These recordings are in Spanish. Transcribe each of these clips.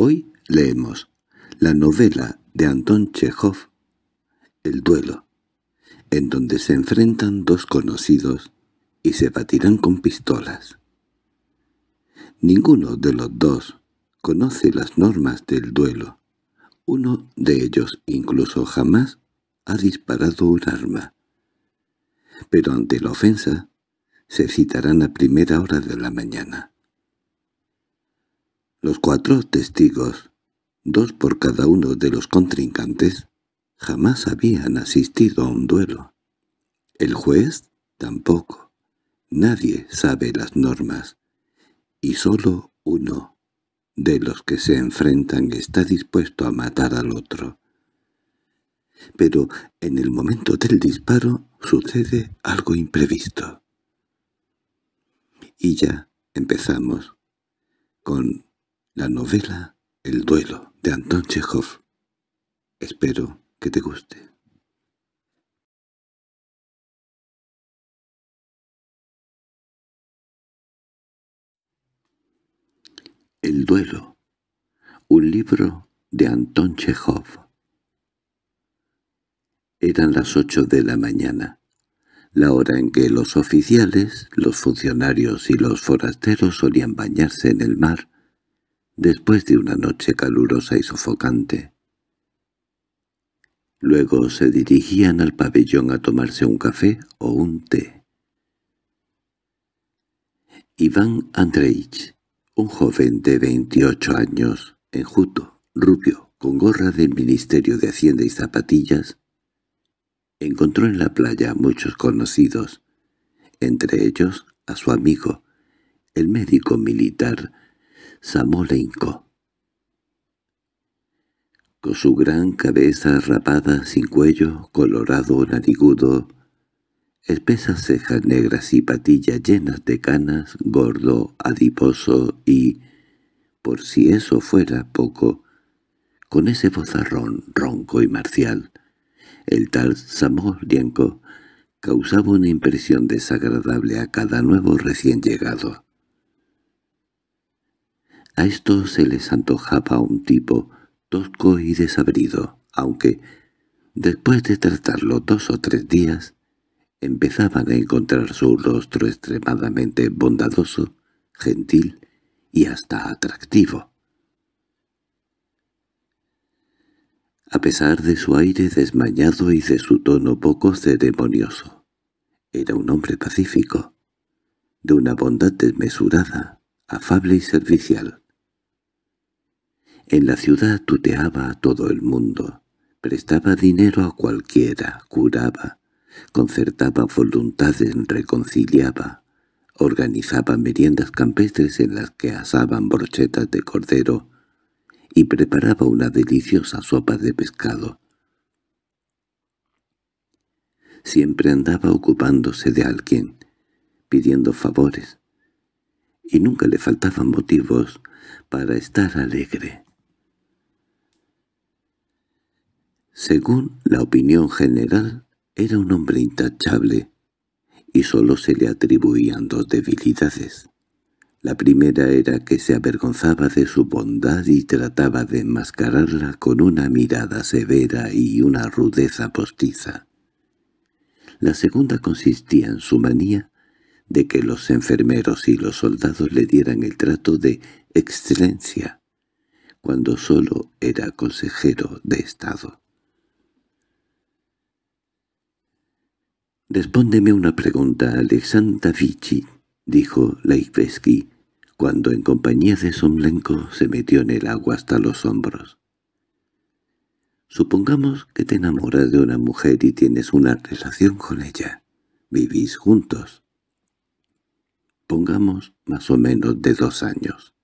Hoy leemos la novela de Anton Chekhov, El duelo, en donde se enfrentan dos conocidos y se batirán con pistolas. Ninguno de los dos conoce las normas del duelo. Uno de ellos incluso jamás ha disparado un arma. Pero ante la ofensa, se citarán a primera hora de la mañana. Los cuatro testigos, dos por cada uno de los contrincantes, jamás habían asistido a un duelo. El juez tampoco. Nadie sabe las normas. Y solo uno de los que se enfrentan está dispuesto a matar al otro. Pero en el momento del disparo sucede algo imprevisto. Y ya empezamos con la novela El duelo de Anton Chekhov. Espero que te guste. El duelo. Un libro de Anton Chekhov. Eran las ocho de la mañana, la hora en que los oficiales, los funcionarios y los forasteros solían bañarse en el mar, después de una noche calurosa y sofocante. Luego se dirigían al pabellón a tomarse un café o un té. Iván Andreich, un joven de 28 años, enjuto, rubio, con gorra del Ministerio de Hacienda y zapatillas, encontró en la playa a muchos conocidos, entre ellos a su amigo, el médico militar Samolenko. Con su gran cabeza rapada sin cuello, colorado narigudo, espesas cejas negras y patillas llenas de canas, gordo, adiposo y, por si eso fuera poco, con ese vozarrón ronco y marcial, el tal Samolenko causaba una impresión desagradable a cada nuevo recién llegado. A esto se les antojaba un tipo tosco y desabrido, aunque, después de tratarlo dos o tres días, empezaban a encontrar su rostro extremadamente bondadoso, gentil y hasta atractivo. A pesar de su aire desmañado y de su tono poco ceremonioso, era un hombre pacífico, de una bondad desmesurada, afable y servicial. En la ciudad tuteaba a todo el mundo, prestaba dinero a cualquiera, curaba, concertaba voluntades, reconciliaba, organizaba meriendas campestres en las que asaban brochetas de cordero y preparaba una deliciosa sopa de pescado. Siempre andaba ocupándose de alguien, pidiendo favores, y nunca le faltaban motivos para estar alegre. Según la opinión general, era un hombre intachable, y sólo se le atribuían dos debilidades. La primera era que se avergonzaba de su bondad y trataba de enmascararla con una mirada severa y una rudeza postiza. La segunda consistía en su manía de que los enfermeros y los soldados le dieran el trato de excelencia, cuando sólo era consejero de Estado. —Respóndeme una pregunta, Vichy —dijo Leibesky, cuando en compañía de Somlenko se metió en el agua hasta los hombros. —Supongamos que te enamoras de una mujer y tienes una relación con ella. Vivís juntos. Pongamos más o menos de dos años.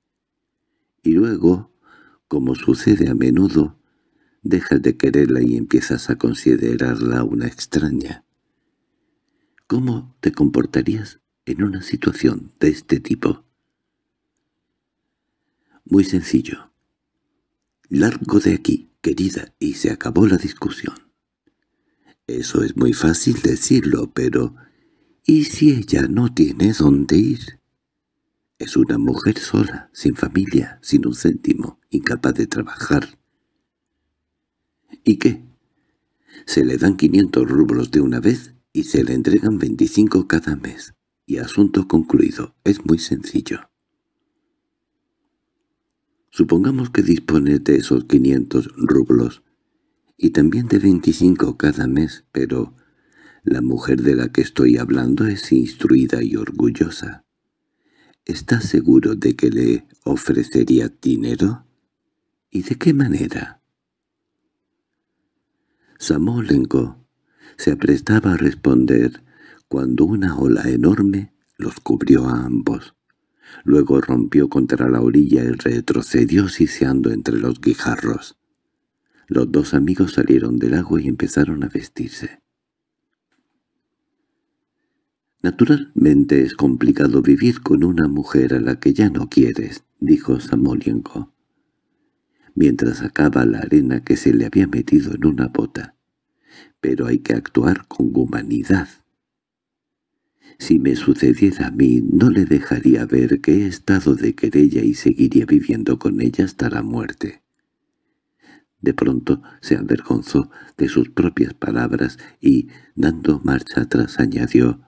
Y luego, como sucede a menudo, dejas de quererla y empiezas a considerarla una extraña. ¿Cómo te comportarías en una situación de este tipo? Muy sencillo. Largo de aquí, querida, y se acabó la discusión. Eso es muy fácil decirlo, pero ¿y si ella no tiene dónde ir? Es una mujer sola, sin familia, sin un céntimo, incapaz de trabajar. ¿Y qué? ¿Se le dan 500 rublos de una vez? y se le entregan 25 cada mes. Y asunto concluido, es muy sencillo. Supongamos que dispones de esos 500 rublos, y también de 25 cada mes, pero la mujer de la que estoy hablando es instruida y orgullosa. ¿Estás seguro de que le ofrecería dinero? ¿Y de qué manera? Samolenko se aprestaba a responder cuando una ola enorme los cubrió a ambos. Luego rompió contra la orilla y retrocedió siseando entre los guijarros. Los dos amigos salieron del agua y empezaron a vestirse. Naturalmente es complicado vivir con una mujer a la que ya no quieres, dijo Samolienko, mientras sacaba la arena que se le había metido en una bota pero hay que actuar con humanidad. Si me sucediera a mí, no le dejaría ver que he estado de querella y seguiría viviendo con ella hasta la muerte. De pronto se avergonzó de sus propias palabras y, dando marcha atrás, añadió,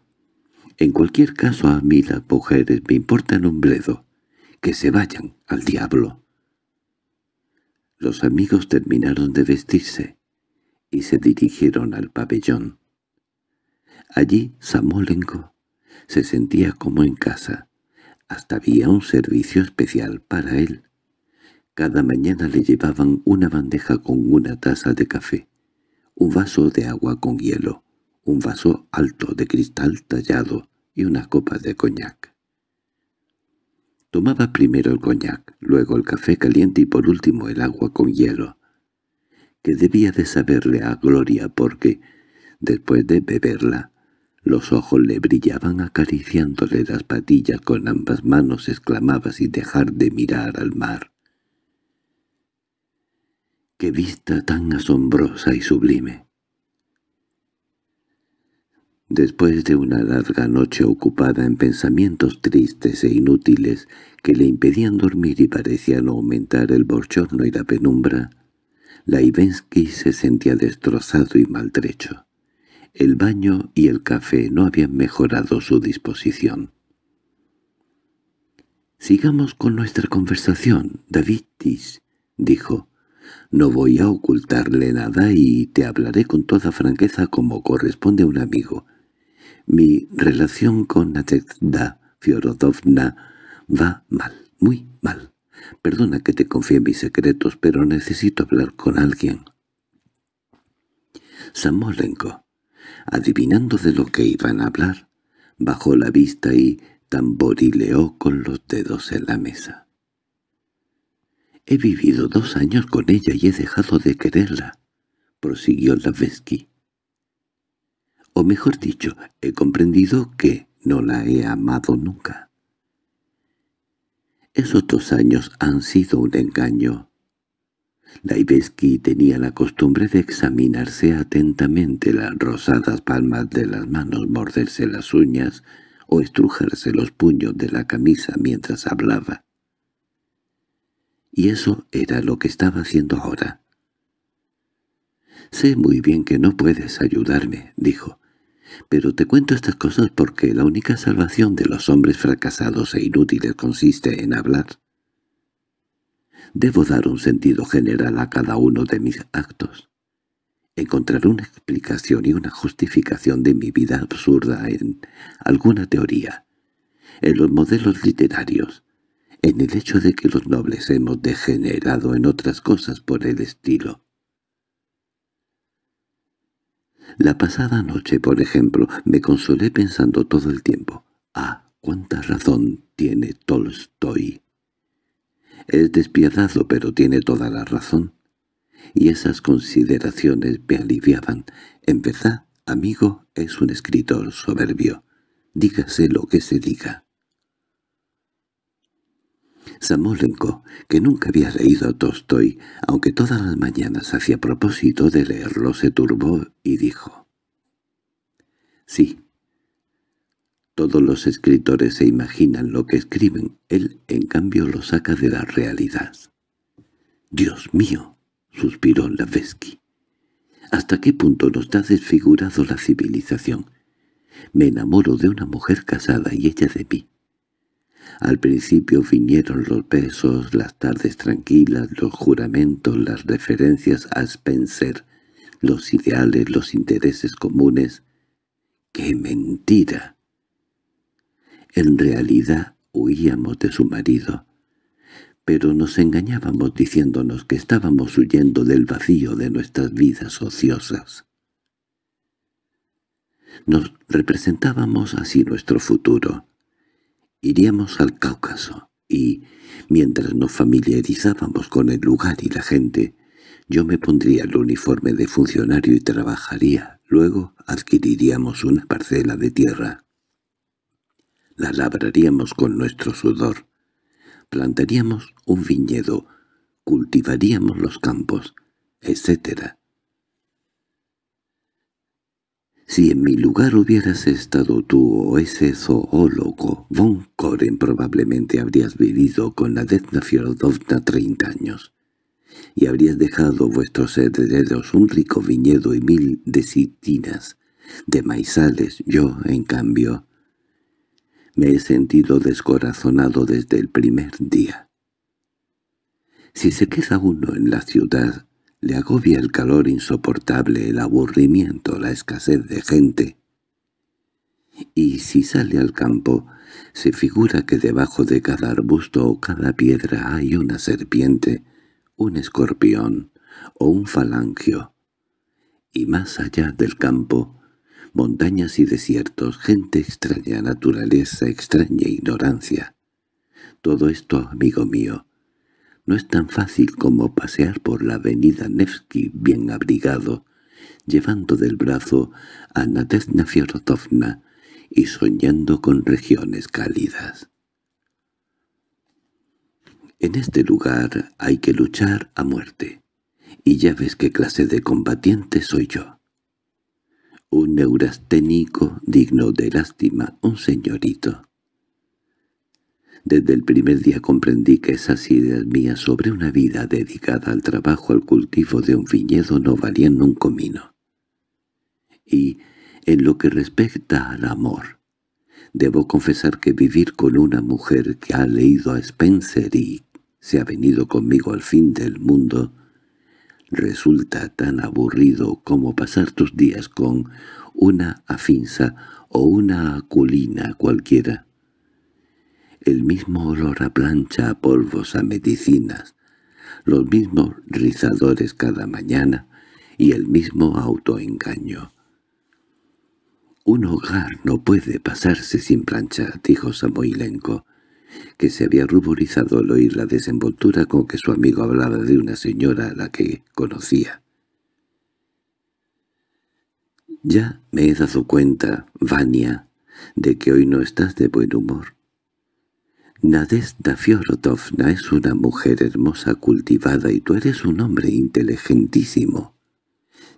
«En cualquier caso a mí las mujeres me importan un bledo. Que se vayan al diablo». Los amigos terminaron de vestirse y se dirigieron al pabellón. Allí Samolengo se sentía como en casa. Hasta había un servicio especial para él. Cada mañana le llevaban una bandeja con una taza de café, un vaso de agua con hielo, un vaso alto de cristal tallado y una copa de coñac. Tomaba primero el coñac, luego el café caliente y por último el agua con hielo que debía de saberle a Gloria porque, después de beberla, los ojos le brillaban acariciándole las patillas con ambas manos exclamaba sin dejar de mirar al mar. ¡Qué vista tan asombrosa y sublime! Después de una larga noche ocupada en pensamientos tristes e inútiles que le impedían dormir y parecían aumentar el borchorno y la penumbra, Laivensky se sentía destrozado y maltrecho. El baño y el café no habían mejorado su disposición. «Sigamos con nuestra conversación, Davidis», dijo. «No voy a ocultarle nada y te hablaré con toda franqueza como corresponde a un amigo. Mi relación con Natetda Fiorodovna va mal, muy mal. Perdona que te confíe mis secretos, pero necesito hablar con alguien. Samolenko, adivinando de lo que iban a hablar, bajó la vista y tamborileó con los dedos en la mesa. «He vivido dos años con ella y he dejado de quererla», prosiguió Lavesky. «O mejor dicho, he comprendido que no la he amado nunca». Esos dos años han sido un engaño. Laibeski tenía la costumbre de examinarse atentamente las rosadas palmas de las manos, morderse las uñas o estrujarse los puños de la camisa mientras hablaba. Y eso era lo que estaba haciendo ahora. «Sé muy bien que no puedes ayudarme», dijo. Pero te cuento estas cosas porque la única salvación de los hombres fracasados e inútiles consiste en hablar. Debo dar un sentido general a cada uno de mis actos. Encontrar una explicación y una justificación de mi vida absurda en alguna teoría, en los modelos literarios, en el hecho de que los nobles hemos degenerado en otras cosas por el estilo, La pasada noche, por ejemplo, me consolé pensando todo el tiempo. Ah, cuánta razón tiene Tolstoy. Es despiadado, pero tiene toda la razón. Y esas consideraciones me aliviaban. En verdad, amigo, es un escritor soberbio. Dígase lo que se diga. Samolenko, que nunca había leído a Tolstoy, aunque todas las mañanas hacía propósito de leerlo, se turbó y dijo. «Sí, todos los escritores se imaginan lo que escriben, él en cambio lo saca de la realidad». «Dios mío», suspiró Lavesky, «¿hasta qué punto nos ha desfigurado la civilización? Me enamoro de una mujer casada y ella de mí». Al principio vinieron los besos, las tardes tranquilas, los juramentos, las referencias a Spencer, los ideales, los intereses comunes. ¡Qué mentira! En realidad huíamos de su marido, pero nos engañábamos diciéndonos que estábamos huyendo del vacío de nuestras vidas ociosas. Nos representábamos así nuestro futuro, Iríamos al Cáucaso, y, mientras nos familiarizábamos con el lugar y la gente, yo me pondría el uniforme de funcionario y trabajaría. Luego adquiriríamos una parcela de tierra. La labraríamos con nuestro sudor. Plantaríamos un viñedo, cultivaríamos los campos, etc. Si en mi lugar hubieras estado tú o ese zoólogo, von Koren probablemente habrías vivido con la dezna Fiorodovna treinta años, y habrías dejado vuestros herederos un rico viñedo y mil decitinas de maizales. Yo, en cambio, me he sentido descorazonado desde el primer día. Si se queda uno en la ciudad, le agobia el calor insoportable, el aburrimiento, la escasez de gente. Y si sale al campo, se figura que debajo de cada arbusto o cada piedra hay una serpiente, un escorpión o un falangio. Y más allá del campo, montañas y desiertos, gente extraña, naturaleza extraña, ignorancia. Todo esto, amigo mío, no es tan fácil como pasear por la avenida Nevsky bien abrigado, llevando del brazo a Nadezhda Fiodorovna y soñando con regiones cálidas. En este lugar hay que luchar a muerte, y ya ves qué clase de combatiente soy yo. Un neurasténico digno de lástima, un señorito. Desde el primer día comprendí que esas ideas mías sobre una vida dedicada al trabajo al cultivo de un viñedo no valían un comino. Y, en lo que respecta al amor, debo confesar que vivir con una mujer que ha leído a Spencer y se ha venido conmigo al fin del mundo resulta tan aburrido como pasar tus días con una afinsa o una aculina cualquiera el mismo olor a plancha, a polvos, a medicinas, los mismos rizadores cada mañana y el mismo autoengaño. «Un hogar no puede pasarse sin plancha», dijo Samoilenko, que se había ruborizado al oír la desenvoltura con que su amigo hablaba de una señora a la que conocía. «Ya me he dado cuenta, Vania, de que hoy no estás de buen humor. Nadezhda es una mujer hermosa cultivada y tú eres un hombre inteligentísimo.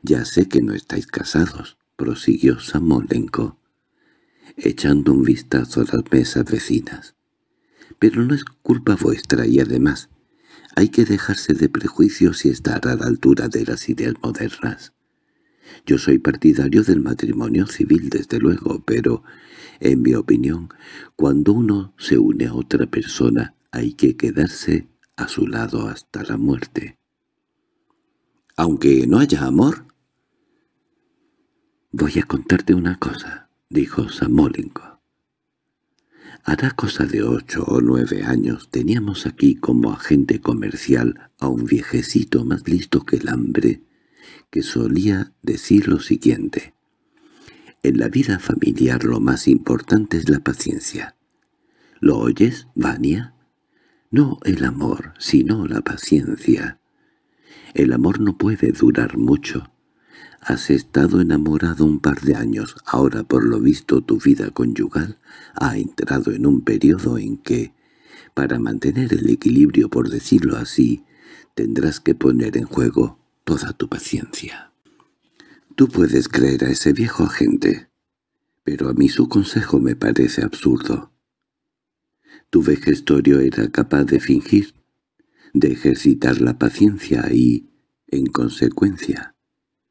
Ya sé que no estáis casados, prosiguió Samolenko, echando un vistazo a las mesas vecinas. Pero no es culpa vuestra y además hay que dejarse de prejuicios y estar a la altura de las ideas modernas. Yo soy partidario del matrimonio civil, desde luego, pero en mi opinión, cuando uno se une a otra persona hay que quedarse a su lado hasta la muerte. —¿Aunque no haya amor? —Voy a contarte una cosa —dijo Samolenko. Hará cosa de ocho o nueve años teníamos aquí como agente comercial a un viejecito más listo que el hambre, que solía decir lo siguiente. En la vida familiar lo más importante es la paciencia. ¿Lo oyes, Vania? No el amor, sino la paciencia. El amor no puede durar mucho. Has estado enamorado un par de años, ahora por lo visto tu vida conyugal ha entrado en un periodo en que, para mantener el equilibrio por decirlo así, tendrás que poner en juego toda tu paciencia. Tú puedes creer a ese viejo agente, pero a mí su consejo me parece absurdo. Tu vejestorio era capaz de fingir, de ejercitar la paciencia y, en consecuencia,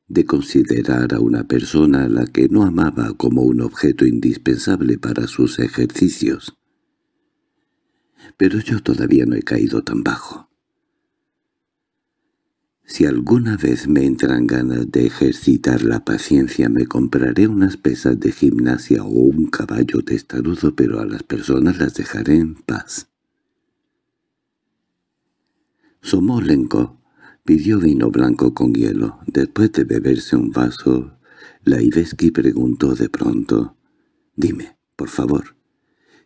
de considerar a una persona a la que no amaba como un objeto indispensable para sus ejercicios. Pero yo todavía no he caído tan bajo. Si alguna vez me entran ganas de ejercitar la paciencia me compraré unas pesas de gimnasia o un caballo testarudo, pero a las personas las dejaré en paz. Somolenko pidió vino blanco con hielo. Después de beberse un vaso, Laiveski preguntó de pronto, «Dime, por favor,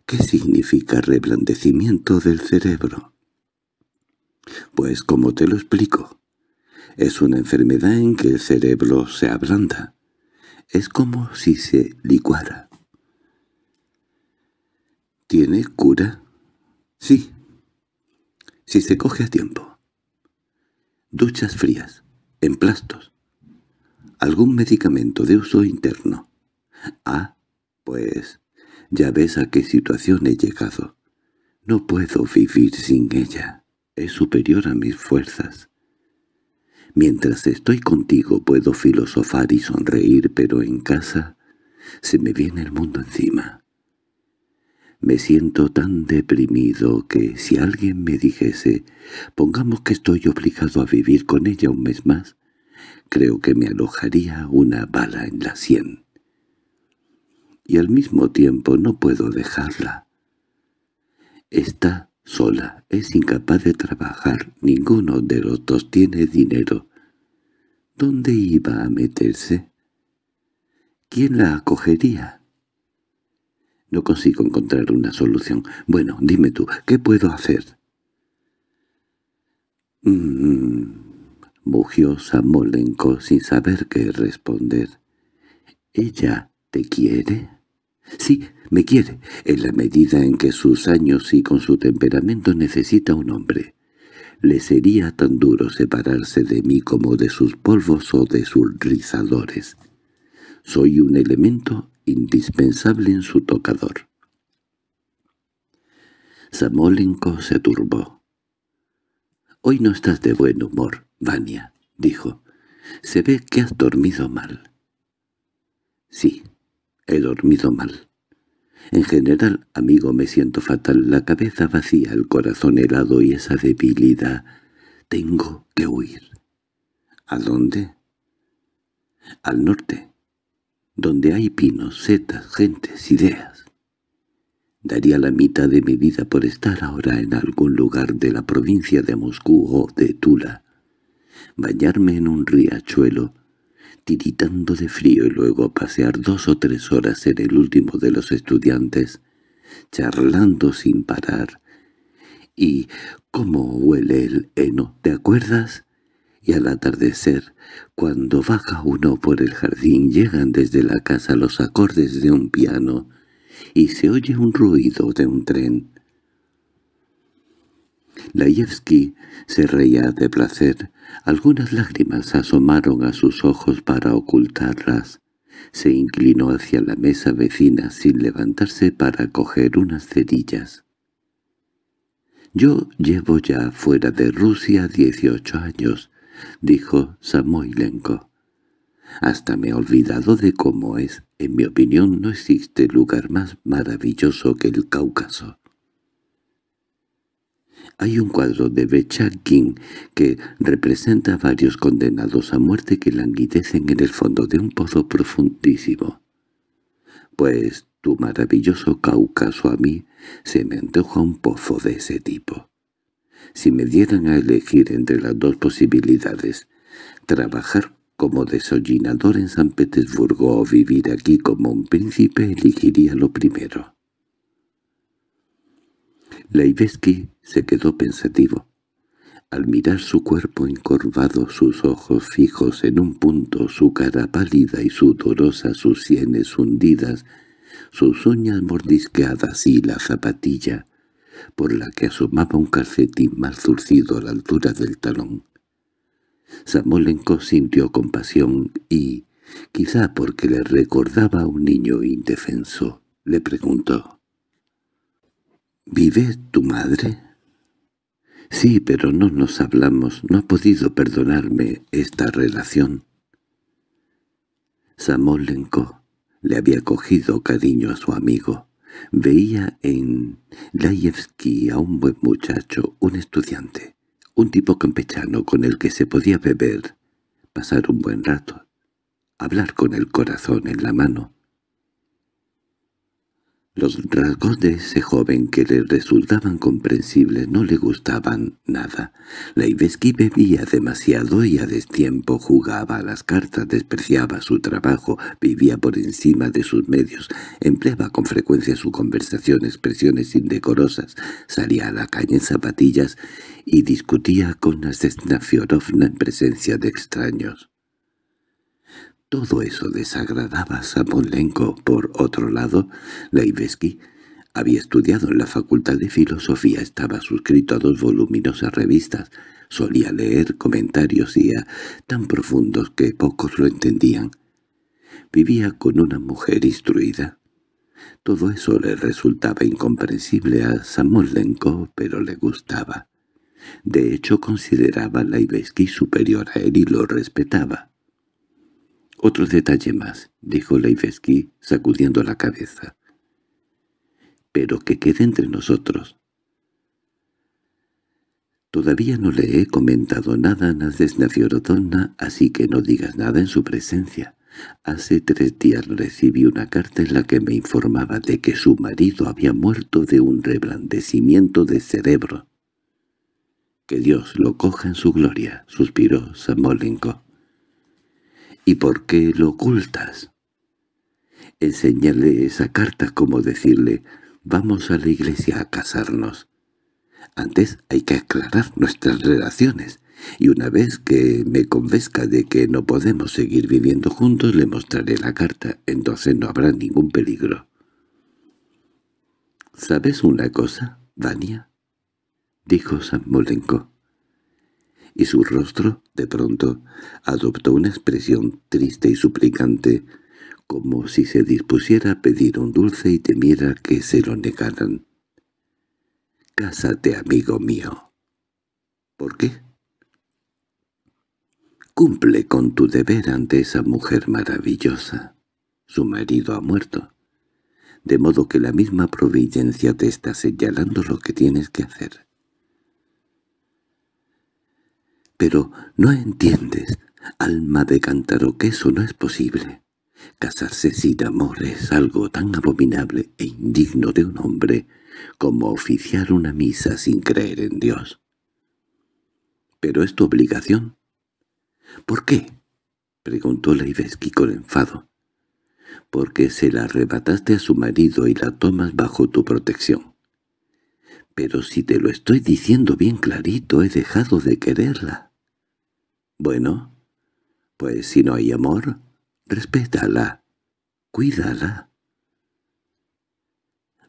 ¿qué significa reblandecimiento del cerebro?» «Pues, como te lo explico?» Es una enfermedad en que el cerebro se ablanda. Es como si se licuara. ¿Tiene cura? Sí. Si se coge a tiempo. Duchas frías, emplastos. Algún medicamento de uso interno. Ah, pues, ya ves a qué situación he llegado. No puedo vivir sin ella. Es superior a mis fuerzas. Mientras estoy contigo puedo filosofar y sonreír, pero en casa se me viene el mundo encima. Me siento tan deprimido que si alguien me dijese, pongamos que estoy obligado a vivir con ella un mes más, creo que me alojaría una bala en la sien. Y al mismo tiempo no puedo dejarla. Está sola, es incapaz de trabajar, ninguno de los dos tiene dinero. ¿Dónde iba a meterse? ¿Quién la acogería? No consigo encontrar una solución. Bueno, dime tú, ¿qué puedo hacer? Mmm, mugió Samolenko sin saber qué responder. ¿Ella te quiere? Sí, me quiere, en la medida en que sus años y con su temperamento necesita un hombre. Le sería tan duro separarse de mí como de sus polvos o de sus rizadores. Soy un elemento indispensable en su tocador. Samolenko se turbó. «Hoy no estás de buen humor, Vania», dijo. «Se ve que has dormido mal». «Sí, he dormido mal». En general, amigo, me siento fatal, la cabeza vacía, el corazón helado y esa debilidad. Tengo que huir. ¿A dónde? Al norte, donde hay pinos, setas, gentes, ideas. Daría la mitad de mi vida por estar ahora en algún lugar de la provincia de Moscú o de Tula, bañarme en un riachuelo, tiritando de frío y luego pasear dos o tres horas en el último de los estudiantes, charlando sin parar. Y cómo huele el heno, ¿te acuerdas? Y al atardecer, cuando baja uno por el jardín, llegan desde la casa los acordes de un piano y se oye un ruido de un tren. Laevsky se reía de placer. Algunas lágrimas asomaron a sus ojos para ocultarlas. Se inclinó hacia la mesa vecina sin levantarse para coger unas cerillas. «Yo llevo ya fuera de Rusia dieciocho años», dijo Samoylenko. «Hasta me he olvidado de cómo es. En mi opinión no existe lugar más maravilloso que el Cáucaso. Hay un cuadro de Bechakin que representa a varios condenados a muerte que languidecen en el fondo de un pozo profundísimo. Pues tu maravilloso Cáucaso a mí se me antoja un pozo de ese tipo. Si me dieran a elegir entre las dos posibilidades, trabajar como desollinador en San Petersburgo o vivir aquí como un príncipe, elegiría lo primero. Leibeski se quedó pensativo. Al mirar su cuerpo encorvado, sus ojos fijos en un punto, su cara pálida y sudorosa, sus sienes hundidas, sus uñas mordisqueadas y la zapatilla, por la que asomaba un calcetín mal zurcido a la altura del talón. Samolenko sintió compasión y, quizá porque le recordaba a un niño indefenso, le preguntó. —¿Vive tu madre? —Sí, pero no nos hablamos. No ha podido perdonarme esta relación. Samolenko le había cogido cariño a su amigo. Veía en Laevsky a un buen muchacho, un estudiante, un tipo campechano con el que se podía beber, pasar un buen rato, hablar con el corazón en la mano. Los rasgos de ese joven que le resultaban comprensibles no le gustaban nada. Laiveski bebía demasiado y a destiempo jugaba a las cartas, despreciaba su trabajo, vivía por encima de sus medios, empleaba con frecuencia su conversación expresiones indecorosas, salía a la calle en zapatillas y discutía con Asesna Fiorovna en presencia de extraños. Todo eso desagradaba a Samolenko. Por otro lado, Leibeski había estudiado en la Facultad de Filosofía, estaba suscrito a dos voluminosas revistas, solía leer comentarios y a tan profundos que pocos lo entendían. Vivía con una mujer instruida. Todo eso le resultaba incomprensible a Samolenko, pero le gustaba. De hecho, consideraba a Leibeski superior a él y lo respetaba. —Otro detalle más —dijo Leivesky, sacudiendo la cabeza—. Pero que quede entre nosotros. Todavía no le he comentado nada a Nadesna Fiorodonna, así que no digas nada en su presencia. Hace tres días recibí una carta en la que me informaba de que su marido había muerto de un reblandecimiento de cerebro. —Que Dios lo coja en su gloria —suspiró Samolinko. ¿Y por qué lo ocultas? —Enséñale esa carta como decirle, vamos a la iglesia a casarnos. Antes hay que aclarar nuestras relaciones, y una vez que me convenzca de que no podemos seguir viviendo juntos le mostraré la carta, entonces no habrá ningún peligro. —¿Sabes una cosa, Vania? —dijo San Samolenko y su rostro, de pronto, adoptó una expresión triste y suplicante, como si se dispusiera a pedir un dulce y temiera que se lo negaran. «Cásate, amigo mío». «¿Por qué?» «Cumple con tu deber ante esa mujer maravillosa. Su marido ha muerto. De modo que la misma providencia te está señalando lo que tienes que hacer». Pero no entiendes, alma de cántaro, que eso no es posible. Casarse sin amor es algo tan abominable e indigno de un hombre como oficiar una misa sin creer en Dios. —¿Pero es tu obligación? —¿Por qué? —preguntó Leiveski con enfado. —Porque se la arrebataste a su marido y la tomas bajo tu protección. —Pero si te lo estoy diciendo bien clarito, he dejado de quererla. Bueno, pues si no hay amor, respétala, cuídala.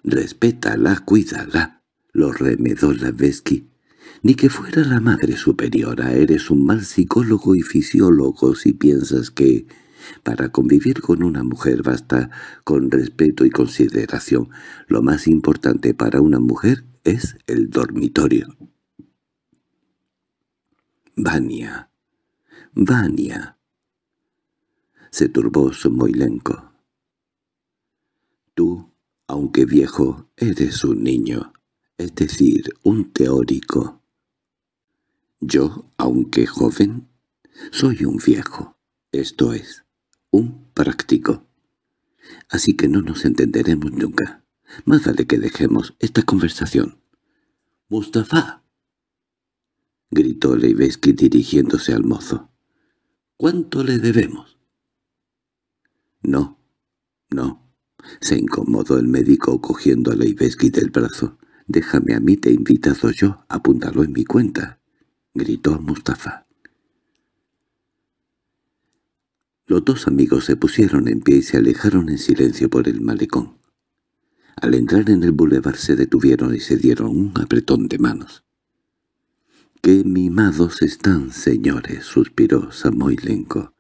Respétala, cuídala, lo remedó la Ni que fuera la madre superiora, eres un mal psicólogo y fisiólogo si piensas que para convivir con una mujer basta con respeto y consideración. Lo más importante para una mujer es el dormitorio. Vania Vania. Se turbó su Somoilenko. Tú, aunque viejo, eres un niño, es decir, un teórico. Yo, aunque joven, soy un viejo, esto es, un práctico. Así que no nos entenderemos nunca. Más vale que dejemos esta conversación. —¡Mustafa! —gritó Leiveski dirigiéndose al mozo. ¿Cuánto le debemos? No, no, se incomodó el médico cogiendo a Leibeski del brazo. «Déjame a mí, te he invitado yo, apúntalo en mi cuenta», gritó Mustafa. Los dos amigos se pusieron en pie y se alejaron en silencio por el malecón. Al entrar en el bulevar se detuvieron y se dieron un apretón de manos. —¡Qué mimados están, señores! —suspiró Samoylenko.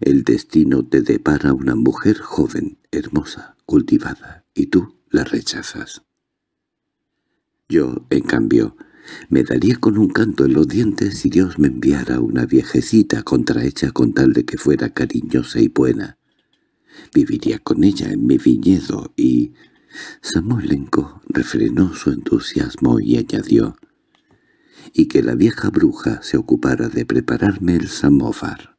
—El destino te depara una mujer joven, hermosa, cultivada, y tú la rechazas. Yo, en cambio, me daría con un canto en los dientes si Dios me enviara una viejecita contrahecha con tal de que fuera cariñosa y buena. Viviría con ella en mi viñedo y... Samoylenko refrenó su entusiasmo y añadió y que la vieja bruja se ocupara de prepararme el samovar.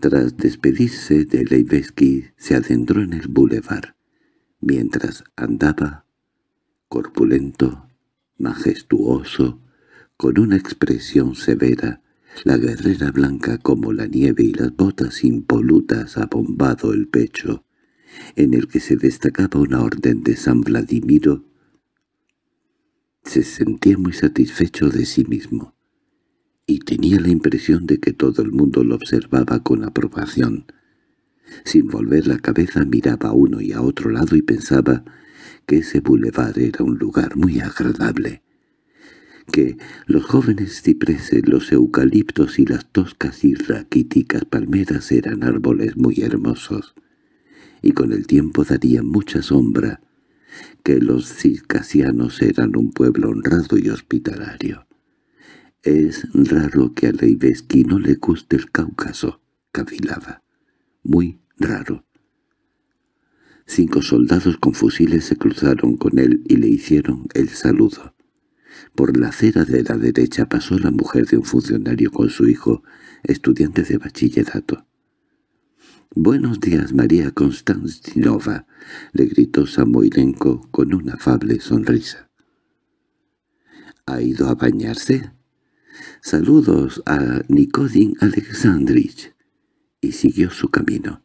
Tras despedirse de Leibeski, se adentró en el bulevar. Mientras andaba, corpulento, majestuoso, con una expresión severa, la guerrera blanca como la nieve y las botas impolutas abombado el pecho, en el que se destacaba una orden de San Vladimiro se sentía muy satisfecho de sí mismo, y tenía la impresión de que todo el mundo lo observaba con aprobación. Sin volver la cabeza miraba a uno y a otro lado y pensaba que ese bulevar era un lugar muy agradable, que los jóvenes cipreses, los eucaliptos y las toscas y raquíticas palmeras eran árboles muy hermosos, y con el tiempo darían mucha sombra que los circasianos eran un pueblo honrado y hospitalario. Es raro que a Leibeski no le guste el Cáucaso, cavilaba. Muy raro. Cinco soldados con fusiles se cruzaron con él y le hicieron el saludo. Por la acera de la derecha pasó la mujer de un funcionario con su hijo, estudiante de bachillerato. —Buenos días, María Konstantinova —le gritó Samoilenko con una afable sonrisa. —¿Ha ido a bañarse? —Saludos a Nikodin Alexandrich —y siguió su camino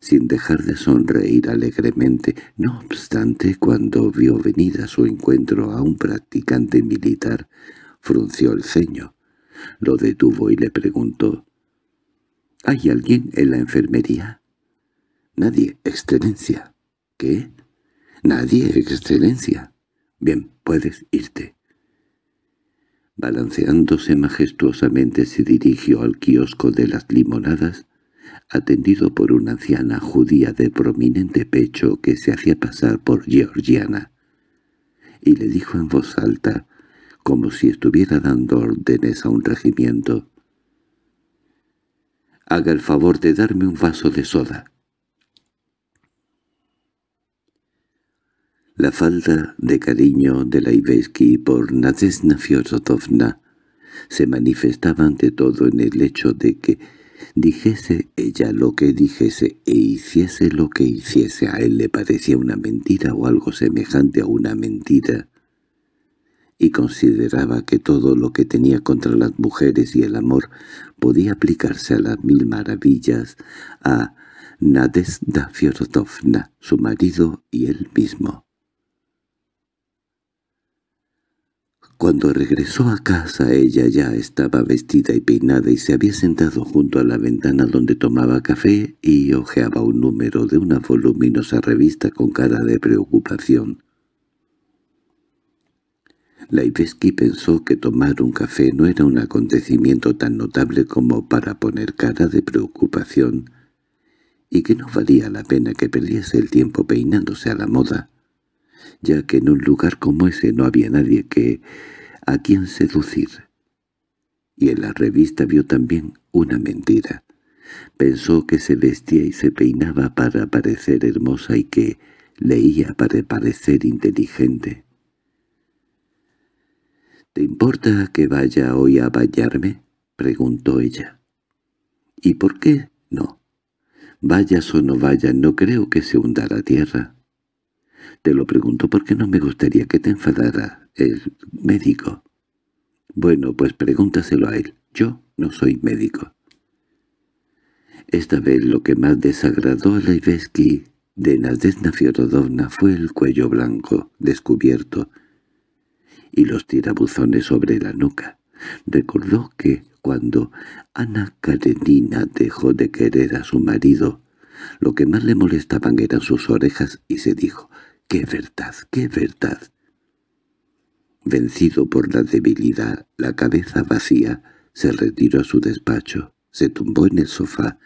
sin dejar de sonreír alegremente. No obstante, cuando vio venir a su encuentro a un practicante militar, frunció el ceño. Lo detuvo y le preguntó, —¿Hay alguien en la enfermería? —Nadie, excelencia. —¿Qué? —Nadie, excelencia. —Bien, puedes irte. Balanceándose majestuosamente se dirigió al kiosco de las limonadas, atendido por una anciana judía de prominente pecho que se hacía pasar por georgiana, y le dijo en voz alta, como si estuviera dando órdenes a un regimiento, Haga el favor de darme un vaso de soda. La falta de cariño de la Iveski por Nadesna Fyodorovna se manifestaba ante todo en el hecho de que dijese ella lo que dijese e hiciese lo que hiciese a él le parecía una mentira o algo semejante a una mentira y consideraba que todo lo que tenía contra las mujeres y el amor podía aplicarse a las mil maravillas a Nadezhda Fyodorovna, su marido y él mismo. Cuando regresó a casa ella ya estaba vestida y peinada y se había sentado junto a la ventana donde tomaba café y hojeaba un número de una voluminosa revista con cara de preocupación. Laibeski pensó que tomar un café no era un acontecimiento tan notable como para poner cara de preocupación y que no valía la pena que perdiese el tiempo peinándose a la moda, ya que en un lugar como ese no había nadie que a quien seducir. Y en la revista vio también una mentira. Pensó que se vestía y se peinaba para parecer hermosa y que leía para parecer inteligente. —¿Te importa que vaya hoy a bañarme? —preguntó ella. —¿Y por qué no? Vayas o no vayas, no creo que se hunda la tierra. —Te lo pregunto porque no me gustaría que te enfadara el médico. —Bueno, pues pregúntaselo a él. Yo no soy médico. Esta vez lo que más desagradó a laivesky de Nadezhda Fiorodovna fue el cuello blanco, descubierto, y los tirabuzones sobre la nuca. Recordó que, cuando Ana Karenina dejó de querer a su marido, lo que más le molestaban eran sus orejas y se dijo, «¡Qué verdad, qué verdad!». Vencido por la debilidad, la cabeza vacía, se retiró a su despacho, se tumbó en el sofá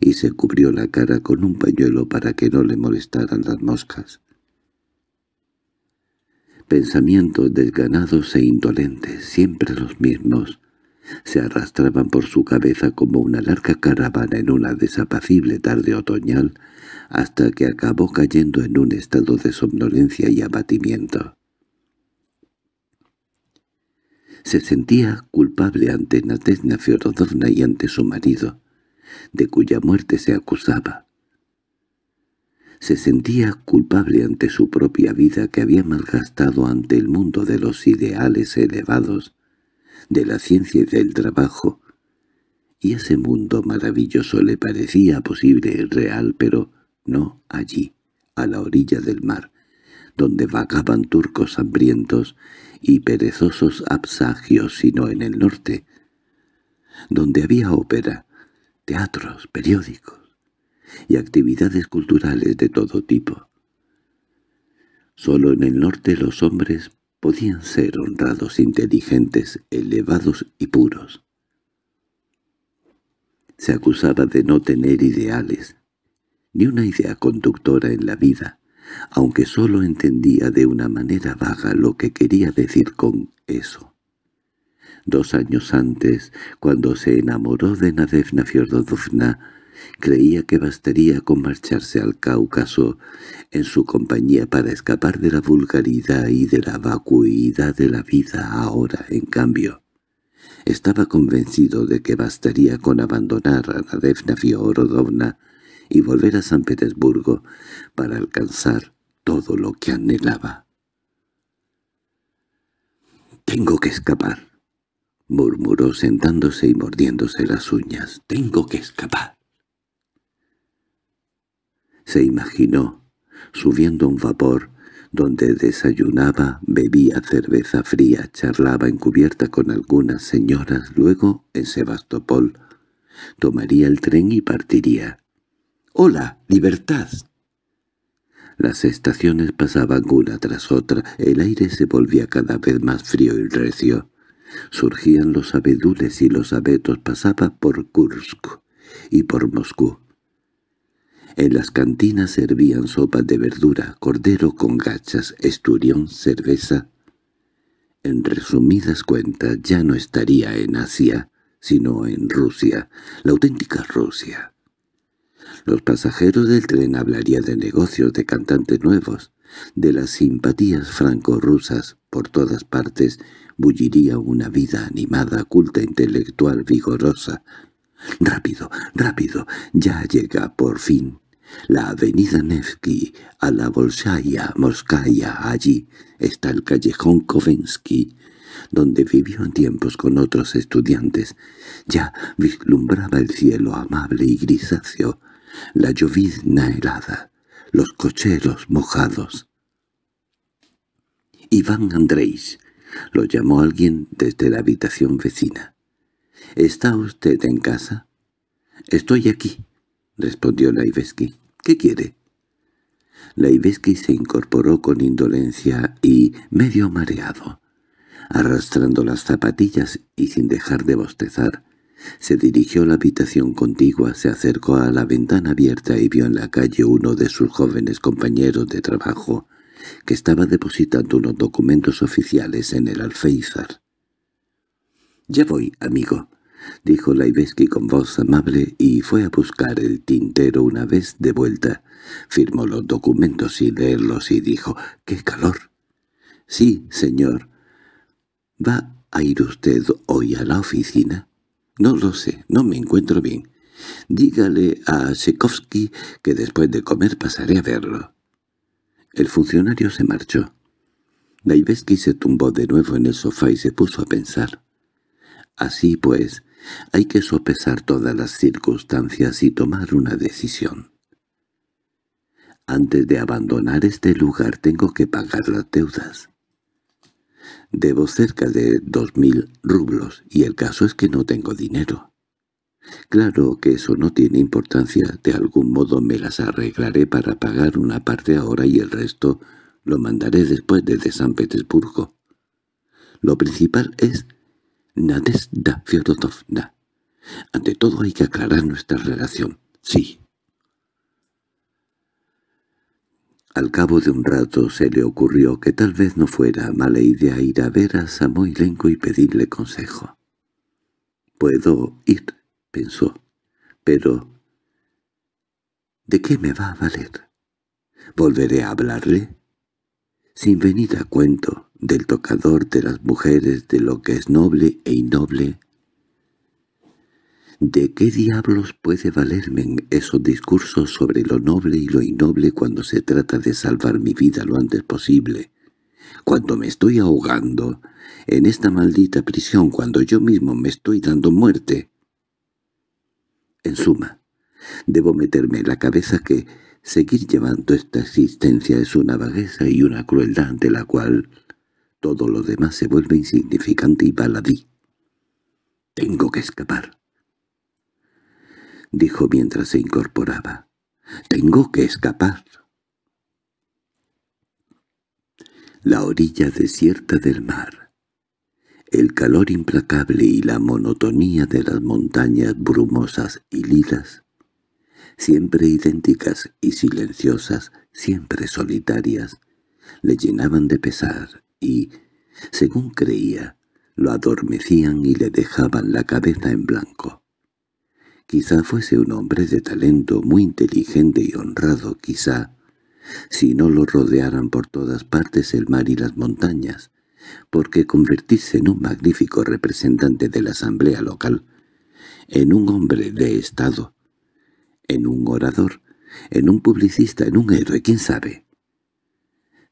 y se cubrió la cara con un pañuelo para que no le molestaran las moscas pensamientos desganados e indolentes, siempre los mismos, se arrastraban por su cabeza como una larga caravana en una desapacible tarde otoñal, hasta que acabó cayendo en un estado de somnolencia y abatimiento. Se sentía culpable ante Natesna Fiorodovna y ante su marido, de cuya muerte se acusaba. Se sentía culpable ante su propia vida que había malgastado ante el mundo de los ideales elevados, de la ciencia y del trabajo, y ese mundo maravilloso le parecía posible y real, pero no allí, a la orilla del mar, donde vagaban turcos hambrientos y perezosos absagios, sino en el norte, donde había ópera, teatros, periódicos, y actividades culturales de todo tipo. Solo en el norte los hombres podían ser honrados, inteligentes, elevados y puros. Se acusaba de no tener ideales, ni una idea conductora en la vida, aunque solo entendía de una manera vaga lo que quería decir con eso. Dos años antes, cuando se enamoró de Nadevna Fyodorovna, Creía que bastaría con marcharse al Cáucaso en su compañía para escapar de la vulgaridad y de la vacuidad de la vida ahora, en cambio. Estaba convencido de que bastaría con abandonar a Nadefna Fiorodovna y volver a San Petersburgo para alcanzar todo lo que anhelaba. «Tengo que escapar», murmuró sentándose y mordiéndose las uñas. «Tengo que escapar». Se imaginó, subiendo un vapor, donde desayunaba, bebía cerveza fría, charlaba encubierta con algunas señoras, luego, en Sebastopol, tomaría el tren y partiría. —¡Hola, libertad! Las estaciones pasaban una tras otra, el aire se volvía cada vez más frío y recio. Surgían los abedules y los abetos, pasaba por Kursk y por Moscú. En las cantinas servían sopas de verdura, cordero con gachas, esturión, cerveza. En resumidas cuentas ya no estaría en Asia, sino en Rusia, la auténtica Rusia. Los pasajeros del tren hablarían de negocios de cantantes nuevos, de las simpatías franco-rusas por todas partes, bulliría una vida animada, culta, intelectual, vigorosa. Rápido, rápido, ya llega por fin la avenida Nevsky, a la Bolshaya Moskaya, Allí está el callejón Kovensky, donde vivió en tiempos con otros estudiantes. Ya vislumbraba el cielo amable y grisáceo, la llovizna helada, los cocheros mojados. Iván Andrés, lo llamó alguien desde la habitación vecina. —¿Está usted en casa? —Estoy aquí —respondió Laivesky. ¿Qué quiere? laivesky se incorporó con indolencia y medio mareado. Arrastrando las zapatillas y sin dejar de bostezar, se dirigió a la habitación contigua, se acercó a la ventana abierta y vio en la calle uno de sus jóvenes compañeros de trabajo, que estaba depositando unos documentos oficiales en el alféizar. —Ya voy, amigo —dijo Laibeski con voz amable y fue a buscar el tintero una vez de vuelta. Firmó los documentos y leerlos y dijo —¡Qué calor! —Sí, señor. —¿Va a ir usted hoy a la oficina? —No lo sé, no me encuentro bien. Dígale a Shekovsky que después de comer pasaré a verlo. El funcionario se marchó. Laivesky se tumbó de nuevo en el sofá y se puso a pensar. Así pues, hay que sopesar todas las circunstancias y tomar una decisión. Antes de abandonar este lugar tengo que pagar las deudas. Debo cerca de dos mil rublos, y el caso es que no tengo dinero. Claro que eso no tiene importancia, de algún modo me las arreglaré para pagar una parte ahora y el resto lo mandaré después desde San Petersburgo. Lo principal es Nadesda Fyodorovna. Ante todo hay que aclarar nuestra relación. Sí. Al cabo de un rato se le ocurrió que tal vez no fuera mala idea ir a ver a Samoylenko y pedirle consejo. «Puedo ir», pensó, «pero... ¿de qué me va a valer? ¿Volveré a hablarle? sin venir a cuento del tocador de las mujeres de lo que es noble e innoble, ¿De qué diablos puede valerme esos discursos sobre lo noble y lo innoble cuando se trata de salvar mi vida lo antes posible? Cuando me estoy ahogando en esta maldita prisión, cuando yo mismo me estoy dando muerte. En suma, debo meterme la cabeza que Seguir llevando esta existencia es una vagueza y una crueldad ante la cual todo lo demás se vuelve insignificante y baladí. —Tengo que escapar —dijo mientras se incorporaba—. Tengo que escapar. La orilla desierta del mar, el calor implacable y la monotonía de las montañas brumosas y lilas siempre idénticas y silenciosas, siempre solitarias, le llenaban de pesar y, según creía, lo adormecían y le dejaban la cabeza en blanco. Quizá fuese un hombre de talento muy inteligente y honrado, quizá, si no lo rodearan por todas partes el mar y las montañas, porque convertirse en un magnífico representante de la asamblea local, en un hombre de Estado, en un orador, en un publicista, en un héroe, quién sabe.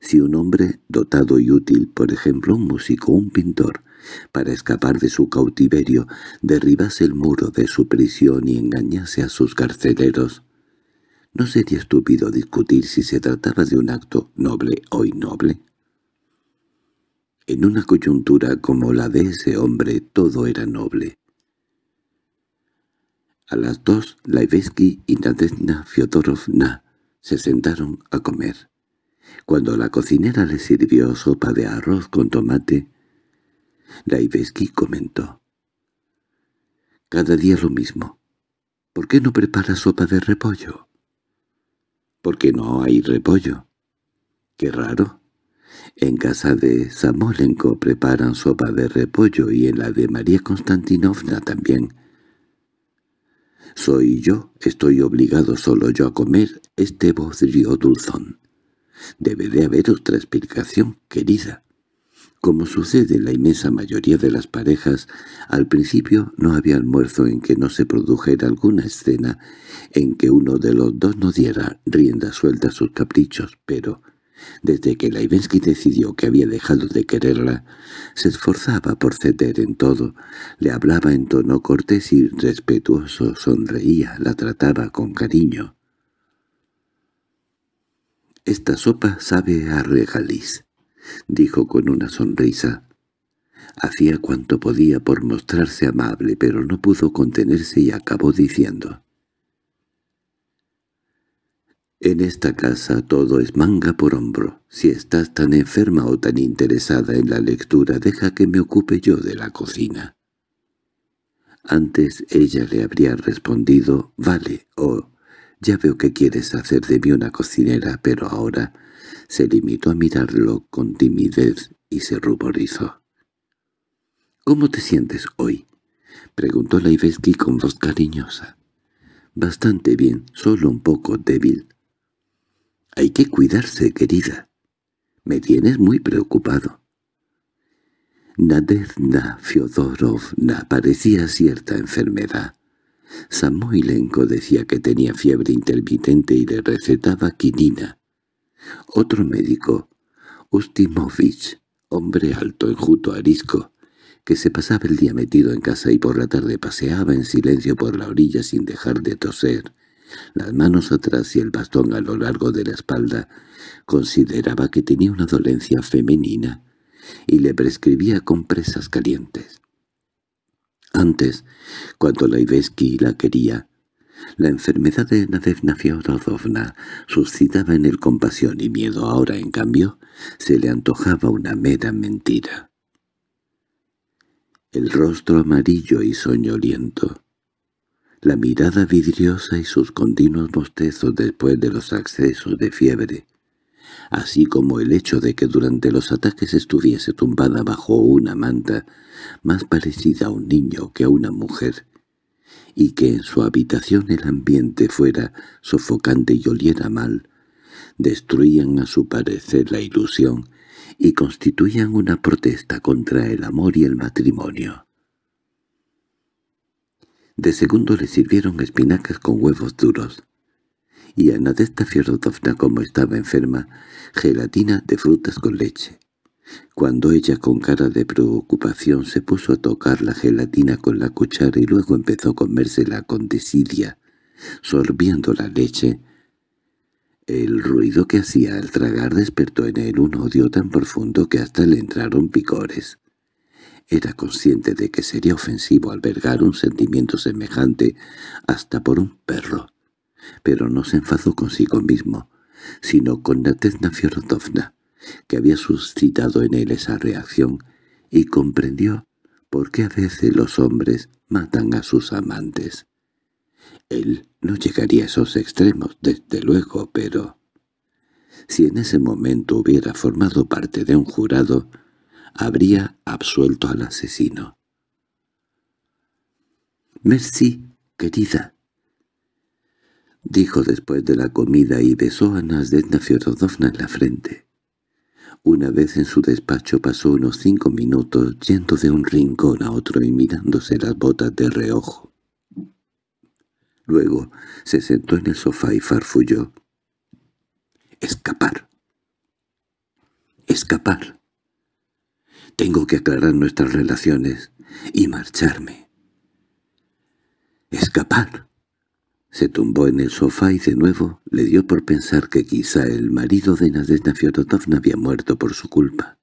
Si un hombre dotado y útil, por ejemplo un músico un pintor, para escapar de su cautiverio, derribase el muro de su prisión y engañase a sus carceleros, ¿no sería estúpido discutir si se trataba de un acto noble o innoble? En una coyuntura como la de ese hombre todo era noble, a las dos, Laivesky y Nadezhda Fyodorovna se sentaron a comer. Cuando la cocinera le sirvió sopa de arroz con tomate, Laivesky comentó. «Cada día lo mismo. ¿Por qué no prepara sopa de repollo?» «Porque no hay repollo». «Qué raro. En casa de Samolenko preparan sopa de repollo y en la de María Konstantinovna también». Soy yo, estoy obligado solo yo a comer este bodrio dulzón. Debe de haber otra explicación, querida. Como sucede en la inmensa mayoría de las parejas, al principio no había almuerzo en que no se produjera alguna escena en que uno de los dos no diera rienda suelta a sus caprichos, pero desde que Laivensky decidió que había dejado de quererla, se esforzaba por ceder en todo, le hablaba en tono cortés y respetuoso, sonreía, la trataba con cariño. «Esta sopa sabe a regaliz», dijo con una sonrisa. Hacía cuanto podía por mostrarse amable, pero no pudo contenerse y acabó diciendo en esta casa todo es manga por hombro. Si estás tan enferma o tan interesada en la lectura, deja que me ocupe yo de la cocina. Antes ella le habría respondido, «Vale» o «Ya veo que quieres hacer de mí una cocinera», pero ahora se limitó a mirarlo con timidez y se ruborizó. «¿Cómo te sientes hoy?» preguntó Laiveski con voz cariñosa. «Bastante bien, solo un poco débil. Hay que cuidarse, querida. Me tienes muy preocupado. Nadezhda Fyodorovna parecía cierta enfermedad. Samoylenko decía que tenía fiebre intermitente y le recetaba quinina. Otro médico, Ustimovich, hombre alto, enjuto, arisco, que se pasaba el día metido en casa y por la tarde paseaba en silencio por la orilla sin dejar de toser, las manos atrás y el bastón a lo largo de la espalda, consideraba que tenía una dolencia femenina y le prescribía compresas calientes. Antes, cuando la la quería, la enfermedad de Nadevna Fyodorovna suscitaba en él compasión y miedo. Ahora, en cambio, se le antojaba una mera mentira. El rostro amarillo y soñoliento, la mirada vidriosa y sus continuos bostezos después de los accesos de fiebre, así como el hecho de que durante los ataques estuviese tumbada bajo una manta más parecida a un niño que a una mujer, y que en su habitación el ambiente fuera sofocante y oliera mal, destruían a su parecer la ilusión y constituían una protesta contra el amor y el matrimonio. De segundo le sirvieron espinacas con huevos duros. Y a Nadesta Fiorodovna, como estaba enferma, gelatina de frutas con leche. Cuando ella con cara de preocupación se puso a tocar la gelatina con la cuchara y luego empezó a comérsela con desidia, sorbiendo la leche, el ruido que hacía al tragar despertó en él un odio tan profundo que hasta le entraron picores. Era consciente de que sería ofensivo albergar un sentimiento semejante hasta por un perro, pero no se enfadó consigo mismo, sino con la Natezna Fyodorovna, que había suscitado en él esa reacción, y comprendió por qué a veces los hombres matan a sus amantes. Él no llegaría a esos extremos, desde luego, pero... Si en ese momento hubiera formado parte de un jurado, habría absuelto al asesino. —Merci, querida —dijo después de la comida y besó a Nazdetna Fiodorovna en la frente. Una vez en su despacho pasó unos cinco minutos yendo de un rincón a otro y mirándose las botas de reojo. Luego se sentó en el sofá y farfulló. —¡Escapar! —¡Escapar! Tengo que aclarar nuestras relaciones y marcharme. —¡Escapar! Se tumbó en el sofá y de nuevo le dio por pensar que quizá el marido de Nadezhda Fiodotovna había muerto por su culpa.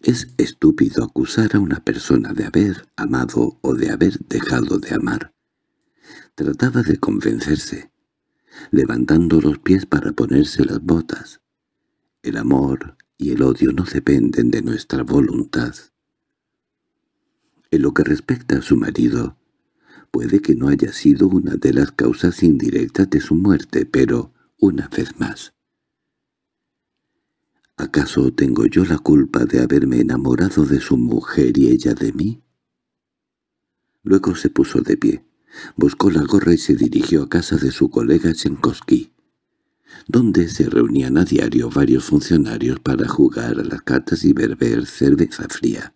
Es estúpido acusar a una persona de haber amado o de haber dejado de amar. Trataba de convencerse, levantando los pies para ponerse las botas. El amor y el odio no dependen de nuestra voluntad. En lo que respecta a su marido, puede que no haya sido una de las causas indirectas de su muerte, pero, una vez más, ¿acaso tengo yo la culpa de haberme enamorado de su mujer y ella de mí? Luego se puso de pie, buscó la gorra y se dirigió a casa de su colega Chenkowski donde se reunían a diario varios funcionarios para jugar a las cartas y beber cerveza fría.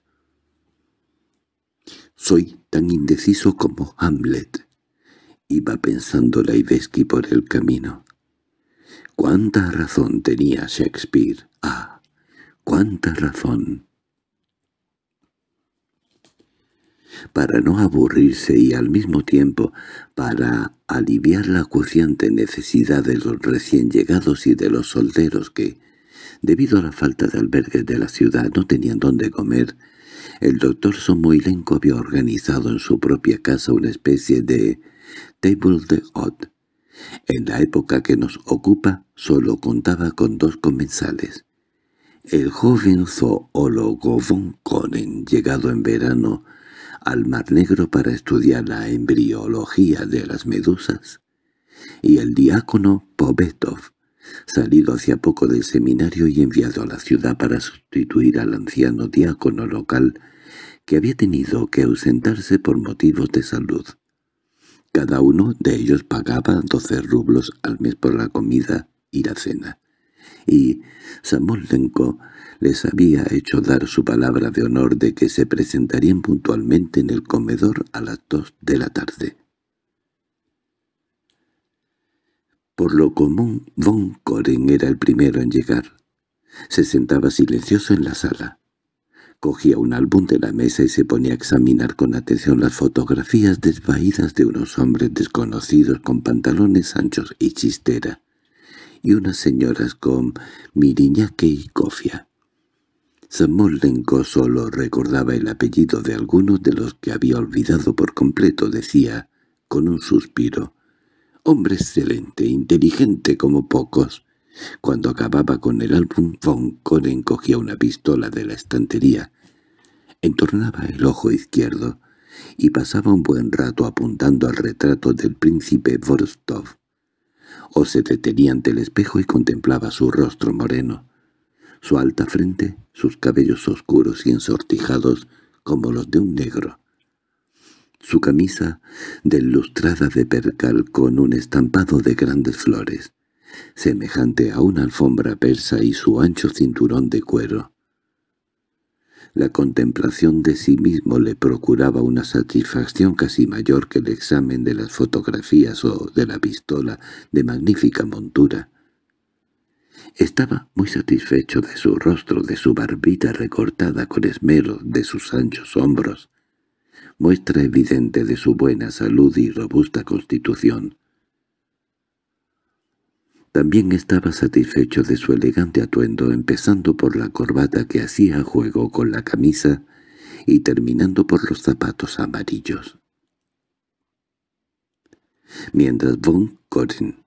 «Soy tan indeciso como Hamlet», iba pensando Laibeski por el camino. «Cuánta razón tenía Shakespeare! ¡Ah! ¡Cuánta razón! para no aburrirse y al mismo tiempo para aliviar la acuciante necesidad de los recién llegados y de los solteros que, debido a la falta de albergues de la ciudad, no tenían dónde comer, el doctor Somoilenko había organizado en su propia casa una especie de table de hot. En la época que nos ocupa solo contaba con dos comensales. El joven zoólogo von llegado en verano al Mar Negro para estudiar la embriología de las medusas, y el diácono Pobetov, salido hacia poco del seminario y enviado a la ciudad para sustituir al anciano diácono local que había tenido que ausentarse por motivos de salud. Cada uno de ellos pagaba doce rublos al mes por la comida y la cena, y Samolenko les había hecho dar su palabra de honor de que se presentarían puntualmente en el comedor a las dos de la tarde. Por lo común, Von Koren era el primero en llegar. Se sentaba silencioso en la sala. Cogía un álbum de la mesa y se ponía a examinar con atención las fotografías desvaídas de unos hombres desconocidos con pantalones anchos y chistera, y unas señoras con miriñaque y cofia. Samol Lenko solo recordaba el apellido de algunos de los que había olvidado por completo, decía, con un suspiro. Hombre excelente, inteligente como pocos. Cuando acababa con el álbum, Von Koren cogía una pistola de la estantería, entornaba el ojo izquierdo y pasaba un buen rato apuntando al retrato del príncipe Vorstov, o se detenía ante el espejo y contemplaba su rostro moreno su alta frente, sus cabellos oscuros y ensortijados como los de un negro. Su camisa, delustrada de percal con un estampado de grandes flores, semejante a una alfombra persa y su ancho cinturón de cuero. La contemplación de sí mismo le procuraba una satisfacción casi mayor que el examen de las fotografías o de la pistola de magnífica montura. Estaba muy satisfecho de su rostro, de su barbita recortada con esmero, de sus anchos hombros, muestra evidente de su buena salud y robusta constitución. También estaba satisfecho de su elegante atuendo, empezando por la corbata que hacía juego con la camisa y terminando por los zapatos amarillos. Mientras Von Corin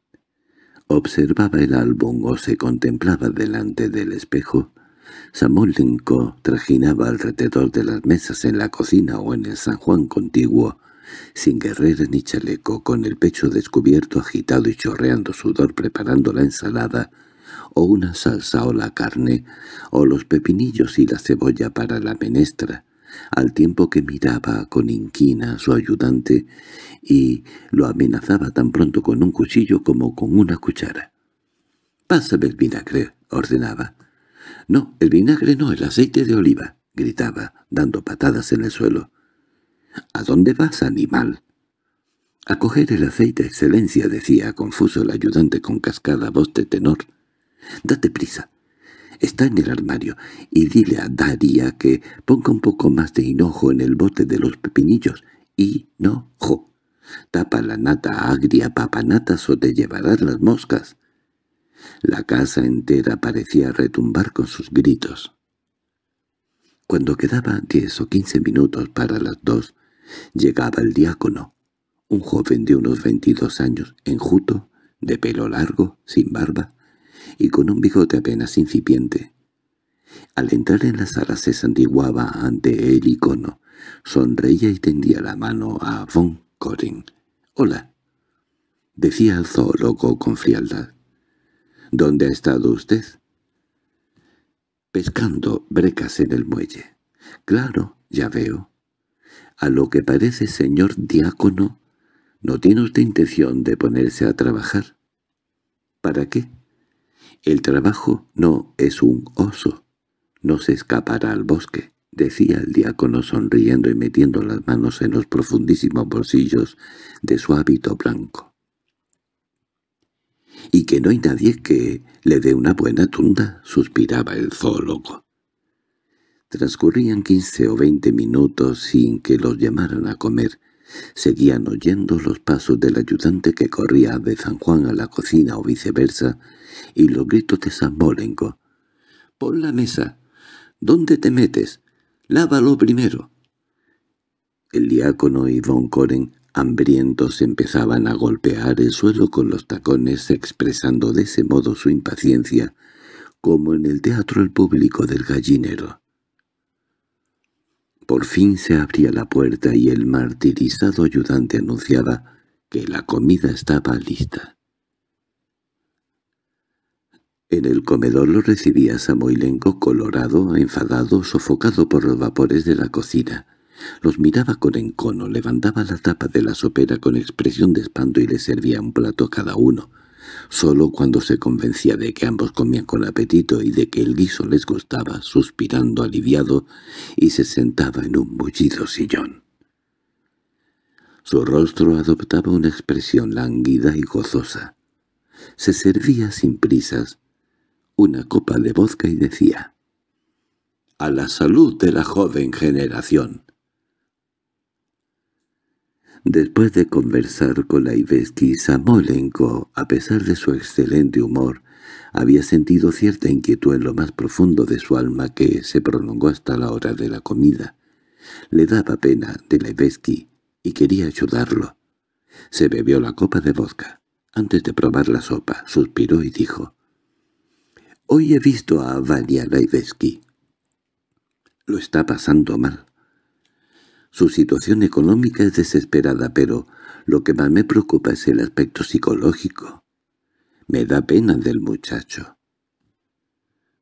observaba el álbum o se contemplaba delante del espejo, Samolenko trajinaba alrededor de las mesas en la cocina o en el San Juan contiguo, sin guerrera ni chaleco, con el pecho descubierto, agitado y chorreando sudor preparando la ensalada, o una salsa o la carne, o los pepinillos y la cebolla para la menestra, al tiempo que miraba con inquina a su ayudante y lo amenazaba tan pronto con un cuchillo como con una cuchara. —Pásame el vinagre —ordenaba. —No, el vinagre no, el aceite de oliva —gritaba, dando patadas en el suelo. —¿A dónde vas, animal? —A coger el aceite, excelencia —decía confuso el ayudante con cascada voz de tenor. —Date prisa. Está en el armario, y dile a Daria que ponga un poco más de hinojo en el bote de los pepinillos. Y Hinojo. Tapa la nata agria, papanatas o te llevarás las moscas. La casa entera parecía retumbar con sus gritos. Cuando quedaba diez o quince minutos para las dos, llegaba el diácono, un joven de unos veintidós años, enjuto, de pelo largo, sin barba, y con un bigote apenas incipiente. Al entrar en la sala se santiguaba ante el icono, sonreía y tendía la mano a Von. Corin. —Hola —decía el zoólogo con frialdad. —¿Dónde ha estado usted? —Pescando brecas en el muelle. —Claro, ya veo. A lo que parece, señor diácono, ¿no tiene usted intención de ponerse a trabajar? —¿Para qué? —El trabajo no es un oso. No se escapará al bosque decía el diácono sonriendo y metiendo las manos en los profundísimos bolsillos de su hábito blanco. —Y que no hay nadie que le dé una buena tunda —suspiraba el zoólogo. Transcurrían quince o veinte minutos sin que los llamaran a comer. Seguían oyendo los pasos del ayudante que corría de San Juan a la cocina o viceversa, y los gritos de San Bolengo. —¡Pon la mesa! ¿Dónde te metes? «Lávalo primero». El diácono y Von Coren, hambrientos, empezaban a golpear el suelo con los tacones, expresando de ese modo su impaciencia, como en el teatro el público del gallinero. Por fin se abría la puerta y el martirizado ayudante anunciaba que la comida estaba lista. En el comedor lo recibía Samoylenko colorado, enfadado, sofocado por los vapores de la cocina. Los miraba con encono, levantaba la tapa de la sopera con expresión de espanto y les servía un plato a cada uno. Solo cuando se convencía de que ambos comían con apetito y de que el guiso les gustaba, suspirando aliviado, y se sentaba en un mullido sillón. Su rostro adoptaba una expresión lánguida y gozosa. Se servía sin prisas, una copa de vodka y decía «A la salud de la joven generación». Después de conversar con la iveski Samolenko, a pesar de su excelente humor, había sentido cierta inquietud en lo más profundo de su alma que se prolongó hasta la hora de la comida. Le daba pena de la Iveski y quería ayudarlo. Se bebió la copa de vodka. Antes de probar la sopa, suspiró y dijo Hoy he visto a Valia Laivesky. Lo está pasando mal. Su situación económica es desesperada, pero lo que más me preocupa es el aspecto psicológico. Me da pena del muchacho.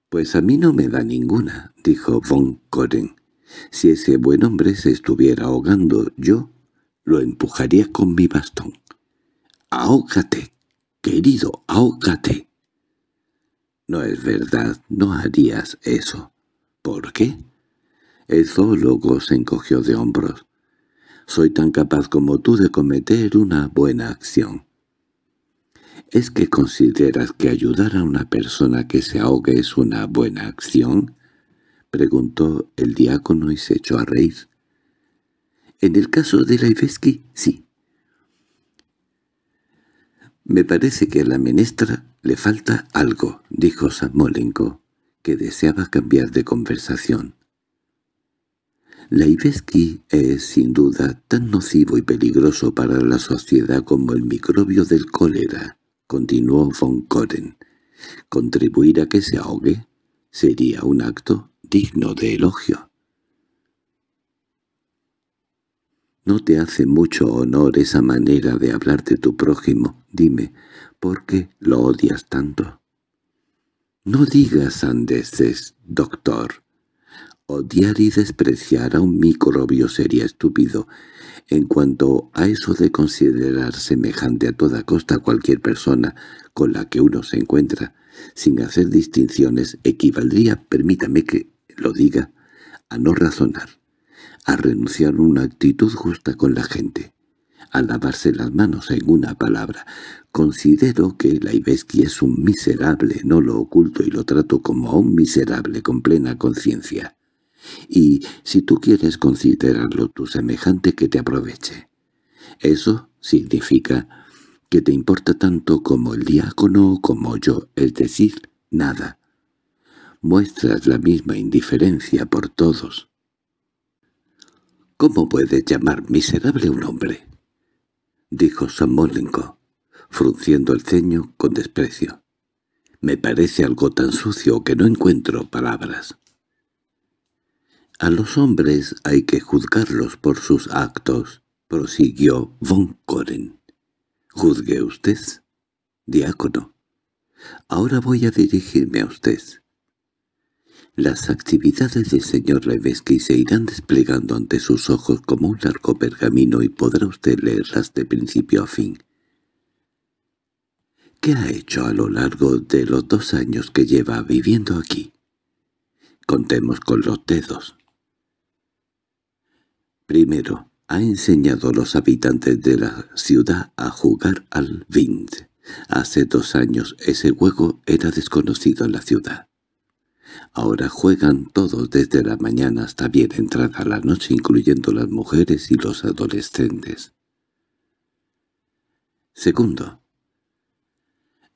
—Pues a mí no me da ninguna —dijo von Koren. —Si ese buen hombre se estuviera ahogando, yo lo empujaría con mi bastón. —¡Ahógate, querido, ahógate! No es verdad, no harías eso. ¿Por qué? El zoólogo se encogió de hombros. Soy tan capaz como tú de cometer una buena acción. ¿Es que consideras que ayudar a una persona que se ahogue es una buena acción? Preguntó el diácono y se echó a reír. En el caso de Laivesky, sí. Me parece que la menestra le falta algo, dijo Samolenko, que deseaba cambiar de conversación. —La Laiveski es, sin duda, tan nocivo y peligroso para la sociedad como el microbio del cólera, continuó von Koren. Contribuir a que se ahogue sería un acto digno de elogio. No te hace mucho honor esa manera de hablar de tu prójimo. Dime, ¿Por qué lo odias tanto? No digas andeses doctor. Odiar y despreciar a un microbio sería estúpido. En cuanto a eso de considerar semejante a toda costa cualquier persona con la que uno se encuentra, sin hacer distinciones, equivaldría, permítame que lo diga, a no razonar, a renunciar a una actitud justa con la gente, a lavarse las manos en una palabra, Considero que Laibeski es un miserable, no lo oculto y lo trato como a un miserable con plena conciencia. Y si tú quieres considerarlo tu semejante que te aproveche. Eso significa que te importa tanto como el diácono o como yo, es decir, nada. Muestras la misma indiferencia por todos. —¿Cómo puedes llamar miserable un hombre? —dijo Samolenko frunciendo el ceño con desprecio. Me parece algo tan sucio que no encuentro palabras. A los hombres hay que juzgarlos por sus actos, prosiguió von Koren. Juzgue usted, diácono. Ahora voy a dirigirme a usted. Las actividades del señor Levesque se irán desplegando ante sus ojos como un largo pergamino y podrá usted leerlas de principio a fin ha hecho a lo largo de los dos años que lleva viviendo aquí? Contemos con los dedos. Primero, ha enseñado a los habitantes de la ciudad a jugar al Vind. Hace dos años ese juego era desconocido en la ciudad. Ahora juegan todos desde la mañana hasta bien entrada la noche, incluyendo las mujeres y los adolescentes. Segundo,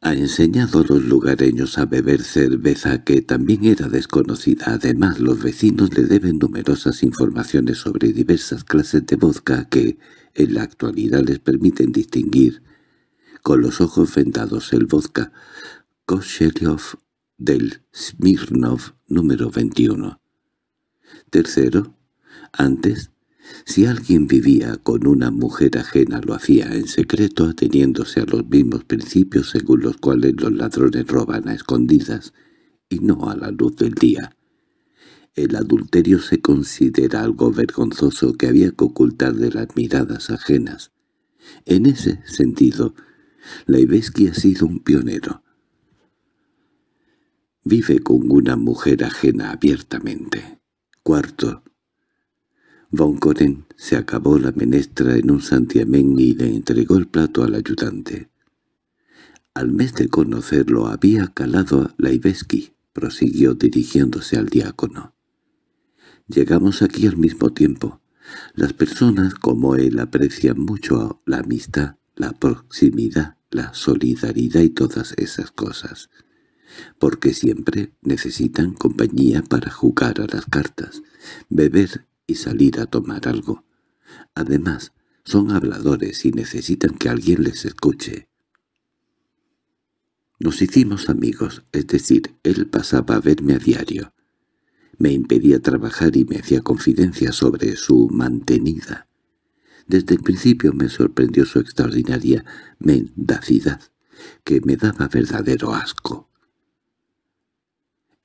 ha enseñado a los lugareños a beber cerveza que también era desconocida. Además, los vecinos le deben numerosas informaciones sobre diversas clases de vodka que en la actualidad les permiten distinguir, con los ojos vendados, el vodka Koshelyov del Smirnov número 21. Tercero, antes si alguien vivía con una mujer ajena lo hacía en secreto ateniéndose a los mismos principios según los cuales los ladrones roban a escondidas y no a la luz del día. El adulterio se considera algo vergonzoso que había que ocultar de las miradas ajenas. En ese sentido, Leibeski ha sido un pionero. Vive con una mujer ajena abiertamente. Cuarto, Von Goren se acabó la menestra en un santiamén y le entregó el plato al ayudante. Al mes de conocerlo había calado a Laibeski, prosiguió dirigiéndose al diácono. Llegamos aquí al mismo tiempo. Las personas como él aprecian mucho la amistad, la proximidad, la solidaridad y todas esas cosas, porque siempre necesitan compañía para jugar a las cartas, beber salir a tomar algo. Además, son habladores y necesitan que alguien les escuche. Nos hicimos amigos, es decir, él pasaba a verme a diario. Me impedía trabajar y me hacía confidencia sobre su mantenida. Desde el principio me sorprendió su extraordinaria mendacidad, que me daba verdadero asco.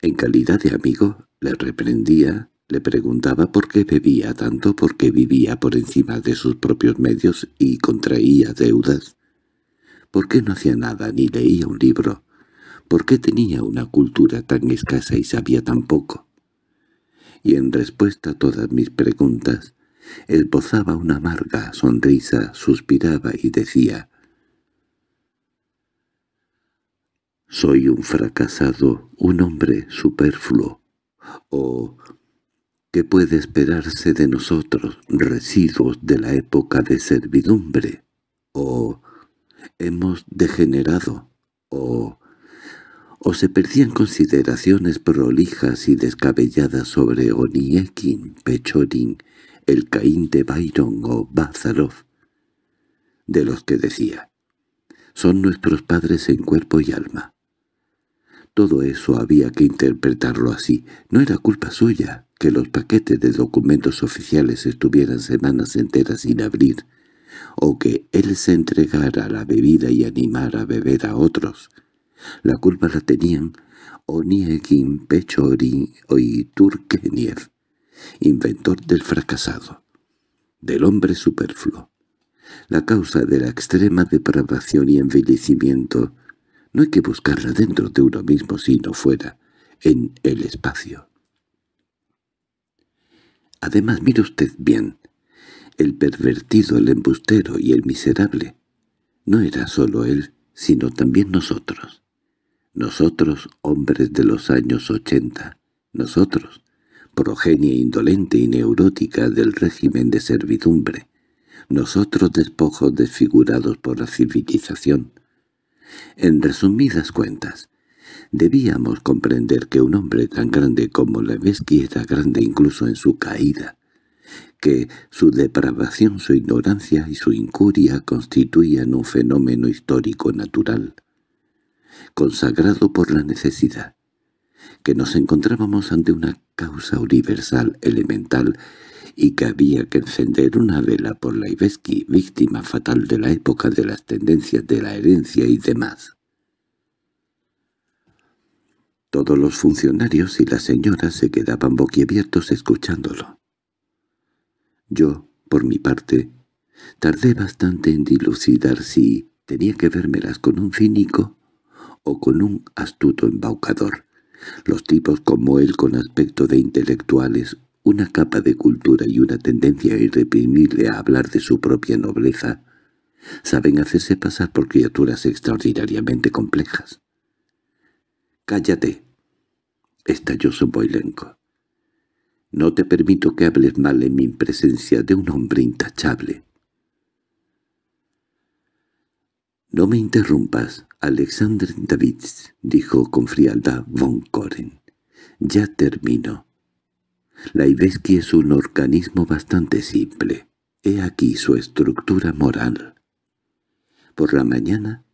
En calidad de amigo, le reprendía, le preguntaba por qué bebía tanto, por qué vivía por encima de sus propios medios y contraía deudas, por qué no hacía nada ni leía un libro, por qué tenía una cultura tan escasa y sabía tan poco. Y en respuesta a todas mis preguntas, esbozaba una amarga sonrisa, suspiraba y decía «Soy un fracasado, un hombre superfluo, o ¿Qué puede esperarse de nosotros, residuos de la época de servidumbre? ¿O hemos degenerado? ¿O, se perdían consideraciones prolijas y descabelladas sobre Oniekin, Pechorin, el Caín de Byron o Bázarov? De los que decía, son nuestros padres en cuerpo y alma. Todo eso había que interpretarlo así. No era culpa suya que los paquetes de documentos oficiales estuvieran semanas enteras sin abrir, o que él se entregara la bebida y animara a beber a otros. La culpa la tenían Oniekin Pechorin Oiturkeniev, inventor del fracasado, del hombre superfluo. La causa de la extrema depravación y envilecimiento no hay que buscarla dentro de uno mismo, sino fuera, en el espacio. Además, mire usted bien, el pervertido, el embustero y el miserable, no era solo él, sino también nosotros. Nosotros, hombres de los años ochenta, nosotros, progenie indolente y neurótica del régimen de servidumbre, nosotros despojos desfigurados por la civilización, en resumidas cuentas, debíamos comprender que un hombre tan grande como la era grande incluso en su caída, que su depravación, su ignorancia y su incuria constituían un fenómeno histórico natural, consagrado por la necesidad, que nos encontrábamos ante una causa universal, elemental, y que había que encender una vela por la Ibeski, víctima fatal de la época de las tendencias de la herencia y demás. Todos los funcionarios y las señoras se quedaban boquiabiertos escuchándolo. Yo, por mi parte, tardé bastante en dilucidar si tenía que vérmelas con un cínico o con un astuto embaucador. Los tipos como él con aspecto de intelectuales una capa de cultura y una tendencia irreprimible a hablar de su propia nobleza, saben hacerse pasar por criaturas extraordinariamente complejas. —¡Cállate! —estalló boilenco. —No te permito que hables mal en mi presencia de un hombre intachable. —No me interrumpas, Alexander Davids —dijo con frialdad von Koren. —Ya termino. La Ibeski es un organismo bastante simple. He aquí su estructura moral. Por la mañana,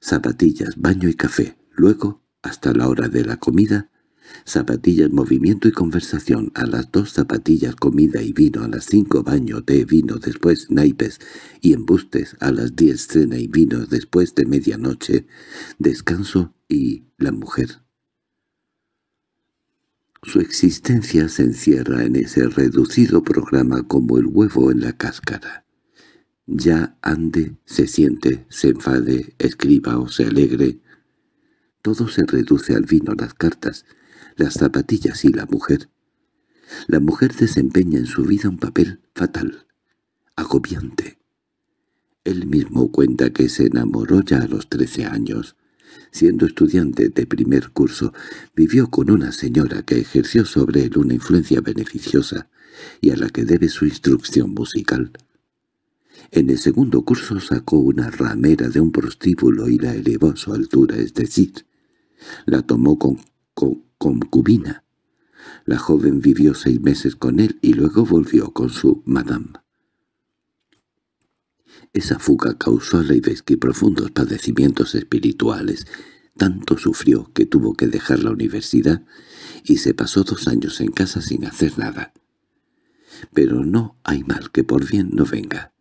zapatillas, baño y café. Luego, hasta la hora de la comida, zapatillas, movimiento y conversación. A las dos zapatillas, comida y vino. A las cinco, baño, té, vino. Después, naipes y embustes. A las diez, cena y vino. Después de medianoche, descanso y la mujer. Su existencia se encierra en ese reducido programa como el huevo en la cáscara. Ya ande, se siente, se enfade, escriba o se alegre. Todo se reduce al vino, las cartas, las zapatillas y la mujer. La mujer desempeña en su vida un papel fatal, agobiante. Él mismo cuenta que se enamoró ya a los trece años, siendo estudiante de primer curso, vivió con una señora que ejerció sobre él una influencia beneficiosa y a la que debe su instrucción musical. En el segundo curso sacó una ramera de un prostíbulo y la elevó a su altura, es decir, la tomó con, concubina. La joven vivió seis meses con él y luego volvió con su madame. Esa fuga causó a y profundos padecimientos espirituales. Tanto sufrió que tuvo que dejar la universidad y se pasó dos años en casa sin hacer nada. Pero no hay mal que por bien no venga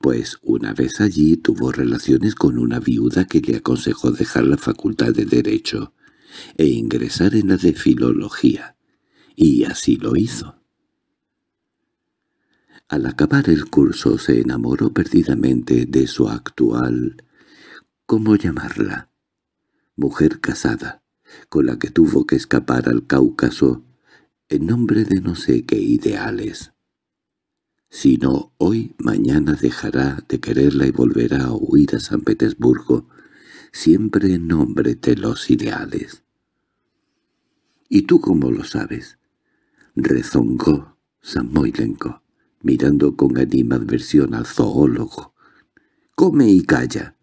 pues una vez allí tuvo relaciones con una viuda que le aconsejó dejar la facultad de Derecho e ingresar en la de Filología, y así lo hizo. Al acabar el curso se enamoró perdidamente de su actual... ¿Cómo llamarla? Mujer casada, con la que tuvo que escapar al Cáucaso en nombre de no sé qué ideales. Si no, hoy, mañana dejará de quererla y volverá a huir a San Petersburgo, siempre en nombre de los ideales. —¿Y tú cómo lo sabes? —rezongó Samoylenko mirando con animadversión al zoólogo. —¡Come y calla!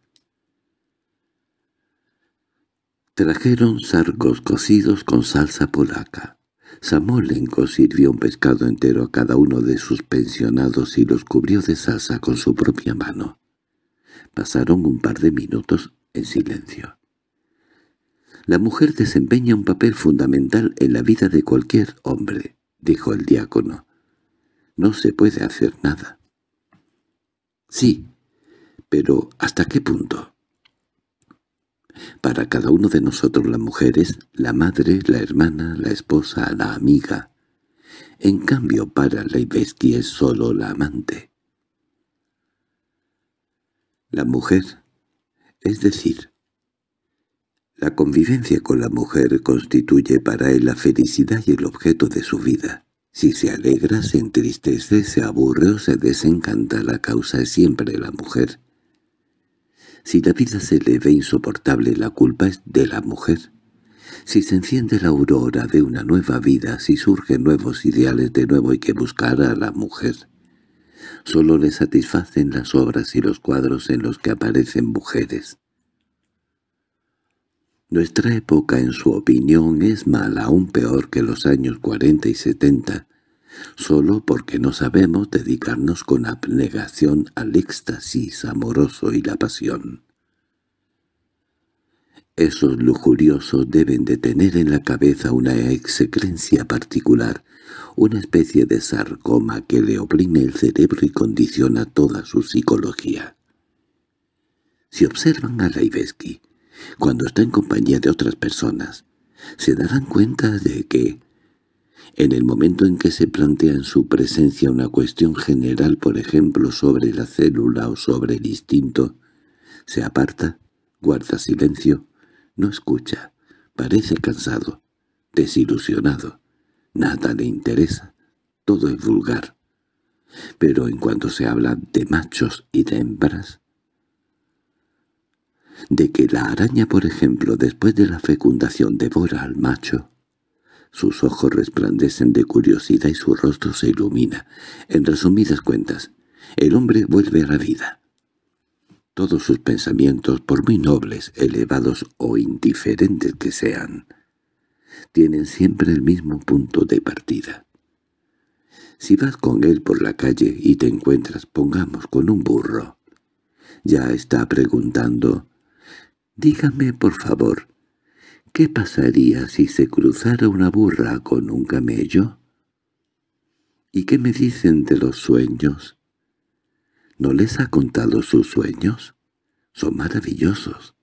Trajeron sargos cocidos con salsa polaca. Samolenko sirvió un pescado entero a cada uno de sus pensionados y los cubrió de salsa con su propia mano. Pasaron un par de minutos en silencio. «La mujer desempeña un papel fundamental en la vida de cualquier hombre», dijo el diácono. No se puede hacer nada. Sí, pero ¿hasta qué punto? Para cada uno de nosotros las mujeres, la madre, la hermana, la esposa, la amiga. En cambio para la Leibeski es solo la amante. La mujer, es decir, la convivencia con la mujer constituye para él la felicidad y el objeto de su vida. Si se alegra, se entristece, se aburre o se desencanta, la causa es siempre la mujer. Si la vida se le ve insoportable, la culpa es de la mujer. Si se enciende la aurora de una nueva vida, si surgen nuevos ideales, de nuevo y que buscar a la mujer. Solo le satisfacen las obras y los cuadros en los que aparecen mujeres. Nuestra época, en su opinión, es mala aún peor que los años 40 y 70, solo porque no sabemos dedicarnos con abnegación al éxtasis amoroso y la pasión. Esos lujuriosos deben de tener en la cabeza una execrencia particular, una especie de sarcoma que le oprime el cerebro y condiciona toda su psicología. Si observan a Laiveski, cuando está en compañía de otras personas, se darán cuenta de que, en el momento en que se plantea en su presencia una cuestión general, por ejemplo, sobre la célula o sobre el instinto, se aparta, guarda silencio, no escucha, parece cansado, desilusionado, nada le interesa, todo es vulgar. Pero en cuanto se habla de machos y de hembras, de que la araña, por ejemplo, después de la fecundación devora al macho. Sus ojos resplandecen de curiosidad y su rostro se ilumina. En resumidas cuentas, el hombre vuelve a la vida. Todos sus pensamientos, por muy nobles, elevados o indiferentes que sean, tienen siempre el mismo punto de partida. Si vas con él por la calle y te encuentras, pongamos, con un burro, ya está preguntando Dígame, por favor, ¿qué pasaría si se cruzara una burra con un camello? ¿Y qué me dicen de los sueños? ¿No les ha contado sus sueños? Son maravillosos.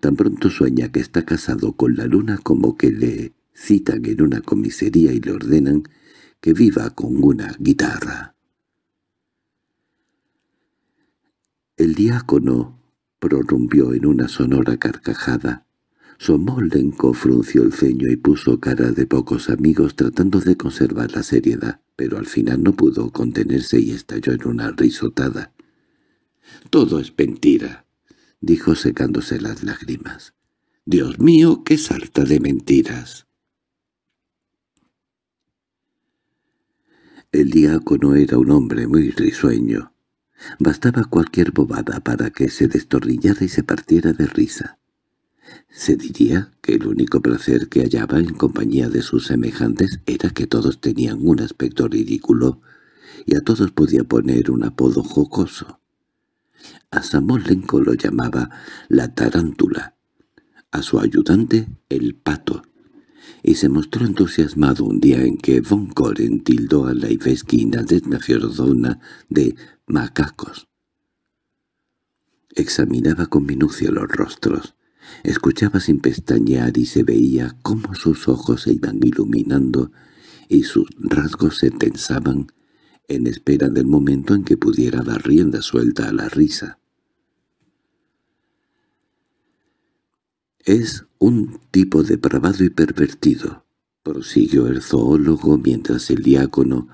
Tan pronto sueña que está casado con la luna como que le citan en una comisaría y le ordenan que viva con una guitarra. El diácono prorrumpió en una sonora carcajada. Somolenko frunció el ceño y puso cara de pocos amigos tratando de conservar la seriedad, pero al final no pudo contenerse y estalló en una risotada. «Todo es mentira», dijo secándose las lágrimas. «Dios mío, qué sarta de mentiras». El diácono era un hombre muy risueño, Bastaba cualquier bobada para que se destorrillara y se partiera de risa. Se diría que el único placer que hallaba en compañía de sus semejantes era que todos tenían un aspecto ridículo y a todos podía poner un apodo jocoso. A Samuel lo llamaba la tarántula, a su ayudante el pato, y se mostró entusiasmado un día en que Von Koren tildó a la Ivesquina de de macacos. Examinaba con minucia los rostros, escuchaba sin pestañear y se veía cómo sus ojos se iban iluminando y sus rasgos se tensaban en espera del momento en que pudiera dar rienda suelta a la risa. Es un tipo depravado y pervertido, prosiguió el zoólogo mientras el diácono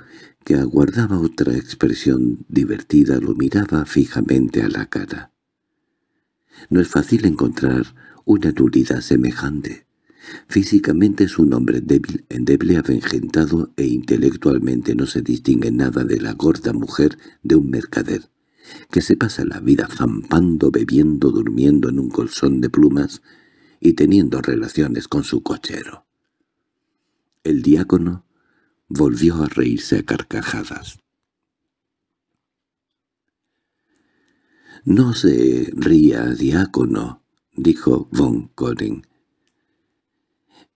que aguardaba otra expresión divertida lo miraba fijamente a la cara. No es fácil encontrar una nulidad semejante. Físicamente es un hombre débil, endeble, avengentado e intelectualmente no se distingue nada de la gorda mujer de un mercader, que se pasa la vida zampando, bebiendo, durmiendo en un colzón de plumas y teniendo relaciones con su cochero. El diácono volvió a reírse a carcajadas. —No se ría, diácono —dijo von Koren—.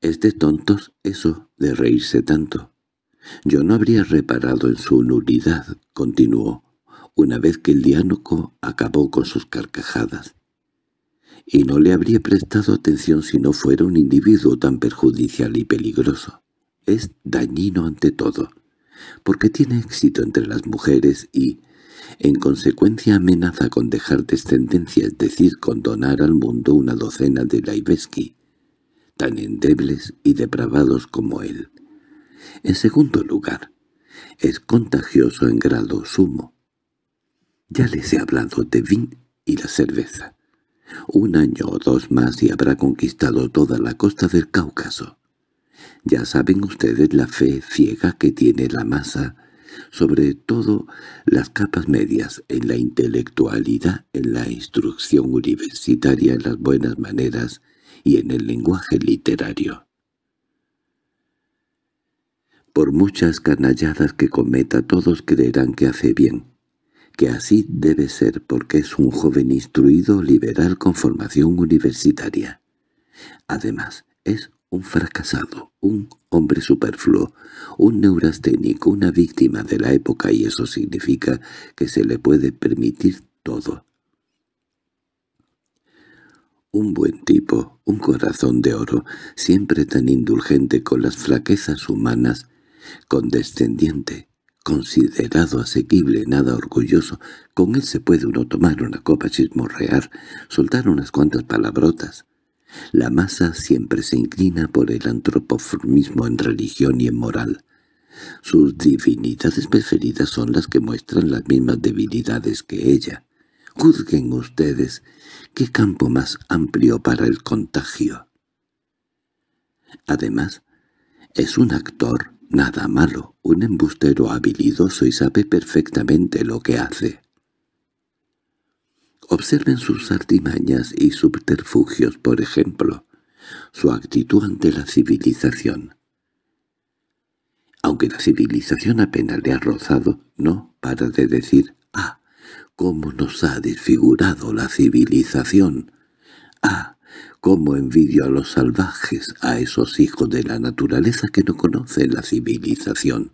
Es de tontos eso de reírse tanto. Yo no habría reparado en su nulidad, continuó, una vez que el diánoco acabó con sus carcajadas. Y no le habría prestado atención si no fuera un individuo tan perjudicial y peligroso es dañino ante todo, porque tiene éxito entre las mujeres y, en consecuencia, amenaza con dejar descendencia, es decir, con donar al mundo una docena de laibeski tan endebles y depravados como él. En segundo lugar, es contagioso en grado sumo. Ya les he hablado de vin y la cerveza. Un año o dos más y habrá conquistado toda la costa del Cáucaso. Ya saben ustedes la fe ciega que tiene la masa, sobre todo las capas medias, en la intelectualidad, en la instrucción universitaria, en las buenas maneras y en el lenguaje literario. Por muchas canalladas que cometa todos creerán que hace bien, que así debe ser porque es un joven instruido liberal con formación universitaria. Además, es un fracasado, un hombre superfluo, un neurasténico, una víctima de la época y eso significa que se le puede permitir todo. Un buen tipo, un corazón de oro, siempre tan indulgente con las flaquezas humanas, condescendiente, considerado asequible, nada orgulloso, con él se puede uno tomar una copa chismorrear, soltar unas cuantas palabrotas, la masa siempre se inclina por el antropoformismo en religión y en moral. Sus divinidades preferidas son las que muestran las mismas debilidades que ella. Juzguen ustedes qué campo más amplio para el contagio. Además, es un actor nada malo, un embustero habilidoso y sabe perfectamente lo que hace. Observen sus artimañas y subterfugios, por ejemplo, su actitud ante la civilización. Aunque la civilización apenas le ha rozado, no para de decir «¡Ah! ¡Cómo nos ha desfigurado la civilización! ¡Ah! cómo envidio a los salvajes, a esos hijos de la naturaleza que no conocen la civilización.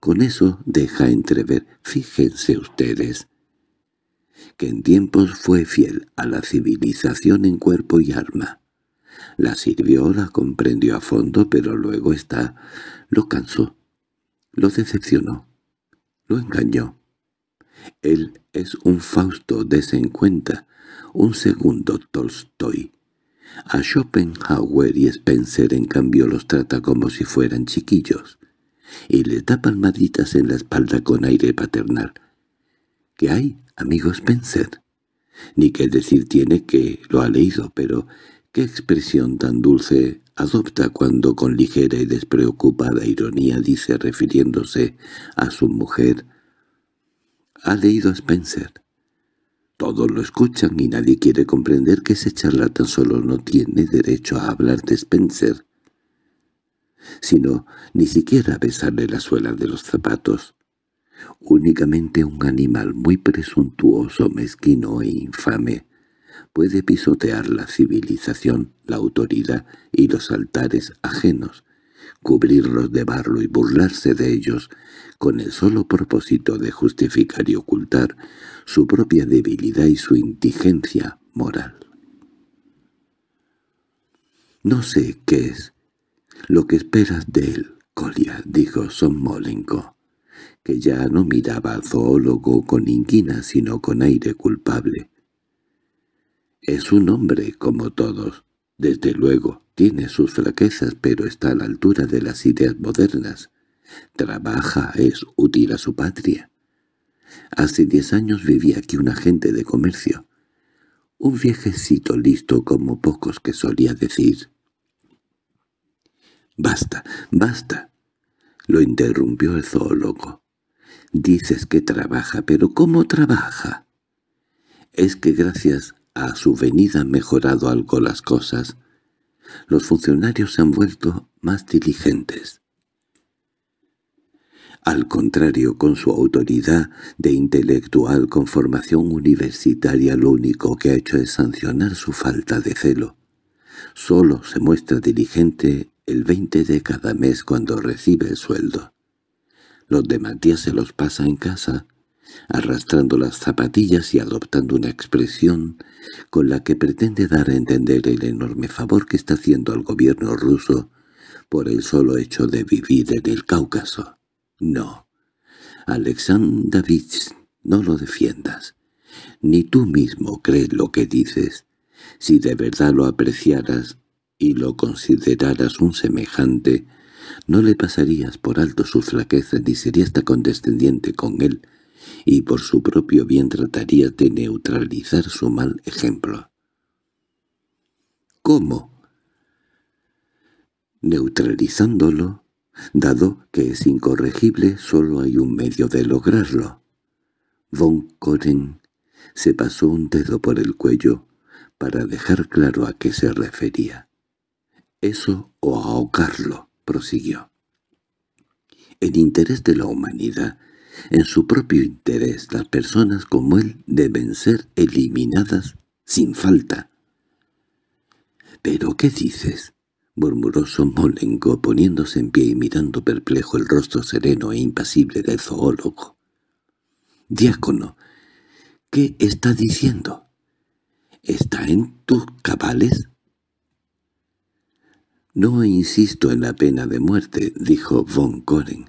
Con eso deja entrever, fíjense ustedes, que en tiempos fue fiel a la civilización en cuerpo y arma. La sirvió, la comprendió a fondo, pero luego está lo cansó, lo decepcionó, lo engañó. Él es un Fausto desencuenta, un segundo Tolstoy. A Schopenhauer y Spencer en cambio los trata como si fueran chiquillos, y les da palmaditas en la espalda con aire paternal. ¿Qué hay? amigo Spencer, ni qué decir tiene que lo ha leído, pero qué expresión tan dulce adopta cuando con ligera y despreocupada ironía dice refiriéndose a su mujer. Ha leído a Spencer. Todos lo escuchan y nadie quiere comprender que ese charlatán solo no tiene derecho a hablar de Spencer, sino ni siquiera a besarle la suela de los zapatos. Únicamente un animal muy presuntuoso, mezquino e infame puede pisotear la civilización, la autoridad y los altares ajenos, cubrirlos de barro y burlarse de ellos, con el solo propósito de justificar y ocultar su propia debilidad y su indigencia moral. No sé qué es lo que esperas de él, Colia, dijo Molenko que ya no miraba al zoólogo con inquina sino con aire culpable. Es un hombre como todos. Desde luego, tiene sus fraquezas, pero está a la altura de las ideas modernas. Trabaja, es útil a su patria. Hace diez años vivía aquí un agente de comercio. Un viejecito listo como pocos que solía decir. —¡Basta, basta! —lo interrumpió el zoólogo. Dices que trabaja, pero ¿cómo trabaja? Es que gracias a su venida han mejorado algo las cosas. Los funcionarios se han vuelto más diligentes. Al contrario, con su autoridad de intelectual con formación universitaria lo único que ha hecho es sancionar su falta de celo. Solo se muestra diligente el 20 de cada mes cuando recibe el sueldo. Los de Matías se los pasa en casa, arrastrando las zapatillas y adoptando una expresión con la que pretende dar a entender el enorme favor que está haciendo al gobierno ruso por el solo hecho de vivir en el Cáucaso. No, Alexander no lo defiendas. Ni tú mismo crees lo que dices. Si de verdad lo apreciaras y lo consideraras un semejante, no le pasarías por alto su flaqueza ni serías tan condescendiente con él, y por su propio bien tratarías de neutralizar su mal ejemplo. ¿Cómo? Neutralizándolo, dado que es incorregible, solo hay un medio de lograrlo. Von Koren se pasó un dedo por el cuello para dejar claro a qué se refería. Eso o ahogarlo prosiguió. En interés de la humanidad, en su propio interés, las personas como él deben ser eliminadas sin falta. —¿Pero qué dices? —murmuró Somolengo poniéndose en pie y mirando perplejo el rostro sereno e impasible del zoólogo. —Diácono, ¿qué está diciendo? —¿Está en tus cabales? «No insisto en la pena de muerte», dijo von Koren.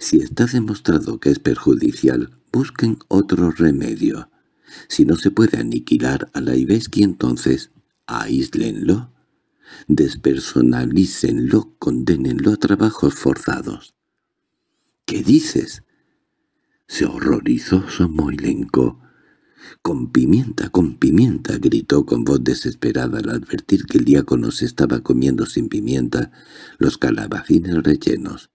«Si está demostrado que es perjudicial, busquen otro remedio. Si no se puede aniquilar a la Iveski, entonces aíslenlo, despersonalícenlo, condenenlo a trabajos forzados». «¿Qué dices?» Se horrorizó Somoilenko. —¡Con pimienta, con pimienta! —gritó con voz desesperada al advertir que el diácono se estaba comiendo sin pimienta los calabacines rellenos.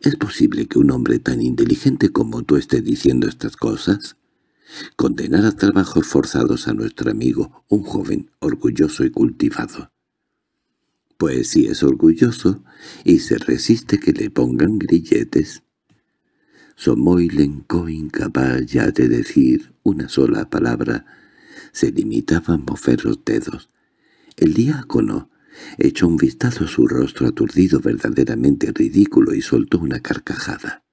—¿Es posible que un hombre tan inteligente como tú esté diciendo estas cosas? Condenar a trabajos forzados a nuestro amigo, un joven orgulloso y cultivado. Pues si es orgulloso y se resiste que le pongan grilletes, Somoylenco incapaz ya de decir una sola palabra, se limitaba a mover los dedos. El diácono echó un vistazo a su rostro aturdido verdaderamente ridículo y soltó una carcajada.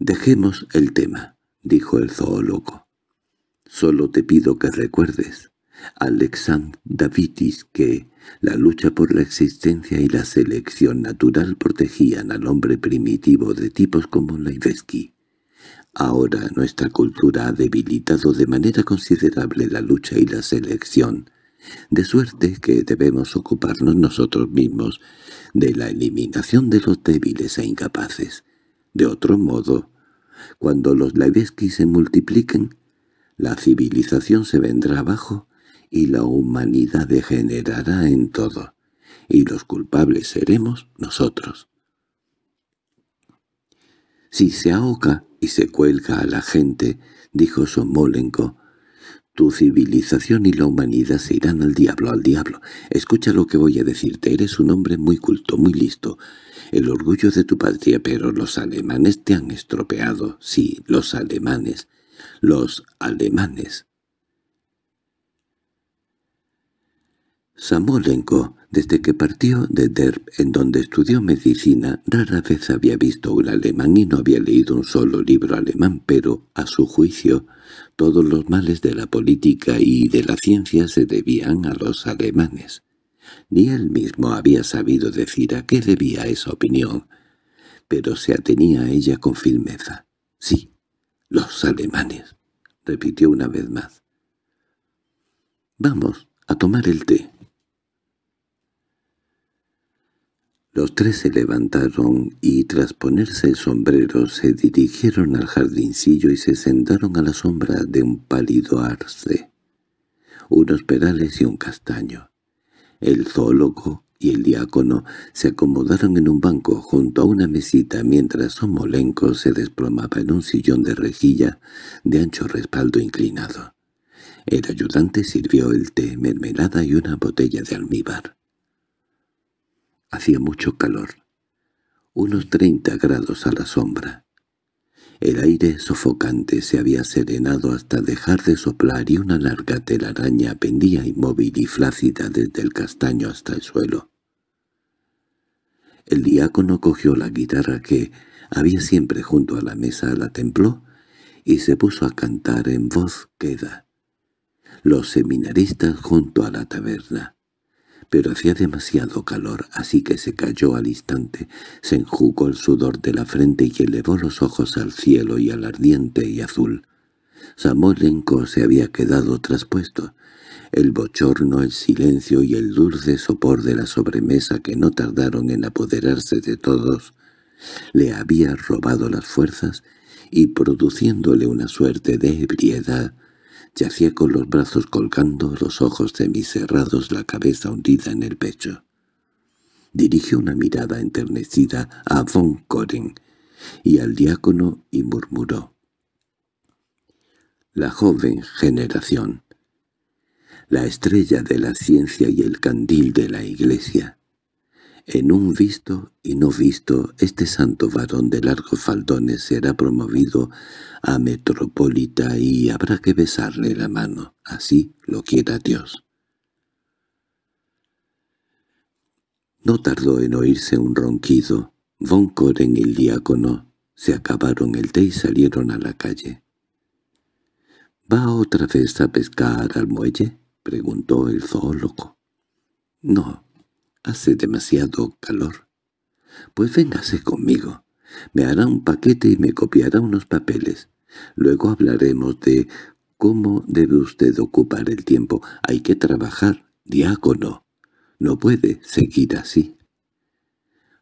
«Dejemos el tema», dijo el zoólogo. «Solo te pido que recuerdes, Alexandre Davidis que la lucha por la existencia y la selección natural protegían al hombre primitivo de tipos como Laiveski. Ahora nuestra cultura ha debilitado de manera considerable la lucha y la selección, de suerte que debemos ocuparnos nosotros mismos de la eliminación de los débiles e incapaces. De otro modo, cuando los Laiveski se multipliquen, la civilización se vendrá abajo y la humanidad degenerará en todo, y los culpables seremos nosotros. Si se ahoga y se cuelga a la gente, dijo Somolenko, tu civilización y la humanidad se irán al diablo, al diablo. Escucha lo que voy a decirte, eres un hombre muy culto, muy listo. El orgullo de tu patria, pero los alemanes te han estropeado. Sí, los alemanes. Los alemanes. Samolenko, desde que partió de Derb, en donde estudió medicina, rara vez había visto un alemán y no había leído un solo libro alemán, pero, a su juicio, todos los males de la política y de la ciencia se debían a los alemanes. Ni él mismo había sabido decir a qué debía esa opinión, pero se atenía a ella con firmeza. «Sí, los alemanes», repitió una vez más. «Vamos a tomar el té». Los tres se levantaron y, tras ponerse el sombrero, se dirigieron al jardincillo y se sentaron a la sombra de un pálido arce, unos perales y un castaño. El zoólogo y el diácono se acomodaron en un banco junto a una mesita mientras molenco se desplomaba en un sillón de rejilla de ancho respaldo inclinado. El ayudante sirvió el té, mermelada y una botella de almíbar. Hacía mucho calor, unos 30 grados a la sombra. El aire sofocante se había serenado hasta dejar de soplar y una larga telaraña pendía inmóvil y flácida desde el castaño hasta el suelo. El diácono cogió la guitarra que había siempre junto a la mesa, la templó y se puso a cantar en voz queda. Los seminaristas junto a la taberna pero hacía demasiado calor, así que se cayó al instante, se enjugó el sudor de la frente y elevó los ojos al cielo y al ardiente y azul. Samolenko se había quedado traspuesto. El bochorno, el silencio y el dulce sopor de la sobremesa que no tardaron en apoderarse de todos, le había robado las fuerzas y produciéndole una suerte de ebriedad, Yacía con los brazos colgando, los ojos semicerrados, la cabeza hundida en el pecho. Dirigió una mirada enternecida a Von Koren y al diácono y murmuró. La joven generación. La estrella de la ciencia y el candil de la iglesia. En un visto y no visto, este santo varón de largos faldones será promovido a metropolita y habrá que besarle la mano, así lo quiera Dios. No tardó en oírse un ronquido. Von en el diácono se acabaron el té y salieron a la calle. —¿Va otra vez a pescar al muelle? —preguntó el zoólogo. —No Hace demasiado calor. Pues véngase conmigo. Me hará un paquete y me copiará unos papeles. Luego hablaremos de cómo debe usted ocupar el tiempo. Hay que trabajar, diácono. No puede seguir así.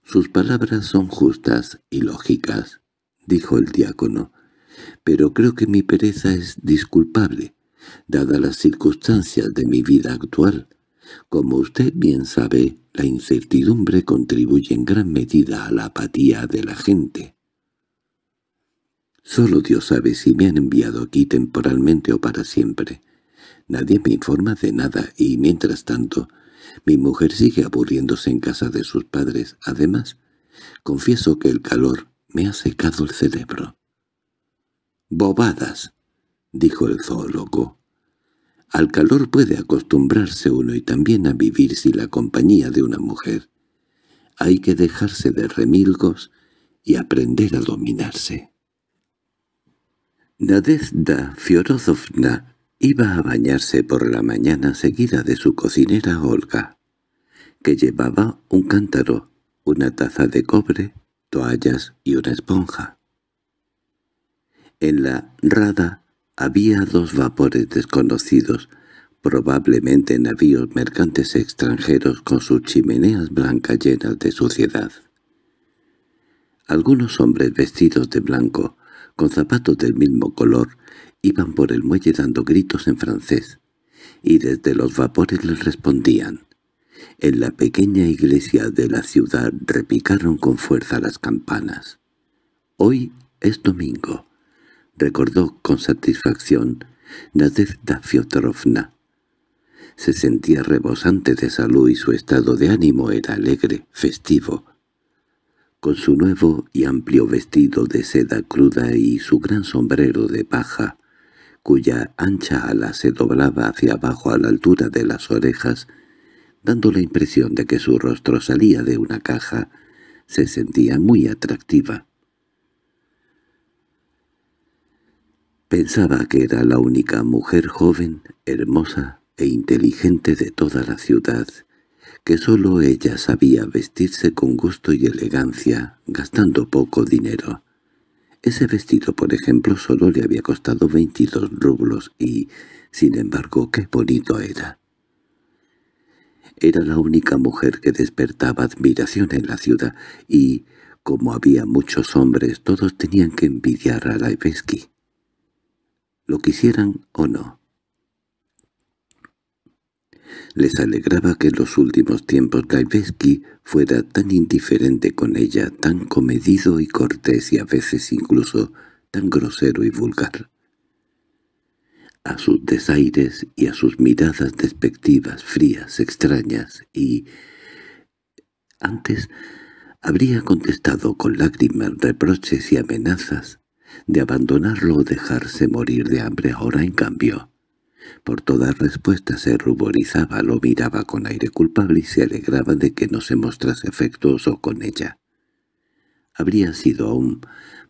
Sus palabras son justas y lógicas, dijo el diácono, pero creo que mi pereza es disculpable, dada las circunstancias de mi vida actual. Como usted bien sabe, la incertidumbre contribuye en gran medida a la apatía de la gente. Solo Dios sabe si me han enviado aquí temporalmente o para siempre. Nadie me informa de nada y, mientras tanto, mi mujer sigue aburriéndose en casa de sus padres. Además, confieso que el calor me ha secado el cerebro. —¡Bobadas! —dijo el zoólogo. Al calor puede acostumbrarse uno y también a vivir sin la compañía de una mujer. Hay que dejarse de remilgos y aprender a dominarse. Nadezda Fiorozovna iba a bañarse por la mañana seguida de su cocinera Olga, que llevaba un cántaro, una taza de cobre, toallas y una esponja. En la rada había dos vapores desconocidos, probablemente navíos mercantes extranjeros con sus chimeneas blancas llenas de suciedad. Algunos hombres vestidos de blanco, con zapatos del mismo color, iban por el muelle dando gritos en francés, y desde los vapores les respondían. En la pequeña iglesia de la ciudad repicaron con fuerza las campanas. Hoy es domingo recordó con satisfacción Nadezhda Fyodorovna. Se sentía rebosante de salud y su estado de ánimo era alegre, festivo. Con su nuevo y amplio vestido de seda cruda y su gran sombrero de paja, cuya ancha ala se doblaba hacia abajo a la altura de las orejas, dando la impresión de que su rostro salía de una caja, se sentía muy atractiva. Pensaba que era la única mujer joven, hermosa e inteligente de toda la ciudad, que sólo ella sabía vestirse con gusto y elegancia, gastando poco dinero. Ese vestido, por ejemplo, solo le había costado 22 rublos y, sin embargo, qué bonito era. Era la única mujer que despertaba admiración en la ciudad y, como había muchos hombres, todos tenían que envidiar a Laivesky lo quisieran o no. Les alegraba que en los últimos tiempos Gaibeski fuera tan indiferente con ella, tan comedido y cortés y a veces incluso tan grosero y vulgar. A sus desaires y a sus miradas despectivas, frías, extrañas y... Antes habría contestado con lágrimas, reproches y amenazas, de abandonarlo o dejarse morir de hambre ahora en cambio. Por toda respuesta se ruborizaba, lo miraba con aire culpable y se alegraba de que no se mostrase afectuoso con ella. Habría sido aún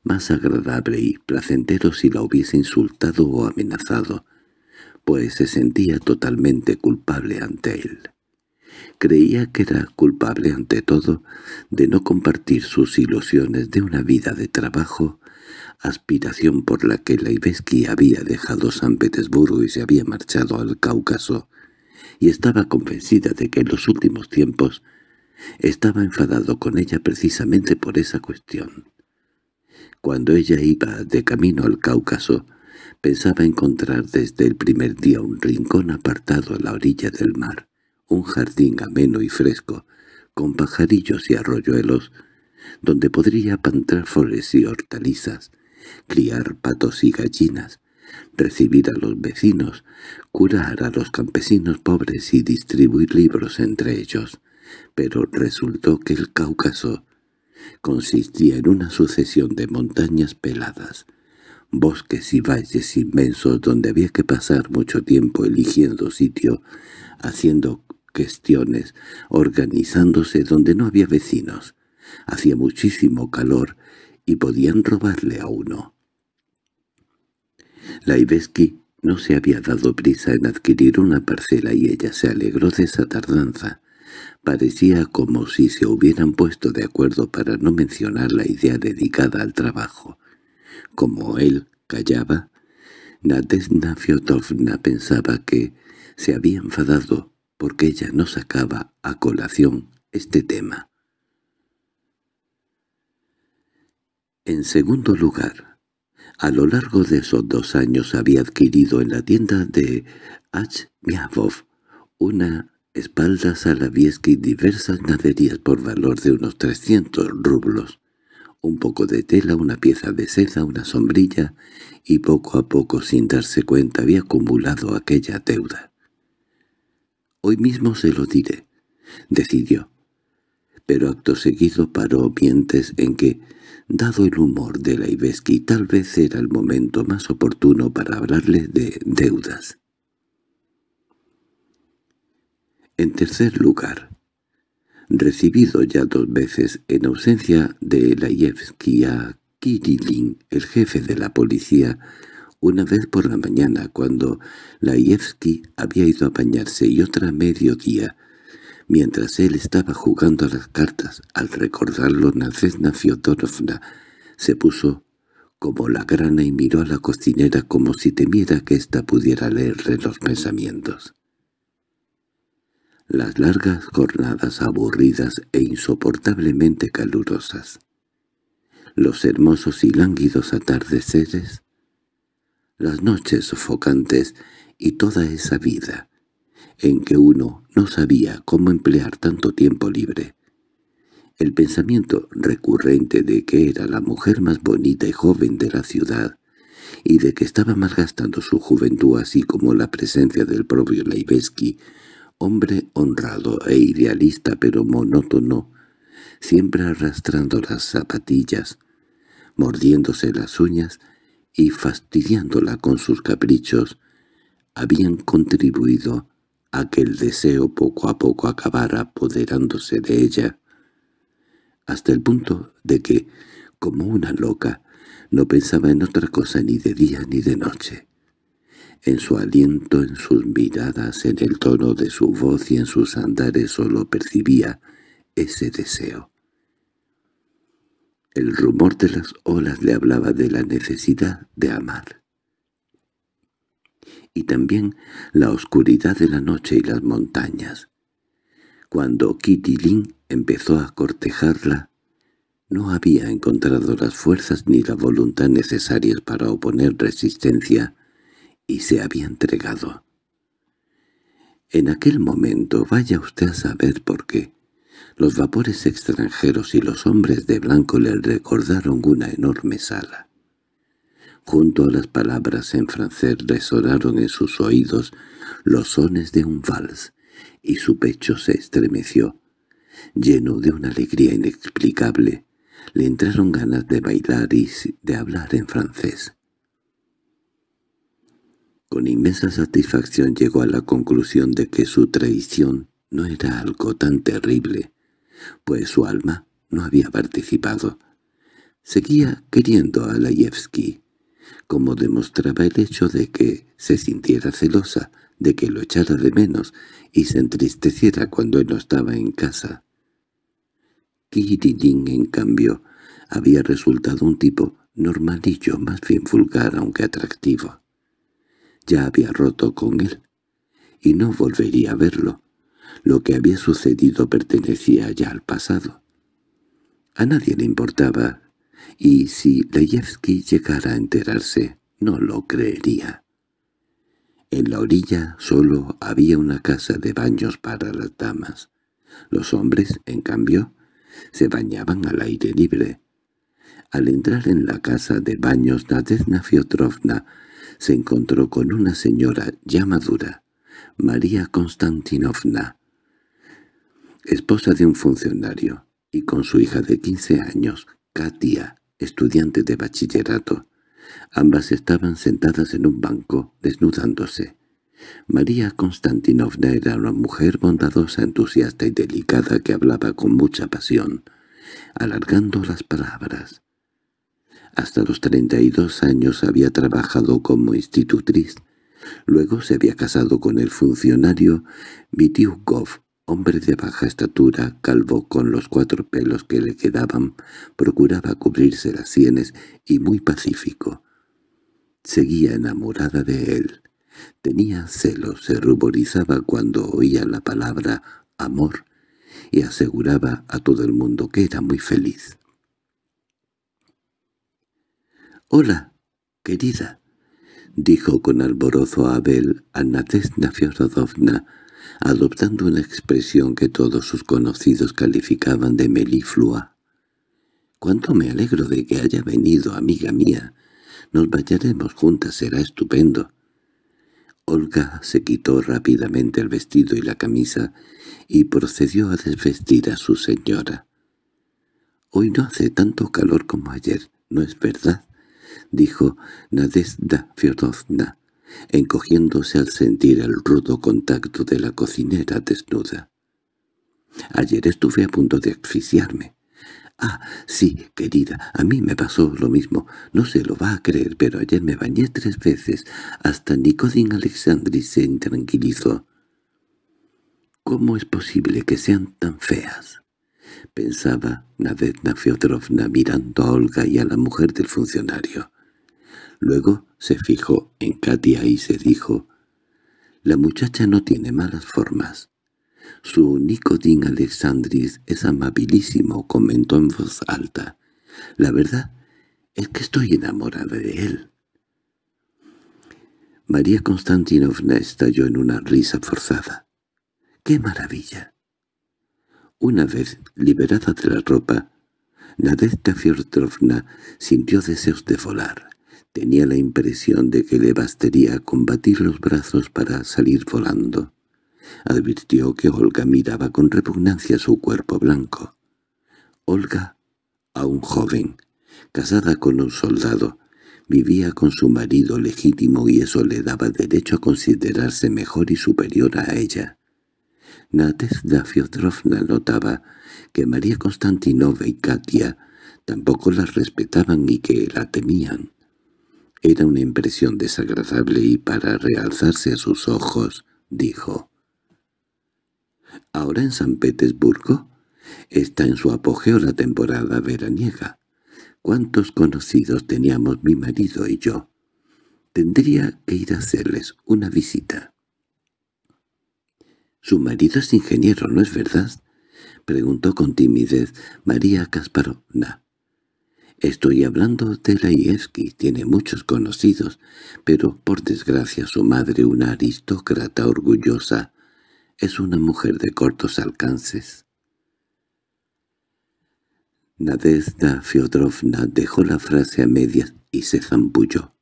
más agradable y placentero si la hubiese insultado o amenazado, pues se sentía totalmente culpable ante él. Creía que era culpable ante todo de no compartir sus ilusiones de una vida de trabajo aspiración por la que Laibeski había dejado San Petersburgo y se había marchado al Cáucaso, y estaba convencida de que en los últimos tiempos estaba enfadado con ella precisamente por esa cuestión. Cuando ella iba de camino al Cáucaso, pensaba encontrar desde el primer día un rincón apartado a la orilla del mar, un jardín ameno y fresco, con pajarillos y arroyuelos, donde podría plantar flores y hortalizas, criar patos y gallinas, recibir a los vecinos, curar a los campesinos pobres y distribuir libros entre ellos. Pero resultó que el Cáucaso consistía en una sucesión de montañas peladas, bosques y valles inmensos donde había que pasar mucho tiempo eligiendo sitio, haciendo cuestiones, organizándose donde no había vecinos. Hacía muchísimo calor y podían robarle a uno. Laivesky no se había dado prisa en adquirir una parcela y ella se alegró de esa tardanza. Parecía como si se hubieran puesto de acuerdo para no mencionar la idea dedicada al trabajo. Como él callaba, Nadezhda Fyodorovna pensaba que se había enfadado porque ella no sacaba a colación este tema. En segundo lugar, a lo largo de esos dos años había adquirido en la tienda de H. Miavov una espalda salaviesca y diversas naderías por valor de unos 300 rublos, un poco de tela, una pieza de seda, una sombrilla, y poco a poco, sin darse cuenta, había acumulado aquella deuda. «Hoy mismo se lo diré», decidió. Pero acto seguido paró mientes en que Dado el humor de la tal vez era el momento más oportuno para hablarle de deudas. En tercer lugar, recibido ya dos veces en ausencia de laievski a Kirillin, el jefe de la policía, una vez por la mañana cuando laievski había ido a bañarse y otra mediodía Mientras él estaba jugando a las cartas, al recordarlo Nacesna Fiodorovna se puso como la grana y miró a la cocinera como si temiera que ésta pudiera leerle los pensamientos. Las largas jornadas aburridas e insoportablemente calurosas. Los hermosos y lánguidos atardeceres. Las noches sofocantes y toda esa vida en que uno no sabía cómo emplear tanto tiempo libre. El pensamiento recurrente de que era la mujer más bonita y joven de la ciudad, y de que estaba malgastando su juventud así como la presencia del propio Leibeski, hombre honrado e idealista pero monótono, siempre arrastrando las zapatillas, mordiéndose las uñas y fastidiándola con sus caprichos, habían contribuido aquel deseo poco a poco acabara apoderándose de ella, hasta el punto de que, como una loca, no pensaba en otra cosa ni de día ni de noche. En su aliento, en sus miradas, en el tono de su voz y en sus andares solo percibía ese deseo. El rumor de las olas le hablaba de la necesidad de amar y también la oscuridad de la noche y las montañas. Cuando Kitty Lynn empezó a cortejarla, no había encontrado las fuerzas ni la voluntad necesarias para oponer resistencia y se había entregado. En aquel momento, vaya usted a saber por qué, los vapores extranjeros y los hombres de blanco le recordaron una enorme sala. Junto a las palabras en francés resonaron en sus oídos los sones de un vals, y su pecho se estremeció. Lleno de una alegría inexplicable, le entraron ganas de bailar y de hablar en francés. Con inmensa satisfacción llegó a la conclusión de que su traición no era algo tan terrible, pues su alma no había participado. Seguía queriendo a Layevsky, como demostraba el hecho de que se sintiera celosa, de que lo echara de menos y se entristeciera cuando él no estaba en casa. Kiririn, en cambio, había resultado un tipo normalillo, más bien vulgar aunque atractivo. Ya había roto con él, y no volvería a verlo. Lo que había sucedido pertenecía ya al pasado. A nadie le importaba y si Leyevsky llegara a enterarse, no lo creería. En la orilla solo había una casa de baños para las damas. Los hombres, en cambio, se bañaban al aire libre. Al entrar en la casa de baños, Nadezhna Fiotrovna se encontró con una señora ya madura, María Konstantinovna, esposa de un funcionario, y con su hija de quince años, tía estudiante de bachillerato. Ambas estaban sentadas en un banco, desnudándose. María Konstantinovna era una mujer bondadosa, entusiasta y delicada que hablaba con mucha pasión, alargando las palabras. Hasta los 32 años había trabajado como institutriz. Luego se había casado con el funcionario Vitiukov, Hombre de baja estatura, calvo con los cuatro pelos que le quedaban, procuraba cubrirse las sienes y muy pacífico. Seguía enamorada de él. Tenía celos, se ruborizaba cuando oía la palabra «amor» y aseguraba a todo el mundo que era muy feliz. «Hola, querida», dijo con alborozo Abel a adoptando una expresión que todos sus conocidos calificaban de meliflua. «Cuánto me alegro de que haya venido, amiga mía. Nos bañaremos juntas, será estupendo». Olga se quitó rápidamente el vestido y la camisa y procedió a desvestir a su señora. «Hoy no hace tanto calor como ayer, ¿no es verdad?» dijo Nadezhda Fiodorovna, encogiéndose al sentir el rudo contacto de la cocinera desnuda. Ayer estuve a punto de asfixiarme. —Ah, sí, querida, a mí me pasó lo mismo. No se lo va a creer, pero ayer me bañé tres veces. Hasta Nicodín Alexandri se intranquilizó. —¿Cómo es posible que sean tan feas? —pensaba Nadezhda Feodorovna mirando a Olga y a la mujer del funcionario. Luego se fijó en Katia y se dijo, «La muchacha no tiene malas formas. Su Nicodín Alexandris es amabilísimo», comentó en voz alta. «La verdad es que estoy enamorada de él». María Konstantinovna estalló en una risa forzada. ¡Qué maravilla! Una vez liberada de la ropa, Nadezhda Fyodorovna sintió deseos de volar. Tenía la impresión de que le bastaría combatir los brazos para salir volando. Advirtió que Olga miraba con repugnancia su cuerpo blanco. Olga, aún joven, casada con un soldado, vivía con su marido legítimo y eso le daba derecho a considerarse mejor y superior a ella. Natezda Fiodrovna notaba que María Constantinova y Katia tampoco la respetaban y que la temían. Era una impresión desagradable y para realzarse a sus ojos, dijo. —¿Ahora en San Petersburgo? Está en su apogeo la temporada veraniega. ¿Cuántos conocidos teníamos mi marido y yo? Tendría que ir a hacerles una visita. —Su marido es ingeniero, ¿no es verdad? —preguntó con timidez María Kasparovna. Estoy hablando de la Laieski, tiene muchos conocidos, pero por desgracia su madre, una aristócrata orgullosa, es una mujer de cortos alcances. Nadezhda Fyodorovna dejó la frase a medias y se zambulló.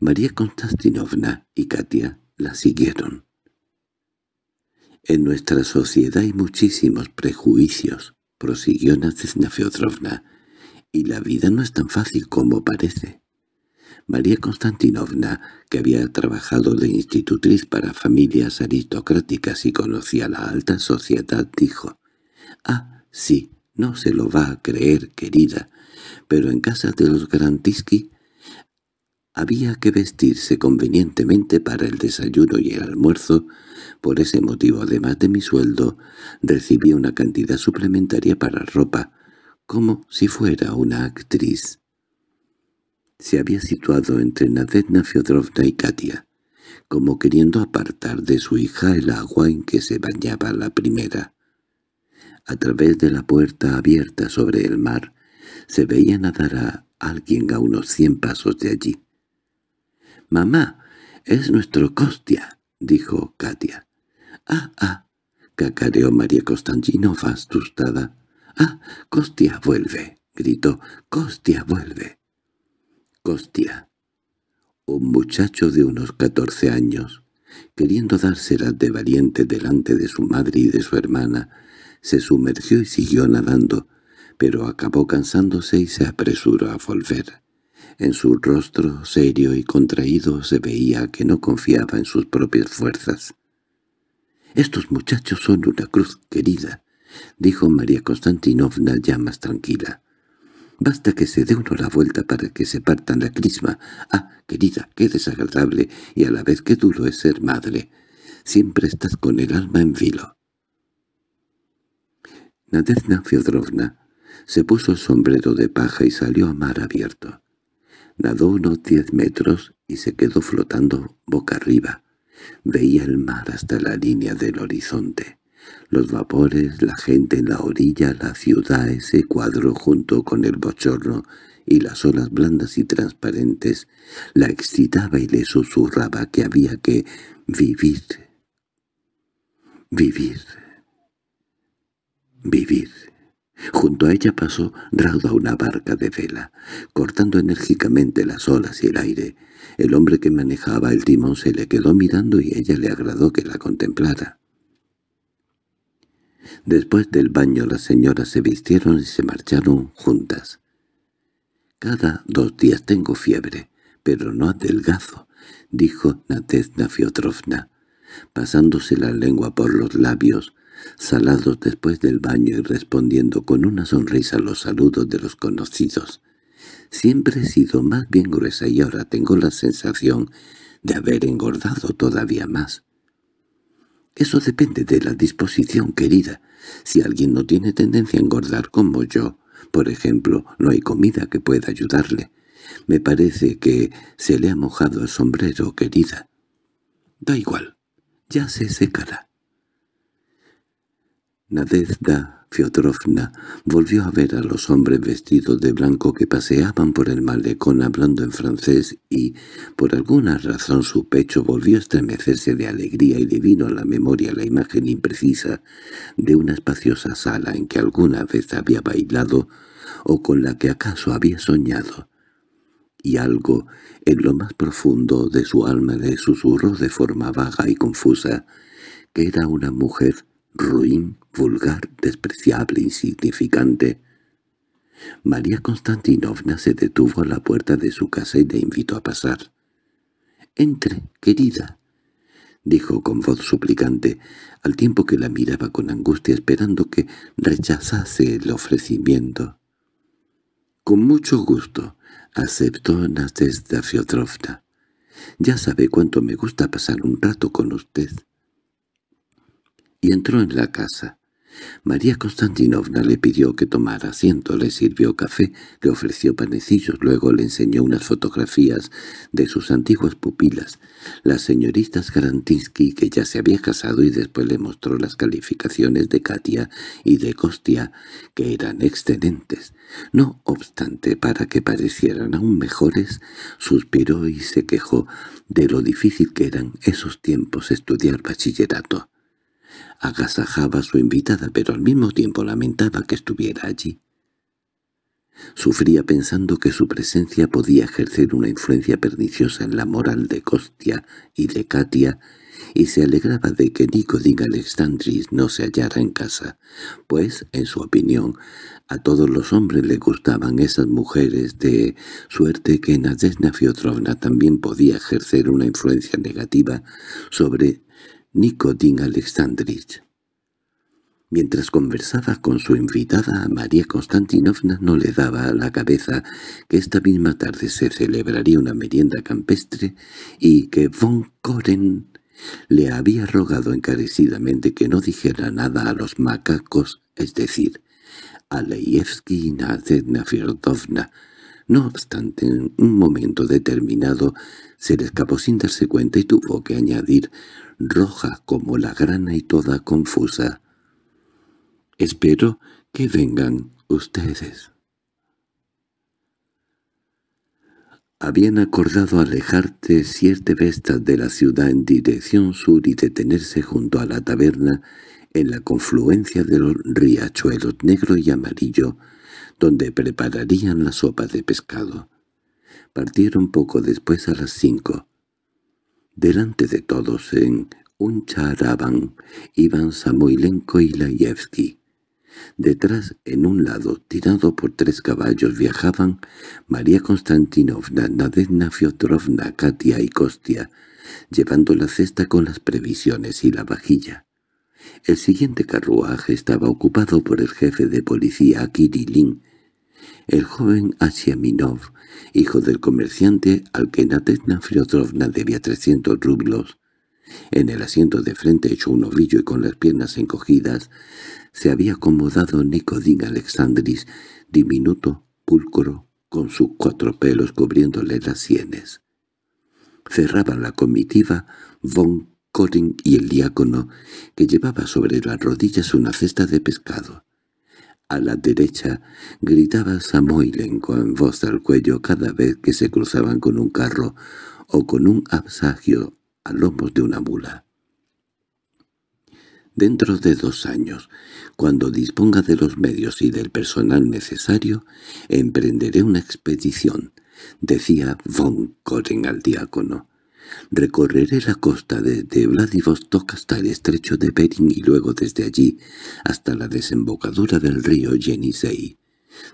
María Konstantinovna y Katia la siguieron. En nuestra sociedad hay muchísimos prejuicios, prosiguió Nadezhda Fyodorovna. Y la vida no es tan fácil como parece. María Konstantinovna, que había trabajado de institutriz para familias aristocráticas y conocía la alta sociedad, dijo, «Ah, sí, no se lo va a creer, querida, pero en casa de los Garantiski había que vestirse convenientemente para el desayuno y el almuerzo. Por ese motivo, además de mi sueldo, recibí una cantidad suplementaria para ropa, como si fuera una actriz. Se había situado entre Nadezhda Fyodorovna y Katia, como queriendo apartar de su hija el agua en que se bañaba la primera. A través de la puerta abierta sobre el mar, se veía nadar a alguien a unos cien pasos de allí. «¡Mamá, es nuestro Kostia!» dijo Katia. «¡Ah, ah!» cacareó María Constantinova, asustada. —¡Ah! ¡Costia, vuelve! —gritó. —¡Costia, vuelve! Costia, un muchacho de unos catorce años, queriendo dárselas de valiente delante de su madre y de su hermana, se sumergió y siguió nadando, pero acabó cansándose y se apresuró a volver. En su rostro serio y contraído se veía que no confiaba en sus propias fuerzas. —Estos muchachos son una cruz querida —dijo María Constantinovna ya más tranquila. —Basta que se dé uno la vuelta para que se partan la crisma. Ah, querida, qué desagradable y a la vez qué duro es ser madre. Siempre estás con el alma en filo. Nadezna fiodrovna se puso el sombrero de paja y salió a mar abierto. Nadó unos diez metros y se quedó flotando boca arriba. Veía el mar hasta la línea del horizonte los vapores, la gente en la orilla, la ciudad, ese cuadro junto con el bochorno y las olas blandas y transparentes, la excitaba y le susurraba que había que vivir, vivir, vivir. Junto a ella pasó rauda una barca de vela, cortando enérgicamente las olas y el aire. El hombre que manejaba el timón se le quedó mirando y ella le agradó que la contemplara. Después del baño las señoras se vistieron y se marcharon juntas. «Cada dos días tengo fiebre, pero no adelgazo», dijo Nadezhda Fiotrovna, pasándose la lengua por los labios, salados después del baño y respondiendo con una sonrisa a los saludos de los conocidos. «Siempre he sido más bien gruesa y ahora tengo la sensación de haber engordado todavía más». Eso depende de la disposición, querida. Si alguien no tiene tendencia a engordar como yo, por ejemplo, no hay comida que pueda ayudarle. Me parece que se le ha mojado el sombrero, querida. Da igual, ya se secará. da. Fiodorovna volvió a ver a los hombres vestidos de blanco que paseaban por el malecón hablando en francés y, por alguna razón, su pecho volvió a estremecerse de alegría y le vino a la memoria la imagen imprecisa de una espaciosa sala en que alguna vez había bailado o con la que acaso había soñado. Y algo en lo más profundo de su alma le susurró de forma vaga y confusa que era una mujer ruin, vulgar, despreciable, insignificante. María Constantinovna se detuvo a la puerta de su casa y le invitó a pasar. —Entre, querida —dijo con voz suplicante, al tiempo que la miraba con angustia esperando que rechazase el ofrecimiento. —Con mucho gusto —aceptó Nadezhda Fyodorovna—. —Ya sabe cuánto me gusta pasar un rato con usted y entró en la casa. María Konstantinovna le pidió que tomara asiento, le sirvió café, le ofreció panecillos, luego le enseñó unas fotografías de sus antiguas pupilas, las señoritas Garantinsky, que ya se había casado, y después le mostró las calificaciones de Katia y de Kostia, que eran excelentes. No obstante, para que parecieran aún mejores, suspiró y se quejó de lo difícil que eran esos tiempos estudiar bachillerato. Agasajaba a su invitada, pero al mismo tiempo lamentaba que estuviera allí. Sufría pensando que su presencia podía ejercer una influencia perniciosa en la moral de Costia y de Katia, y se alegraba de que Nicodín Alexandris no se hallara en casa, pues, en su opinión, a todos los hombres le gustaban esas mujeres de suerte que Nadezhda Fiotrovna también podía ejercer una influencia negativa sobre Nikodim Alexandrich. Mientras conversaba con su invitada, María Konstantinovna no le daba a la cabeza que esta misma tarde se celebraría una merienda campestre y que von Koren le había rogado encarecidamente que no dijera nada a los macacos, es decir, a Leyevsky y Nadezhda Firdovna. No obstante, en un momento determinado se le escapó sin darse cuenta y tuvo que añadir roja como la grana y toda confusa. —Espero que vengan ustedes. Habían acordado alejarte siete vestas de la ciudad en dirección sur y detenerse junto a la taberna en la confluencia de los riachuelos negro y amarillo, donde prepararían la sopa de pescado. Partieron poco después a las cinco. Delante de todos en un charaban, iban Samoilenko y Laevsky. Detrás, en un lado, tirado por tres caballos, viajaban María Konstantinovna, Nadezhda Fyodorovna, Katia y Kostia, llevando la cesta con las previsiones y la vajilla. El siguiente carruaje estaba ocupado por el jefe de policía Kirilin, el joven Asiaminov, hijo del comerciante al que Natetna Fyodorovna debía 300 rublos. En el asiento de frente hecho un ovillo y con las piernas encogidas, se había acomodado Nicodín Alexandris, diminuto, pulcro, con sus cuatro pelos cubriéndole las sienes. Cerraban la comitiva von Corin y el diácono, que llevaba sobre las rodillas una cesta de pescado a la derecha, gritaba Samoilen con voz al cuello cada vez que se cruzaban con un carro o con un absagio a lomos de una mula. Dentro de dos años, cuando disponga de los medios y del personal necesario, emprenderé una expedición, decía von Koren al diácono. Recorreré la costa desde Vladivostok hasta el estrecho de Bering y luego desde allí hasta la desembocadura del río Yenisei.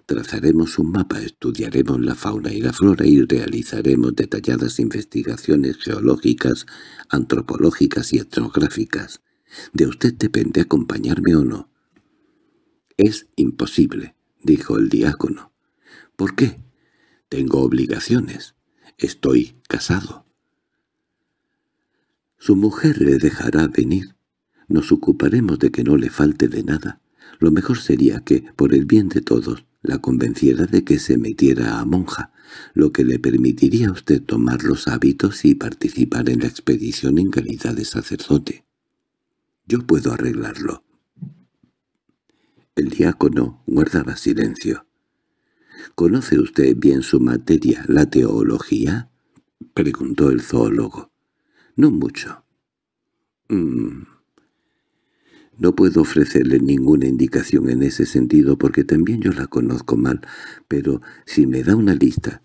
Trazaremos un mapa, estudiaremos la fauna y la flora y realizaremos detalladas investigaciones geológicas, antropológicas y etnográficas. De usted depende acompañarme o no. —Es imposible —dijo el diácono. —¿Por qué? —Tengo obligaciones. Estoy casado. Su mujer le dejará venir. Nos ocuparemos de que no le falte de nada. Lo mejor sería que, por el bien de todos, la convenciera de que se metiera a monja, lo que le permitiría a usted tomar los hábitos y participar en la expedición en calidad de sacerdote. Yo puedo arreglarlo. El diácono guardaba silencio. —¿Conoce usted bien su materia, la teología? —preguntó el zoólogo. No mucho. Mm. No puedo ofrecerle ninguna indicación en ese sentido porque también yo la conozco mal, pero si me da una lista,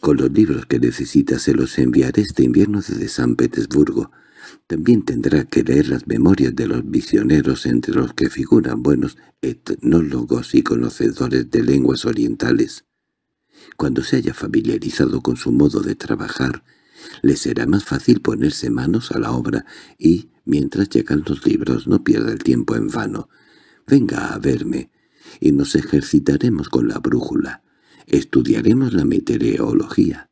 con los libros que necesita se los enviaré este invierno desde San Petersburgo. También tendrá que leer las memorias de los visioneros entre los que figuran buenos etnólogos y conocedores de lenguas orientales. Cuando se haya familiarizado con su modo de trabajar, le será más fácil ponerse manos a la obra y, mientras llegan los libros, no pierda el tiempo en vano. Venga a verme, y nos ejercitaremos con la brújula. Estudiaremos la meteorología.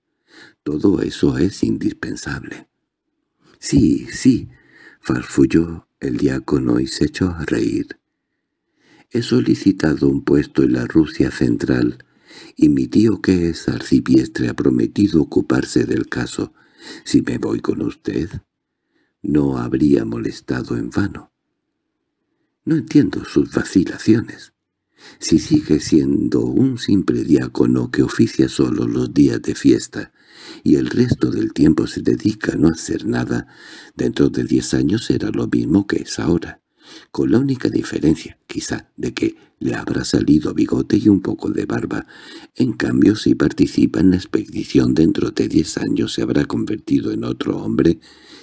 Todo eso es indispensable. —Sí, sí —farfulló el diácono y se echó a reír. —He solicitado un puesto en la Rusia central, y mi tío que es arcipiestre ha prometido ocuparse del caso. Si me voy con usted, no habría molestado en vano. No entiendo sus vacilaciones. Si sigue siendo un simple diácono que oficia solo los días de fiesta y el resto del tiempo se dedica a no hacer nada, dentro de diez años será lo mismo que es ahora con la única diferencia, quizá, de que le habrá salido bigote y un poco de barba. En cambio, si participa en la expedición dentro de diez años se habrá convertido en otro hombre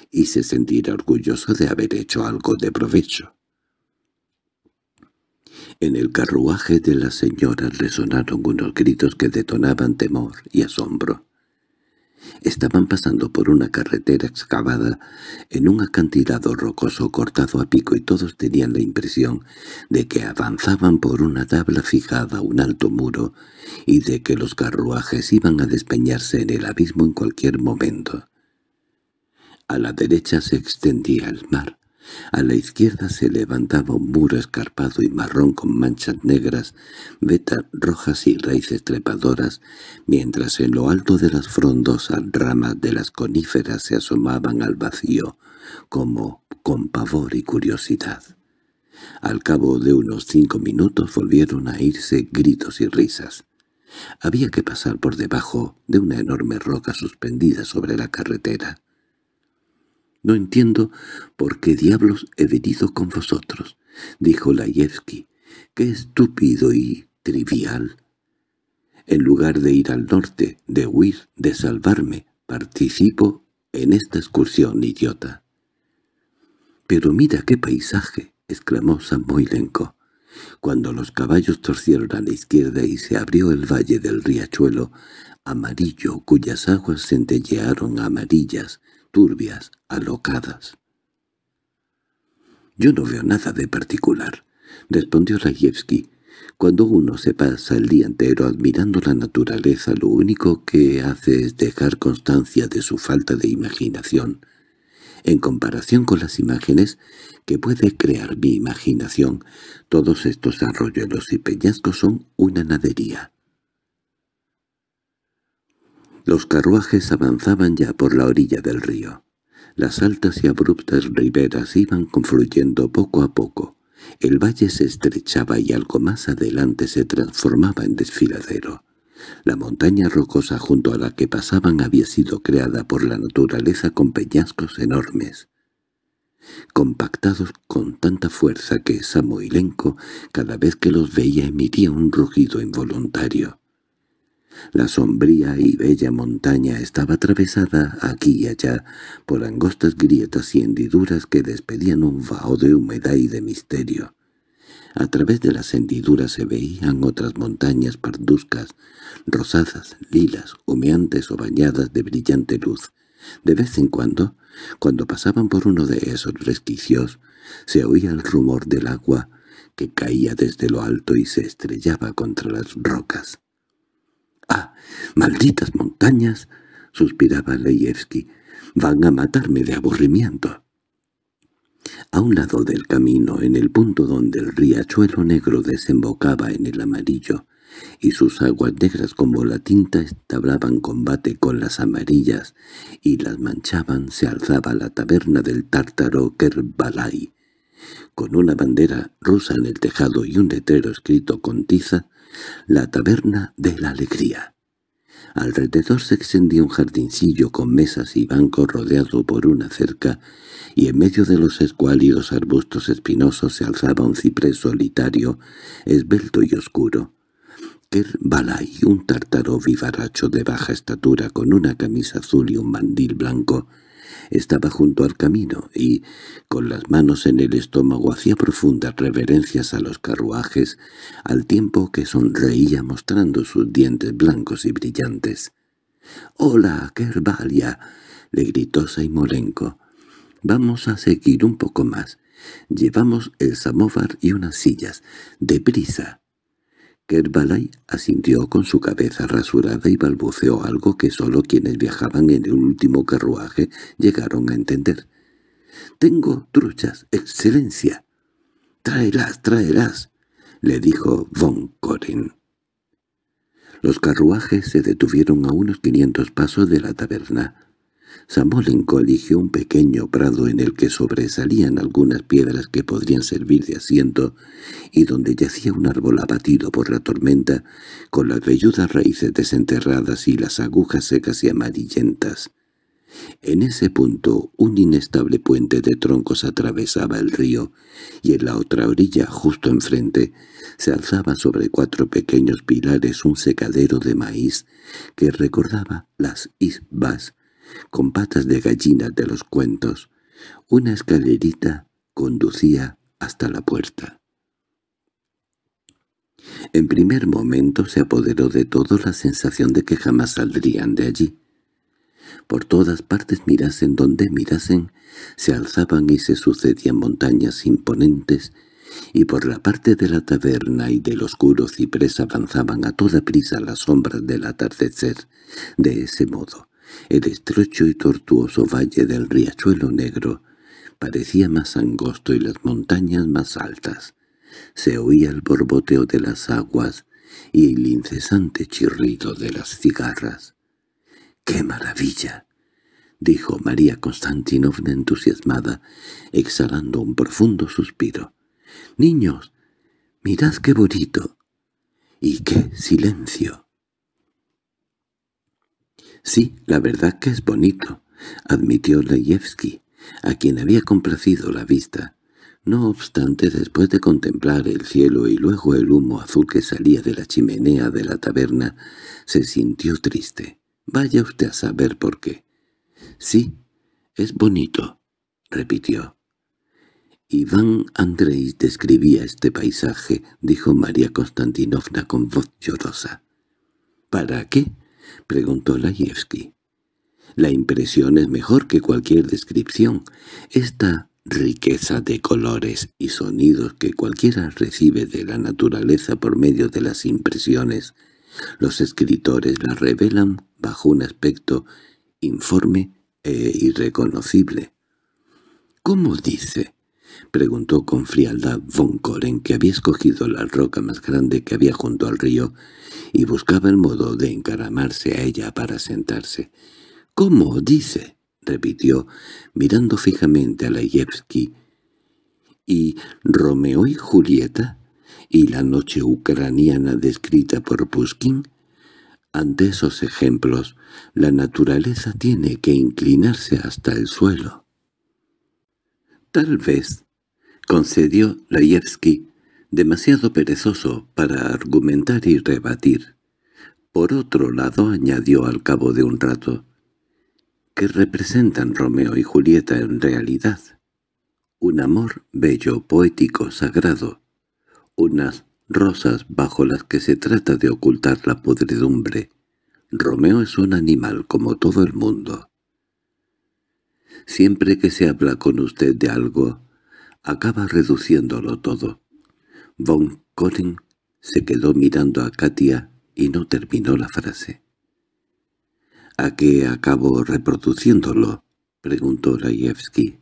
y se sentirá orgulloso de haber hecho algo de provecho. En el carruaje de las señoras resonaron unos gritos que detonaban temor y asombro. Estaban pasando por una carretera excavada en un acantilado rocoso cortado a pico y todos tenían la impresión de que avanzaban por una tabla fijada a un alto muro y de que los carruajes iban a despeñarse en el abismo en cualquier momento. A la derecha se extendía el mar, a la izquierda se levantaba un muro escarpado y marrón con manchas negras, vetas rojas y raíces trepadoras, mientras en lo alto de las frondosas ramas de las coníferas se asomaban al vacío, como con pavor y curiosidad. Al cabo de unos cinco minutos volvieron a irse gritos y risas. Había que pasar por debajo de una enorme roca suspendida sobre la carretera. No entiendo por qué diablos he venido con vosotros, dijo Laevsky. Qué estúpido y trivial. En lugar de ir al norte, de huir, de salvarme, participo en esta excursión idiota. —Pero mira qué paisaje —exclamó Samoylenko. Cuando los caballos torcieron a la izquierda y se abrió el valle del riachuelo, amarillo, cuyas aguas centellearon amarillas, turbias, alocadas. —Yo no veo nada de particular —respondió Rajewski, —Cuando uno se pasa el día entero admirando la naturaleza, lo único que hace es dejar constancia de su falta de imaginación, en comparación con las imágenes que puede crear mi imaginación, todos estos arroyuelos y peñascos son una nadería. Los carruajes avanzaban ya por la orilla del río. Las altas y abruptas riberas iban confluyendo poco a poco. El valle se estrechaba y algo más adelante se transformaba en desfiladero. La montaña rocosa junto a la que pasaban había sido creada por la naturaleza con peñascos enormes, compactados con tanta fuerza que Samoilenko cada vez que los veía emitía un rugido involuntario. La sombría y bella montaña estaba atravesada aquí y allá por angostas grietas y hendiduras que despedían un vaho de humedad y de misterio. A través de las hendiduras se veían otras montañas parduzcas, rosadas, lilas, humeantes o bañadas de brillante luz. De vez en cuando, cuando pasaban por uno de esos resquicios, se oía el rumor del agua que caía desde lo alto y se estrellaba contra las rocas. —¡Ah, malditas montañas! —suspiraba Leyevsky. —Van a matarme de aburrimiento. A un lado del camino, en el punto donde el riachuelo negro desembocaba en el amarillo, y sus aguas negras como la tinta establaban combate con las amarillas y las manchaban, se alzaba la taberna del tártaro Kerbalay. Con una bandera rusa en el tejado y un letrero escrito con tiza, la taberna de la alegría. Alrededor se extendía un jardincillo con mesas y bancos rodeado por una cerca, y en medio de los escuálidos arbustos espinosos se alzaba un ciprés solitario, esbelto y oscuro. Kerbalay, un tártaro vivaracho de baja estatura con una camisa azul y un mandil blanco, estaba junto al camino y, con las manos en el estómago, hacía profundas reverencias a los carruajes, al tiempo que sonreía mostrando sus dientes blancos y brillantes. —¡Hola, Kerbalia!» —le gritó Saimolenko. —Vamos a seguir un poco más. Llevamos el samovar y unas sillas. ¡Deprisa! Kerbalay asintió con su cabeza rasurada y balbuceó algo que solo quienes viajaban en el último carruaje llegaron a entender. —Tengo truchas, excelencia. —Tráelas, «Traerás, traerás», le dijo von Corin. Los carruajes se detuvieron a unos quinientos pasos de la taberna. Zamolenko eligió un pequeño prado en el que sobresalían algunas piedras que podrían servir de asiento y donde yacía un árbol abatido por la tormenta con las velludas raíces desenterradas y las agujas secas y amarillentas. En ese punto un inestable puente de troncos atravesaba el río, y en la otra orilla, justo enfrente, se alzaba sobre cuatro pequeños pilares un secadero de maíz que recordaba las isbas con patas de gallina de los cuentos. Una escalerita conducía hasta la puerta. En primer momento se apoderó de todo la sensación de que jamás saldrían de allí. Por todas partes mirasen donde mirasen, se alzaban y se sucedían montañas imponentes, y por la parte de la taberna y del oscuro ciprés avanzaban a toda prisa las sombras del atardecer. De ese modo, el estrecho y tortuoso valle del riachuelo negro parecía más angosto y las montañas más altas. Se oía el borboteo de las aguas y el incesante chirrido de las cigarras. —¡Qué maravilla! —dijo María Constantinovna entusiasmada, exhalando un profundo suspiro. —¡Niños! ¡Mirad qué bonito! —¡Y qué silencio! «Sí, la verdad que es bonito», admitió Leyevsky, a quien había complacido la vista. No obstante, después de contemplar el cielo y luego el humo azul que salía de la chimenea de la taberna, se sintió triste. Vaya usted a saber por qué. —Sí, es bonito —repitió. —Iván Andrés describía este paisaje —dijo María Konstantinovna con voz llorosa. —¿Para qué? —preguntó Laievsky. La impresión es mejor que cualquier descripción. Esta riqueza de colores y sonidos que cualquiera recibe de la naturaleza por medio de las impresiones, los escritores la revelan bajo un aspecto informe e irreconocible. —¿Cómo dice? preguntó con frialdad Von Koren, que había escogido la roca más grande que había junto al río y buscaba el modo de encaramarse a ella para sentarse. —¿Cómo dice? —repitió, mirando fijamente a Layevsky. —¿Y Romeo y Julieta? ¿Y la noche ucraniana descrita por Pushkin? Ante esos ejemplos, la naturaleza tiene que inclinarse hasta el suelo. Tal vez, concedió Laevsky, demasiado perezoso para argumentar y rebatir. Por otro lado, añadió al cabo de un rato, que representan Romeo y Julieta en realidad. Un amor bello, poético, sagrado. Unas rosas bajo las que se trata de ocultar la podredumbre. Romeo es un animal como todo el mundo. Siempre que se habla con usted de algo, acaba reduciéndolo todo. Von Koren se quedó mirando a Katia y no terminó la frase. —¿A qué acabo reproduciéndolo? —preguntó rayevski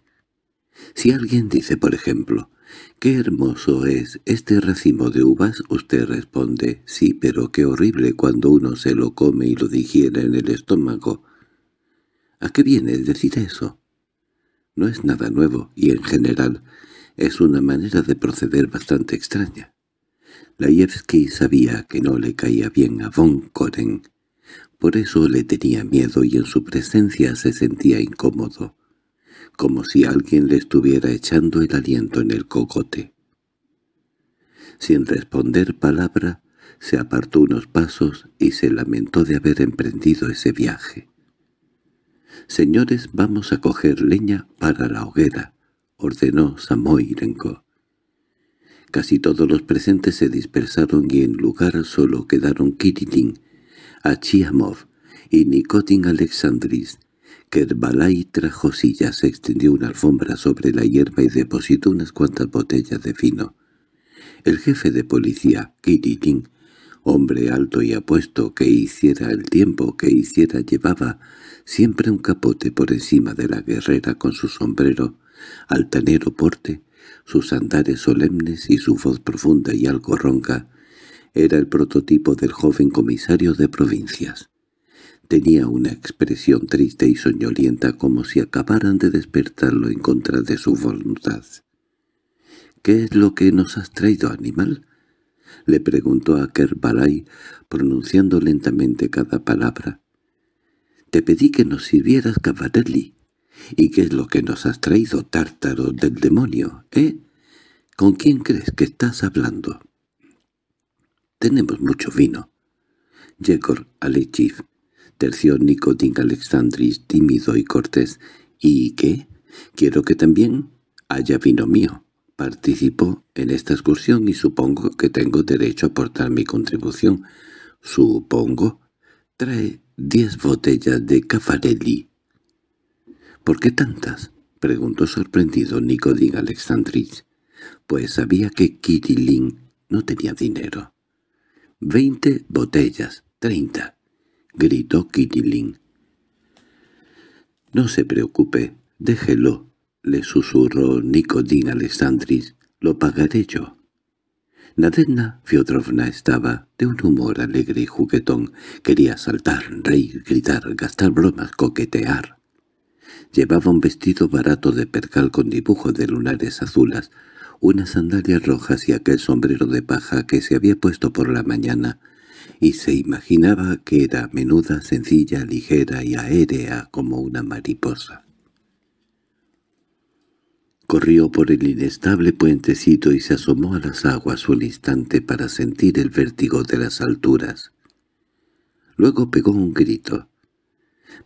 —Si alguien dice, por ejemplo, «Qué hermoso es este racimo de uvas», usted responde, «Sí, pero qué horrible cuando uno se lo come y lo digiere en el estómago». ¿A qué viene decir eso? No es nada nuevo y, en general, es una manera de proceder bastante extraña. Laevsky sabía que no le caía bien a Von Koren. Por eso le tenía miedo y en su presencia se sentía incómodo, como si alguien le estuviera echando el aliento en el cogote. Sin responder palabra, se apartó unos pasos y se lamentó de haber emprendido ese viaje. «Señores, vamos a coger leña para la hoguera», ordenó Samoy Casi todos los presentes se dispersaron y en lugar solo quedaron Kiritin, Achiamov y Nikotin Alexandris. Kerbalay trajo sillas, extendió una alfombra sobre la hierba y depositó unas cuantas botellas de vino. El jefe de policía, Kiritin, hombre alto y apuesto que hiciera el tiempo que hiciera llevaba siempre un capote por encima de la guerrera con su sombrero, altanero porte, sus andares solemnes y su voz profunda y algo ronca, era el prototipo del joven comisario de provincias. Tenía una expresión triste y soñolienta como si acabaran de despertarlo en contra de su voluntad. —¿Qué es lo que nos has traído, animal? —le preguntó a Kerbalay, pronunciando lentamente cada palabra. Te pedí que nos sirvieras Cavarelli. ¿Y qué es lo que nos has traído, tártaro del demonio, eh? ¿Con quién crees que estás hablando? Tenemos mucho vino. Yegor Alechiv, terció Nicodín Alexandris, tímido y cortés. ¿Y qué? Quiero que también haya vino mío. Participo en esta excursión y supongo que tengo derecho a aportar mi contribución. Supongo. Trae diez botellas de Cafarelli! —¿Por qué tantas? —preguntó sorprendido Nicodín Alexandrich, pues sabía que Kirilín no tenía dinero. —Veinte botellas, treinta —gritó Kirilín. —No se preocupe, déjelo —le susurró Nicodín Alexandrich, lo pagaré yo. Nadena Fiodrovna estaba de un humor alegre y juguetón. Quería saltar, reír, gritar, gastar bromas, coquetear. Llevaba un vestido barato de percal con dibujo de lunares azules, unas sandalias rojas y aquel sombrero de paja que se había puesto por la mañana, y se imaginaba que era menuda, sencilla, ligera y aérea como una mariposa. Corrió por el inestable puentecito y se asomó a las aguas un instante para sentir el vértigo de las alturas. Luego pegó un grito.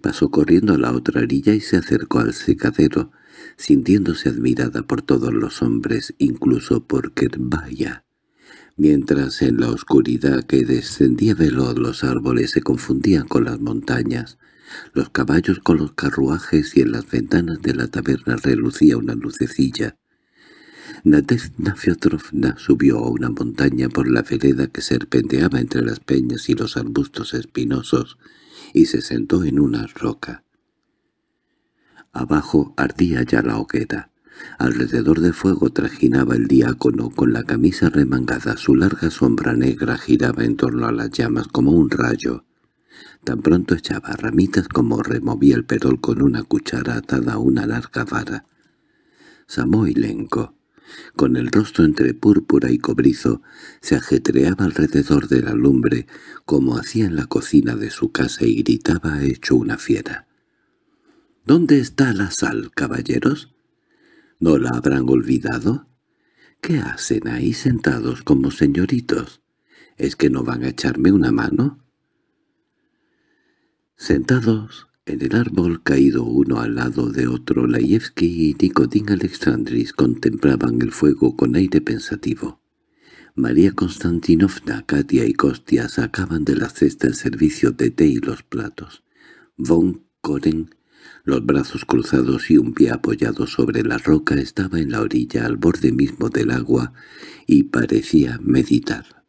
Pasó corriendo a la otra orilla y se acercó al secadero, sintiéndose admirada por todos los hombres, incluso por Kerbaya, Mientras en la oscuridad que descendía veloz los árboles se confundían con las montañas, los caballos con los carruajes y en las ventanas de la taberna relucía una lucecilla. Nadezhda Fiotrovna subió a una montaña por la vereda que serpenteaba entre las peñas y los arbustos espinosos y se sentó en una roca. Abajo ardía ya la hoguera. Alrededor del fuego trajinaba el diácono con la camisa remangada. Su larga sombra negra giraba en torno a las llamas como un rayo. Tan pronto echaba ramitas como removía el perol con una cuchara atada a una larga vara. Samoy Lenko, con el rostro entre púrpura y cobrizo, se ajetreaba alrededor de la lumbre, como hacía en la cocina de su casa y gritaba hecho una fiera. —¿Dónde está la sal, caballeros? ¿No la habrán olvidado? ¿Qué hacen ahí sentados como señoritos? ¿Es que no van a echarme una mano? Sentados en el árbol caído uno al lado de otro, Laevsky y Nicodín Alexandris contemplaban el fuego con aire pensativo. María Konstantinovna, Katia y Kostia sacaban de la cesta el servicio de té y los platos. Von Koren, los brazos cruzados y un pie apoyado sobre la roca, estaba en la orilla al borde mismo del agua y parecía meditar.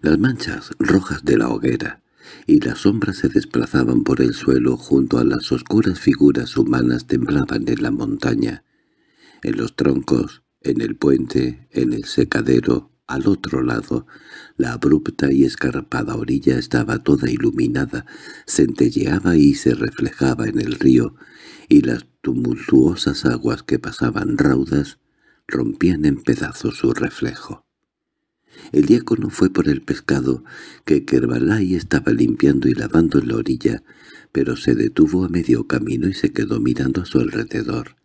Las manchas rojas de la hoguera, y las sombras se desplazaban por el suelo junto a las oscuras figuras humanas temblaban en la montaña, en los troncos, en el puente, en el secadero, al otro lado, la abrupta y escarpada orilla estaba toda iluminada, centelleaba y se reflejaba en el río, y las tumultuosas aguas que pasaban raudas rompían en pedazos su reflejo. El diácono fue por el pescado que Kerbalay estaba limpiando y lavando en la orilla, pero se detuvo a medio camino y se quedó mirando a su alrededor.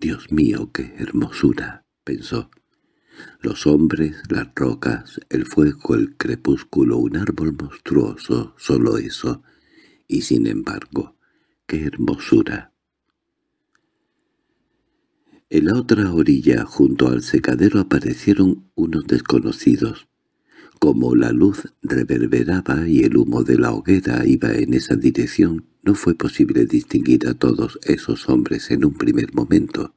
«Dios mío, qué hermosura», pensó. Los hombres, las rocas, el fuego, el crepúsculo, un árbol monstruoso, solo eso. Y sin embargo, qué hermosura. En la otra orilla, junto al secadero, aparecieron unos desconocidos. Como la luz reverberaba y el humo de la hoguera iba en esa dirección, no fue posible distinguir a todos esos hombres en un primer momento.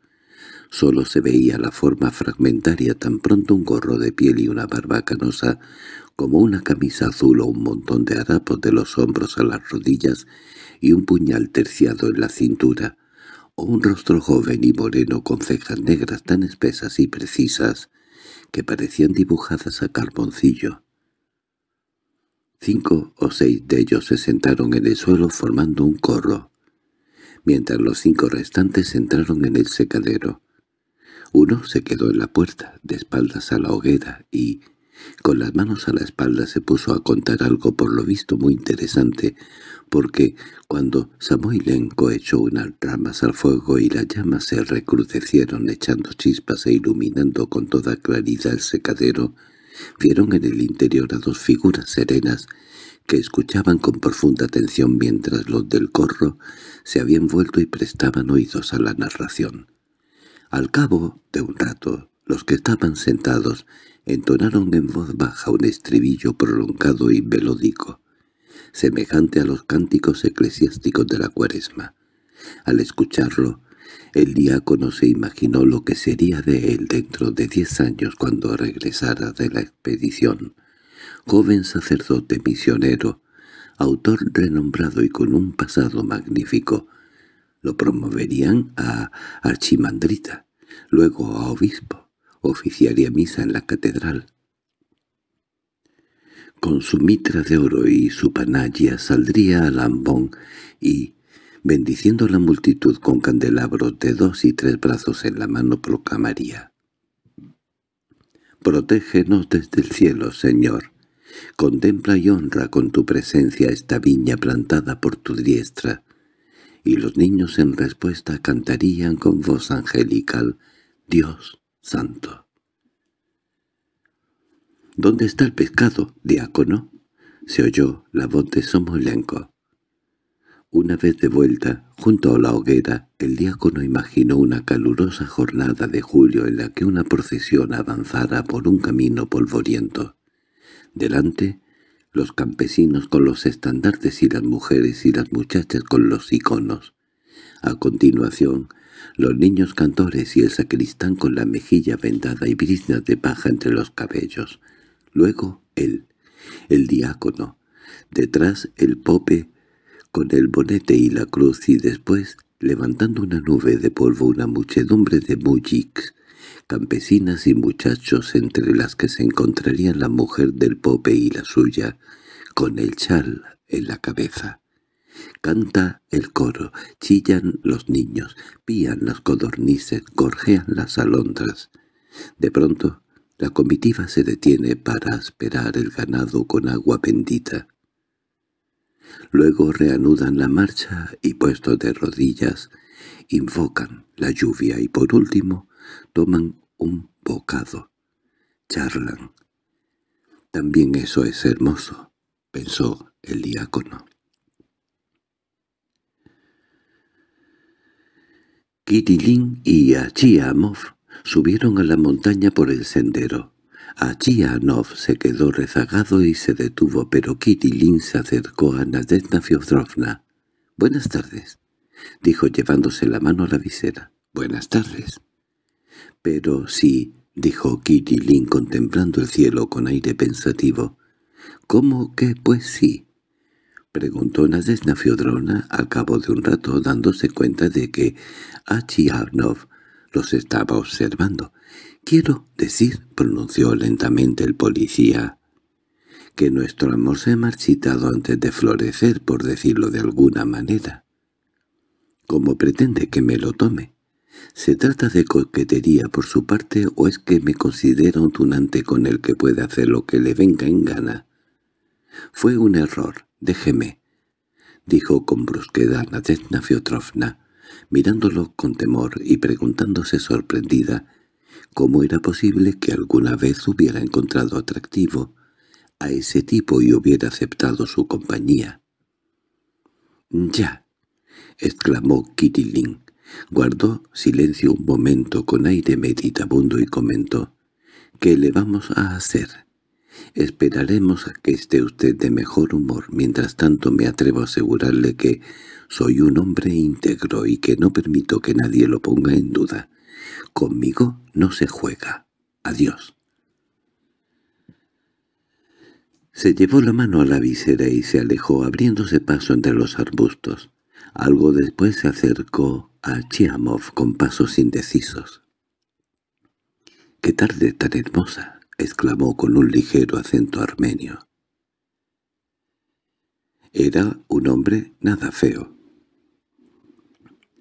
Solo se veía la forma fragmentaria, tan pronto un gorro de piel y una barba canosa, como una camisa azul o un montón de harapos de los hombros a las rodillas y un puñal terciado en la cintura un rostro joven y moreno con cejas negras tan espesas y precisas que parecían dibujadas a carboncillo. Cinco o seis de ellos se sentaron en el suelo formando un corro, mientras los cinco restantes entraron en el secadero. Uno se quedó en la puerta, de espaldas a la hoguera, y, con las manos a la espalda se puso a contar algo por lo visto muy interesante, porque cuando Samoylenko echó unas ramas al fuego y las llamas se recrudecieron echando chispas e iluminando con toda claridad el secadero, vieron en el interior a dos figuras serenas que escuchaban con profunda atención mientras los del corro se habían vuelto y prestaban oídos a la narración. Al cabo de un rato, los que estaban sentados entonaron en voz baja un estribillo prolongado y melódico, semejante a los cánticos eclesiásticos de la cuaresma. Al escucharlo, el diácono se imaginó lo que sería de él dentro de diez años cuando regresara de la expedición. Joven sacerdote misionero, autor renombrado y con un pasado magnífico, lo promoverían a archimandrita, luego a obispo oficiaría misa en la catedral. Con su mitra de oro y su panalla saldría al Lambón y, bendiciendo a la multitud con candelabros de dos y tres brazos en la mano, proclamaría. «Protégenos desde el cielo, Señor. Contempla y honra con tu presencia esta viña plantada por tu diestra» y los niños en respuesta cantarían con voz angelical, «Dios, santo. —¿Dónde está el pescado, diácono? —se oyó la voz de elenco Una vez de vuelta, junto a la hoguera, el diácono imaginó una calurosa jornada de julio en la que una procesión avanzara por un camino polvoriento. Delante, los campesinos con los estandartes y las mujeres y las muchachas con los iconos. A continuación, los niños cantores y el sacristán con la mejilla vendada y briznas de paja entre los cabellos. Luego él, el diácono, detrás el pope con el bonete y la cruz y después, levantando una nube de polvo, una muchedumbre de mujiks, campesinas y muchachos entre las que se encontrarían la mujer del pope y la suya, con el chal en la cabeza. Canta el coro, chillan los niños, pían las codornices, gorjean las alondras. De pronto, la comitiva se detiene para esperar el ganado con agua bendita. Luego reanudan la marcha y puestos de rodillas, invocan la lluvia y por último toman un bocado. Charlan. También eso es hermoso, pensó el diácono. Lin y Achiamov subieron a la montaña por el sendero. Achianov se quedó rezagado y se detuvo, pero Lin se acercó a Nadezhda Fiodrovna. «Buenas tardes», dijo llevándose la mano a la visera. «Buenas tardes». «Pero sí», dijo Lin contemplando el cielo con aire pensativo. «¿Cómo que pues sí?» —preguntó nadesna fiodrona, al cabo de un rato, dándose cuenta de que Achiarnov los estaba observando. —Quiero decir —pronunció lentamente el policía— que nuestro amor se ha marchitado antes de florecer, por decirlo de alguna manera. —¿Cómo pretende que me lo tome? ¿Se trata de coquetería por su parte o es que me considera un tunante con el que puede hacer lo que le venga en gana? Fue un error. «Déjeme», dijo con brusquedad Nadezhda Fiotrovna, mirándolo con temor y preguntándose sorprendida cómo era posible que alguna vez hubiera encontrado atractivo a ese tipo y hubiera aceptado su compañía. —¡Ya! —exclamó Kirilin. Guardó silencio un momento con aire meditabundo y comentó. —¿Qué le vamos a hacer? Esperaremos a que esté usted de mejor humor. Mientras tanto me atrevo a asegurarle que soy un hombre íntegro y que no permito que nadie lo ponga en duda. Conmigo no se juega. Adiós. Se llevó la mano a la visera y se alejó abriéndose paso entre los arbustos. Algo después se acercó a Chiamov con pasos indecisos. —¡Qué tarde tan hermosa! —exclamó con un ligero acento armenio. Era un hombre nada feo.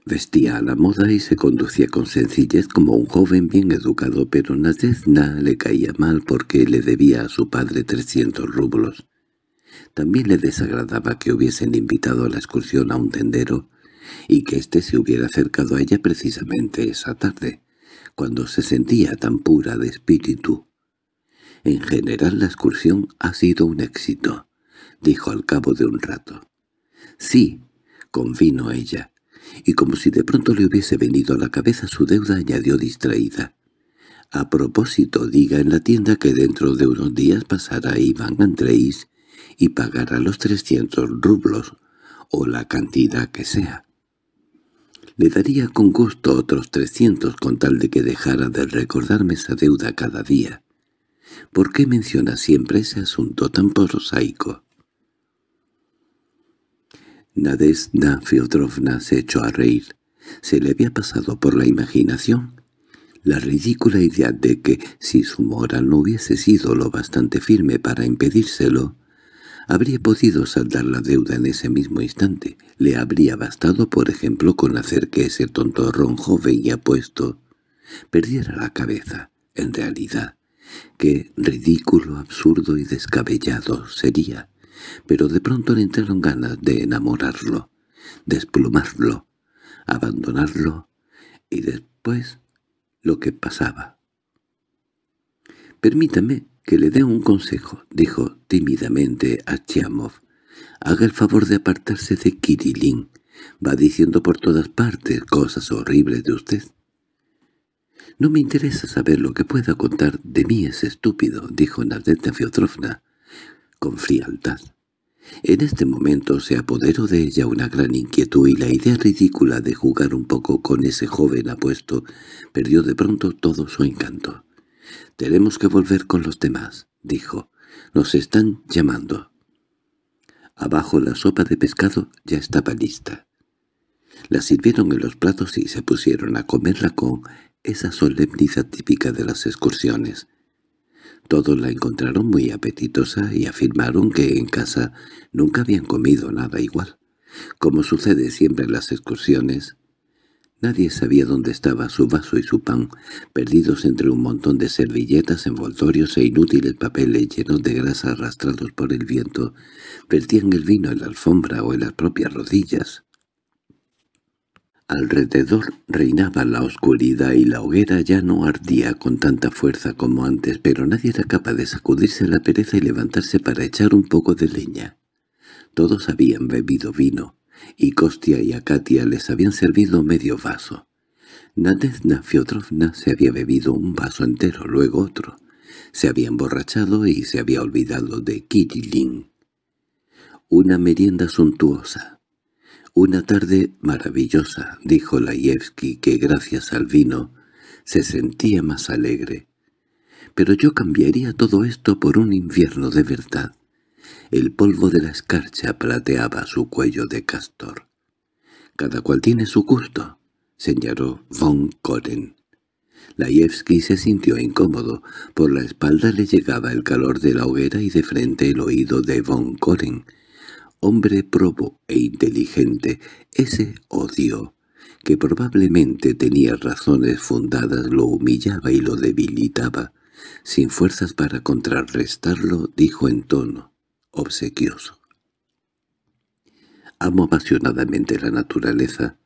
Vestía a la moda y se conducía con sencillez como un joven bien educado, pero Nadezna le caía mal porque le debía a su padre trescientos rublos. También le desagradaba que hubiesen invitado a la excursión a un tendero y que éste se hubiera acercado a ella precisamente esa tarde, cuando se sentía tan pura de espíritu. En general la excursión ha sido un éxito, dijo al cabo de un rato. Sí, convino ella, y como si de pronto le hubiese venido a la cabeza su deuda añadió distraída. A propósito, diga en la tienda que dentro de unos días pasará Iván Andréis y pagará los 300 rublos, o la cantidad que sea. Le daría con gusto otros 300 con tal de que dejara de recordarme esa deuda cada día. ¿Por qué menciona siempre ese asunto tan prosaico? Nadezhda Fiodrovna se echó a reír. Se le había pasado por la imaginación la ridícula idea de que, si su moral no hubiese sido lo bastante firme para impedírselo, habría podido saldar la deuda en ese mismo instante. Le habría bastado, por ejemplo, con hacer que ese tontorrón joven y apuesto perdiera la cabeza, en realidad qué ridículo, absurdo y descabellado sería, pero de pronto le entraron ganas de enamorarlo, desplumarlo, abandonarlo y después lo que pasaba. «Permítame que le dé un consejo», dijo tímidamente a Chiamov. «Haga el favor de apartarse de Kirilin. Va diciendo por todas partes cosas horribles de usted». —No me interesa saber lo que pueda contar de mí ese estúpido —dijo Nadeta Fiotrovna con frialdad. En este momento se apoderó de ella una gran inquietud y la idea ridícula de jugar un poco con ese joven apuesto perdió de pronto todo su encanto. «Tenemos que volver con los demás», dijo. «Nos están llamando». Abajo la sopa de pescado ya estaba lista. La sirvieron en los platos y se pusieron a comerla con esa solemnidad típica de las excursiones. Todos la encontraron muy apetitosa y afirmaron que en casa nunca habían comido nada igual. Como sucede siempre en las excursiones, nadie sabía dónde estaba su vaso y su pan, perdidos entre un montón de servilletas, envoltorios e inútiles papeles llenos de grasa arrastrados por el viento. Vertían el vino en la alfombra o en las propias rodillas. Alrededor reinaba la oscuridad y la hoguera ya no ardía con tanta fuerza como antes, pero nadie era capaz de sacudirse la pereza y levantarse para echar un poco de leña. Todos habían bebido vino, y Kostia y Akatia les habían servido medio vaso. Nadezna Fiodrovna se había bebido un vaso entero, luego otro. Se había emborrachado y se había olvidado de Kirillin. Una merienda suntuosa, una tarde maravillosa, dijo Laevsky, que gracias al vino se sentía más alegre. Pero yo cambiaría todo esto por un invierno de verdad. El polvo de la escarcha plateaba su cuello de castor. «Cada cual tiene su gusto», señaló von Koren. Laievsky se sintió incómodo. Por la espalda le llegaba el calor de la hoguera y de frente el oído de von Koren hombre probo e inteligente, ese odio, que probablemente tenía razones fundadas, lo humillaba y lo debilitaba. Sin fuerzas para contrarrestarlo, dijo en tono obsequioso. Amo apasionadamente la naturaleza,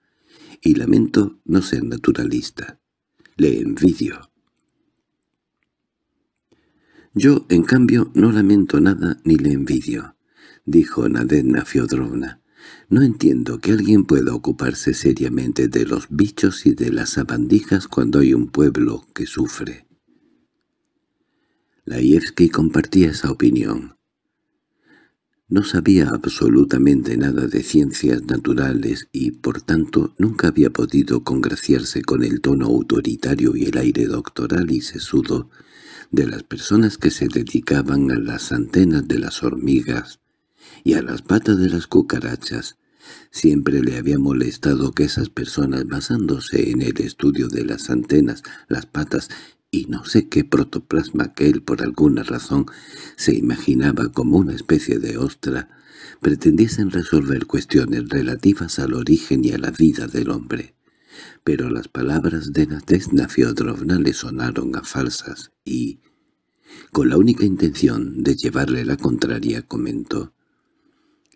y lamento no ser naturalista. Le envidio. Yo, en cambio, no lamento nada ni le envidio. —dijo Nadezhda Fiodrovna—, no entiendo que alguien pueda ocuparse seriamente de los bichos y de las abandijas cuando hay un pueblo que sufre. Laevsky compartía esa opinión. No sabía absolutamente nada de ciencias naturales y, por tanto, nunca había podido congraciarse con el tono autoritario y el aire doctoral y sesudo de las personas que se dedicaban a las antenas de las hormigas y a las patas de las cucarachas. Siempre le había molestado que esas personas, basándose en el estudio de las antenas, las patas y no sé qué protoplasma que él por alguna razón se imaginaba como una especie de ostra, pretendiesen resolver cuestiones relativas al origen y a la vida del hombre. Pero las palabras de Natesna Fiodrovna le sonaron a falsas y, con la única intención de llevarle la contraria, comentó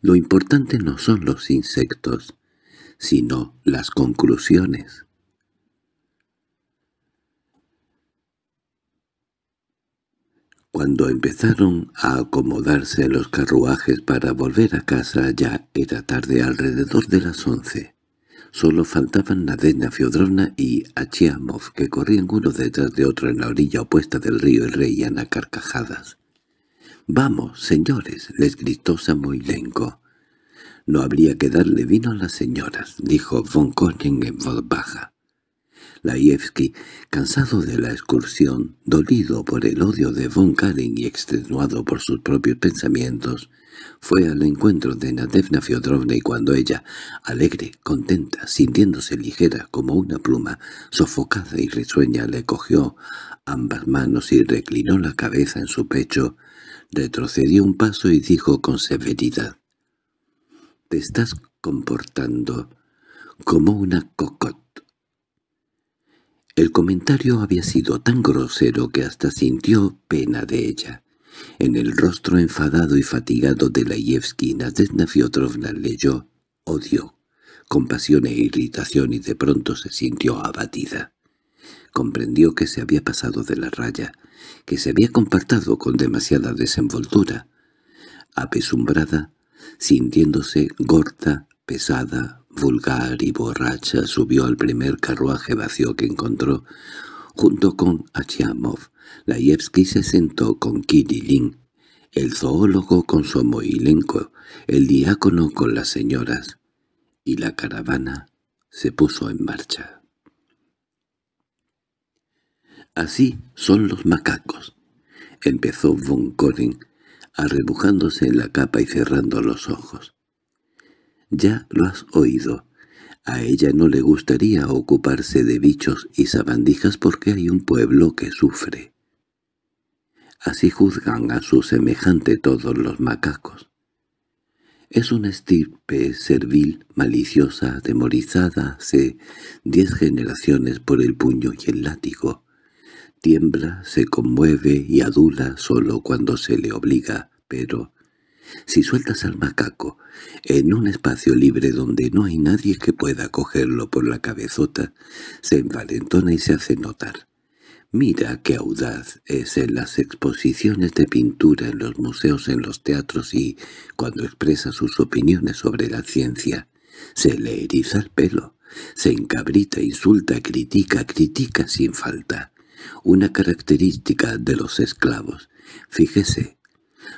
lo importante no son los insectos, sino las conclusiones. Cuando empezaron a acomodarse los carruajes para volver a casa ya era tarde alrededor de las once. Solo faltaban Nadena Fiodrona y Achiamov, que corrían uno detrás de otro en la orilla opuesta del río y reían a carcajadas. —Vamos, señores —les gritó Samoylenko. —No habría que darle vino a las señoras —dijo von Kochen en voz baja. Laievsky, cansado de la excursión, dolido por el odio de von Karen y extenuado por sus propios pensamientos, fue al encuentro de Nadevna Fiodrovna y cuando ella, alegre, contenta, sintiéndose ligera como una pluma, sofocada y risueña, le cogió ambas manos y reclinó la cabeza en su pecho, retrocedió un paso y dijo con severidad. «Te estás comportando como una cocotte». El comentario había sido tan grosero que hasta sintió pena de ella. En el rostro enfadado y fatigado de Ievsky Nadezhda Fiotrovna leyó odio, compasión e irritación y de pronto se sintió abatida. Comprendió que se había pasado de la raya, que se había compartado con demasiada desenvoltura, apesumbrada, sintiéndose gorda, pesada, vulgar y borracha, subió al primer carruaje vacío que encontró, junto con Achiamov. Laevsky se sentó con Kirillin, el zoólogo con Somoilenko, el diácono con las señoras, y la caravana se puso en marcha. Así son los macacos. Empezó Von Koren, arrebujándose en la capa y cerrando los ojos. Ya lo has oído. A ella no le gustaría ocuparse de bichos y sabandijas porque hay un pueblo que sufre. Así juzgan a su semejante todos los macacos. Es una estirpe servil, maliciosa, atemorizada hace diez generaciones por el puño y el látigo, Tiembla, se conmueve y adula solo cuando se le obliga, pero si sueltas al macaco en un espacio libre donde no hay nadie que pueda cogerlo por la cabezota, se envalentona y se hace notar. Mira qué audaz es en las exposiciones de pintura, en los museos, en los teatros y, cuando expresa sus opiniones sobre la ciencia, se le eriza el pelo, se encabrita, insulta, critica, critica sin falta una característica de los esclavos. Fíjese,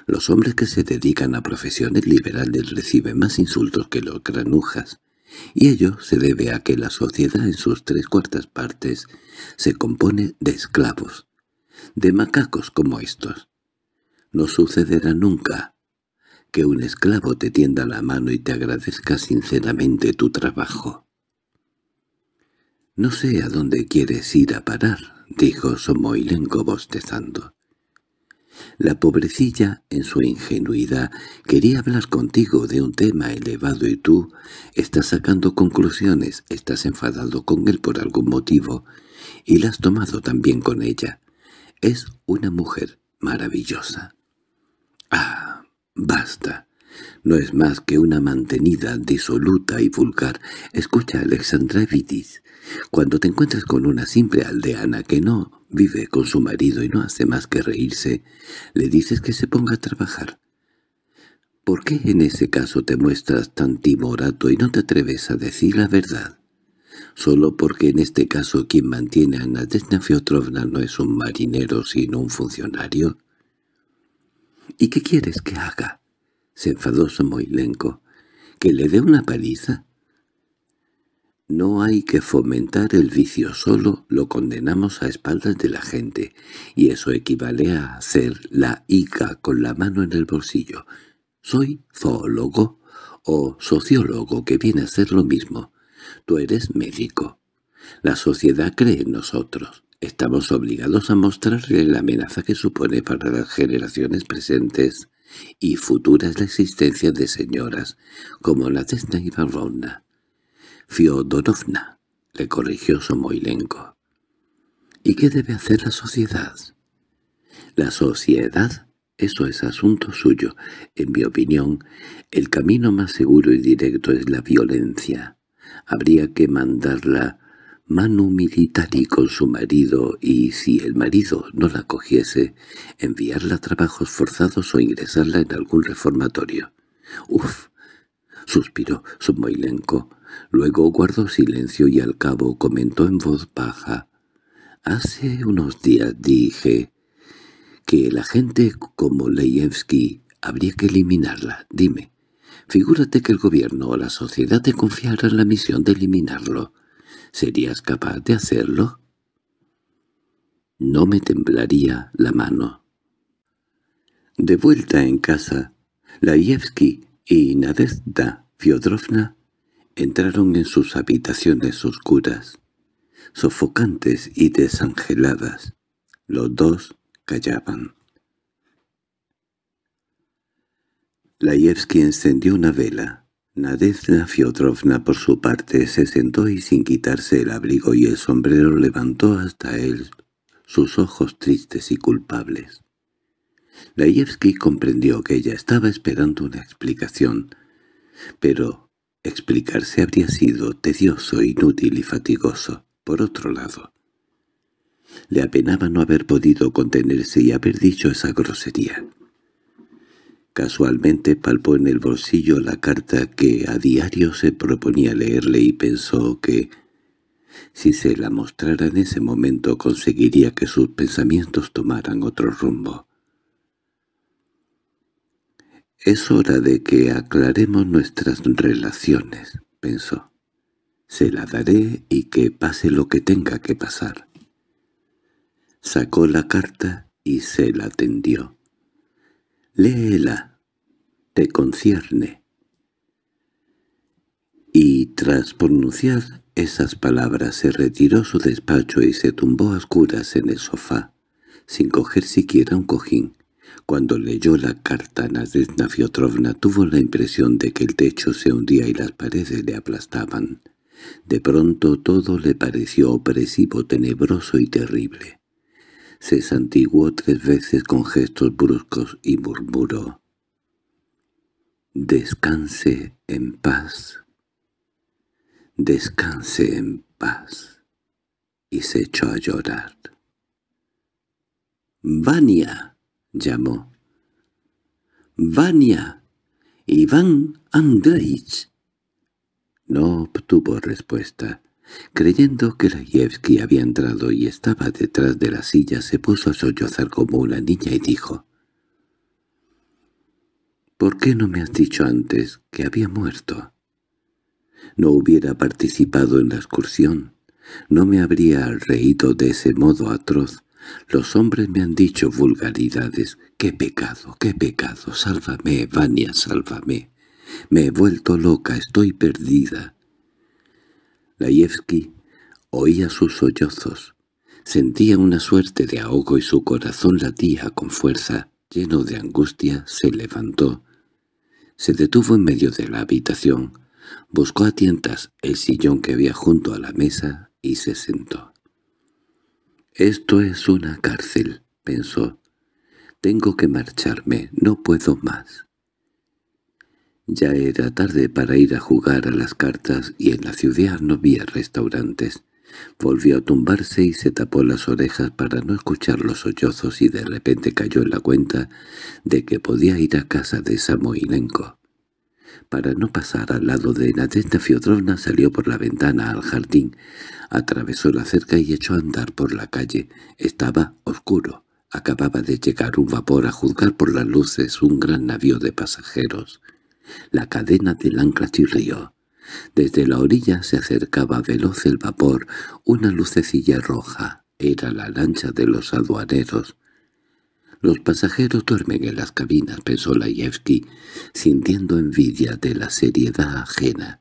los hombres que se dedican a profesiones liberales reciben más insultos que los granujas, y ello se debe a que la sociedad en sus tres cuartas partes se compone de esclavos, de macacos como estos. No sucederá nunca que un esclavo te tienda la mano y te agradezca sinceramente tu trabajo. No sé a dónde quieres ir a parar, —dijo Somoilengo bostezando. La pobrecilla, en su ingenuidad, quería hablar contigo de un tema elevado y tú estás sacando conclusiones, estás enfadado con él por algún motivo y la has tomado también con ella. Es una mujer maravillosa. —¡Ah! ¡Basta! No es más que una mantenida disoluta y vulgar. Escucha, Alexandra Evitis. Cuando te encuentras con una simple aldeana que no vive con su marido y no hace más que reírse, le dices que se ponga a trabajar. ¿Por qué en ese caso te muestras tan timorato y no te atreves a decir la verdad? Solo porque en este caso quien mantiene a Nadezhda Fiotrovna no es un marinero sino un funcionario. —¿Y qué quieres que haga? —se enfadó Samoylenko. —¿Que le dé una paliza? No hay que fomentar el vicio, solo lo condenamos a espaldas de la gente, y eso equivale a hacer la ica con la mano en el bolsillo. Soy zoólogo o sociólogo, que viene a ser lo mismo. Tú eres médico. La sociedad cree en nosotros. Estamos obligados a mostrarle la amenaza que supone para las generaciones presentes y futuras la existencia de señoras como la y barrona. Fiodorovna, le corrigió Somoilenko. ¿Y qué debe hacer la sociedad? La sociedad, eso es asunto suyo. En mi opinión, el camino más seguro y directo es la violencia. Habría que mandarla manu militari con su marido y, si el marido no la cogiese, enviarla a trabajos forzados o ingresarla en algún reformatorio. —¡Uf! —suspiró Somoilenko Luego guardó silencio y al cabo comentó en voz baja. Hace unos días dije que la gente como Leyevsky habría que eliminarla. Dime, figúrate que el gobierno o la sociedad te confiara la misión de eliminarlo. ¿Serías capaz de hacerlo? No me temblaría la mano. De vuelta en casa, Laevsky y Nadezhda Fiodrovna Entraron en sus habitaciones oscuras, sofocantes y desangeladas. Los dos callaban. Layevsky encendió una vela. Nadezhda Fiodrovna por su parte se sentó y sin quitarse el abrigo y el sombrero levantó hasta él sus ojos tristes y culpables. Laevsky comprendió que ella estaba esperando una explicación, pero Explicarse habría sido tedioso, inútil y fatigoso, por otro lado. Le apenaba no haber podido contenerse y haber dicho esa grosería. Casualmente palpó en el bolsillo la carta que a diario se proponía leerle y pensó que, si se la mostrara en ese momento, conseguiría que sus pensamientos tomaran otro rumbo. Es hora de que aclaremos nuestras relaciones, pensó. Se la daré y que pase lo que tenga que pasar. Sacó la carta y se la tendió. Léela, te concierne. Y tras pronunciar esas palabras se retiró su despacho y se tumbó a oscuras en el sofá, sin coger siquiera un cojín. Cuando leyó la carta, Nadezhda Fiotrovna tuvo la impresión de que el techo se hundía y las paredes le aplastaban. De pronto todo le pareció opresivo, tenebroso y terrible. Se santiguó tres veces con gestos bruscos y murmuró. «Descanse en paz. Descanse en paz». Y se echó a llorar. «¡Vania!» llamó. —¡Vania! —¡Iván Andreich! No obtuvo respuesta. Creyendo que Lajewski había entrado y estaba detrás de la silla, se puso a sollozar como una niña y dijo. —¿Por qué no me has dicho antes que había muerto? No hubiera participado en la excursión. No me habría reído de ese modo atroz. Los hombres me han dicho vulgaridades. ¡Qué pecado, qué pecado! ¡Sálvame, Vania, sálvame! Me he vuelto loca, estoy perdida. Laevsky oía sus sollozos. Sentía una suerte de ahogo y su corazón latía con fuerza. Lleno de angustia, se levantó. Se detuvo en medio de la habitación. Buscó a tientas el sillón que había junto a la mesa y se sentó. Esto es una cárcel, pensó. Tengo que marcharme, no puedo más. Ya era tarde para ir a jugar a las cartas y en la ciudad no había restaurantes. Volvió a tumbarse y se tapó las orejas para no escuchar los sollozos y de repente cayó en la cuenta de que podía ir a casa de Samoilenko. Para no pasar al lado de Nadezhda fiodrona salió por la ventana al jardín, atravesó la cerca y echó a andar por la calle. Estaba oscuro. Acababa de llegar un vapor a juzgar por las luces un gran navío de pasajeros. La cadena del ancla chirrió. Desde la orilla se acercaba veloz el vapor, una lucecilla roja. Era la lancha de los aduaneros. Los pasajeros duermen en las cabinas, pensó Laevsky, sintiendo envidia de la seriedad ajena.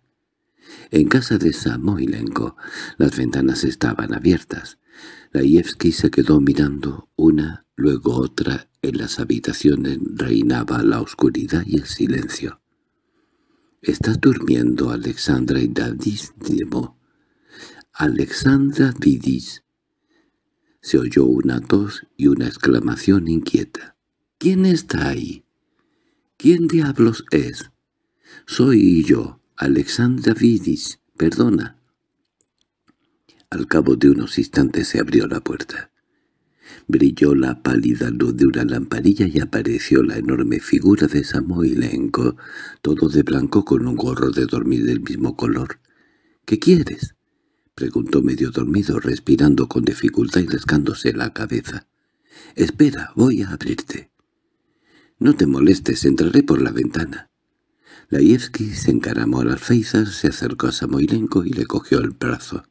En casa de Samoylenko las ventanas estaban abiertas. Laevsky se quedó mirando una, luego otra. En las habitaciones reinaba la oscuridad y el silencio. —¿Estás durmiendo, Alexandra y Dadis? —Alexandra Vidis. Se oyó una tos y una exclamación inquieta. —¿Quién está ahí? —¿Quién diablos es? —Soy yo, Alexandra Vidis. Perdona. Al cabo de unos instantes se abrió la puerta. Brilló la pálida luz de una lamparilla y apareció la enorme figura de Samuel todo de blanco con un gorro de dormir del mismo color. —¿Qué quieres? preguntó medio dormido, respirando con dificultad y rascándose la cabeza. —Espera, voy a abrirte. —No te molestes, entraré por la ventana. Laevsky se encaramó al alféizar, se acercó a Samoilenko y le cogió el brazo.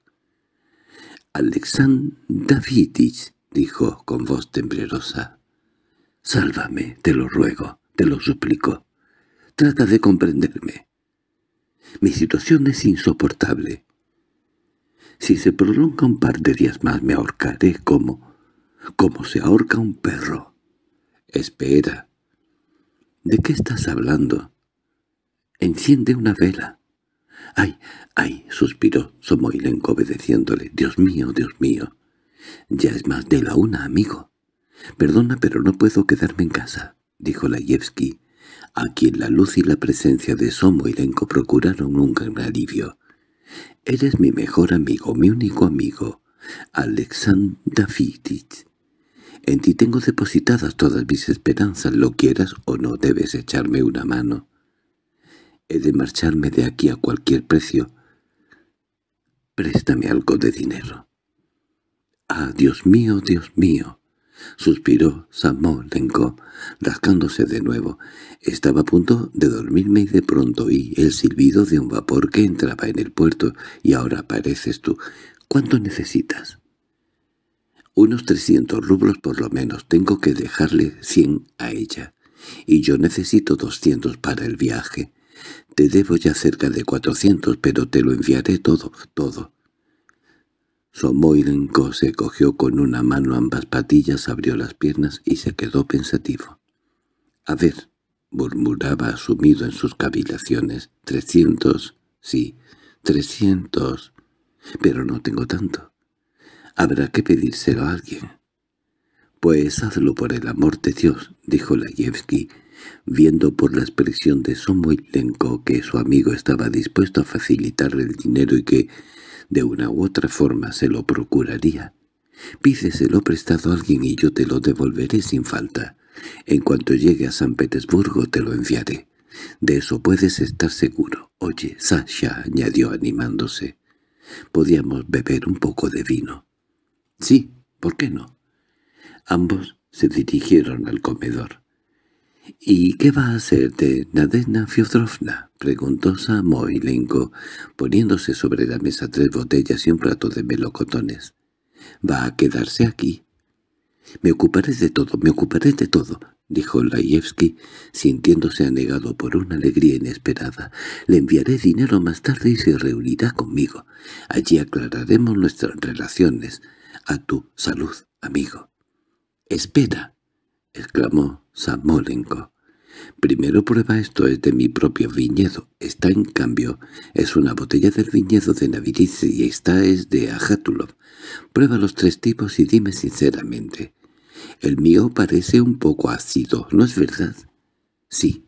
«Alexandr Davidich —dijo con voz temblorosa—, sálvame, te lo ruego, te lo suplico. Trata de comprenderme. Mi situación es insoportable. Si se prolonga un par de días más me ahorcaré como... como se ahorca un perro. Espera. ¿De qué estás hablando? Enciende una vela. —¡Ay, ay! —suspiró Somoilenko obedeciéndole. —Dios mío, Dios mío. —Ya es más de la una, amigo. —Perdona, pero no puedo quedarme en casa —dijo Layevsky, a quien la luz y la presencia de Somoilenko procuraron un gran alivio. Eres mi mejor amigo, mi único amigo, Alexander Fitich. En ti tengo depositadas todas mis esperanzas, lo quieras o no debes echarme una mano. He de marcharme de aquí a cualquier precio. Préstame algo de dinero. Ah, Dios mío, Dios mío, suspiró Samoldenko, rascándose de nuevo. Estaba a punto de dormirme y de pronto oí el silbido de un vapor que entraba en el puerto y ahora apareces tú. ¿Cuánto necesitas? Unos trescientos rublos por lo menos. Tengo que dejarle cien a ella. Y yo necesito doscientos para el viaje. Te debo ya cerca de cuatrocientos, pero te lo enviaré todo, todo. Somoilenko se cogió con una mano ambas patillas, abrió las piernas y se quedó pensativo. —A ver —murmuraba sumido en sus cavilaciones—, trescientos, sí, trescientos, pero no tengo tanto. Habrá que pedírselo a alguien. —Pues hazlo por el amor de Dios —dijo Layevsky, viendo por la expresión de Somoilenko que su amigo estaba dispuesto a facilitarle el dinero y que de una u otra forma se lo procuraría. Pídeselo prestado a alguien y yo te lo devolveré sin falta. En cuanto llegue a San Petersburgo te lo enviaré. De eso puedes estar seguro. Oye, Sasha, añadió animándose. Podíamos beber un poco de vino. Sí, ¿por qué no? Ambos se dirigieron al comedor. —¿Y qué va a hacer de Nadezhda Fiodrovna? —preguntó Samoilenko, poniéndose sobre la mesa tres botellas y un plato de melocotones. —¿Va a quedarse aquí? —Me ocuparé de todo, me ocuparé de todo —dijo Laevsky, sintiéndose anegado por una alegría inesperada. —Le enviaré dinero más tarde y se reunirá conmigo. Allí aclararemos nuestras relaciones. A tu salud, amigo. —¡Espera! —exclamó Samolenko. Primero prueba esto es de mi propio viñedo. Está en cambio, es una botella del viñedo de Naviriz y esta es de Ajatulov. Prueba los tres tipos y dime sinceramente. El mío parece un poco ácido, ¿no es verdad? Sí.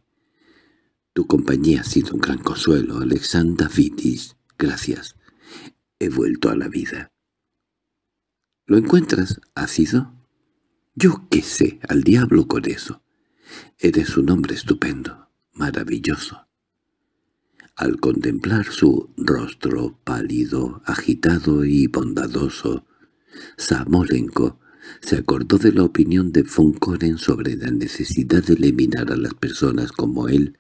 Tu compañía ha sido un gran consuelo, Alexandra Vitis. Gracias. He vuelto a la vida. —¿Lo encuentras ácido? Yo qué sé, al diablo con eso. Eres un hombre estupendo, maravilloso. Al contemplar su rostro pálido, agitado y bondadoso, Samolenko se acordó de la opinión de von Koren sobre la necesidad de eliminar a las personas como él,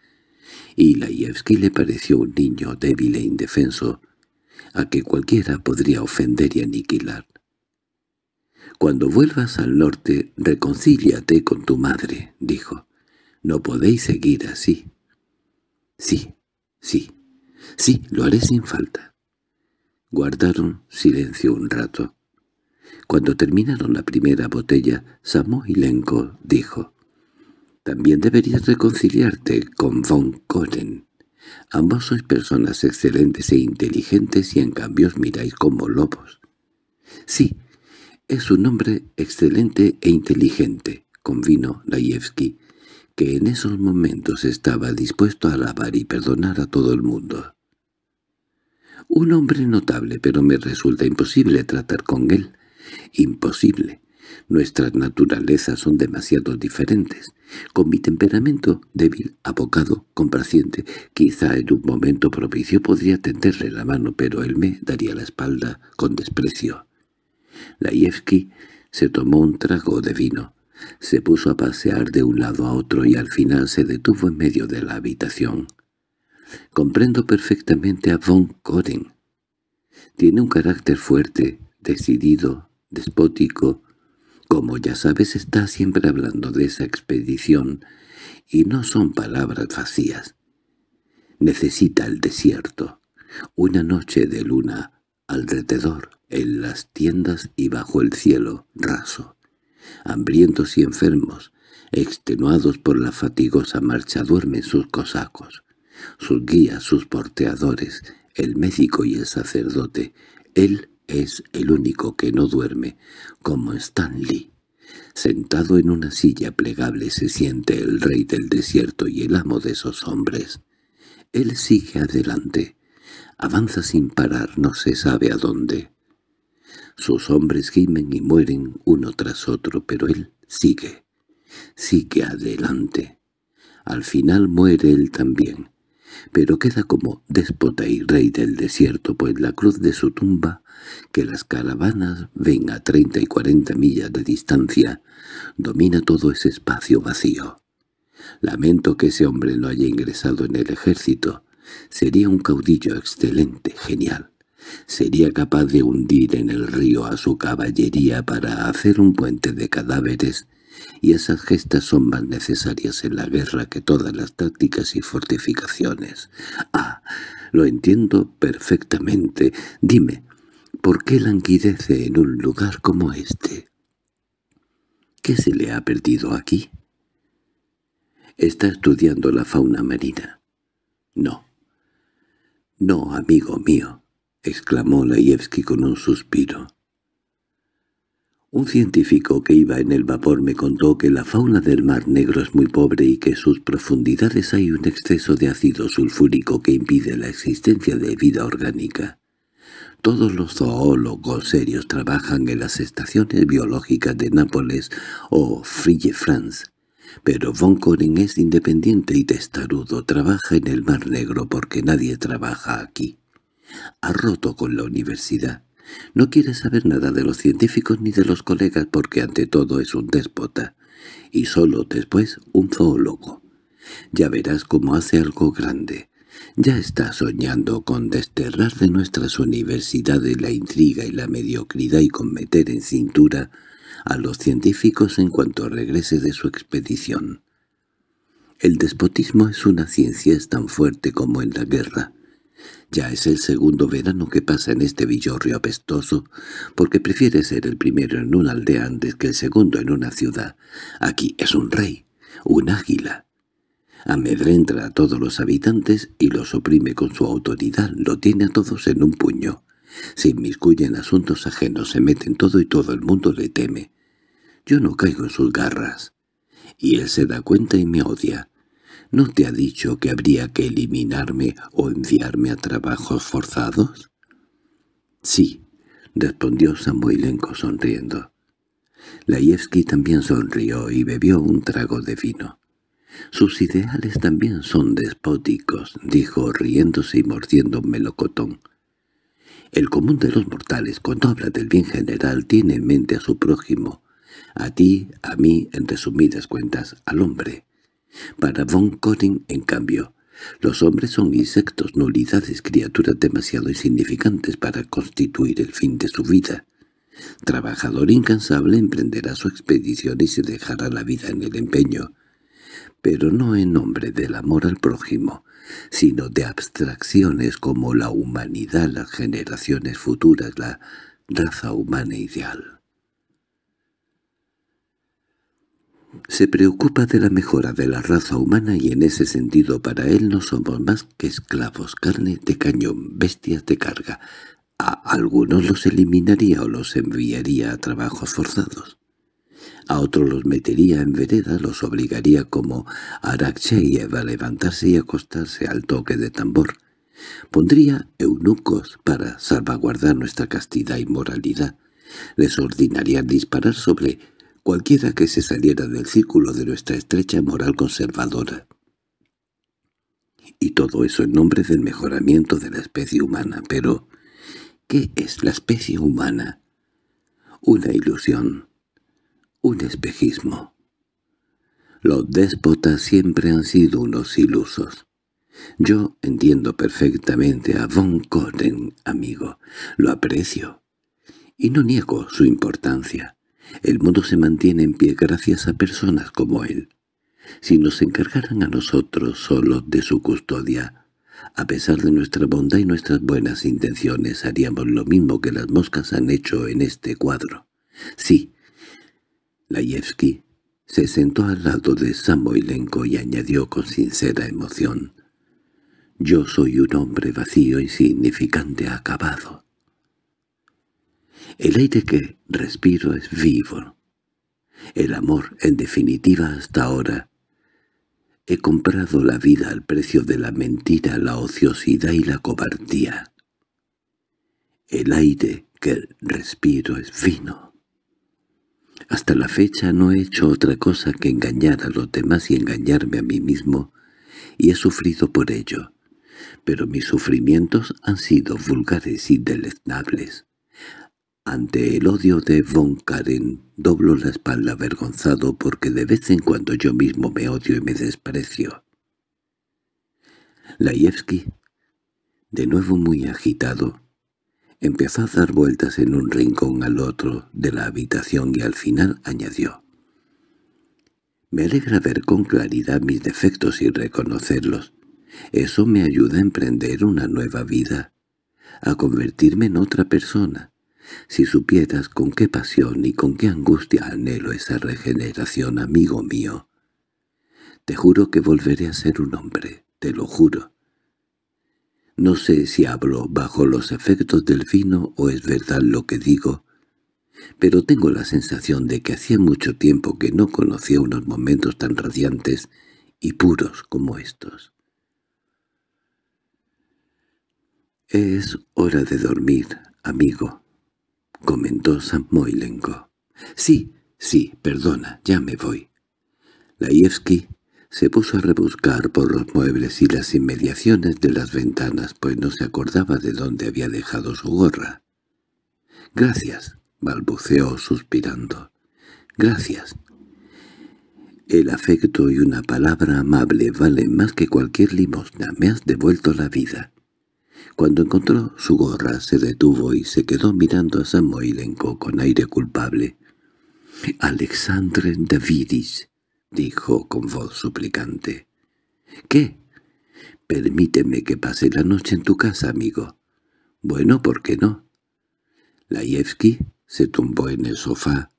y Layevsky le pareció un niño débil e indefenso, a que cualquiera podría ofender y aniquilar. Cuando vuelvas al norte, reconcíliate con tu madre, dijo. No podéis seguir así. Sí, sí, sí, lo haré sin falta. Guardaron silencio un rato. Cuando terminaron la primera botella, Lenko dijo, «También deberías reconciliarte con von Koren. Ambos sois personas excelentes e inteligentes y en cambio os miráis como lobos. Sí, «Es un hombre excelente e inteligente», convino Laevsky, que en esos momentos estaba dispuesto a alabar y perdonar a todo el mundo. «Un hombre notable, pero me resulta imposible tratar con él. Imposible. Nuestras naturalezas son demasiado diferentes. Con mi temperamento débil, abocado, complaciente, quizá en un momento propicio podría tenderle la mano, pero él me daría la espalda con desprecio. Laievski se tomó un trago de vino. Se puso a pasear de un lado a otro y al final se detuvo en medio de la habitación. Comprendo perfectamente a von Koren. Tiene un carácter fuerte, decidido, despótico. Como ya sabes, está siempre hablando de esa expedición, y no son palabras vacías. Necesita el desierto, una noche de luna, alrededor, en las tiendas y bajo el cielo raso, hambrientos y enfermos, extenuados por la fatigosa marcha duermen sus cosacos, sus guías, sus porteadores, el médico y el sacerdote. Él es el único que no duerme, como Stanley. Sentado en una silla plegable se siente el rey del desierto y el amo de esos hombres. Él sigue adelante, Avanza sin parar, no se sabe a dónde. Sus hombres gimen y mueren uno tras otro, pero él sigue, sigue adelante. Al final muere él también, pero queda como déspota y rey del desierto, pues la cruz de su tumba, que las caravanas ven a treinta y cuarenta millas de distancia, domina todo ese espacio vacío. Lamento que ese hombre no haya ingresado en el ejército, Sería un caudillo excelente, genial. Sería capaz de hundir en el río a su caballería para hacer un puente de cadáveres, y esas gestas son más necesarias en la guerra que todas las tácticas y fortificaciones. Ah, lo entiendo perfectamente. Dime, ¿por qué languidece en un lugar como este? ¿Qué se le ha perdido aquí? Está estudiando la fauna marina. No, —No, amigo mío —exclamó Laevsky con un suspiro. Un científico que iba en el vapor me contó que la fauna del Mar Negro es muy pobre y que en sus profundidades hay un exceso de ácido sulfúrico que impide la existencia de vida orgánica. Todos los zoólogos serios trabajan en las estaciones biológicas de Nápoles o Frille France, pero Von Koren es independiente y testarudo, trabaja en el Mar Negro porque nadie trabaja aquí. Ha roto con la universidad. No quiere saber nada de los científicos ni de los colegas porque ante todo es un déspota, y solo después un zoólogo. Ya verás cómo hace algo grande. Ya está soñando con desterrar de nuestras universidades la intriga y la mediocridad y con meter en cintura a los científicos en cuanto regrese de su expedición. El despotismo es una ciencia es tan fuerte como en la guerra. Ya es el segundo verano que pasa en este villorrio apestoso, porque prefiere ser el primero en una aldea antes que el segundo en una ciudad. Aquí es un rey, un águila. Amedrenta a todos los habitantes y los oprime con su autoridad, lo tiene a todos en un puño. Se inmiscuye en asuntos ajenos, se mete en todo y todo el mundo le teme. Yo no caigo en sus garras. Y él se da cuenta y me odia. ¿No te ha dicho que habría que eliminarme o enviarme a trabajos forzados? —Sí —respondió Samuelenko sonriendo. Laevsky también sonrió y bebió un trago de vino. —Sus ideales también son despóticos —dijo riéndose y mordiendo un melocotón—. El común de los mortales, cuando habla del bien general, tiene en mente a su prójimo, a ti, a mí, en resumidas cuentas, al hombre. Para von Koring, en cambio, los hombres son insectos, nulidades, criaturas demasiado insignificantes para constituir el fin de su vida. Trabajador incansable emprenderá su expedición y se dejará la vida en el empeño, pero no en nombre del amor al prójimo, sino de abstracciones como la humanidad, las generaciones futuras, la raza humana ideal. Se preocupa de la mejora de la raza humana y en ese sentido para él no somos más que esclavos, carne de cañón, bestias de carga. A algunos los eliminaría o los enviaría a trabajos forzados a otro los metería en vereda, los obligaría como Arakcheyeva a levantarse y acostarse al toque de tambor. Pondría eunucos para salvaguardar nuestra castidad y moralidad. Les ordinaría disparar sobre cualquiera que se saliera del círculo de nuestra estrecha moral conservadora. Y todo eso en nombre del mejoramiento de la especie humana. Pero, ¿qué es la especie humana? Una ilusión un espejismo. Los déspotas siempre han sido unos ilusos. Yo entiendo perfectamente a Von Koren, amigo. Lo aprecio. Y no niego su importancia. El mundo se mantiene en pie gracias a personas como él. Si nos encargaran a nosotros solos de su custodia, a pesar de nuestra bondad y nuestras buenas intenciones, haríamos lo mismo que las moscas han hecho en este cuadro. Sí, Laevsky se sentó al lado de Samoylenko y añadió con sincera emoción. «Yo soy un hombre vacío, insignificante, acabado. El aire que respiro es vivo. El amor, en definitiva, hasta ahora. He comprado la vida al precio de la mentira, la ociosidad y la cobardía. El aire que respiro es vino». Hasta la fecha no he hecho otra cosa que engañar a los demás y engañarme a mí mismo, y he sufrido por ello. Pero mis sufrimientos han sido vulgares y deleznables. Ante el odio de Von Karen doblo la espalda avergonzado porque de vez en cuando yo mismo me odio y me desprecio. Laevsky, de nuevo muy agitado, Empezó a dar vueltas en un rincón al otro de la habitación y al final añadió. Me alegra ver con claridad mis defectos y reconocerlos. Eso me ayuda a emprender una nueva vida, a convertirme en otra persona. Si supieras con qué pasión y con qué angustia anhelo esa regeneración, amigo mío. Te juro que volveré a ser un hombre, te lo juro. No sé si hablo bajo los efectos del vino o es verdad lo que digo, pero tengo la sensación de que hacía mucho tiempo que no conocía unos momentos tan radiantes y puros como estos. —Es hora de dormir, amigo —comentó Samoylenko. —Sí, sí, perdona, ya me voy. Laevsky se puso a rebuscar por los muebles y las inmediaciones de las ventanas, pues no se acordaba de dónde había dejado su gorra. —Gracias —balbuceó suspirando—. Gracias. El afecto y una palabra amable valen más que cualquier limosna. Me has devuelto la vida. Cuando encontró su gorra se detuvo y se quedó mirando a Samoilenko con aire culpable. —Alexandre Davidis dijo con voz suplicante. —¿Qué? —Permíteme que pase la noche en tu casa, amigo. —Bueno, ¿por qué no? Laevsky se tumbó en el sofá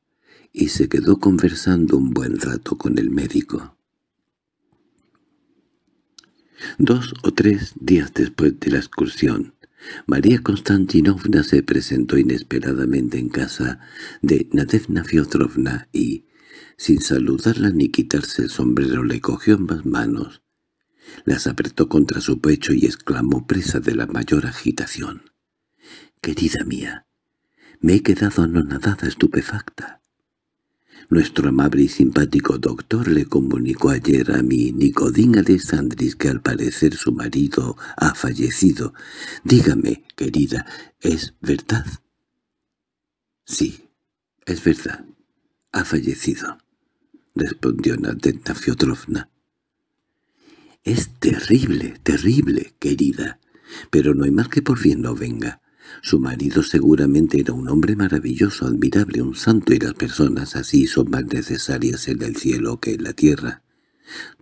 y se quedó conversando un buen rato con el médico. Dos o tres días después de la excursión, María Konstantinovna se presentó inesperadamente en casa de Nadevna Fiotrovna y, sin saludarla ni quitarse el sombrero le cogió ambas manos, las apretó contra su pecho y exclamó presa de la mayor agitación. «Querida mía, me he quedado anonadada estupefacta. Nuestro amable y simpático doctor le comunicó ayer a mi de Sandris que al parecer su marido ha fallecido. Dígame, querida, ¿es verdad?» «Sí, es verdad. Ha fallecido». —respondió Nadetna Fiotrovna. —Es terrible, terrible, querida, pero no hay más que por bien no venga. Su marido seguramente era un hombre maravilloso, admirable, un santo, y las personas así son más necesarias en el cielo que en la tierra.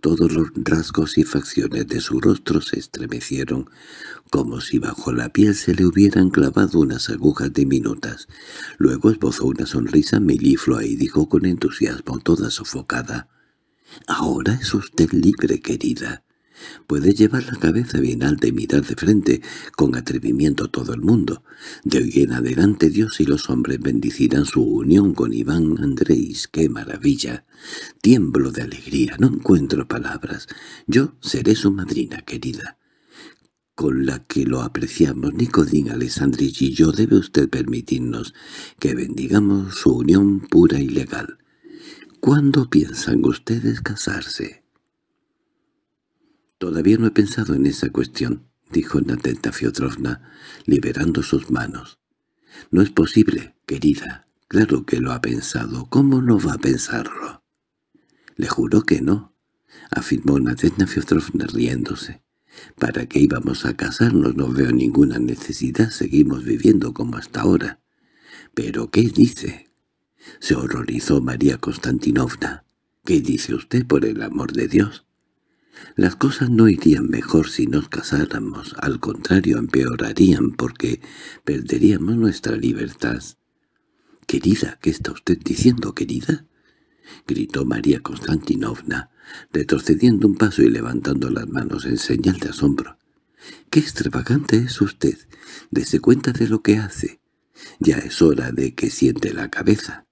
Todos los rasgos y facciones de su rostro se estremecieron, como si bajo la piel se le hubieran clavado unas agujas diminutas. Luego esbozó una sonrisa melliflua y dijo con entusiasmo toda sofocada, «Ahora es usted libre, querida. Puede llevar la cabeza bien alta y mirar de frente con atrevimiento todo el mundo. De hoy en adelante Dios y los hombres bendicirán su unión con Iván Andrés. ¡Qué maravilla! Tiemblo de alegría, no encuentro palabras. Yo seré su madrina, querida. Con la que lo apreciamos, Nicodín Alessandri y yo debe usted permitirnos que bendigamos su unión pura y legal. ¿Cuándo piensan ustedes casarse?» Todavía no he pensado en esa cuestión, dijo Natenta Fiotrovna, liberando sus manos. No es posible, querida. Claro que lo ha pensado. ¿Cómo no va a pensarlo? Le juro que no, afirmó Natenta Fiotrovna riéndose. ¿Para qué íbamos a casarnos? No veo ninguna necesidad. Seguimos viviendo como hasta ahora. —¿Pero qué dice? —se horrorizó María Konstantinovna. —¿Qué dice usted, por el amor de Dios? Las cosas no irían mejor si nos casáramos, al contrario empeorarían porque perderíamos nuestra libertad. —Querida, ¿qué está usted diciendo, querida? —gritó María Constantinovna, retrocediendo un paso y levantando las manos en señal de asombro. —¡Qué extravagante es usted! Dese cuenta de lo que hace. Ya es hora de que siente la cabeza.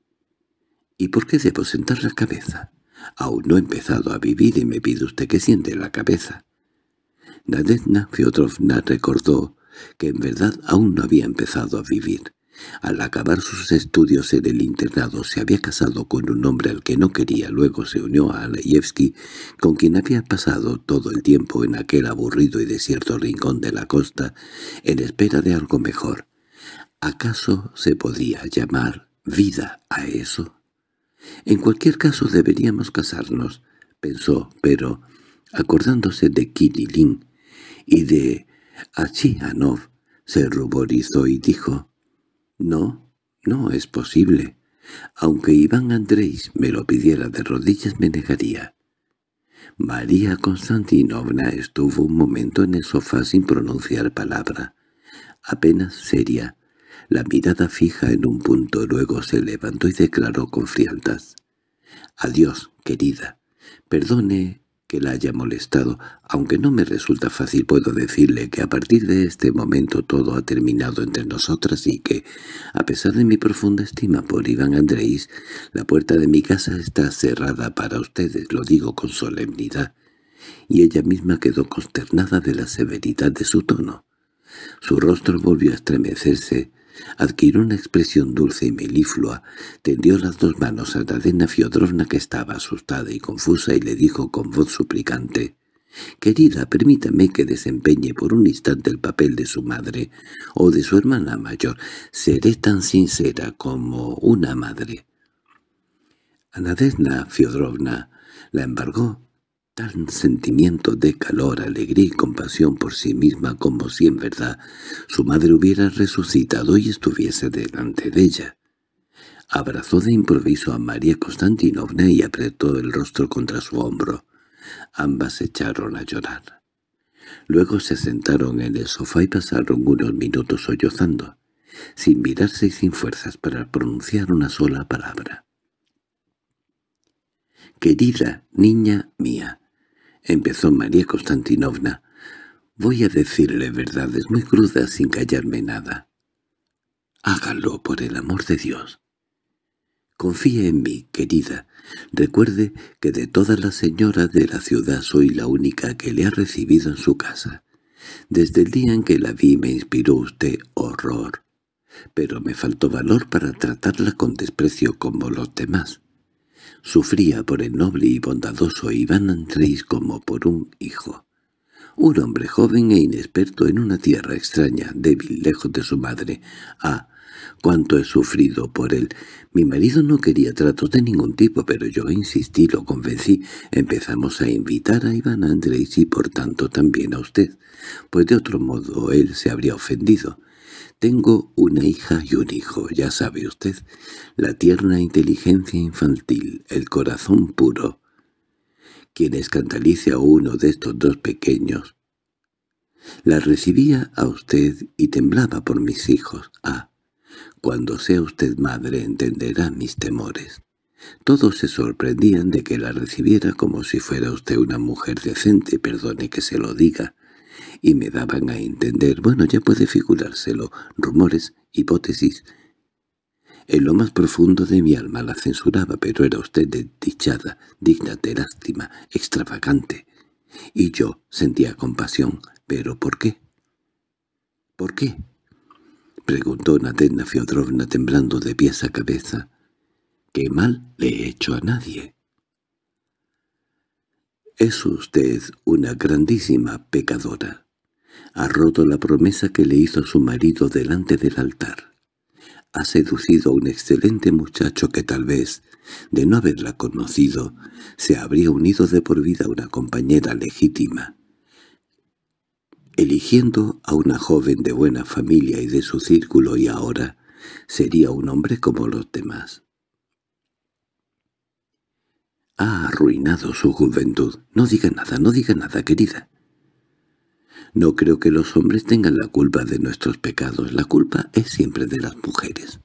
—¿Y por qué debo sentar la cabeza? Aún no he empezado a vivir y me pide usted que siente la cabeza. Nadezhda Fyodorovna recordó que en verdad aún no había empezado a vivir. Al acabar sus estudios en el internado se había casado con un hombre al que no quería, luego se unió a Aleyevsky, con quien había pasado todo el tiempo en aquel aburrido y desierto rincón de la costa, en espera de algo mejor. ¿Acaso se podía llamar vida a eso? En cualquier caso deberíamos casarnos, pensó, pero acordándose de Kirilin y de Achianov, se ruborizó y dijo, «No, no es posible. Aunque Iván Andrés me lo pidiera de rodillas me negaría». María Konstantinovna estuvo un momento en el sofá sin pronunciar palabra, apenas seria, la mirada fija en un punto, luego se levantó y declaró con frialdad. «Adiós, querida. Perdone que la haya molestado, aunque no me resulta fácil puedo decirle que a partir de este momento todo ha terminado entre nosotras y que, a pesar de mi profunda estima por Iván Andrés, la puerta de mi casa está cerrada para ustedes, lo digo con solemnidad». Y ella misma quedó consternada de la severidad de su tono. Su rostro volvió a estremecerse, Adquirió una expresión dulce y meliflua, tendió las dos manos a Dadena Fiodrovna que estaba asustada y confusa y le dijo con voz suplicante, «Querida, permítame que desempeñe por un instante el papel de su madre o de su hermana mayor. Seré tan sincera como una madre». Anadesna Fiodrovna la embargó sentimiento de calor, alegría y compasión por sí misma como si en verdad su madre hubiera resucitado y estuviese delante de ella. Abrazó de improviso a María Constantinovna y apretó el rostro contra su hombro. Ambas echaron a llorar. Luego se sentaron en el sofá y pasaron unos minutos sollozando, sin mirarse y sin fuerzas para pronunciar una sola palabra. «Querida niña mía», —empezó María Constantinovna—, voy a decirle verdades muy crudas sin callarme nada. Hágalo por el amor de Dios. Confía en mí, querida. Recuerde que de todas las señoras de la ciudad soy la única que le ha recibido en su casa. Desde el día en que la vi me inspiró usted horror, pero me faltó valor para tratarla con desprecio como los demás. Sufría por el noble y bondadoso Iván Andrés como por un hijo. Un hombre joven e inexperto en una tierra extraña, débil, lejos de su madre. Ah, cuánto he sufrido por él. Mi marido no quería tratos de ningún tipo, pero yo insistí, lo convencí. Empezamos a invitar a Iván Andrés y por tanto también a usted, pues de otro modo él se habría ofendido. Tengo una hija y un hijo, ya sabe usted, la tierna inteligencia infantil, el corazón puro. Quien escandalice a uno de estos dos pequeños. La recibía a usted y temblaba por mis hijos. Ah, cuando sea usted madre entenderá mis temores. Todos se sorprendían de que la recibiera como si fuera usted una mujer decente, perdone que se lo diga, y me daban a entender, bueno, ya puede figurárselo, rumores, hipótesis. En lo más profundo de mi alma la censuraba, pero era usted desdichada, digna de lástima, extravagante. Y yo sentía compasión, pero ¿por qué? —¿Por qué? —preguntó Nadena Fiodrovna temblando de pies a cabeza. —¿Qué mal le he hecho a nadie? —Es usted una grandísima pecadora ha roto la promesa que le hizo su marido delante del altar. Ha seducido a un excelente muchacho que tal vez, de no haberla conocido, se habría unido de por vida a una compañera legítima. Eligiendo a una joven de buena familia y de su círculo y ahora, sería un hombre como los demás. Ha arruinado su juventud. No diga nada, no diga nada, querida. No creo que los hombres tengan la culpa de nuestros pecados, la culpa es siempre de las mujeres.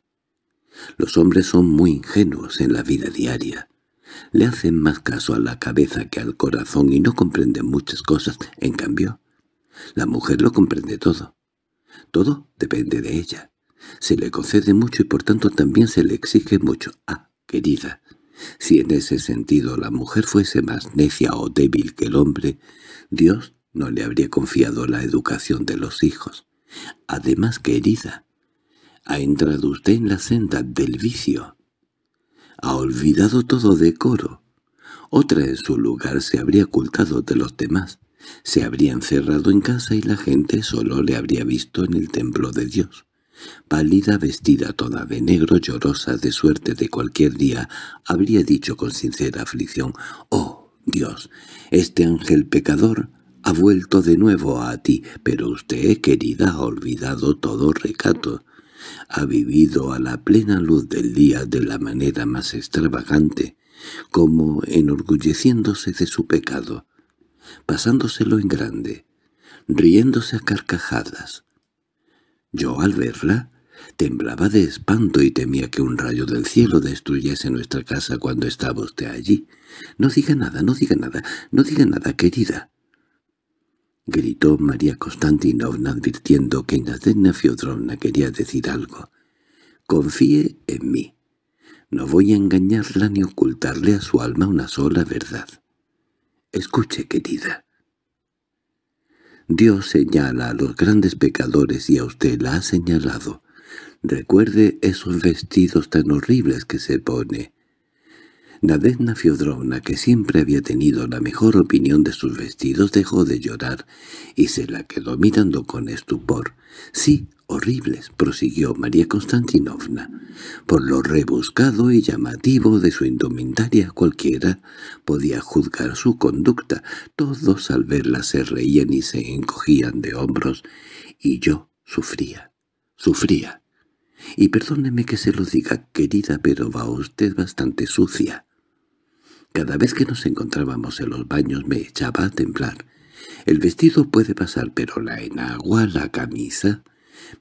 Los hombres son muy ingenuos en la vida diaria. Le hacen más caso a la cabeza que al corazón y no comprenden muchas cosas. En cambio, la mujer lo comprende todo. Todo depende de ella. Se le concede mucho y por tanto también se le exige mucho. Ah, querida, si en ese sentido la mujer fuese más necia o débil que el hombre, Dios no le habría confiado la educación de los hijos. Además, querida, ha entrado usted en la senda del vicio. Ha olvidado todo decoro. Otra en su lugar se habría ocultado de los demás. Se habría encerrado en casa y la gente solo le habría visto en el templo de Dios. Pálida, vestida toda de negro, llorosa de suerte de cualquier día, habría dicho con sincera aflicción, «¡Oh, Dios! Este ángel pecador ha vuelto de nuevo a ti, pero usted, querida, ha olvidado todo recato. Ha vivido a la plena luz del día de la manera más extravagante, como enorgulleciéndose de su pecado, pasándoselo en grande, riéndose a carcajadas. Yo, al verla, temblaba de espanto y temía que un rayo del cielo destruyese nuestra casa cuando estaba usted allí. No diga nada, no diga nada, no diga nada, querida. —gritó María Constantinovna advirtiendo que Nadena Fiodrovna quería decir algo. —Confíe en mí. No voy a engañarla ni ocultarle a su alma una sola verdad. Escuche, querida. Dios señala a los grandes pecadores y a usted la ha señalado. Recuerde esos vestidos tan horribles que se pone. Nadezna Fiodrovna, que siempre había tenido la mejor opinión de sus vestidos, dejó de llorar y se la quedó mirando con estupor. —Sí, horribles —prosiguió María Konstantinovna—, por lo rebuscado y llamativo de su indumentaria cualquiera podía juzgar su conducta. Todos al verla se reían y se encogían de hombros, y yo sufría, sufría. Y perdóneme que se lo diga, querida, pero va usted bastante sucia. Cada vez que nos encontrábamos en los baños me echaba a temblar. El vestido puede pasar, pero la enagua, la camisa...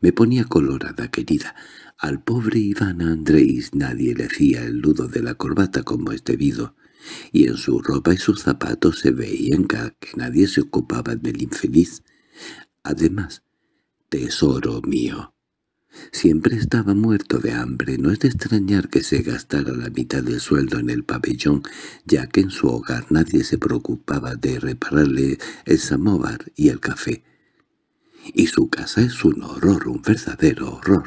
Me ponía colorada, querida. Al pobre Iván Andrés nadie le hacía el nudo de la corbata como es debido, y en su ropa y sus zapatos se veían que nadie se ocupaba del infeliz. Además, tesoro mío, Siempre estaba muerto de hambre, no es de extrañar que se gastara la mitad del sueldo en el pabellón, ya que en su hogar nadie se preocupaba de repararle el samovar y el café. Y su casa es un horror, un verdadero horror.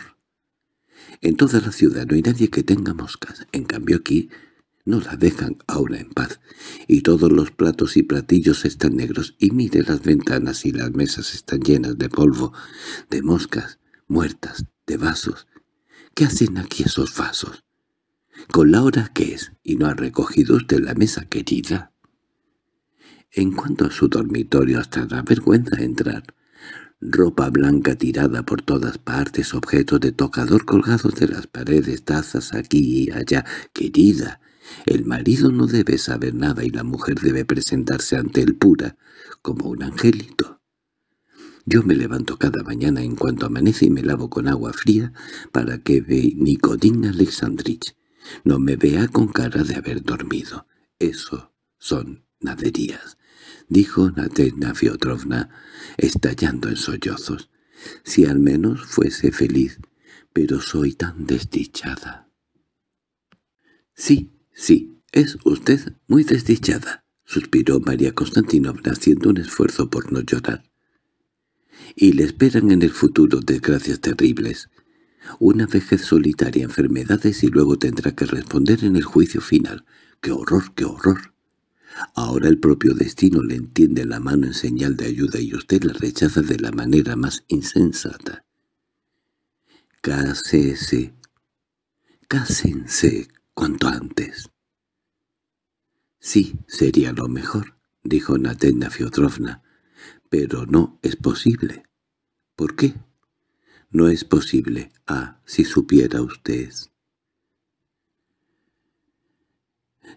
En toda la ciudad no hay nadie que tenga moscas, en cambio aquí no la dejan ahora en paz, y todos los platos y platillos están negros, y mire las ventanas y las mesas están llenas de polvo, de moscas, muertas, de vasos. ¿Qué hacen aquí esos vasos? ¿Con la hora que es? ¿Y no ha recogido usted la mesa, querida? En cuanto a su dormitorio, hasta da vergüenza entrar. Ropa blanca tirada por todas partes, objetos de tocador colgados de las paredes, tazas aquí y allá. Querida, el marido no debe saber nada y la mujer debe presentarse ante el pura como un angelito. Yo me levanto cada mañana en cuanto amanece y me lavo con agua fría para que Nikodin Alexandrich no me vea con cara de haber dormido. Eso son naderías, dijo Naterna Fiotrovna, estallando en sollozos. Si al menos fuese feliz, pero soy tan desdichada. Sí, sí, es usted muy desdichada, suspiró María Konstantinovna haciendo un esfuerzo por no llorar y le esperan en el futuro desgracias terribles. Una vejez solitaria, enfermedades y luego tendrá que responder en el juicio final. ¡Qué horror, qué horror! Ahora el propio destino le entiende la mano en señal de ayuda y usted la rechaza de la manera más insensata. Cásese. Cásense cuanto antes. —Sí, sería lo mejor —dijo Natenna Fiotrovna. Pero no es posible. ¿Por qué? No es posible. Ah, si supiera usted.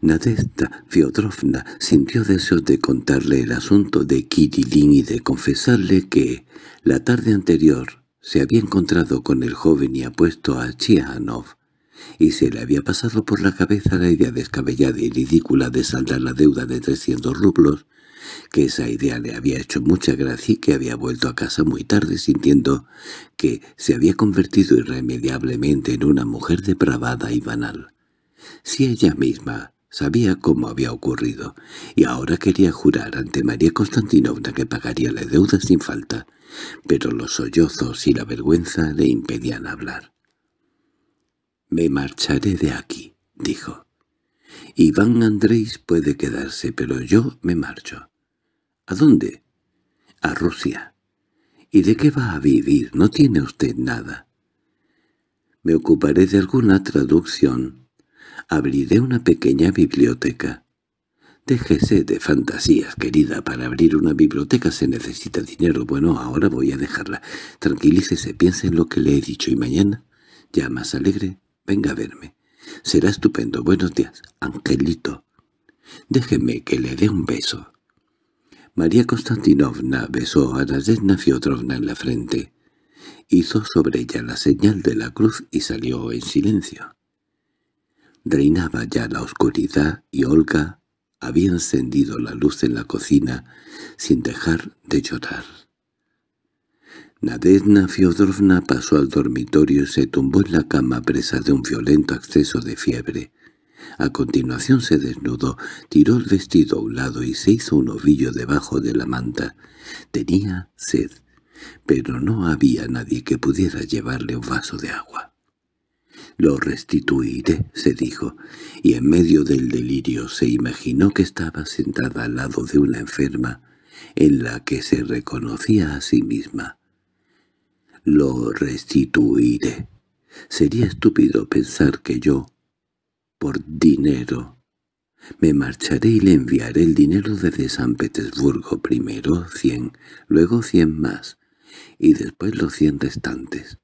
Nadesta Fyodorovna sintió deseos de contarle el asunto de Kirillín y de confesarle que, la tarde anterior, se había encontrado con el joven y apuesto a Chihanov, y se le había pasado por la cabeza la idea descabellada y ridícula de saldar la deuda de 300 rublos que esa idea le había hecho mucha gracia y que había vuelto a casa muy tarde sintiendo que se había convertido irremediablemente en una mujer depravada y banal. Si ella misma sabía cómo había ocurrido, y ahora quería jurar ante María Constantinovna que pagaría la deuda sin falta, pero los sollozos y la vergüenza le impedían hablar. «Me marcharé de aquí», dijo. Iván Andrés puede quedarse, pero yo me marcho. ¿A dónde? A Rusia. ¿Y de qué va a vivir? No tiene usted nada. Me ocuparé de alguna traducción. Abriré una pequeña biblioteca. Déjese de fantasías, querida. Para abrir una biblioteca se necesita dinero. Bueno, ahora voy a dejarla. Tranquilícese, piense en lo que le he dicho y mañana, ya más alegre, venga a verme. Será estupendo. Buenos días, Angelito. Déjeme que le dé un beso. María Konstantinovna besó a Nadezhda Fiodrovna en la frente. Hizo sobre ella la señal de la cruz y salió en silencio. Reinaba ya la oscuridad y Olga había encendido la luz en la cocina sin dejar de llorar. Nadezhda Fiodrovna pasó al dormitorio y se tumbó en la cama presa de un violento acceso de fiebre. A continuación se desnudó, tiró el vestido a un lado y se hizo un ovillo debajo de la manta. Tenía sed, pero no había nadie que pudiera llevarle un vaso de agua. «Lo restituiré», se dijo, y en medio del delirio se imaginó que estaba sentada al lado de una enferma en la que se reconocía a sí misma. «Lo restituiré», Sería estúpido pensar que yo, por dinero. Me marcharé y le enviaré el dinero desde San Petersburgo, primero cien, luego cien más, y después los cien restantes.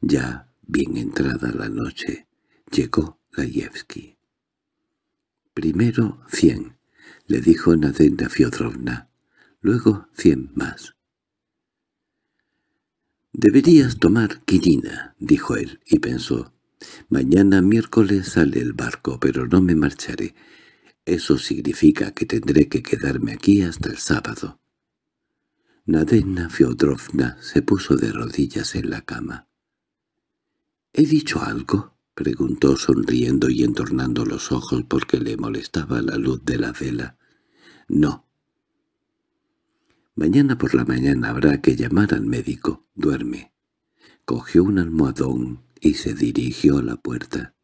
Ya, bien entrada la noche, llegó Layevsky. Primero cien, le dijo Nadena Fiodrovna, luego cien más. «Deberías tomar quirina, dijo él, y pensó, Mañana miércoles sale el barco, pero no me marcharé. Eso significa que tendré que quedarme aquí hasta el sábado. Nadena Fyodorovna se puso de rodillas en la cama. —¿He dicho algo? —preguntó sonriendo y entornando los ojos porque le molestaba la luz de la vela. —No. —Mañana por la mañana habrá que llamar al médico. Duerme. Cogió un almohadón, y se dirigió a la puerta.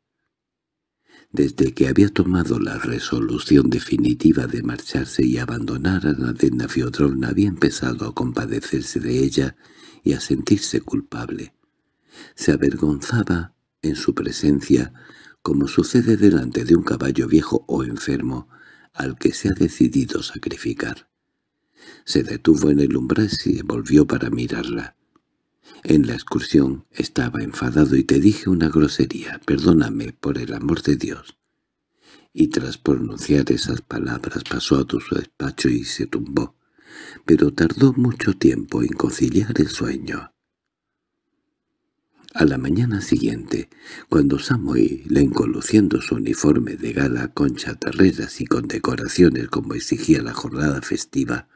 Desde que había tomado la resolución definitiva de marcharse y abandonar a Nadena Fiodrovna había empezado a compadecerse de ella y a sentirse culpable. Se avergonzaba en su presencia, como sucede delante de un caballo viejo o enfermo al que se ha decidido sacrificar. Se detuvo en el umbral y volvió para mirarla. En la excursión estaba enfadado y te dije una grosería, perdóname por el amor de Dios. Y tras pronunciar esas palabras pasó a tu despacho y se tumbó, pero tardó mucho tiempo en conciliar el sueño. A la mañana siguiente, cuando Samoy, encoluciendo su uniforme de gala con chatarreras y con decoraciones como exigía la jornada festiva,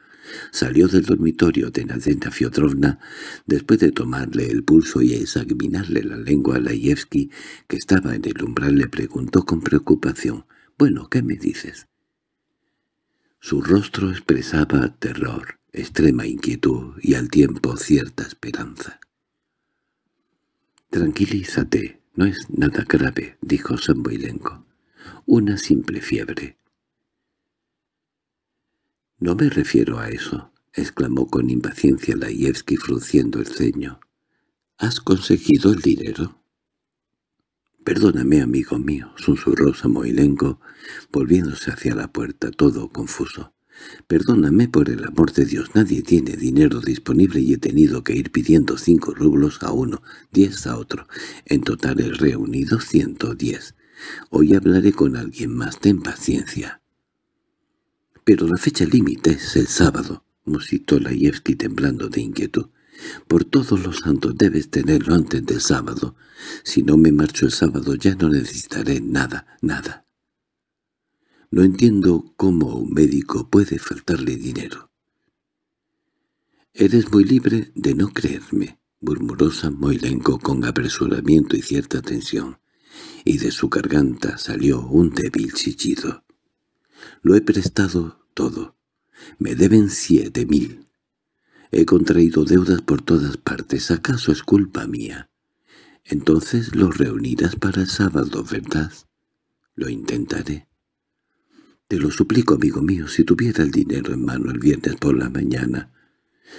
Salió del dormitorio de Nadena Fiodrovna después de tomarle el pulso y examinarle la lengua a Layevsky, que estaba en el umbral, le preguntó con preocupación, «Bueno, ¿qué me dices?» Su rostro expresaba terror, extrema inquietud y al tiempo cierta esperanza. «Tranquilízate, no es nada grave», dijo Samboilenko. «Una simple fiebre. —No me refiero a eso —exclamó con impaciencia laievsky frunciendo el ceño—. ¿Has conseguido el dinero? —Perdóname, amigo mío —susurró Samoilenko, volviéndose hacia la puerta, todo confuso. —Perdóname, por el amor de Dios, nadie tiene dinero disponible y he tenido que ir pidiendo cinco rublos a uno, diez a otro. En total he reunido ciento diez. Hoy hablaré con alguien más, ten paciencia. —Pero la fecha límite es el sábado —musitó Laevsky temblando de inquietud. —Por todos los santos debes tenerlo antes del sábado. Si no me marcho el sábado ya no necesitaré nada, nada. No entiendo cómo un médico puede faltarle dinero. —Eres muy libre de no creerme —murmuró Samoylenko con apresuramiento y cierta tensión, y de su garganta salió un débil chillido. Lo he prestado todo. Me deben siete mil. He contraído deudas por todas partes. ¿Acaso es culpa mía? Entonces los reunirás para el sábado, ¿verdad? Lo intentaré. Te lo suplico, amigo mío, si tuviera el dinero en mano el viernes por la mañana.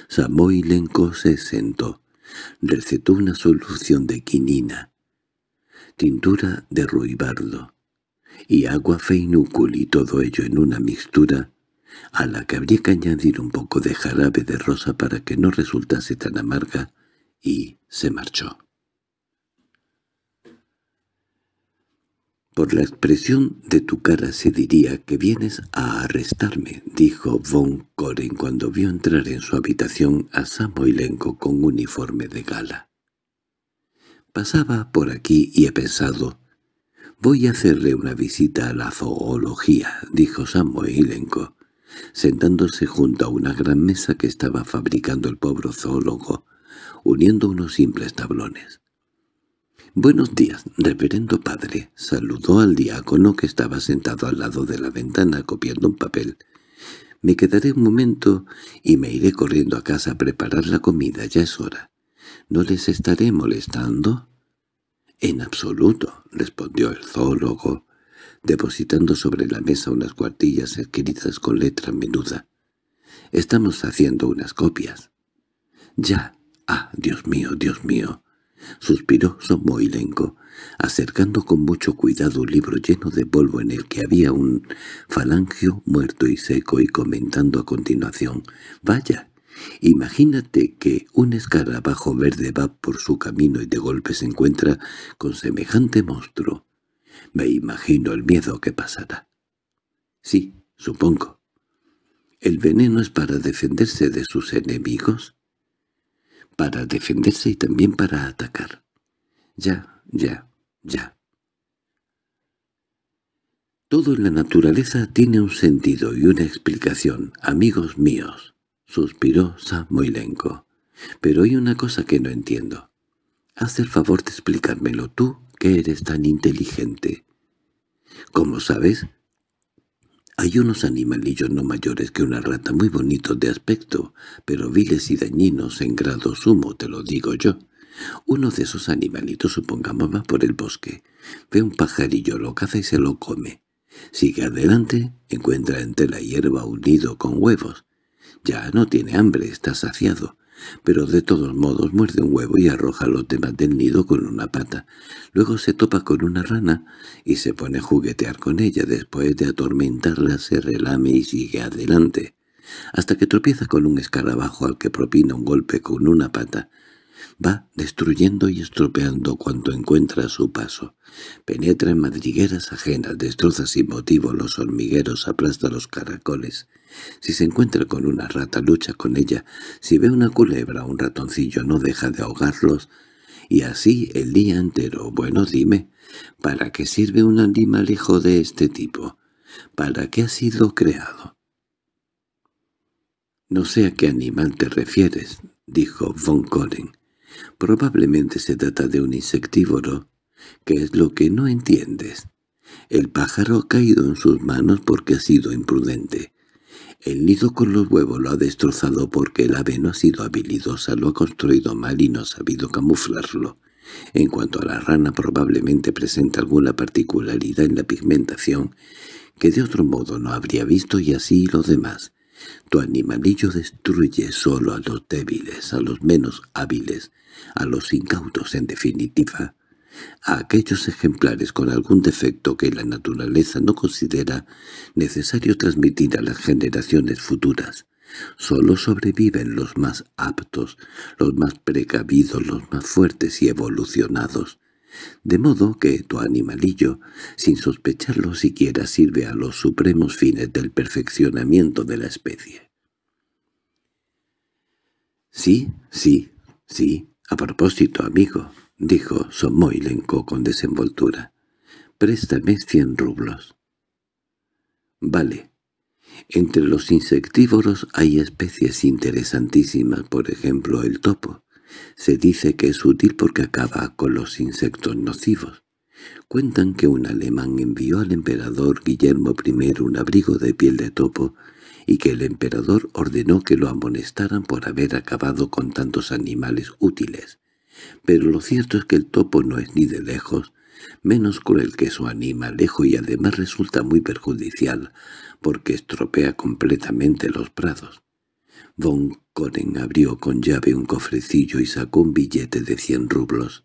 Samoy Lenko se sentó. Recetó una solución de quinina. Tintura de ruibardo y agua feinúcul y todo ello en una mixtura, a la que habría que añadir un poco de jarabe de rosa para que no resultase tan amarga, y se marchó. «Por la expresión de tu cara se diría que vienes a arrestarme», dijo Von Koren cuando vio entrar en su habitación a Samoylenko con uniforme de gala. «Pasaba por aquí y he pensado, «Voy a hacerle una visita a la zoología», dijo Samuel sentándose junto a una gran mesa que estaba fabricando el pobre zoólogo, uniendo unos simples tablones. «Buenos días, reverendo padre», saludó al diácono que estaba sentado al lado de la ventana copiando un papel. «Me quedaré un momento y me iré corriendo a casa a preparar la comida, ya es hora. ¿No les estaré molestando?» —En absoluto —respondió el zoólogo, depositando sobre la mesa unas cuartillas adquiridas con letra menuda. —Estamos haciendo unas copias. —Ya. Ah, Dios mío, Dios mío —suspiró Somoilenco, acercando con mucho cuidado un libro lleno de polvo en el que había un falangio muerto y seco y comentando a continuación. —Vaya, Imagínate que un escarabajo verde va por su camino y de golpe se encuentra con semejante monstruo. Me imagino el miedo que pasará. Sí, supongo. ¿El veneno es para defenderse de sus enemigos? Para defenderse y también para atacar. Ya, ya, ya. Todo en la naturaleza tiene un sentido y una explicación, amigos míos suspiró lenco —Pero hay una cosa que no entiendo. Haz el favor de explicármelo tú, que eres tan inteligente. Como sabes, hay unos animalillos no mayores que una rata muy bonitos de aspecto, pero viles y dañinos en grado sumo, te lo digo yo. Uno de esos animalitos, supongamos, va por el bosque. Ve un pajarillo, lo caza y se lo come. Sigue adelante, encuentra entre la hierba un nido con huevos. Ya no tiene hambre, está saciado. Pero de todos modos muerde un huevo y arroja los demás del nido con una pata. Luego se topa con una rana y se pone a juguetear con ella. Después de atormentarla se relame y sigue adelante, hasta que tropieza con un escarabajo al que propina un golpe con una pata. Va destruyendo y estropeando cuanto encuentra a su paso. Penetra en madrigueras ajenas, destroza sin motivo los hormigueros, aplasta los caracoles, si se encuentra con una rata, lucha con ella. Si ve una culebra un ratoncillo, no deja de ahogarlos. Y así el día entero. Bueno, dime, ¿para qué sirve un animal hijo de este tipo? ¿Para qué ha sido creado? No sé a qué animal te refieres, dijo von Koren. Probablemente se trata de un insectívoro, que es lo que no entiendes. El pájaro ha caído en sus manos porque ha sido imprudente. El nido con los huevos lo ha destrozado porque el ave no ha sido habilidosa, lo ha construido mal y no ha sabido camuflarlo. En cuanto a la rana probablemente presenta alguna particularidad en la pigmentación que de otro modo no habría visto y así lo demás. Tu animalillo destruye solo a los débiles, a los menos hábiles, a los incautos en definitiva a aquellos ejemplares con algún defecto que la naturaleza no considera necesario transmitir a las generaciones futuras. Solo sobreviven los más aptos, los más precavidos, los más fuertes y evolucionados. De modo que tu animalillo, sin sospecharlo siquiera, sirve a los supremos fines del perfeccionamiento de la especie. —Sí, sí, sí. A propósito, amigo —dijo Somoylenko con desenvoltura—, préstame cien rublos. —Vale. Entre los insectívoros hay especies interesantísimas, por ejemplo el topo. Se dice que es útil porque acaba con los insectos nocivos. Cuentan que un alemán envió al emperador Guillermo I un abrigo de piel de topo y que el emperador ordenó que lo amonestaran por haber acabado con tantos animales útiles. Pero lo cierto es que el topo no es ni de lejos menos cruel que su animal lejos y además resulta muy perjudicial porque estropea completamente los prados. Von Conen abrió con llave un cofrecillo y sacó un billete de cien rublos.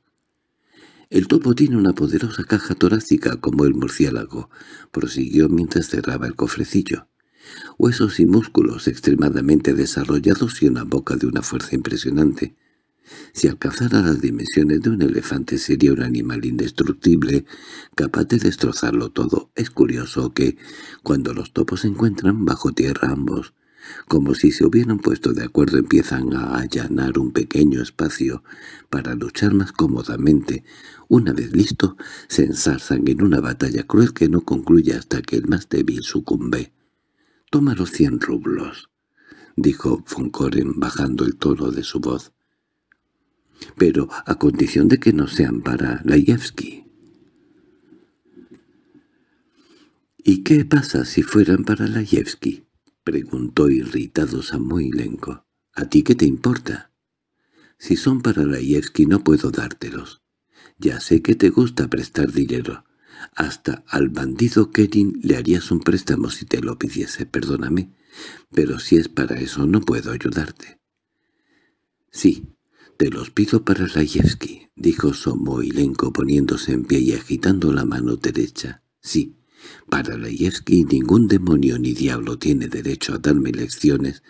El topo tiene una poderosa caja torácica como el murciélago, prosiguió mientras cerraba el cofrecillo. Huesos y músculos extremadamente desarrollados y una boca de una fuerza impresionante. Si alcanzara las dimensiones de un elefante sería un animal indestructible, capaz de destrozarlo todo. Es curioso que, cuando los topos se encuentran bajo tierra ambos, como si se hubieran puesto de acuerdo empiezan a allanar un pequeño espacio para luchar más cómodamente. Una vez listo, se ensarzan en una batalla cruel que no concluye hasta que el más débil sucumbe. «Toma los cien rublos», dijo von Koren bajando el tono de su voz pero a condición de que no sean para Laevsky. —¿Y qué pasa si fueran para Laevsky? —preguntó irritado Samoylenko. —¿A ti qué te importa? —Si son para Laevsky no puedo dártelos. Ya sé que te gusta prestar dinero. Hasta al bandido Kerin le harías un préstamo si te lo pidiese, perdóname. Pero si es para eso no puedo ayudarte. —Sí, —Te los pido para Rayevsky —dijo Somoilenko poniéndose en pie y agitando la mano derecha. —Sí, para Rayevsky ningún demonio ni diablo tiene derecho a darme lecciones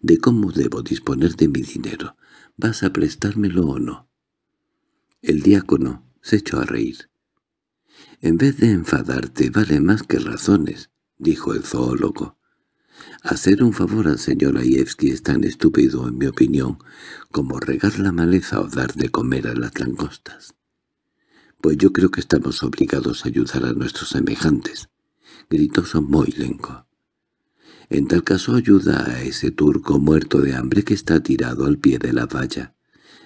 de cómo debo disponer de mi dinero. ¿Vas a prestármelo o no? El diácono se echó a reír. —En vez de enfadarte, vale más que razones —dijo el zoólogo. Hacer un favor al señor Ayevsky es tan estúpido, en mi opinión, como regar la maleza o dar de comer a las langostas. Pues yo creo que estamos obligados a ayudar a nuestros semejantes, gritó Somoilenko. En tal caso ayuda a ese turco muerto de hambre que está tirado al pie de la valla.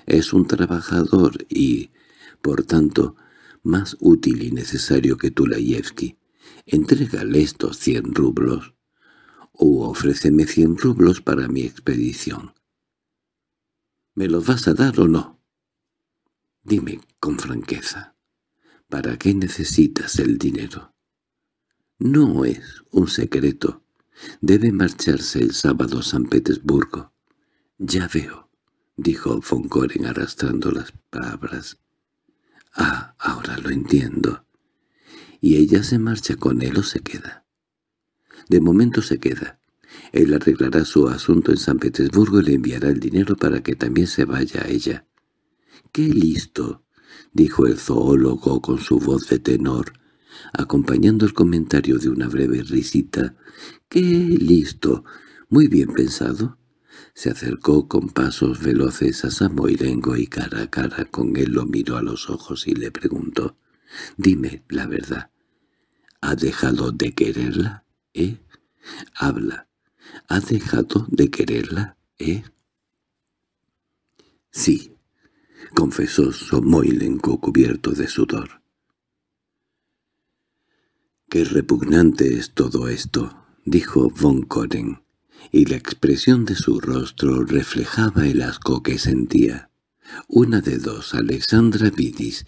Es un trabajador y, por tanto, más útil y necesario que tú, Layevsky. Entrégale estos cien rublos o ofréceme cien rublos para mi expedición. —¿Me los vas a dar o no? —Dime con franqueza, ¿para qué necesitas el dinero? —No es un secreto. Debe marcharse el sábado a San Petersburgo. —Ya veo —dijo von Koren arrastrando las palabras. —Ah, ahora lo entiendo. ¿Y ella se marcha con él o se queda? De momento se queda. Él arreglará su asunto en San Petersburgo y le enviará el dinero para que también se vaya a ella. —¡Qué listo! —dijo el zoólogo con su voz de tenor, acompañando el comentario de una breve risita. —¡Qué listo! Muy bien pensado. Se acercó con pasos veloces a Samoilengo y cara a cara con él lo miró a los ojos y le preguntó. —Dime la verdad. ¿Ha dejado de quererla? ¿eh? Habla. ¿Ha dejado de quererla, eh? Sí, confesó Somoilenco cubierto de sudor. —¡Qué repugnante es todo esto! —dijo von Koren, y la expresión de su rostro reflejaba el asco que sentía. Una de dos, Alexandra Vidis,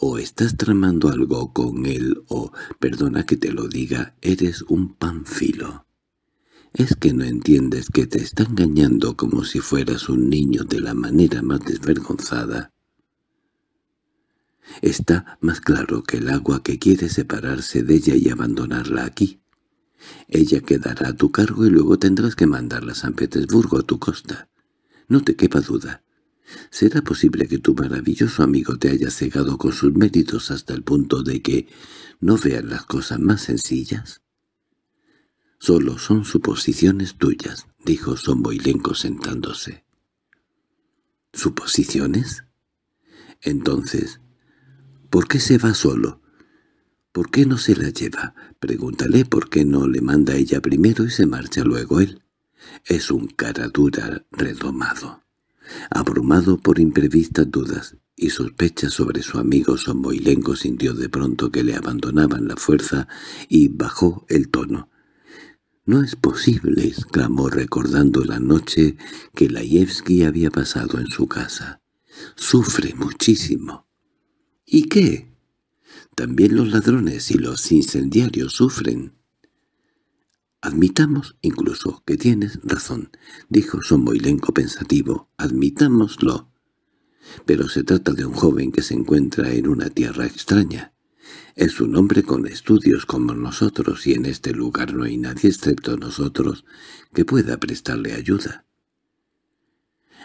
o estás tramando algo con él o, perdona que te lo diga, eres un panfilo. Es que no entiendes que te está engañando como si fueras un niño de la manera más desvergonzada. Está más claro que el agua que quiere separarse de ella y abandonarla aquí. Ella quedará a tu cargo y luego tendrás que mandarla a San Petersburgo a tu costa. No te quepa duda. ¿Será posible que tu maravilloso amigo te haya cegado con sus méritos hasta el punto de que no veas las cosas más sencillas? Solo son suposiciones tuyas, dijo Somboilenco sentándose. ¿Suposiciones? Entonces, ¿por qué se va solo? ¿Por qué no se la lleva? Pregúntale por qué no le manda ella primero y se marcha luego él. Es un cara redomado. Abrumado por imprevistas dudas y sospechas sobre su amigo Somoilengo sintió de pronto que le abandonaban la fuerza y bajó el tono. «No es posible», exclamó recordando la noche que Laevsky había pasado en su casa. «Sufre muchísimo». «¿Y qué?» «También los ladrones y los incendiarios sufren». Admitamos incluso que tienes razón, dijo Somoilenco pensativo, admitámoslo. Pero se trata de un joven que se encuentra en una tierra extraña. Es un hombre con estudios como nosotros y en este lugar no hay nadie excepto nosotros que pueda prestarle ayuda.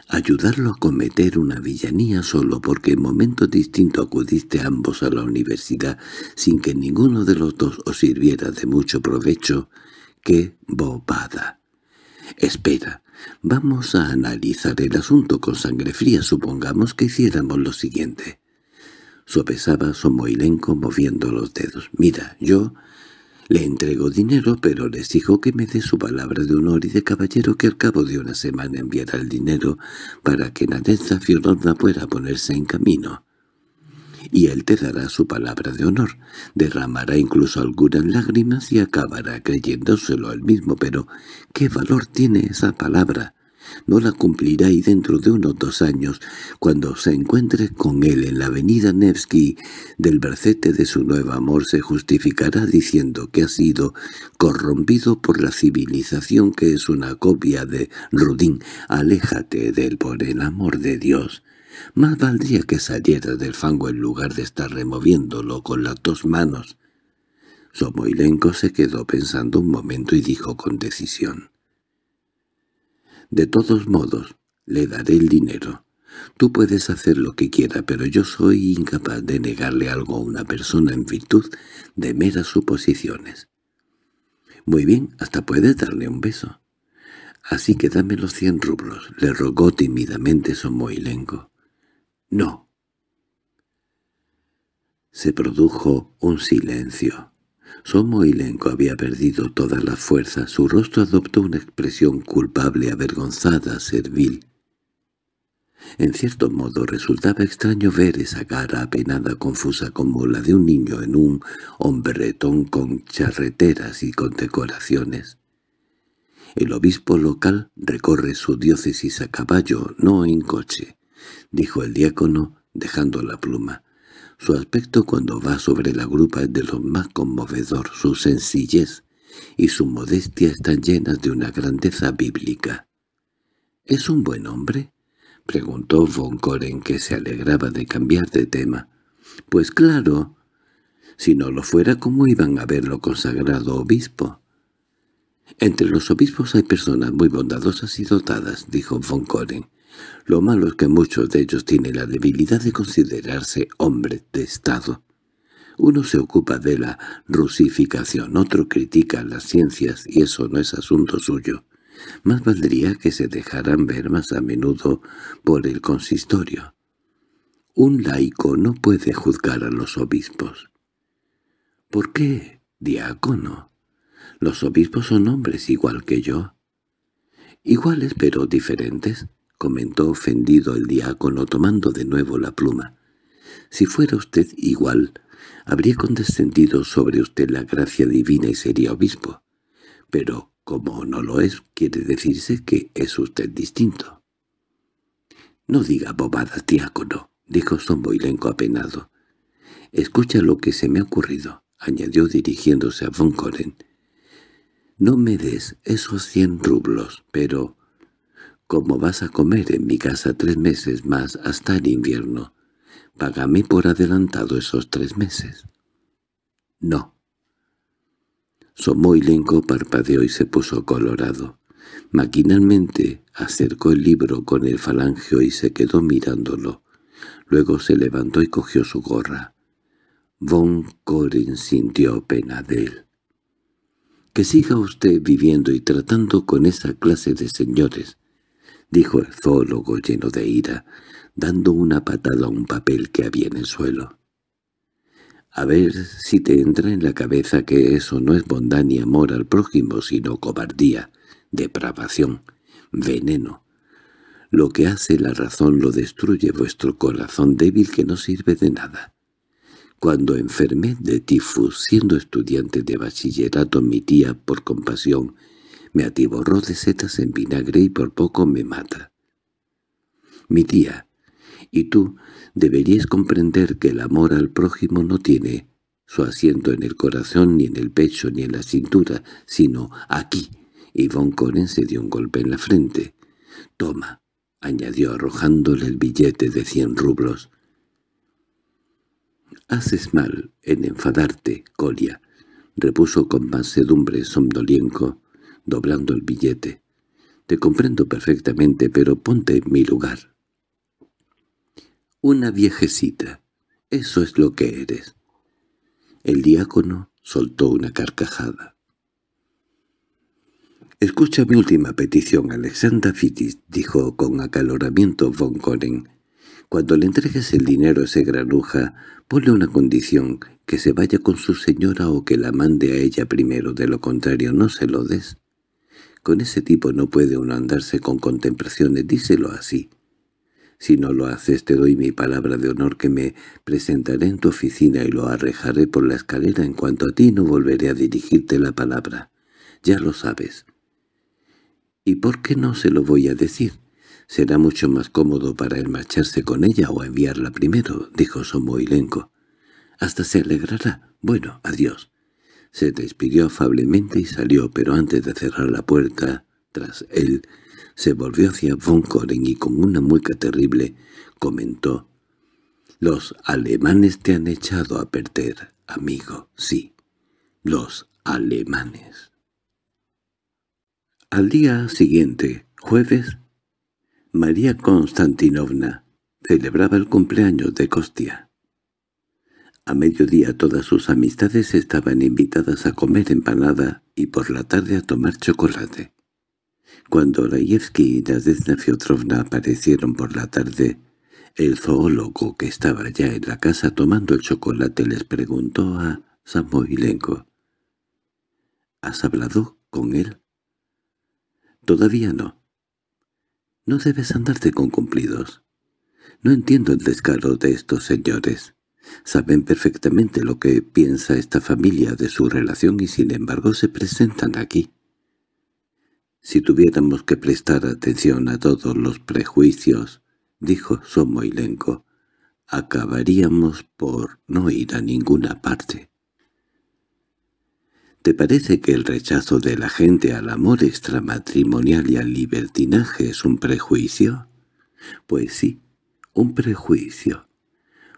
Ayudarlo a cometer una villanía solo porque en momento distinto acudiste ambos a la universidad sin que ninguno de los dos os sirviera de mucho provecho ¡Qué bobada! Espera, vamos a analizar el asunto con sangre fría. Supongamos que hiciéramos lo siguiente. Sopesaba Somoilenco moviendo los dedos. Mira, yo le entrego dinero, pero les dijo que me dé su palabra de honor y de caballero que al cabo de una semana enviara el dinero para que Nadezhda Fironda pueda ponerse en camino y él te dará su palabra de honor. Derramará incluso algunas lágrimas y acabará creyéndoselo él mismo, pero ¿qué valor tiene esa palabra? No la cumplirá y dentro de unos dos años, cuando se encuentre con él en la avenida Nevsky, del bracete de su nuevo amor se justificará diciendo que ha sido corrompido por la civilización que es una copia de Rudín. Aléjate de él por el amor de Dios. Más valdría que saliera del fango en lugar de estar removiéndolo con las dos manos. Somoilenko se quedó pensando un momento y dijo con decisión. «De todos modos, le daré el dinero. Tú puedes hacer lo que quiera, pero yo soy incapaz de negarle algo a una persona en virtud de meras suposiciones. Muy bien, hasta puedes darle un beso. Así que dame los cien rublos», le rogó tímidamente Somoilenko. No. Se produjo un silencio. Somoilenko había perdido toda la fuerza. su rostro adoptó una expresión culpable, avergonzada, servil. En cierto modo resultaba extraño ver esa cara apenada confusa como la de un niño en un hombretón con charreteras y con decoraciones. El obispo local recorre su diócesis a caballo, no en coche. —dijo el diácono, dejando la pluma. Su aspecto cuando va sobre la grupa es de lo más conmovedor. Su sencillez y su modestia están llenas de una grandeza bíblica. —¿Es un buen hombre? —preguntó Von Koren, que se alegraba de cambiar de tema. —Pues claro. Si no lo fuera, ¿cómo iban a verlo consagrado obispo? —Entre los obispos hay personas muy bondadosas y dotadas —dijo Von Koren—, lo malo es que muchos de ellos tienen la debilidad de considerarse hombres de Estado. Uno se ocupa de la rusificación, otro critica las ciencias y eso no es asunto suyo. Más valdría que se dejaran ver más a menudo por el consistorio. Un laico no puede juzgar a los obispos. ¿Por qué, diácono? Los obispos son hombres igual que yo. Iguales pero diferentes comentó ofendido el diácono tomando de nuevo la pluma. Si fuera usted igual, habría condescendido sobre usted la gracia divina y sería obispo. Pero como no lo es, quiere decirse que es usted distinto. —No diga bobadas, diácono —dijo Somboilenco apenado. —Escucha lo que se me ha ocurrido —añadió dirigiéndose a Von Koren. —No me des esos cien rublos, pero «¿Cómo vas a comer en mi casa tres meses más hasta el invierno? Págame por adelantado esos tres meses». «No». Somoilenko parpadeó y se puso colorado. Maquinalmente acercó el libro con el falangio y se quedó mirándolo. Luego se levantó y cogió su gorra. Von Corin sintió pena de él. «Que siga usted viviendo y tratando con esa clase de señores», —dijo el zoólogo lleno de ira, dando una patada a un papel que había en el suelo. —A ver si te entra en la cabeza que eso no es bondad ni amor al prójimo, sino cobardía, depravación, veneno. Lo que hace la razón lo destruye vuestro corazón débil que no sirve de nada. Cuando enfermé de tifus, siendo estudiante de bachillerato, mi tía, por compasión, me atiborró de setas en vinagre y por poco me mata. Mi tía, y tú deberías comprender que el amor al prójimo no tiene su asiento en el corazón, ni en el pecho, ni en la cintura, sino aquí. Y von Coren se dio un golpe en la frente. «Toma», añadió arrojándole el billete de cien rublos. «Haces mal en enfadarte, Colia», repuso con mansedumbre somnolienco doblando el billete. Te comprendo perfectamente, pero ponte en mi lugar. Una viejecita. Eso es lo que eres. El diácono soltó una carcajada. —Escucha mi última petición, Alexandra Fitis —dijo con acaloramiento von Koren—. Cuando le entregues el dinero a ese granuja, ponle una condición, que se vaya con su señora o que la mande a ella primero, de lo contrario no se lo des. Con ese tipo no puede uno andarse con contemplaciones, díselo así. Si no lo haces te doy mi palabra de honor que me presentaré en tu oficina y lo arrejaré por la escalera. En cuanto a ti no volveré a dirigirte la palabra. Ya lo sabes. —¿Y por qué no se lo voy a decir? Será mucho más cómodo para él marcharse con ella o enviarla primero —dijo Somoilenco. —Hasta se alegrará. Bueno, adiós. Se despidió afablemente y salió, pero antes de cerrar la puerta tras él, se volvió hacia Von Koren y con una mueca terrible comentó «Los alemanes te han echado a perder, amigo, sí, los alemanes». Al día siguiente, jueves, María Constantinovna celebraba el cumpleaños de Costia. A mediodía todas sus amistades estaban invitadas a comer empanada y por la tarde a tomar chocolate. Cuando Raevsky y Nadezhda Fiotrovna aparecieron por la tarde, el zoólogo que estaba ya en la casa tomando el chocolate les preguntó a Samoilenko. —¿Has hablado con él? —Todavía no. —No debes andarte con cumplidos. No entiendo el descaro de estos señores. Saben perfectamente lo que piensa esta familia de su relación y sin embargo se presentan aquí. Si tuviéramos que prestar atención a todos los prejuicios, dijo Somoilenko, acabaríamos por no ir a ninguna parte. ¿Te parece que el rechazo de la gente al amor extramatrimonial y al libertinaje es un prejuicio? Pues sí, un prejuicio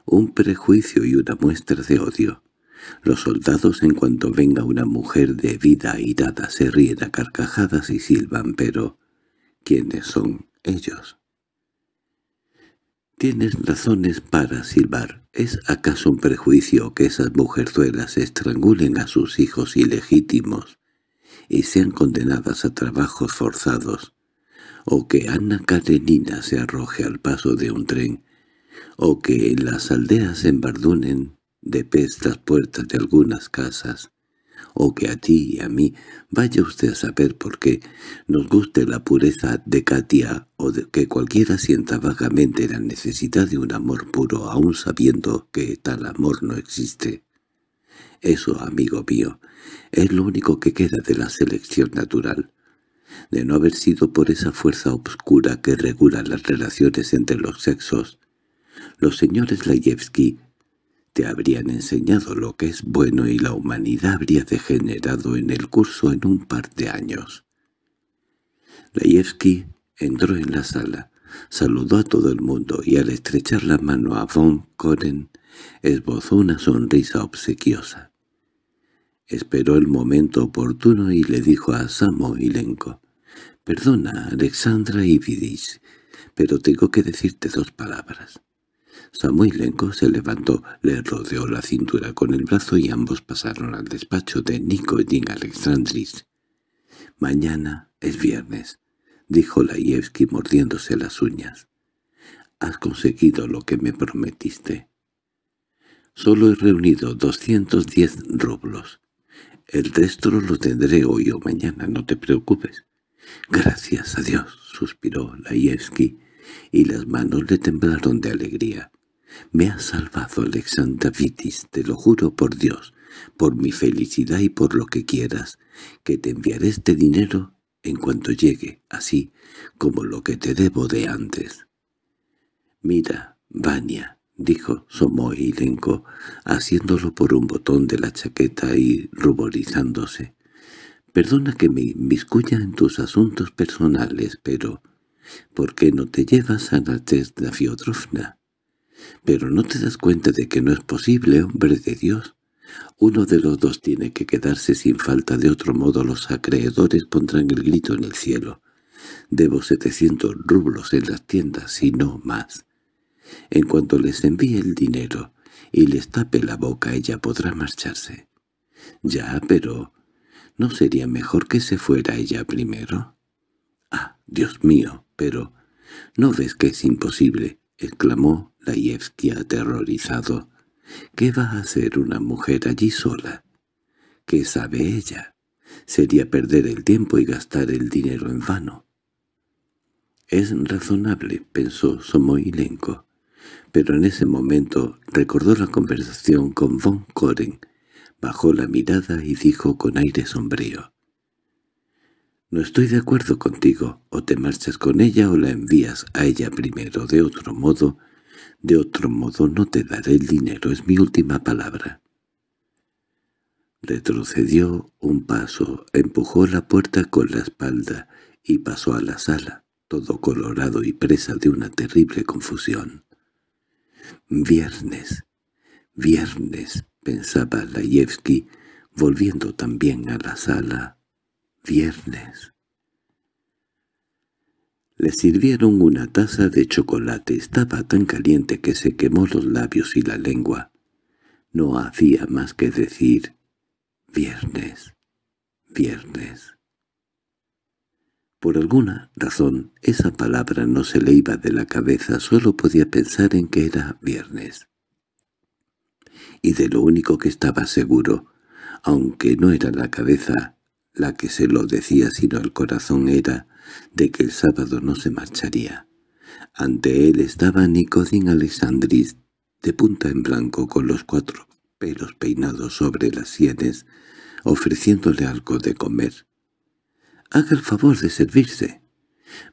un prejuicio y una muestra de odio. Los soldados en cuanto venga una mujer de vida irada se ríen a carcajadas y silban, pero ¿quiénes son ellos? Tienes razones para silbar. ¿Es acaso un prejuicio que esas mujerzuelas estrangulen a sus hijos ilegítimos y sean condenadas a trabajos forzados, o que Ana Karenina se arroje al paso de un tren o que en las aldeas se embardunen de pez las puertas de algunas casas, o que a ti y a mí, vaya usted a saber por qué, nos guste la pureza de Katia o de que cualquiera sienta vagamente la necesidad de un amor puro aun sabiendo que tal amor no existe. Eso, amigo mío, es lo único que queda de la selección natural. De no haber sido por esa fuerza obscura que regula las relaciones entre los sexos, los señores Layevsky te habrían enseñado lo que es bueno y la humanidad habría degenerado en el curso en un par de años. Layevsky entró en la sala, saludó a todo el mundo y al estrechar la mano a von Koren esbozó una sonrisa obsequiosa. Esperó el momento oportuno y le dijo a Samo Lenko, «Perdona, Alexandra Ividis, pero tengo que decirte dos palabras. Lenko se levantó, le rodeó la cintura con el brazo y ambos pasaron al despacho de Edin Alexandris. «Mañana es viernes», dijo Laievsky mordiéndose las uñas. «Has conseguido lo que me prometiste». Solo he reunido 210 rublos. El resto lo tendré hoy o mañana, no te preocupes. Gracias a Dios, suspiró Laievsky y las manos le temblaron de alegría. Me has salvado Vitis, te lo juro por Dios, por mi felicidad y por lo que quieras, que te enviaré este dinero en cuanto llegue, así como lo que te debo de antes. —Mira, Vania —dijo Somoilenko, haciéndolo por un botón de la chaqueta y ruborizándose—, perdona que me inmiscuya en tus asuntos personales, pero ¿por qué no te llevas a Tesla fiodrofna? Pero no te das cuenta de que no es posible, hombre de Dios. Uno de los dos tiene que quedarse sin falta, de otro modo los acreedores pondrán el grito en el cielo. Debo setecientos rublos en las tiendas y no más. En cuanto les envíe el dinero y les tape la boca, ella podrá marcharse. Ya, pero... ¿No sería mejor que se fuera ella primero? Ah, Dios mío, pero... ¿No ves que es imposible? —exclamó laievski aterrorizado. —¿Qué va a hacer una mujer allí sola? —¿Qué sabe ella? Sería perder el tiempo y gastar el dinero en vano. —Es razonable —pensó Somoilenko. Pero en ese momento recordó la conversación con von Koren, bajó la mirada y dijo con aire sombrío. No estoy de acuerdo contigo. O te marchas con ella o la envías a ella primero. De otro modo, de otro modo no te daré el dinero. Es mi última palabra. Retrocedió un paso, empujó la puerta con la espalda y pasó a la sala, todo colorado y presa de una terrible confusión. «Viernes, viernes», pensaba Layevsky, volviendo también a la sala viernes. Le sirvieron una taza de chocolate. Estaba tan caliente que se quemó los labios y la lengua. No hacía más que decir «viernes, viernes». Por alguna razón, esa palabra no se le iba de la cabeza, solo podía pensar en que era viernes. Y de lo único que estaba seguro, aunque no era la cabeza, la que se lo decía sino al corazón era de que el sábado no se marcharía. Ante él estaba Nicodín Alexandris, de punta en blanco con los cuatro pelos peinados sobre las sienes, ofreciéndole algo de comer. —Haga el favor de servirse.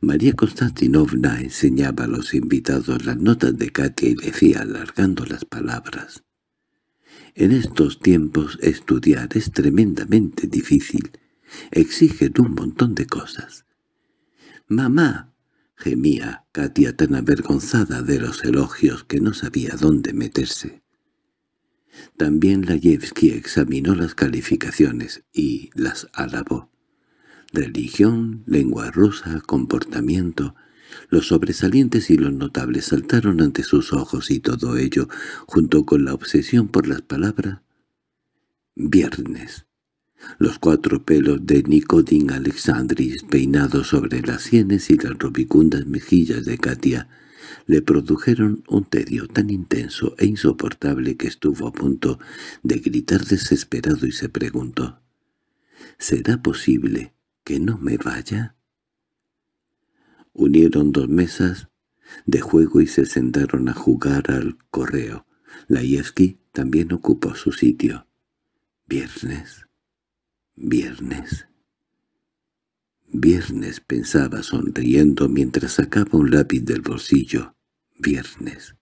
María Konstantinovna enseñaba a los invitados las notas de Katia y decía alargando las palabras. En estos tiempos estudiar es tremendamente difícil exigen un montón de cosas. —¡Mamá! —gemía Katia tan avergonzada de los elogios que no sabía dónde meterse. También Layevsky examinó las calificaciones y las alabó. Religión, lengua rusa, comportamiento... Los sobresalientes y los notables saltaron ante sus ojos y todo ello, junto con la obsesión por las palabras, «Viernes», los cuatro pelos de Nicodín Alexandris peinados sobre las sienes y las rubicundas mejillas de Katia le produjeron un tedio tan intenso e insoportable que estuvo a punto de gritar desesperado y se preguntó, ¿será posible que no me vaya? Unieron dos mesas de juego y se sentaron a jugar al correo. Laevsky también ocupó su sitio. Viernes, Viernes. Viernes pensaba sonriendo mientras sacaba un lápiz del bolsillo. Viernes.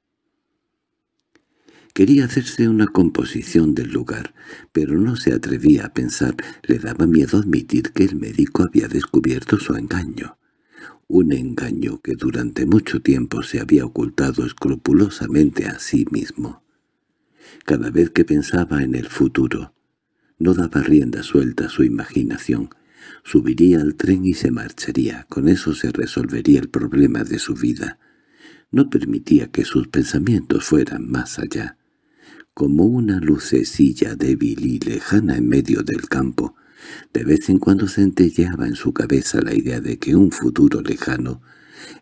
Quería hacerse una composición del lugar, pero no se atrevía a pensar. Le daba miedo admitir que el médico había descubierto su engaño. Un engaño que durante mucho tiempo se había ocultado escrupulosamente a sí mismo. Cada vez que pensaba en el futuro, no daba rienda suelta a su imaginación. Subiría al tren y se marcharía. Con eso se resolvería el problema de su vida. No permitía que sus pensamientos fueran más allá. Como una lucecilla débil y lejana en medio del campo, de vez en cuando centelleaba en su cabeza la idea de que un futuro lejano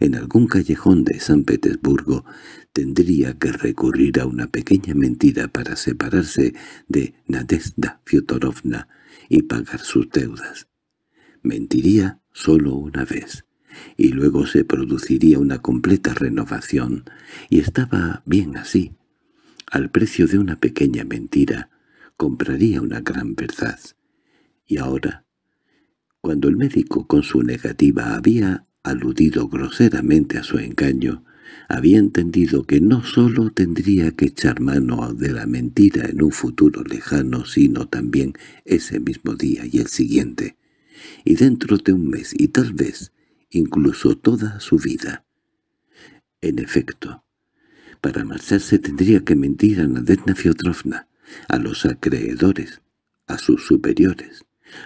en algún callejón de San Petersburgo, tendría que recurrir a una pequeña mentira para separarse de Nadezhda Fyodorovna y pagar sus deudas. Mentiría solo una vez, y luego se produciría una completa renovación, y estaba bien así. Al precio de una pequeña mentira, compraría una gran verdad. Y ahora, cuando el médico con su negativa había aludido groseramente a su engaño, había entendido que no sólo tendría que echar mano de la mentira en un futuro lejano, sino también ese mismo día y el siguiente, y dentro de un mes y tal vez incluso toda su vida. En efecto, para marcharse tendría que mentir a Nadezhda Fiotrovna, a los acreedores, a sus superiores,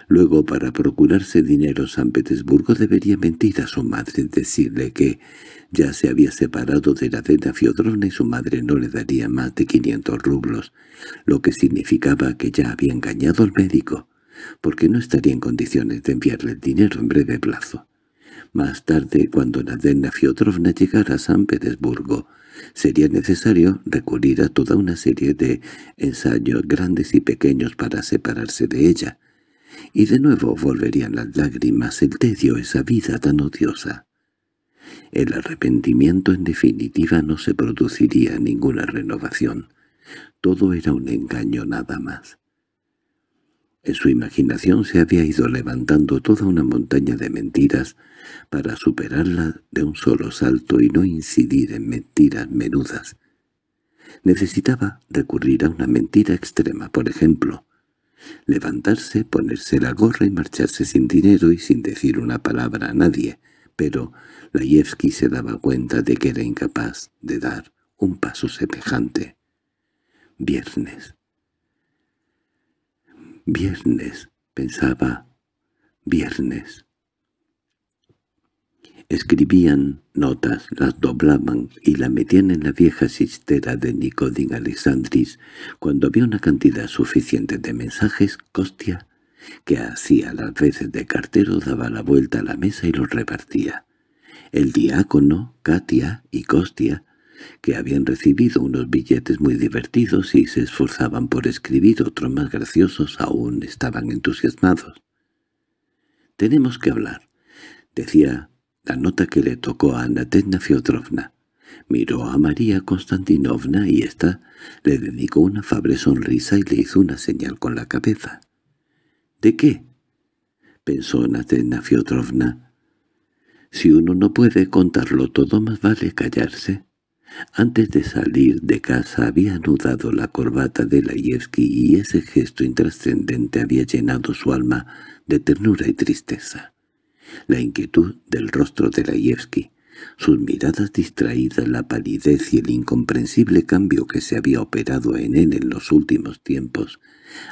Luego, para procurarse dinero, San Petersburgo debería mentir a su madre, decirle que ya se había separado de la dena Fiodrona y su madre no le daría más de 500 rublos, lo que significaba que ya había engañado al médico, porque no estaría en condiciones de enviarle el dinero en breve plazo. Más tarde, cuando la dena Fiodrovna llegara a San Petersburgo, sería necesario recurrir a toda una serie de ensayos grandes y pequeños para separarse de ella, y de nuevo volverían las lágrimas, el tedio, esa vida tan odiosa. El arrepentimiento en definitiva no se produciría ninguna renovación. Todo era un engaño nada más. En su imaginación se había ido levantando toda una montaña de mentiras para superarla de un solo salto y no incidir en mentiras menudas. Necesitaba recurrir a una mentira extrema, por ejemplo, levantarse, ponerse la gorra y marcharse sin dinero y sin decir una palabra a nadie, pero Laevsky se daba cuenta de que era incapaz de dar un paso semejante. Viernes. Viernes, pensaba. Viernes. Escribían notas, las doblaban y la metían en la vieja cistera de Nicodín Alexandris cuando había una cantidad suficiente de mensajes, Costia, que hacía las veces de cartero, daba la vuelta a la mesa y los repartía. El diácono, Katia y Costia, que habían recibido unos billetes muy divertidos y se esforzaban por escribir otros más graciosos, aún estaban entusiasmados. «Tenemos que hablar», decía la nota que le tocó a Anatena Fiotrovna. Miró a María Konstantinovna y ésta le dedicó una fabre sonrisa y le hizo una señal con la cabeza. —¿De qué? —pensó Anatena Fiotrovna. —Si uno no puede contarlo todo, más vale callarse. Antes de salir de casa había anudado la corbata de Laevsky y ese gesto intrascendente había llenado su alma de ternura y tristeza la inquietud del rostro de laevsky, sus miradas distraídas, la palidez y el incomprensible cambio que se había operado en él en los últimos tiempos,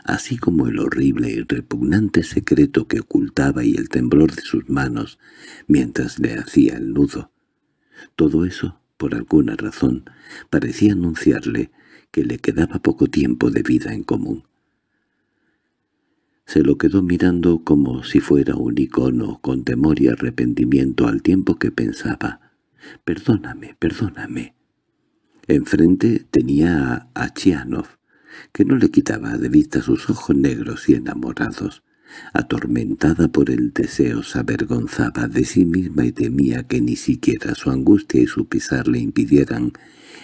así como el horrible y repugnante secreto que ocultaba y el temblor de sus manos mientras le hacía el nudo. Todo eso, por alguna razón, parecía anunciarle que le quedaba poco tiempo de vida en común se lo quedó mirando como si fuera un icono con temor y arrepentimiento al tiempo que pensaba. «Perdóname, perdóname». Enfrente tenía a Chianov, que no le quitaba de vista sus ojos negros y enamorados. Atormentada por el deseo se avergonzaba de sí misma y temía que ni siquiera su angustia y su pisar le impidieran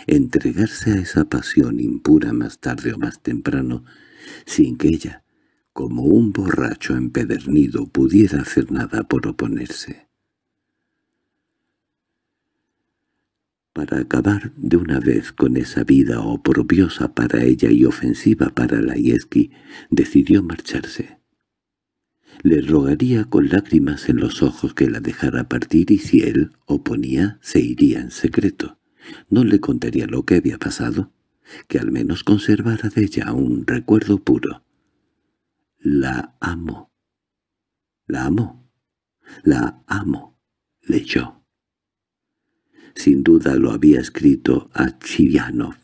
entregarse a esa pasión impura más tarde o más temprano, sin que ella como un borracho empedernido pudiera hacer nada por oponerse. Para acabar de una vez con esa vida oprobiosa para ella y ofensiva para Laieski, decidió marcharse. Le rogaría con lágrimas en los ojos que la dejara partir y si él oponía, se iría en secreto. No le contaría lo que había pasado, que al menos conservara de ella un recuerdo puro. La amo. La amo. La amo. Leyó. Sin duda lo había escrito a Chivianov.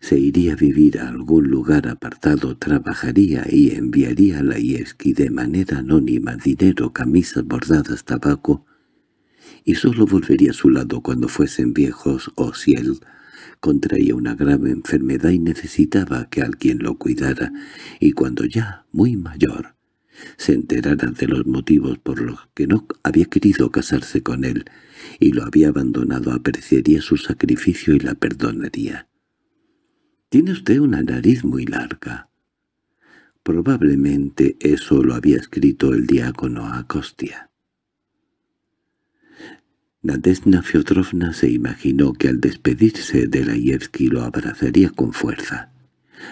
Se iría a vivir a algún lugar apartado, trabajaría y enviaría a la Ieski de manera anónima dinero, camisas bordadas, tabaco, y solo volvería a su lado cuando fuesen viejos o si él Contraía una grave enfermedad y necesitaba que alguien lo cuidara, y cuando ya, muy mayor, se enterara de los motivos por los que no había querido casarse con él y lo había abandonado apreciaría su sacrificio y la perdonaría. «Tiene usted una nariz muy larga». Probablemente eso lo había escrito el diácono a Costia. Nadezhda Fiotrovna se imaginó que al despedirse de Laevsky lo abrazaría con fuerza.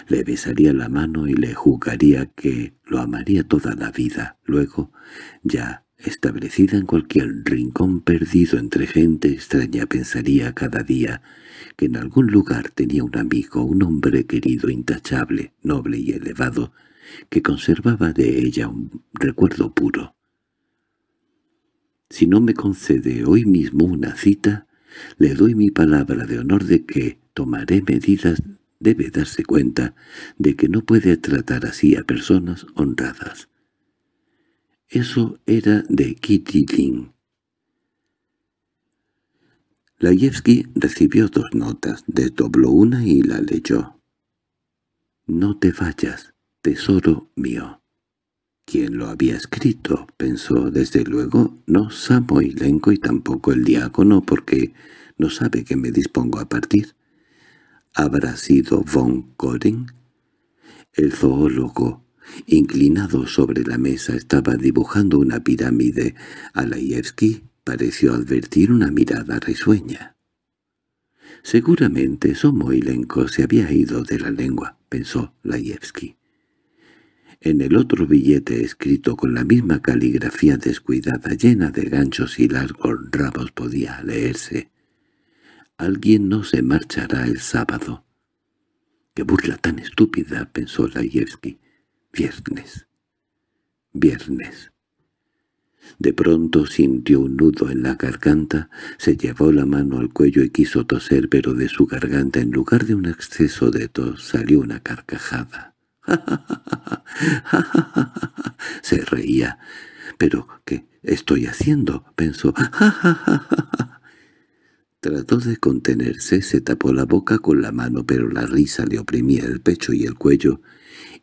Le besaría la mano y le jugaría que lo amaría toda la vida. Luego, ya establecida en cualquier rincón perdido entre gente extraña, pensaría cada día que en algún lugar tenía un amigo, un hombre querido, intachable, noble y elevado, que conservaba de ella un recuerdo puro. Si no me concede hoy mismo una cita, le doy mi palabra de honor de que tomaré medidas. Debe darse cuenta de que no puede tratar así a personas honradas. Eso era de Kitty Lin. Layevsky recibió dos notas, desdobló una y la leyó. «No te vayas, tesoro mío. «¿Quién lo había escrito, pensó desde luego no Samoilenko y tampoco el diácono porque no sabe que me dispongo a partir. ¿Habrá sido von Koren? El zoólogo, inclinado sobre la mesa, estaba dibujando una pirámide. Alayevsky pareció advertir una mirada risueña. Seguramente Samoilenko se había ido de la lengua, pensó Laevsky. En el otro billete escrito con la misma caligrafía descuidada llena de ganchos y largos rabos podía leerse. Alguien no se marchará el sábado. —¡Qué burla tan estúpida! —pensó Laevsky. —Viernes. Viernes. De pronto sintió un nudo en la garganta, se llevó la mano al cuello y quiso toser, pero de su garganta en lugar de un exceso de tos salió una carcajada. Se reía. —¿Pero qué estoy haciendo? —pensó. Trató de contenerse, se tapó la boca con la mano, pero la risa le oprimía el pecho y el cuello,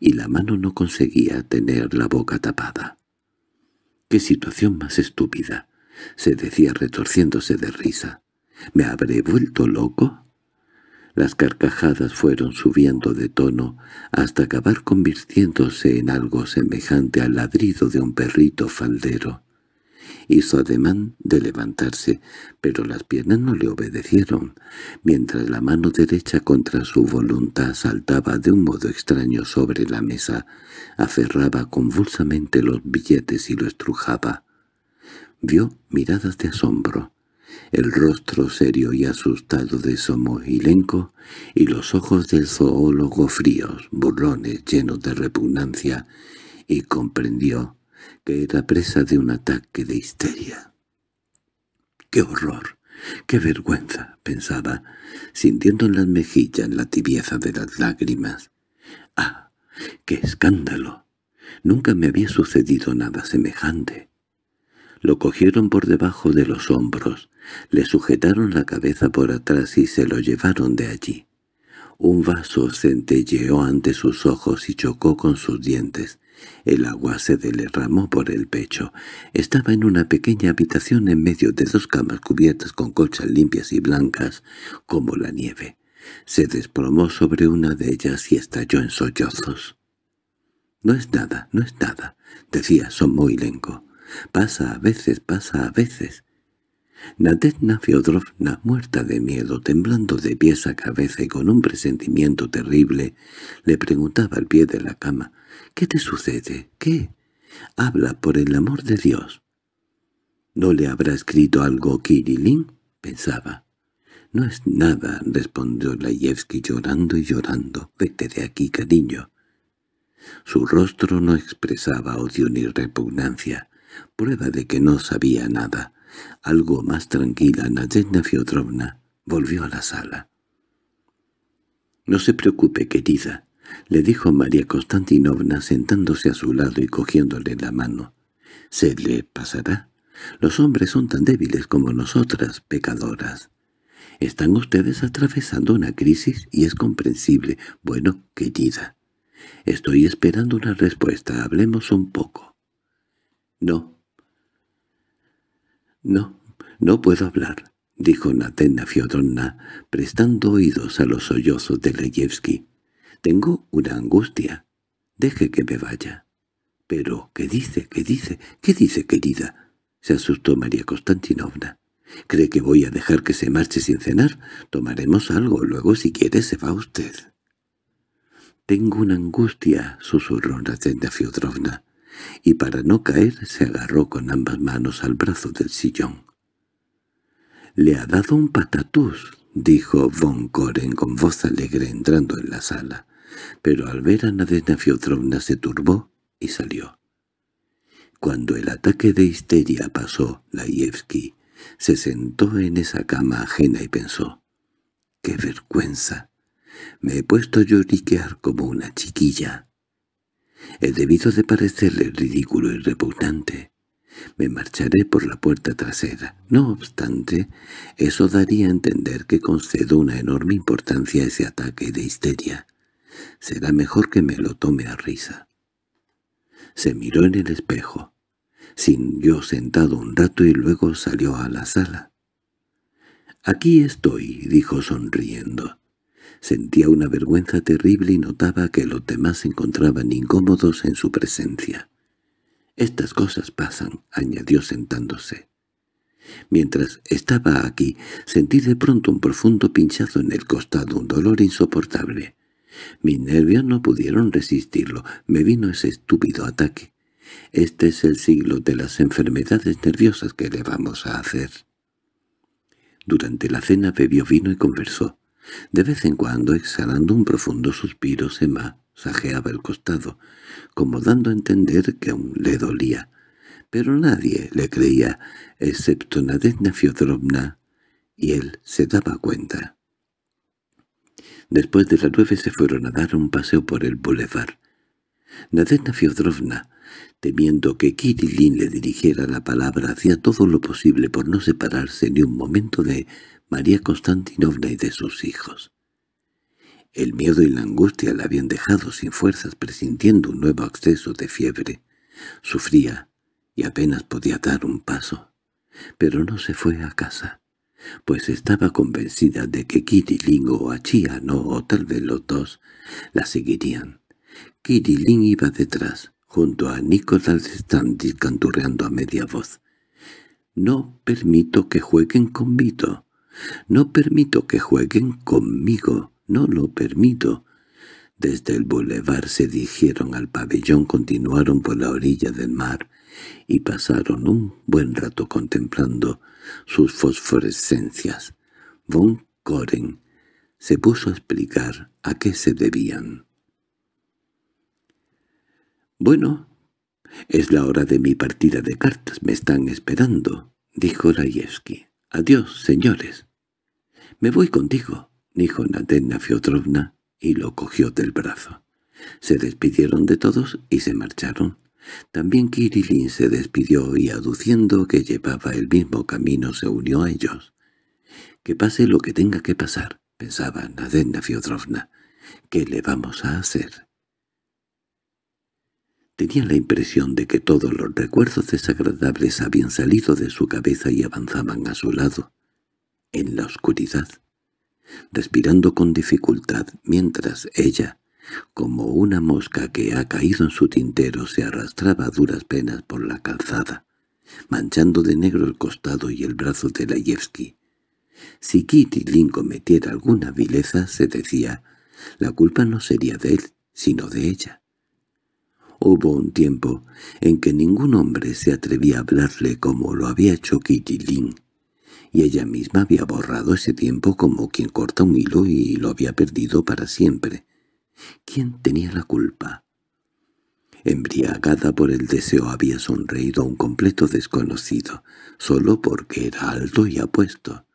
y la mano no conseguía tener la boca tapada. —¡Qué situación más estúpida! —se decía retorciéndose de risa. —¿Me habré vuelto loco? Las carcajadas fueron subiendo de tono hasta acabar convirtiéndose en algo semejante al ladrido de un perrito faldero. Hizo ademán de levantarse, pero las piernas no le obedecieron, mientras la mano derecha contra su voluntad saltaba de un modo extraño sobre la mesa, aferraba convulsamente los billetes y lo estrujaba. Vio miradas de asombro el rostro serio y asustado de Somojilenko y los ojos del zoólogo fríos, burlones, llenos de repugnancia, y comprendió que era presa de un ataque de histeria. ¡Qué horror! ¡Qué vergüenza! pensaba, sintiendo en las mejillas la tibieza de las lágrimas. ¡Ah! ¡Qué escándalo! Nunca me había sucedido nada semejante. Lo cogieron por debajo de los hombros, le sujetaron la cabeza por atrás y se lo llevaron de allí. Un vaso centelleó ante sus ojos y chocó con sus dientes. El agua se derramó por el pecho. Estaba en una pequeña habitación en medio de dos camas cubiertas con colchas limpias y blancas, como la nieve. Se desplomó sobre una de ellas y estalló en sollozos. «No es nada, no es nada», decía Lenko—. Pasa a veces, pasa a veces. Nadezhda Fyodorovna, muerta de miedo, temblando de pies a cabeza y con un presentimiento terrible, le preguntaba al pie de la cama, «¿Qué te sucede? ¿Qué? Habla, por el amor de Dios». «¿No le habrá escrito algo Kirilin?» pensaba. «No es nada», respondió Layevsky llorando y llorando. «Vete de aquí, cariño». Su rostro no expresaba odio ni repugnancia prueba de que no sabía nada. Algo más tranquila, Nadezhda Fiodrovna volvió a la sala. —No se preocupe, querida —le dijo María Konstantinovna sentándose a su lado y cogiéndole la mano. —¿Se le pasará? Los hombres son tan débiles como nosotras, pecadoras. Están ustedes atravesando una crisis y es comprensible. Bueno, querida, estoy esperando una respuesta. Hablemos un poco. No. No, no puedo hablar, dijo Natena Fiodrovna, prestando oídos a los sollozos de Leyevsky. Tengo una angustia. Deje que me vaya. —¿Pero qué dice, qué dice, qué dice, querida? —se asustó María Konstantinovna. —¿Cree que voy a dejar que se marche sin cenar? Tomaremos algo, luego si quiere se va usted. —Tengo una angustia —susurró Natena Fiodrovna y para no caer se agarró con ambas manos al brazo del sillón. —Le ha dado un patatús —dijo Von Koren con voz alegre entrando en la sala, pero al ver a Nadena Fiotrovna se turbó y salió. Cuando el ataque de histeria pasó, Laievsky se sentó en esa cama ajena y pensó —¡Qué vergüenza! Me he puesto a lloriquear como una chiquilla. He debido de parecerle ridículo y repugnante. Me marcharé por la puerta trasera. No obstante, eso daría a entender que concedo una enorme importancia a ese ataque de histeria. Será mejor que me lo tome a risa. Se miró en el espejo. Sintió sentado un rato y luego salió a la sala. «Aquí estoy», dijo sonriendo. Sentía una vergüenza terrible y notaba que los demás se encontraban incómodos en su presencia. «Estas cosas pasan», añadió sentándose. Mientras estaba aquí, sentí de pronto un profundo pinchazo en el costado, un dolor insoportable. Mis nervios no pudieron resistirlo, me vino ese estúpido ataque. Este es el siglo de las enfermedades nerviosas que le vamos a hacer. Durante la cena bebió vino y conversó. De vez en cuando, exhalando un profundo suspiro, se masajeaba el costado, como dando a entender que aún le dolía. Pero nadie le creía, excepto Nadezhda Fiodrovna, y él se daba cuenta. Después de las nueve se fueron a dar un paseo por el boulevard. Nadezhda Fiodrovna, temiendo que Kirillin le dirigiera la palabra, hacía todo lo posible por no separarse ni un momento de María Constantinovna y de sus hijos. El miedo y la angustia la habían dejado sin fuerzas presintiendo un nuevo acceso de fiebre. Sufría y apenas podía dar un paso, pero no se fue a casa, pues estaba convencida de que Kirilín o no, o tal vez los dos la seguirían. Kirilín iba detrás, junto a Nicolás Standis canturreando a media voz. «No permito que jueguen con no permito que jueguen conmigo, no lo permito. Desde el bulevar se dirigieron al pabellón, continuaron por la orilla del mar y pasaron un buen rato contemplando sus fosforescencias. Von Koren se puso a explicar a qué se debían. «Bueno, es la hora de mi partida de cartas, me están esperando», dijo Rayevsky—. «Adiós, señores». «Me voy contigo», dijo Nadena Fiotrovna, y lo cogió del brazo. Se despidieron de todos y se marcharon. También Kirillin se despidió y, aduciendo que llevaba el mismo camino, se unió a ellos. «Que pase lo que tenga que pasar», pensaba Nadena Fiodrovna. «¿Qué le vamos a hacer?» Tenía la impresión de que todos los recuerdos desagradables habían salido de su cabeza y avanzaban a su lado en la oscuridad, respirando con dificultad mientras ella, como una mosca que ha caído en su tintero, se arrastraba a duras penas por la calzada, manchando de negro el costado y el brazo de Layevsky. Si Kitty lin cometiera alguna vileza, se decía, la culpa no sería de él, sino de ella. Hubo un tiempo en que ningún hombre se atrevía a hablarle como lo había hecho Kitty y ella misma había borrado ese tiempo como quien corta un hilo y lo había perdido para siempre. ¿Quién tenía la culpa? Embriagada por el deseo había sonreído a un completo desconocido, solo porque era alto y apuesto.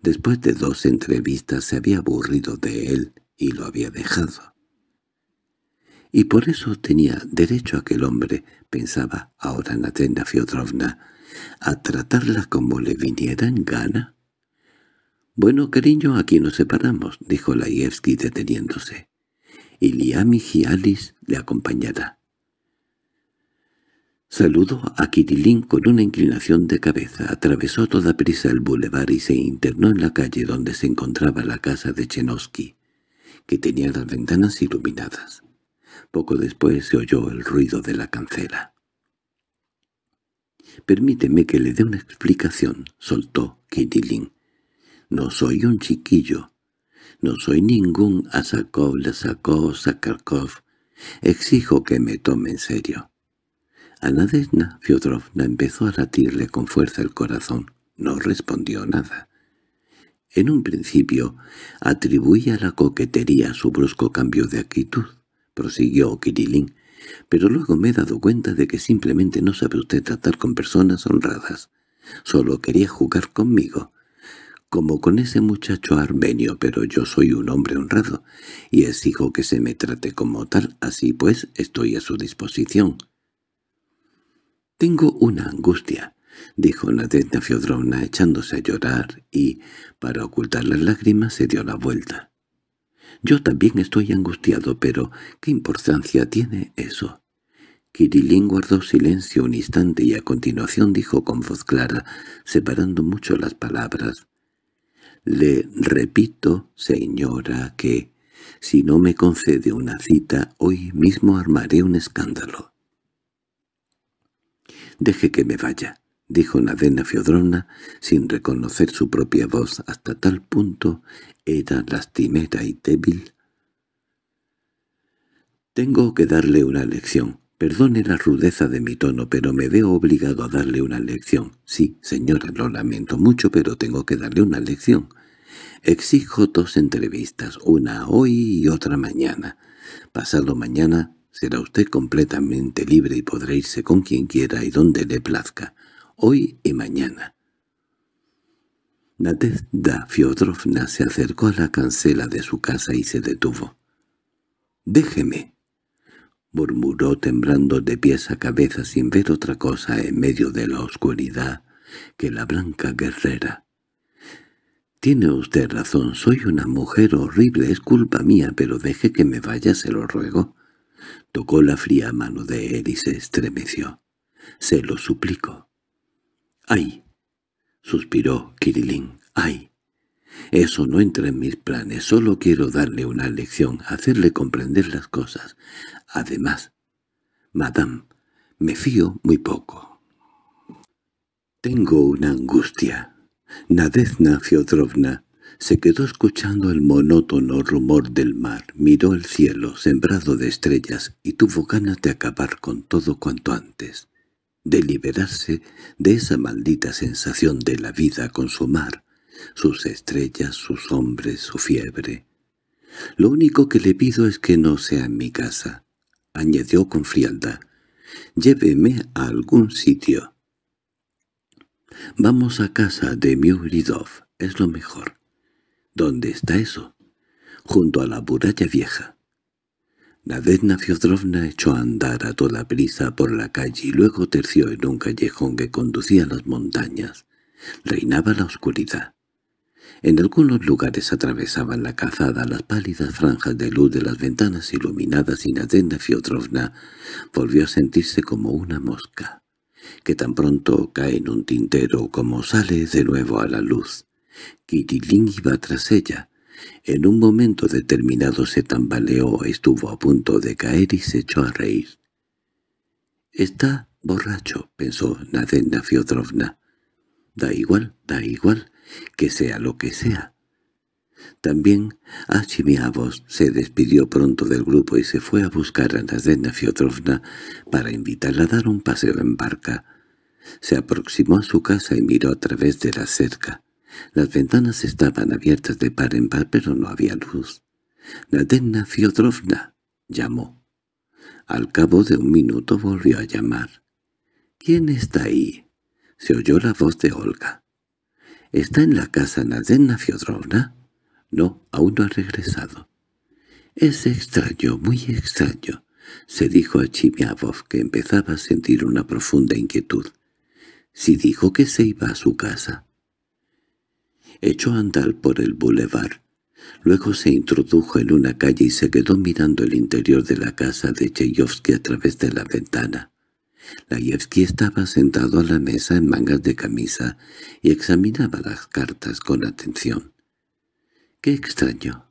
Después de dos entrevistas se había aburrido de él y lo había dejado. Y por eso tenía derecho aquel hombre, pensaba ahora Natena Fiodrovna, a tratarla como le viniera en gana. —Bueno, cariño, aquí nos separamos —dijo Laievski deteniéndose—, y Liami Gialis le acompañará. Saludó a Kirilín con una inclinación de cabeza, atravesó toda prisa el bulevar y se internó en la calle donde se encontraba la casa de Chenovsky, que tenía las ventanas iluminadas. Poco después se oyó el ruido de la cancela. —Permíteme que le dé una explicación —soltó Kirilin. —No soy un chiquillo. No soy ningún Asakov, Lasakov, Sakarkov. Exijo que me tome en serio. A Nadezhda Fyodorovna empezó a latirle con fuerza el corazón. No respondió nada. En un principio atribuía la coquetería su brusco cambio de actitud. Prosiguió Kirilin—, pero luego me he dado cuenta de que simplemente no sabe usted tratar con personas honradas. Solo quería jugar conmigo, como con ese muchacho armenio, pero yo soy un hombre honrado, y exijo que se me trate como tal, así pues estoy a su disposición. —Tengo una angustia —dijo Nadezhda Fiodrovna echándose a llorar y, para ocultar las lágrimas, se dio la vuelta. Yo también estoy angustiado, pero ¿qué importancia tiene eso? Kirilín guardó silencio un instante y a continuación dijo con voz clara, separando mucho las palabras. «Le repito, señora, que si no me concede una cita, hoy mismo armaré un escándalo». «Deje que me vaya», dijo Nadena Fiodrona, sin reconocer su propia voz hasta tal punto era lastimera y débil. Tengo que darle una lección. Perdone la rudeza de mi tono, pero me veo obligado a darle una lección. Sí, señora, lo lamento mucho, pero tengo que darle una lección. Exijo dos entrevistas, una hoy y otra mañana. Pasado mañana será usted completamente libre y podrá irse con quien quiera y donde le plazca, hoy y mañana. Nadezhda Fiodrovna se acercó a la cancela de su casa y se detuvo. —¡Déjeme! —murmuró temblando de pies a cabeza sin ver otra cosa en medio de la oscuridad que la blanca guerrera. —Tiene usted razón, soy una mujer horrible, es culpa mía, pero deje que me vaya, se lo ruego. Tocó la fría mano de él y se estremeció. —Se lo suplico. —¡Ay! suspiró Kirilín. —¡Ay! Eso no entra en mis planes, solo quiero darle una lección, hacerle comprender las cosas. Además, madame, me fío muy poco. Tengo una angustia. Nadezna Fiodrovna se quedó escuchando el monótono rumor del mar, miró el cielo, sembrado de estrellas, y tuvo ganas de acabar con todo cuanto antes de liberarse de esa maldita sensación de la vida con su mar, sus estrellas, sus hombres, su fiebre. Lo único que le pido es que no sea en mi casa, añadió con frialdad. Lléveme a algún sitio. Vamos a casa de Muridov, es lo mejor. ¿Dónde está eso? Junto a la muralla vieja. Nadezhda Fiodrovna echó a andar a toda prisa por la calle y luego terció en un callejón que conducía a las montañas. Reinaba la oscuridad. En algunos lugares atravesaban la cazada las pálidas franjas de luz de las ventanas iluminadas y Nadena Fiodrovna volvió a sentirse como una mosca, que tan pronto cae en un tintero como sale de nuevo a la luz. Kirillín iba tras ella, en un momento determinado se tambaleó, estuvo a punto de caer y se echó a reír. «Está borracho», pensó Nadena Fiodrovna. «Da igual, da igual, que sea lo que sea». También Achimiavos se despidió pronto del grupo y se fue a buscar a Nadena Fiodrovna para invitarla a dar un paseo en barca. Se aproximó a su casa y miró a través de la cerca. Las ventanas estaban abiertas de par en par, pero no había luz. Nadena Fiodrovna! —llamó. Al cabo de un minuto volvió a llamar. —¿Quién está ahí? Se oyó la voz de Olga. —¿Está en la casa Nadena Fiodrovna? —No, aún no ha regresado. —Es extraño, muy extraño —se dijo a Chimiavov, que empezaba a sentir una profunda inquietud. —Si dijo que se iba a su casa, echó a andar por el boulevard. Luego se introdujo en una calle y se quedó mirando el interior de la casa de Cheyovsky a través de la ventana. Layevsky estaba sentado a la mesa en mangas de camisa y examinaba las cartas con atención. —¡Qué extraño!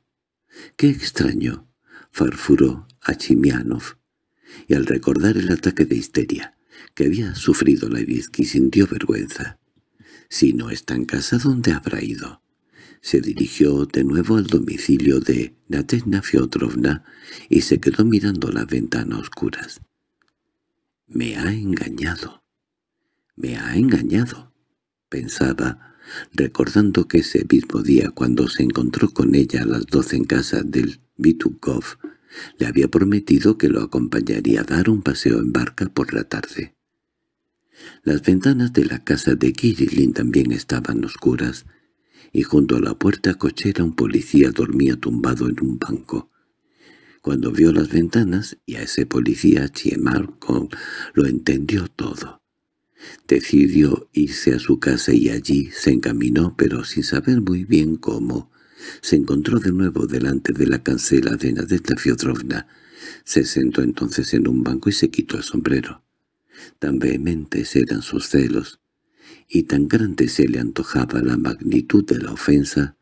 ¡Qué extraño! —farfuró a Chimianov. Y al recordar el ataque de histeria que había sufrido Layevsky sintió vergüenza. Si no está en casa, ¿dónde habrá ido? Se dirigió de nuevo al domicilio de Natasna Fiotrovna y se quedó mirando las ventanas oscuras. «Me ha engañado. Me ha engañado», pensaba, recordando que ese mismo día cuando se encontró con ella a las doce en casa del Vitukov, le había prometido que lo acompañaría a dar un paseo en barca por la tarde. Las ventanas de la casa de Kirillin también estaban oscuras, y junto a la puerta cochera un policía dormía tumbado en un banco. Cuando vio las ventanas y a ese policía Chiemarkov lo entendió todo. Decidió irse a su casa y allí se encaminó, pero sin saber muy bien cómo. Se encontró de nuevo delante de la cancela de Nadezhda Fiodrovna. Se sentó entonces en un banco y se quitó el sombrero tan vehementes eran sus celos, y tan grande se le antojaba la magnitud de la ofensa,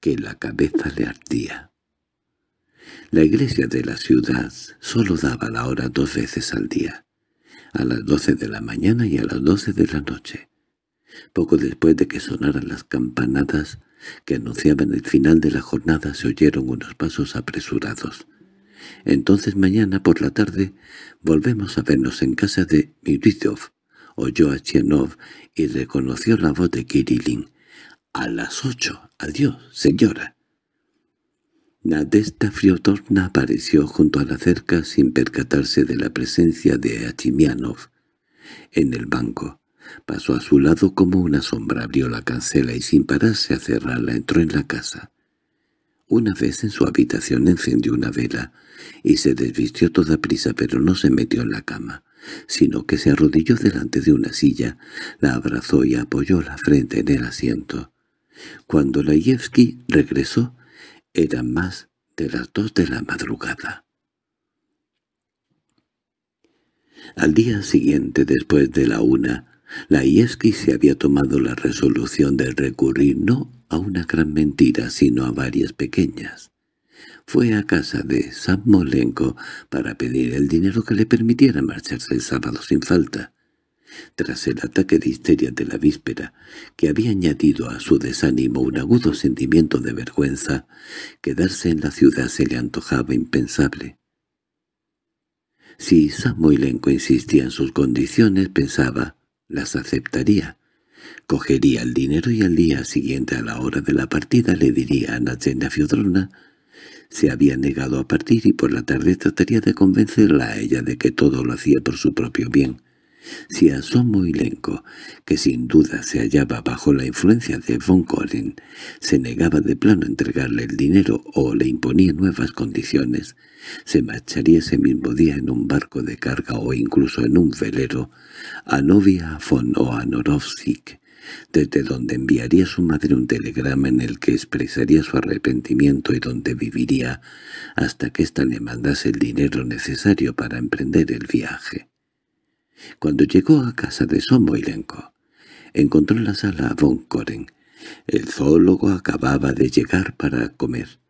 que la cabeza le ardía. La iglesia de la ciudad solo daba la hora dos veces al día, a las doce de la mañana y a las doce de la noche. Poco después de que sonaran las campanadas que anunciaban el final de la jornada se oyeron unos pasos apresurados. Entonces mañana por la tarde volvemos a vernos en casa de Miritov, Oyó a chenov y reconoció la voz de Kirilin. —A las ocho. Adiós, señora. Nadesta Friotorna apareció junto a la cerca sin percatarse de la presencia de Achimianov. En el banco. Pasó a su lado como una sombra, abrió la cancela y sin pararse a cerrarla entró en la casa. Una vez en su habitación encendió una vela, y se desvistió toda prisa pero no se metió en la cama, sino que se arrodilló delante de una silla, la abrazó y apoyó la frente en el asiento. Cuando laievsky regresó, eran más de las dos de la madrugada. Al día siguiente, después de la una, laievsky se había tomado la resolución de recurrir no a una gran mentira, sino a varias pequeñas. Fue a casa de Samolenko para pedir el dinero que le permitiera marcharse el sábado sin falta. Tras el ataque de histeria de la víspera, que había añadido a su desánimo un agudo sentimiento de vergüenza, quedarse en la ciudad se le antojaba impensable. Si Samoylenko insistía en sus condiciones, pensaba, las aceptaría. Cogería el dinero y al día siguiente a la hora de la partida le diría a Natsena Fiodrona se había negado a partir y por la tarde trataría de convencerla a ella de que todo lo hacía por su propio bien. Si a Lenko, que sin duda se hallaba bajo la influencia de von Koren, se negaba de plano a entregarle el dinero o le imponía nuevas condiciones, se marcharía ese mismo día en un barco de carga o incluso en un velero a Novia von o desde donde enviaría a su madre un telegrama en el que expresaría su arrepentimiento y donde viviría hasta que ésta le mandase el dinero necesario para emprender el viaje. Cuando llegó a casa de Somoilenko, encontró en la sala a Von Koren. El zoólogo acababa de llegar para comer,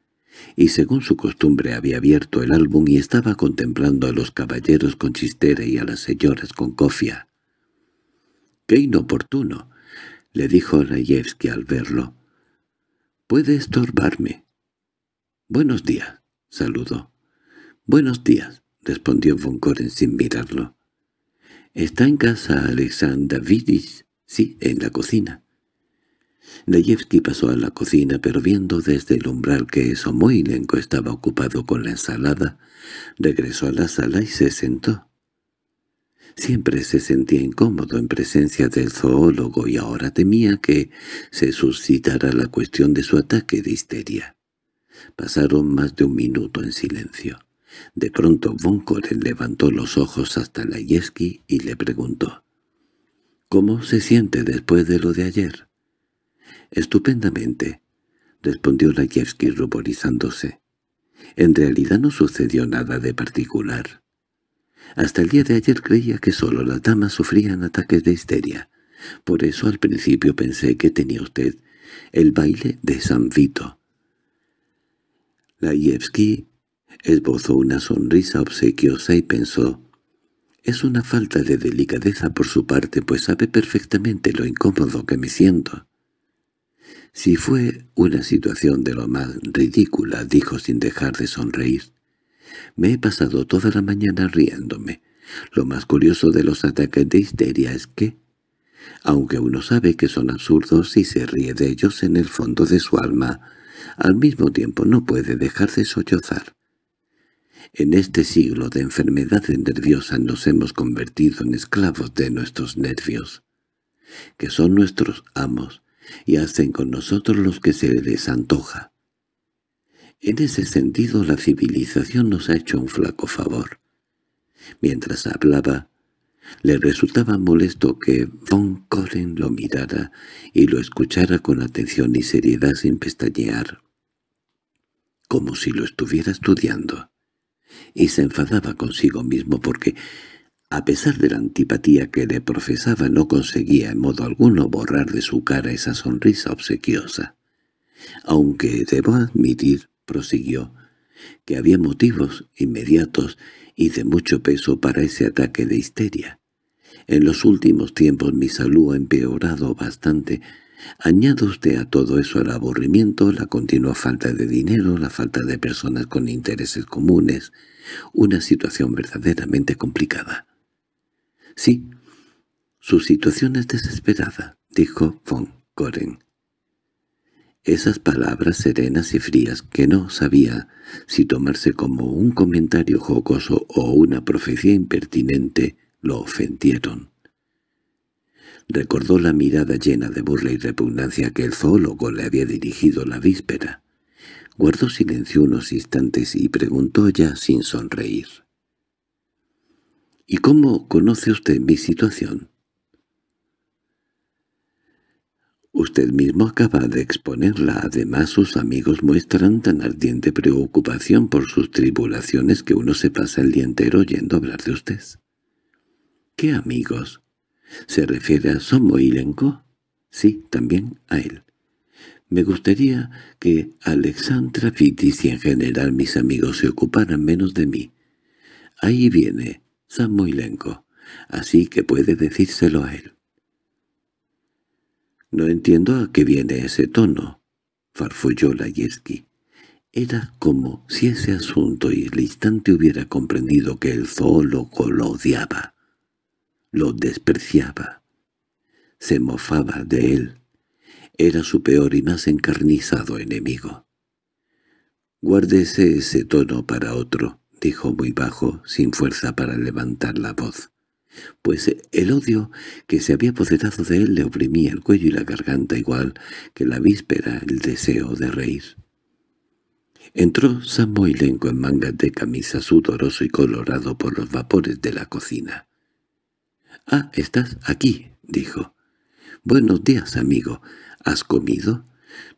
y según su costumbre había abierto el álbum y estaba contemplando a los caballeros con chistera y a las señoras con cofia. —¡Qué inoportuno! le dijo Rayevsky al verlo. —Puede estorbarme. —Buenos días —saludó. —Buenos días —respondió Von Koren sin mirarlo. —¿Está en casa Alexander Vidis? —Sí, en la cocina. Layevsky pasó a la cocina, pero viendo desde el umbral que Somoilenko estaba ocupado con la ensalada, regresó a la sala y se sentó. Siempre se sentía incómodo en presencia del zoólogo y ahora temía que se suscitara la cuestión de su ataque de histeria. Pasaron más de un minuto en silencio. De pronto Von Koren levantó los ojos hasta Layeski y le preguntó. —¿Cómo se siente después de lo de ayer? —Estupendamente —respondió Layeski ruborizándose. En realidad no sucedió nada de particular. Hasta el día de ayer creía que solo las damas sufrían ataques de histeria. Por eso al principio pensé que tenía usted el baile de San Vito. Laievsky esbozó una sonrisa obsequiosa y pensó, «Es una falta de delicadeza por su parte, pues sabe perfectamente lo incómodo que me siento». Si fue una situación de lo más ridícula, dijo sin dejar de sonreír, me he pasado toda la mañana riéndome. Lo más curioso de los ataques de histeria es que, aunque uno sabe que son absurdos y se ríe de ellos en el fondo de su alma, al mismo tiempo no puede dejar de sollozar. En este siglo de enfermedades nerviosas nos hemos convertido en esclavos de nuestros nervios, que son nuestros amos, y hacen con nosotros los que se les antoja. En ese sentido la civilización nos ha hecho un flaco favor. Mientras hablaba, le resultaba molesto que Von Koren lo mirara y lo escuchara con atención y seriedad sin pestañear, como si lo estuviera estudiando. Y se enfadaba consigo mismo porque, a pesar de la antipatía que le profesaba, no conseguía en modo alguno borrar de su cara esa sonrisa obsequiosa. Aunque debo admitir prosiguió, que había motivos inmediatos y de mucho peso para ese ataque de histeria. En los últimos tiempos mi salud ha empeorado bastante. Añado usted a todo eso el aburrimiento, la continua falta de dinero, la falta de personas con intereses comunes, una situación verdaderamente complicada. —Sí, su situación es desesperada —dijo von Goren—. Esas palabras serenas y frías que no sabía si tomarse como un comentario jocoso o una profecía impertinente lo ofendieron. Recordó la mirada llena de burla y repugnancia que el zoólogo le había dirigido la víspera. Guardó silencio unos instantes y preguntó ya sin sonreír. —¿Y cómo conoce usted mi situación? Usted mismo acaba de exponerla. Además, sus amigos muestran tan ardiente preocupación por sus tribulaciones que uno se pasa el día entero oyendo hablar de usted. —¿Qué amigos? ¿Se refiere a Somoilenko? —Sí, también a él. Me gustaría que Alexandra Fitis y en general mis amigos se ocuparan menos de mí. Ahí viene Samoilenko, así que puede decírselo a él. No entiendo a qué viene ese tono, farfulló Layersky. Era como si ese asunto y el instante hubiera comprendido que el zoólogo lo odiaba, lo despreciaba, se mofaba de él. Era su peor y más encarnizado enemigo. «Guárdese ese tono para otro», dijo muy bajo, sin fuerza para levantar la voz pues eh, el odio que se había apoderado de él le oprimía el cuello y la garganta igual que la víspera el deseo de reír. Entró Samoylenko en mangas de camisa sudoroso y colorado por los vapores de la cocina. «Ah, estás aquí», dijo. «Buenos días, amigo. ¿Has comido?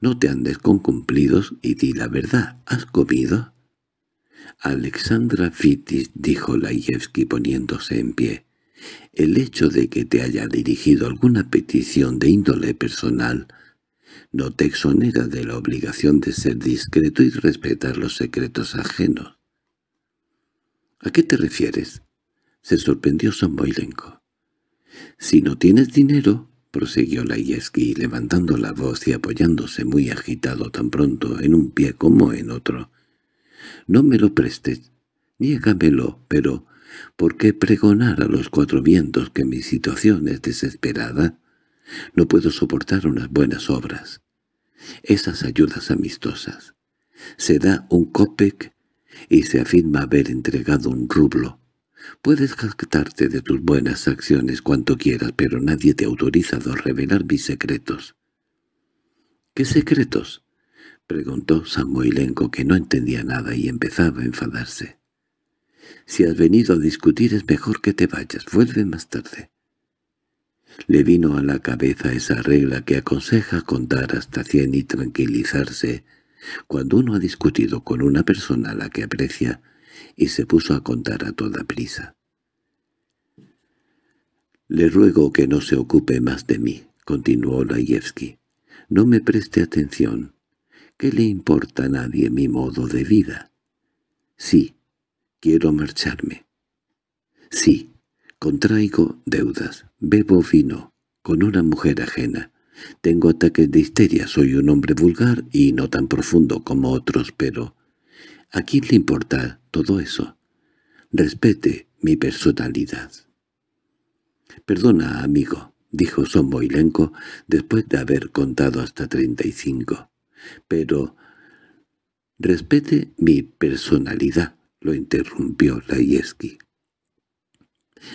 No te andes con cumplidos y di la verdad. ¿Has comido?» Alexandra Fitis dijo Layevski poniéndose en pie. El hecho de que te haya dirigido alguna petición de índole personal no te exonera de la obligación de ser discreto y respetar los secretos ajenos. —¿A qué te refieres? —se sorprendió Somboilenko. —Si no tienes dinero —prosiguió Laieski, levantando la voz y apoyándose muy agitado tan pronto en un pie como en otro—no me lo prestes, niégamelo, pero ¿Por qué pregonar a los cuatro vientos que mi situación es desesperada? No puedo soportar unas buenas obras. Esas ayudas amistosas. Se da un copec y se afirma haber entregado un rublo. Puedes jactarte de tus buenas acciones cuanto quieras, pero nadie te ha autorizado a revelar mis secretos. —¿Qué secretos? —preguntó Enco, que no entendía nada y empezaba a enfadarse. Si has venido a discutir es mejor que te vayas, vuelve más tarde. Le vino a la cabeza esa regla que aconseja contar hasta cien y tranquilizarse. Cuando uno ha discutido con una persona a la que aprecia, y se puso a contar a toda prisa. —Le ruego que no se ocupe más de mí —continuó Layevsky. —No me preste atención. ¿Qué le importa a nadie mi modo de vida? Sí, quiero marcharme. Sí, contraigo deudas, bebo vino, con una mujer ajena. Tengo ataques de histeria, soy un hombre vulgar y no tan profundo como otros, pero... ¿A quién le importa todo eso? Respete mi personalidad. —Perdona, amigo —dijo somoilenco después de haber contado hasta treinta y cinco—, pero respete mi personalidad lo interrumpió laieski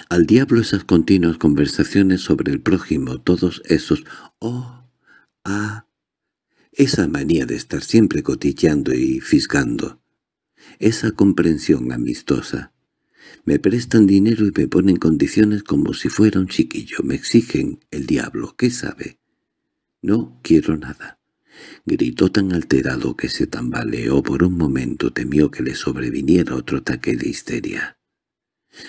Al diablo esas continuas conversaciones sobre el prójimo, todos esos «oh», «ah», esa manía de estar siempre cotilleando y fiscando, esa comprensión amistosa. Me prestan dinero y me ponen condiciones como si fuera un chiquillo, me exigen el diablo, ¿qué sabe? No quiero nada. Gritó tan alterado que se tambaleó por un momento, temió que le sobreviniera otro ataque de histeria.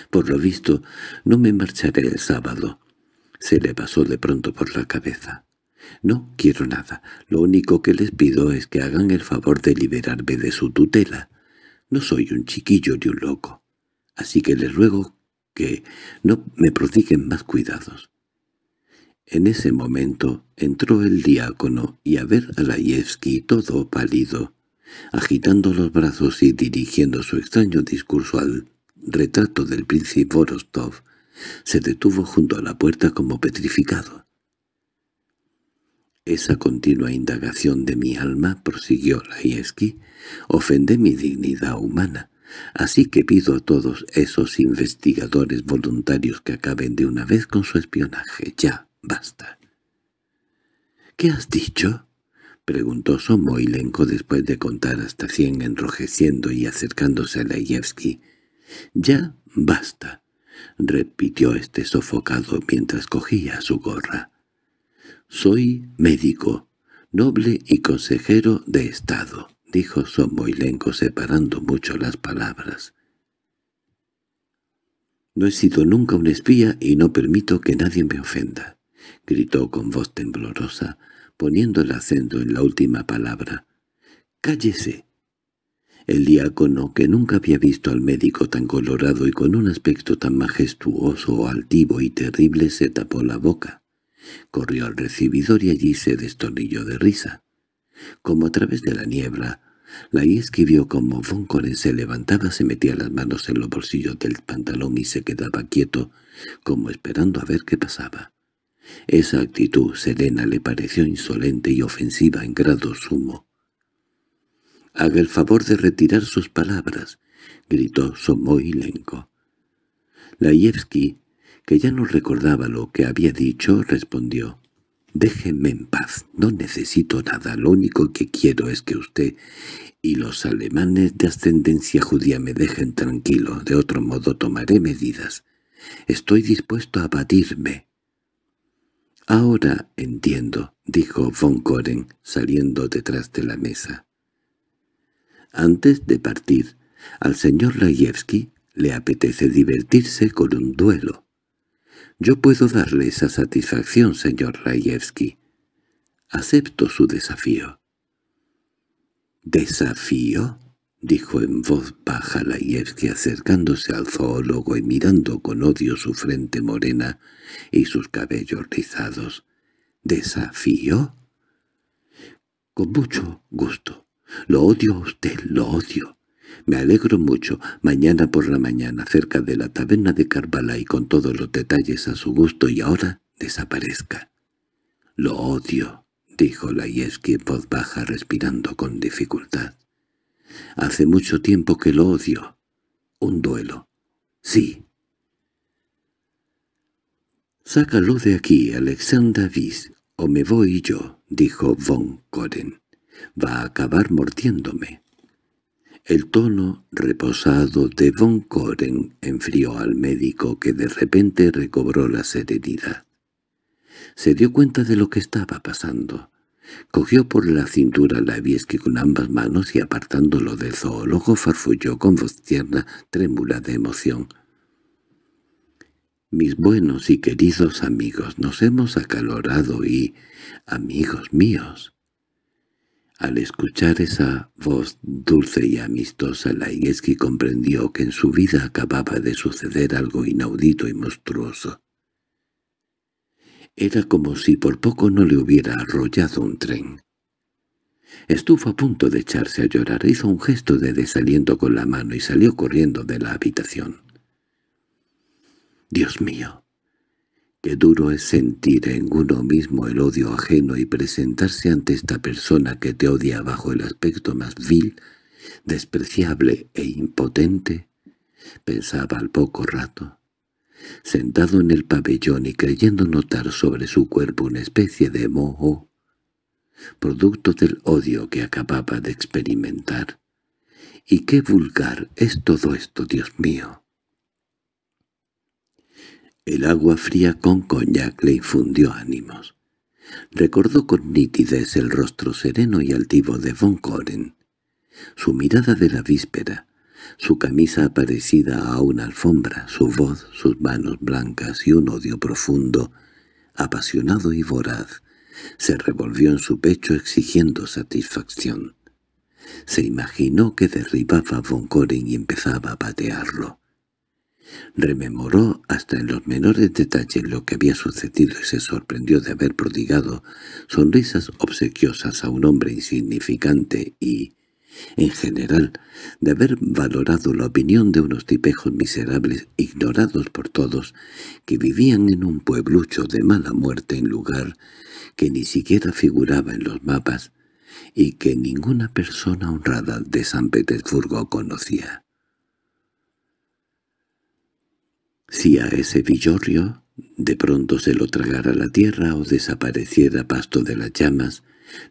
Por lo visto, no me marcharé el sábado. Se le pasó de pronto por la cabeza. No quiero nada. Lo único que les pido es que hagan el favor de liberarme de su tutela. No soy un chiquillo ni un loco. Así que les ruego que no me prodiguen más cuidados. En ese momento entró el diácono y a ver a Laevsky todo pálido, agitando los brazos y dirigiendo su extraño discurso al retrato del príncipe Vorostov, se detuvo junto a la puerta como petrificado. Esa continua indagación de mi alma, prosiguió Laevsky, ofende mi dignidad humana, así que pido a todos esos investigadores voluntarios que acaben de una vez con su espionaje, ya. Basta. —¿Qué has dicho? —preguntó Somoilenko después de contar hasta cien enrojeciendo y acercándose a Leyevsky. —Ya basta —repitió este sofocado mientras cogía su gorra. —Soy médico, noble y consejero de Estado —dijo Somoilenko separando mucho las palabras—. No he sido nunca un espía y no permito que nadie me ofenda gritó con voz temblorosa, poniendo el acento en la última palabra. —¡Cállese! El diácono, que nunca había visto al médico tan colorado y con un aspecto tan majestuoso, altivo y terrible, se tapó la boca. Corrió al recibidor y allí se destornilló de risa. Como a través de la niebla, la y escribió como Von Koren se levantaba, se metía las manos en los bolsillos del pantalón y se quedaba quieto, como esperando a ver qué pasaba. Esa actitud serena le pareció insolente y ofensiva en grado sumo. —Haga el favor de retirar sus palabras —gritó Somoilenko. Laevsky, que ya no recordaba lo que había dicho, respondió. —Déjeme en paz, no necesito nada, lo único que quiero es que usted y los alemanes de ascendencia judía me dejen tranquilo, de otro modo tomaré medidas. Estoy dispuesto a batirme. Ahora entiendo, dijo von Koren, saliendo detrás de la mesa. Antes de partir, al señor Rayevsky le apetece divertirse con un duelo. Yo puedo darle esa satisfacción, señor Rayevsky. Acepto su desafío. —¿Desafío? —dijo en voz baja Laevsky acercándose al zoólogo y mirando con odio su frente morena y sus cabellos rizados. —¿Desafío? —Con mucho gusto. Lo odio a usted, lo odio. Me alegro mucho. Mañana por la mañana, cerca de la taberna de Karbala y con todos los detalles a su gusto y ahora desaparezca. —Lo odio —dijo Laevsky en voz baja respirando con dificultad. Hace mucho tiempo que lo odio. Un duelo. Sí. «Sácalo de aquí, Alexander Viz, o me voy yo», dijo Von Koren. «Va a acabar mordiéndome». El tono reposado de Von Koren enfrió al médico, que de repente recobró la serenidad. Se dio cuenta de lo que estaba pasando. Cogió por la cintura a con ambas manos y apartándolo del zoólogo farfulló con voz tierna, trémula de emoción. Mis buenos y queridos amigos, nos hemos acalorado y... amigos míos. Al escuchar esa voz dulce y amistosa, Laieski comprendió que en su vida acababa de suceder algo inaudito y monstruoso. Era como si por poco no le hubiera arrollado un tren. Estuvo a punto de echarse a llorar, hizo un gesto de desaliento con la mano y salió corriendo de la habitación. Dios mío, qué duro es sentir en uno mismo el odio ajeno y presentarse ante esta persona que te odia bajo el aspecto más vil, despreciable e impotente, pensaba al poco rato sentado en el pabellón y creyendo notar sobre su cuerpo una especie de moho, producto del odio que acababa de experimentar. —¡Y qué vulgar es todo esto, Dios mío! El agua fría con coñac le infundió ánimos. Recordó con nitidez el rostro sereno y altivo de Von Koren, su mirada de la víspera, su camisa parecida a una alfombra, su voz, sus manos blancas y un odio profundo, apasionado y voraz, se revolvió en su pecho exigiendo satisfacción. Se imaginó que derribaba a Von Koren y empezaba a patearlo. Rememoró hasta en los menores detalles lo que había sucedido y se sorprendió de haber prodigado sonrisas obsequiosas a un hombre insignificante y, en general, de haber valorado la opinión de unos tipejos miserables ignorados por todos, que vivían en un pueblucho de mala muerte en lugar que ni siquiera figuraba en los mapas y que ninguna persona honrada de San Petersburgo conocía. Si a ese villorrio de pronto se lo tragara la tierra o desapareciera pasto de las llamas,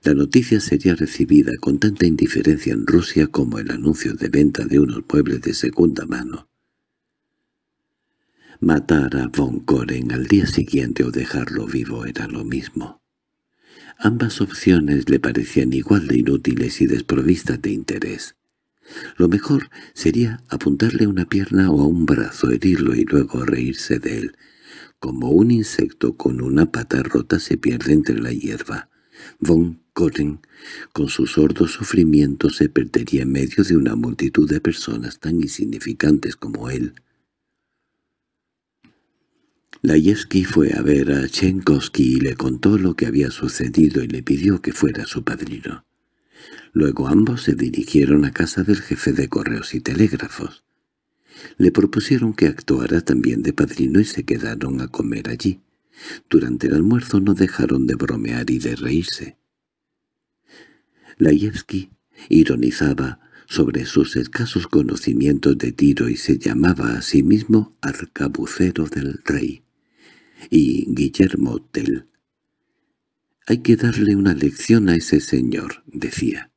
la noticia sería recibida con tanta indiferencia en Rusia como el anuncio de venta de unos muebles de segunda mano. Matar a Von Koren al día siguiente o dejarlo vivo era lo mismo. Ambas opciones le parecían igual de inútiles y desprovistas de interés. Lo mejor sería apuntarle una pierna o a un brazo, herirlo y luego reírse de él, como un insecto con una pata rota se pierde entre la hierba. Von Koren, con su sordo sufrimiento, se perdería en medio de una multitud de personas tan insignificantes como él. Layeski fue a ver a Chenkovsky y le contó lo que había sucedido y le pidió que fuera su padrino. Luego ambos se dirigieron a casa del jefe de correos y telégrafos. Le propusieron que actuara también de padrino y se quedaron a comer allí. Durante el almuerzo no dejaron de bromear y de reírse. Laevsky ironizaba sobre sus escasos conocimientos de tiro y se llamaba a sí mismo arcabucero del rey, y Guillermo Tell. «Hay que darle una lección a ese señor», decía.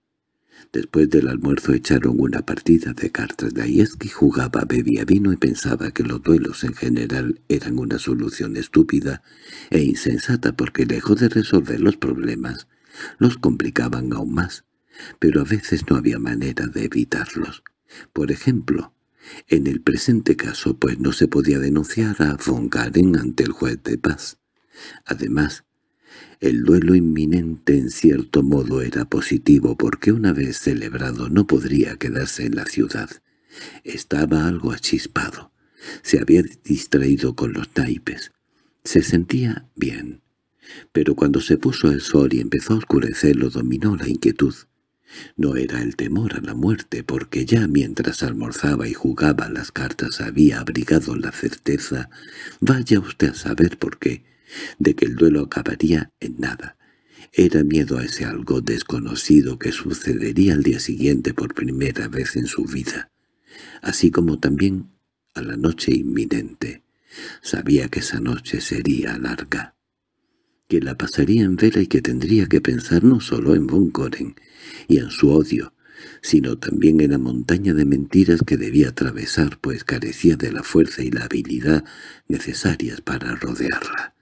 Después del almuerzo echaron una partida de cartas. Dayeski jugaba, bebía vino y pensaba que los duelos en general eran una solución estúpida e insensata porque lejos de resolver los problemas, los complicaban aún más. Pero a veces no había manera de evitarlos. Por ejemplo, en el presente caso pues no se podía denunciar a Von Garen ante el juez de paz. Además, el duelo inminente en cierto modo era positivo porque una vez celebrado no podría quedarse en la ciudad. Estaba algo achispado. Se había distraído con los taipes. Se sentía bien. Pero cuando se puso el sol y empezó a oscurecer lo dominó la inquietud. No era el temor a la muerte, porque ya mientras almorzaba y jugaba las cartas había abrigado la certeza. Vaya usted a saber por qué de que el duelo acabaría en nada. Era miedo a ese algo desconocido que sucedería al día siguiente por primera vez en su vida, así como también a la noche inminente. Sabía que esa noche sería larga, que la pasaría en vela y que tendría que pensar no solo en Von Koren y en su odio, sino también en la montaña de mentiras que debía atravesar pues carecía de la fuerza y la habilidad necesarias para rodearla.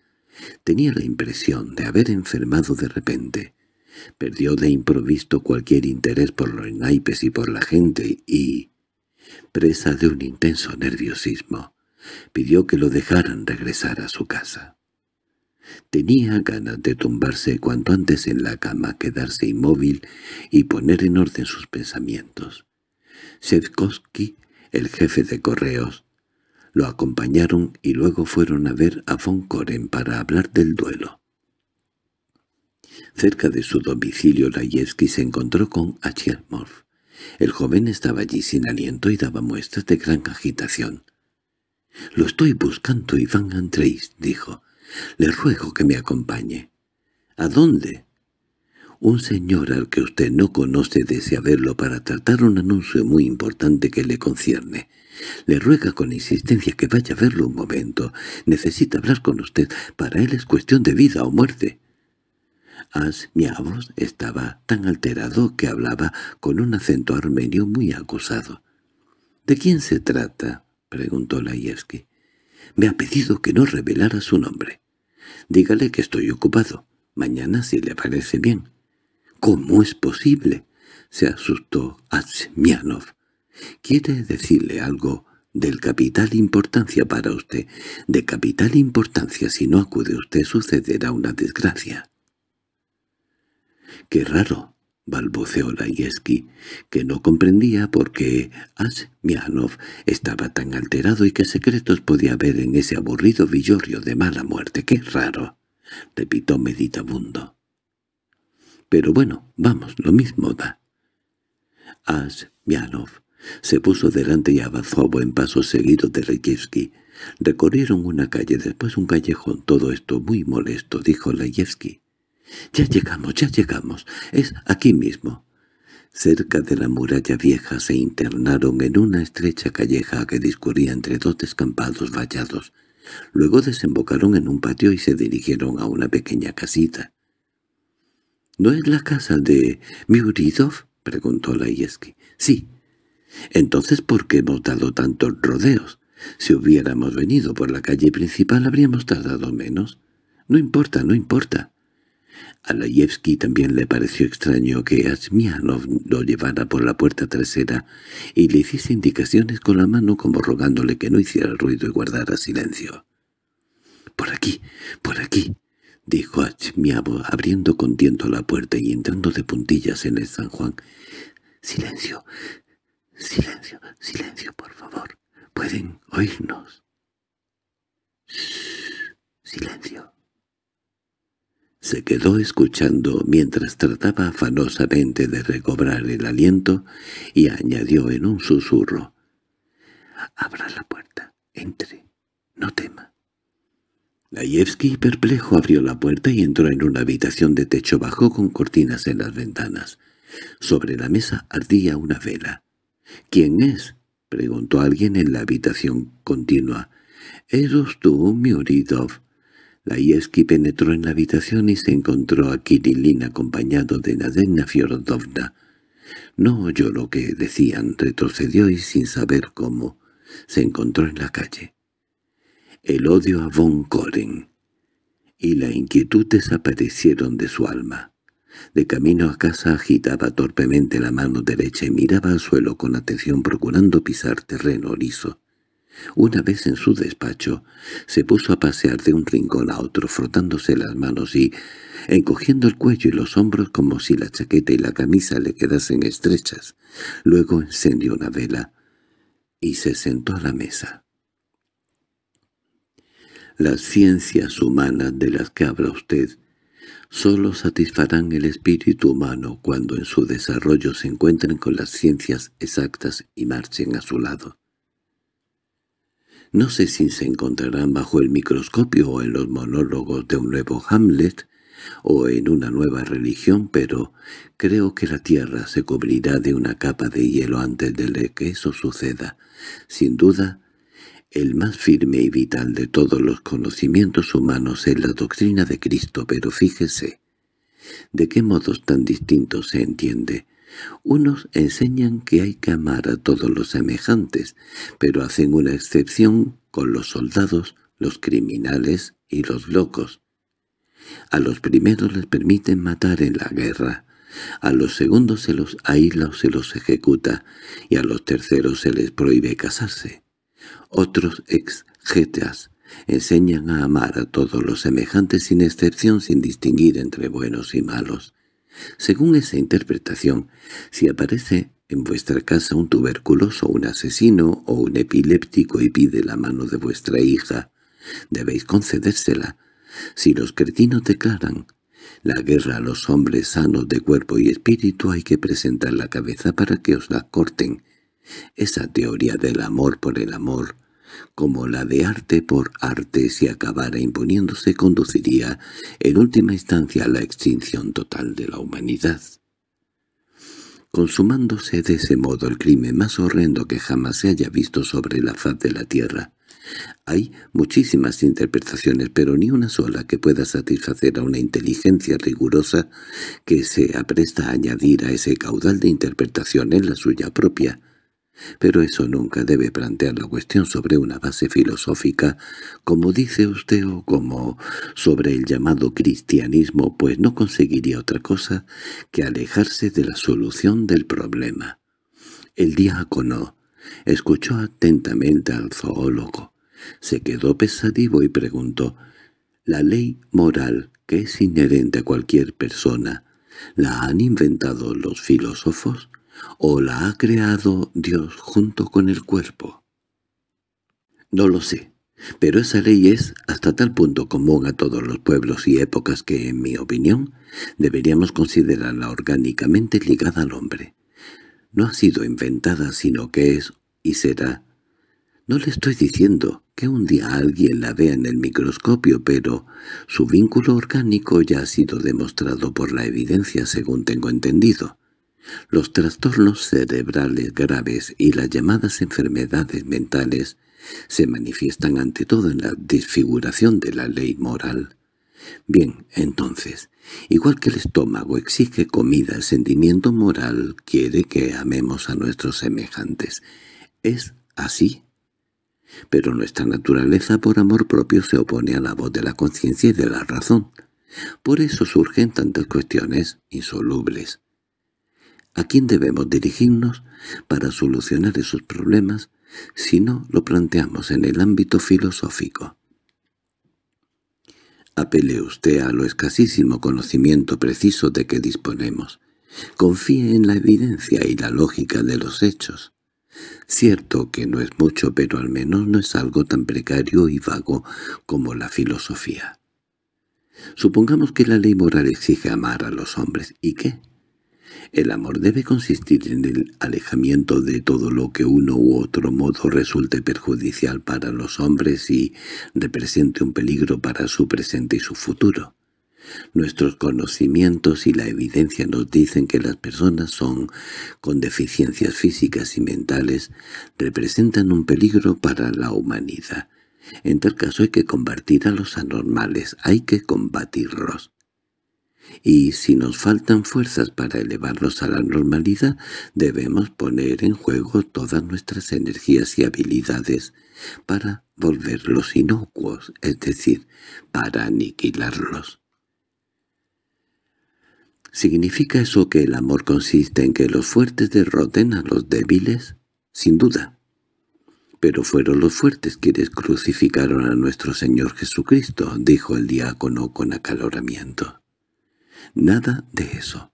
Tenía la impresión de haber enfermado de repente. Perdió de improviso cualquier interés por los naipes y por la gente y, presa de un intenso nerviosismo, pidió que lo dejaran regresar a su casa. Tenía ganas de tumbarse cuanto antes en la cama, quedarse inmóvil y poner en orden sus pensamientos. Shevkovsky, el jefe de correos, lo acompañaron y luego fueron a ver a von Koren para hablar del duelo. Cerca de su domicilio Layevsky se encontró con Achelmorf. El joven estaba allí sin aliento y daba muestras de gran agitación. «Lo estoy buscando, Iván Andrés», dijo. «Le ruego que me acompañe». «¿A dónde?» Un señor al que usted no conoce desea verlo para tratar un anuncio muy importante que le concierne. Le ruega con insistencia que vaya a verlo un momento. Necesita hablar con usted. Para él es cuestión de vida o muerte. As estaba tan alterado que hablaba con un acento armenio muy acusado. —¿De quién se trata? —preguntó Laieski. —Me ha pedido que no revelara su nombre. Dígale que estoy ocupado. Mañana, si le parece bien. —¿Cómo es posible? —se asustó Asmianov. Quiere decirle algo del capital importancia para usted. De capital importancia si no acude usted sucederá una desgracia. —¡Qué raro! —balbuceó Laieski, que no comprendía por qué Asmianov estaba tan alterado y qué secretos podía haber en ese aburrido villorrio de mala muerte. —¡Qué raro! —repitó meditabundo. —Pero bueno, vamos, lo mismo da. Asmianov se puso delante y avanzó a buen paso seguido de Layevsky. Recorrieron una calle, después un callejón. Todo esto muy molesto, dijo Layevsky. —Ya llegamos, ya llegamos. Es aquí mismo. Cerca de la muralla vieja se internaron en una estrecha calleja que discurría entre dos descampados vallados. Luego desembocaron en un patio y se dirigieron a una pequeña casita. —¿No es la casa de Miuridov? —preguntó Laieski. —Sí entonces, ¿por qué hemos dado tantos rodeos? Si hubiéramos venido por la calle principal habríamos tardado menos. No importa, no importa. A Layevsky también le pareció extraño que Asmianov lo llevara por la puerta trasera y le hiciese indicaciones con la mano como rogándole que no hiciera ruido y guardara silencio. «Por aquí, por aquí», dijo Asmianov abriendo con tiento la puerta y entrando de puntillas en el San Juan. «Silencio, —Silencio, silencio, por favor. Pueden oírnos. —¡Shh! —Silencio. Se quedó escuchando mientras trataba afanosamente de recobrar el aliento y añadió en un susurro. —Abra la puerta. Entre. No tema. Laevsky, perplejo, abrió la puerta y entró en una habitación de techo bajo con cortinas en las ventanas. Sobre la mesa ardía una vela. —¿Quién es? —preguntó alguien en la habitación continua. —¿Eres tú, Miuridov? Laieski penetró en la habitación y se encontró a Kirilin acompañado de Nadena Fyodorovna. No oyó lo que decían, retrocedió y sin saber cómo, se encontró en la calle. El odio a Von Koren y la inquietud desaparecieron de su alma. De camino a casa agitaba torpemente la mano derecha y miraba al suelo con atención procurando pisar terreno liso. Una vez en su despacho, se puso a pasear de un rincón a otro frotándose las manos y encogiendo el cuello y los hombros como si la chaqueta y la camisa le quedasen estrechas. Luego encendió una vela y se sentó a la mesa. Las ciencias humanas de las que habla usted solo satisfarán el espíritu humano cuando en su desarrollo se encuentren con las ciencias exactas y marchen a su lado. No sé si se encontrarán bajo el microscopio o en los monólogos de un nuevo Hamlet o en una nueva religión, pero creo que la tierra se cubrirá de una capa de hielo antes de que eso suceda. Sin duda, el más firme y vital de todos los conocimientos humanos es la doctrina de Cristo, pero fíjese, ¿de qué modos tan distintos se entiende? Unos enseñan que hay que amar a todos los semejantes, pero hacen una excepción con los soldados, los criminales y los locos. A los primeros les permiten matar en la guerra, a los segundos se los aísla o se los ejecuta, y a los terceros se les prohíbe casarse. Otros exgetas enseñan a amar a todos los semejantes sin excepción sin distinguir entre buenos y malos. Según esa interpretación, si aparece en vuestra casa un tuberculoso, un asesino o un epiléptico y pide la mano de vuestra hija, debéis concedérsela. Si los cretinos declaran la guerra a los hombres sanos de cuerpo y espíritu hay que presentar la cabeza para que os la corten, esa teoría del amor por el amor, como la de arte por arte, si acabara imponiéndose conduciría en última instancia a la extinción total de la humanidad. Consumándose de ese modo el crimen más horrendo que jamás se haya visto sobre la faz de la tierra, hay muchísimas interpretaciones, pero ni una sola que pueda satisfacer a una inteligencia rigurosa que se apresta a añadir a ese caudal de interpretación en la suya propia, pero eso nunca debe plantear la cuestión sobre una base filosófica, como dice usted o como sobre el llamado cristianismo, pues no conseguiría otra cosa que alejarse de la solución del problema. El diácono escuchó atentamente al zoólogo, se quedó pesadivo y preguntó, «¿La ley moral, que es inherente a cualquier persona, la han inventado los filósofos?» o la ha creado Dios junto con el cuerpo. No lo sé, pero esa ley es hasta tal punto común a todos los pueblos y épocas que, en mi opinión, deberíamos considerarla orgánicamente ligada al hombre. No ha sido inventada, sino que es y será. No le estoy diciendo que un día alguien la vea en el microscopio, pero su vínculo orgánico ya ha sido demostrado por la evidencia, según tengo entendido. Los trastornos cerebrales graves y las llamadas enfermedades mentales se manifiestan ante todo en la desfiguración de la ley moral. Bien, entonces, igual que el estómago exige comida, el sentimiento moral quiere que amemos a nuestros semejantes. Es así. Pero nuestra naturaleza por amor propio se opone a la voz de la conciencia y de la razón. Por eso surgen tantas cuestiones insolubles. ¿A quién debemos dirigirnos para solucionar esos problemas si no lo planteamos en el ámbito filosófico? Apele usted a lo escasísimo conocimiento preciso de que disponemos. Confíe en la evidencia y la lógica de los hechos. Cierto que no es mucho, pero al menos no es algo tan precario y vago como la filosofía. Supongamos que la ley moral exige amar a los hombres, ¿y qué? El amor debe consistir en el alejamiento de todo lo que uno u otro modo resulte perjudicial para los hombres y represente un peligro para su presente y su futuro. Nuestros conocimientos y la evidencia nos dicen que las personas son, con deficiencias físicas y mentales, representan un peligro para la humanidad. En tal caso hay que combatir a los anormales, hay que combatirlos y si nos faltan fuerzas para elevarlos a la normalidad, debemos poner en juego todas nuestras energías y habilidades para volverlos inocuos, es decir, para aniquilarlos. ¿Significa eso que el amor consiste en que los fuertes derroten a los débiles? Sin duda. Pero fueron los fuertes quienes crucificaron a nuestro Señor Jesucristo, dijo el diácono con acaloramiento. Nada de eso.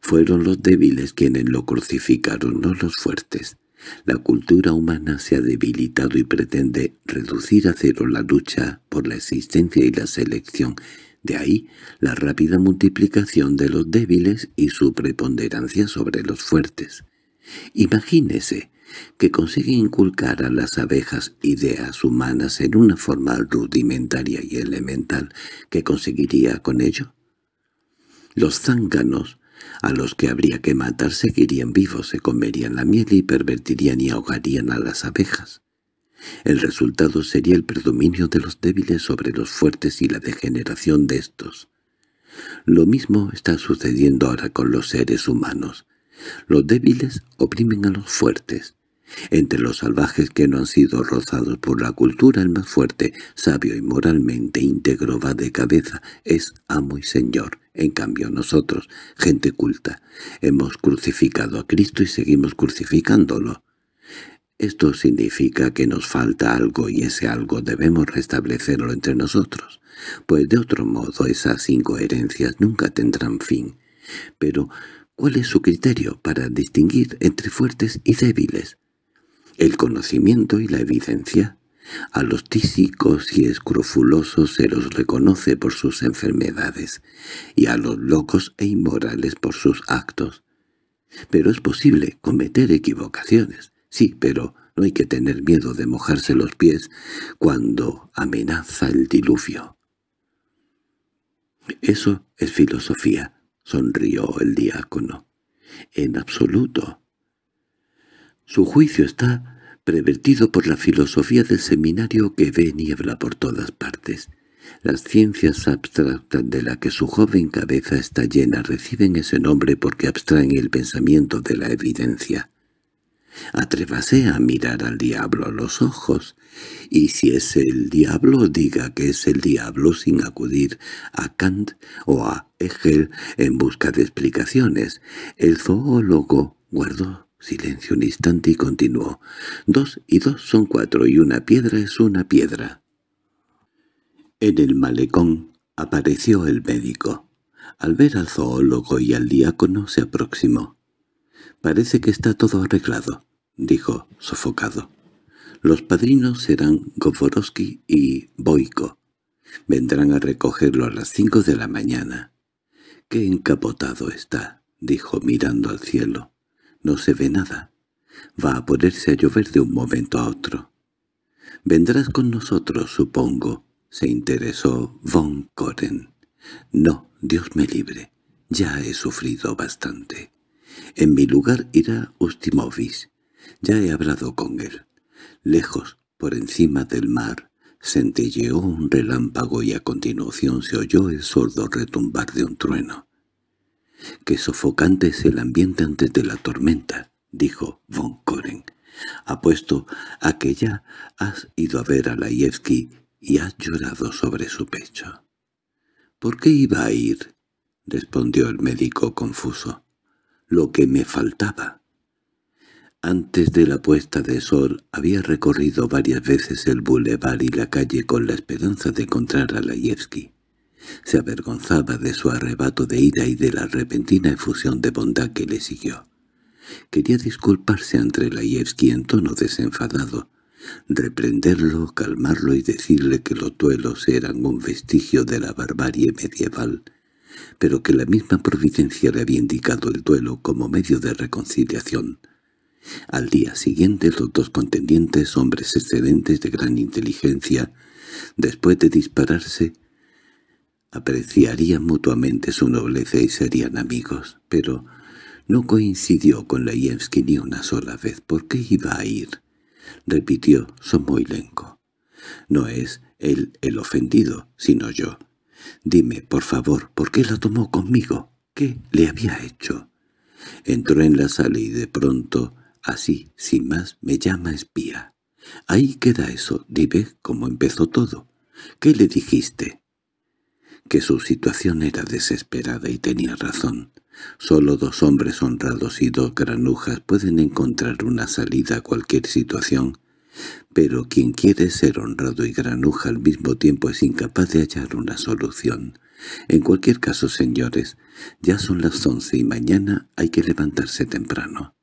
Fueron los débiles quienes lo crucificaron, no los fuertes. La cultura humana se ha debilitado y pretende reducir a cero la lucha por la existencia y la selección. De ahí la rápida multiplicación de los débiles y su preponderancia sobre los fuertes. Imagínese que consigue inculcar a las abejas ideas humanas en una forma rudimentaria y elemental que conseguiría con ello los zánganos, a los que habría que matar, seguirían vivos, se comerían la miel y pervertirían y ahogarían a las abejas. El resultado sería el predominio de los débiles sobre los fuertes y la degeneración de estos. Lo mismo está sucediendo ahora con los seres humanos. Los débiles oprimen a los fuertes. Entre los salvajes que no han sido rozados por la cultura, el más fuerte, sabio y moralmente íntegro va de cabeza, es amo y señor, en cambio nosotros, gente culta, hemos crucificado a Cristo y seguimos crucificándolo. Esto significa que nos falta algo y ese algo debemos restablecerlo entre nosotros, pues de otro modo esas incoherencias nunca tendrán fin. Pero, ¿cuál es su criterio para distinguir entre fuertes y débiles? ¿El conocimiento y la evidencia? A los tísicos y escrofulosos se los reconoce por sus enfermedades, y a los locos e inmorales por sus actos. Pero es posible cometer equivocaciones, sí, pero no hay que tener miedo de mojarse los pies cuando amenaza el diluvio. —Eso es filosofía —sonrió el diácono. —En absoluto. Su juicio está pervertido por la filosofía del seminario que ve niebla por todas partes. Las ciencias abstractas de la que su joven cabeza está llena reciben ese nombre porque abstraen el pensamiento de la evidencia. Atrévase a mirar al diablo a los ojos, y si es el diablo, diga que es el diablo sin acudir a Kant o a Hegel en busca de explicaciones. El zoólogo guardó Silencio un instante y continuó. Dos y dos son cuatro y una piedra es una piedra. En el malecón apareció el médico. Al ver al zoólogo y al diácono se aproximó. «Parece que está todo arreglado», dijo, sofocado. «Los padrinos serán Govorowski y Boiko. Vendrán a recogerlo a las cinco de la mañana». «Qué encapotado está», dijo mirando al cielo. No se ve nada. Va a ponerse a llover de un momento a otro. «Vendrás con nosotros, supongo», se interesó Von Koren. «No, Dios me libre. Ya he sufrido bastante. En mi lugar irá Ustimovis. Ya he hablado con él. Lejos, por encima del mar, centelleó un relámpago y a continuación se oyó el sordo retumbar de un trueno. —¡Qué sofocante es el ambiente antes de la tormenta! —dijo von Koren. —Apuesto a que ya has ido a ver a Laevsky y has llorado sobre su pecho. —¿Por qué iba a ir? —respondió el médico confuso. —Lo que me faltaba. Antes de la puesta de sol había recorrido varias veces el bulevar y la calle con la esperanza de encontrar a Laevsky. Se avergonzaba de su arrebato de ira y de la repentina efusión de bondad que le siguió. Quería disculparse ante Laievski en tono desenfadado, reprenderlo, calmarlo y decirle que los duelos eran un vestigio de la barbarie medieval, pero que la misma providencia le había indicado el duelo como medio de reconciliación. Al día siguiente los dos contendientes, hombres excedentes de gran inteligencia, después de dispararse, Apreciarían mutuamente su nobleza y serían amigos, pero no coincidió con Leyevsky ni una sola vez. ¿Por qué iba a ir? Repitió Somoilenko. No es él el ofendido, sino yo. Dime, por favor, ¿por qué la tomó conmigo? ¿Qué le había hecho? Entró en la sala y de pronto, así, sin más, me llama espía. Ahí queda eso, dime cómo empezó todo. ¿Qué le dijiste? que su situación era desesperada y tenía razón. Solo dos hombres honrados y dos granujas pueden encontrar una salida a cualquier situación, pero quien quiere ser honrado y granuja al mismo tiempo es incapaz de hallar una solución. En cualquier caso, señores, ya son las once y mañana hay que levantarse temprano.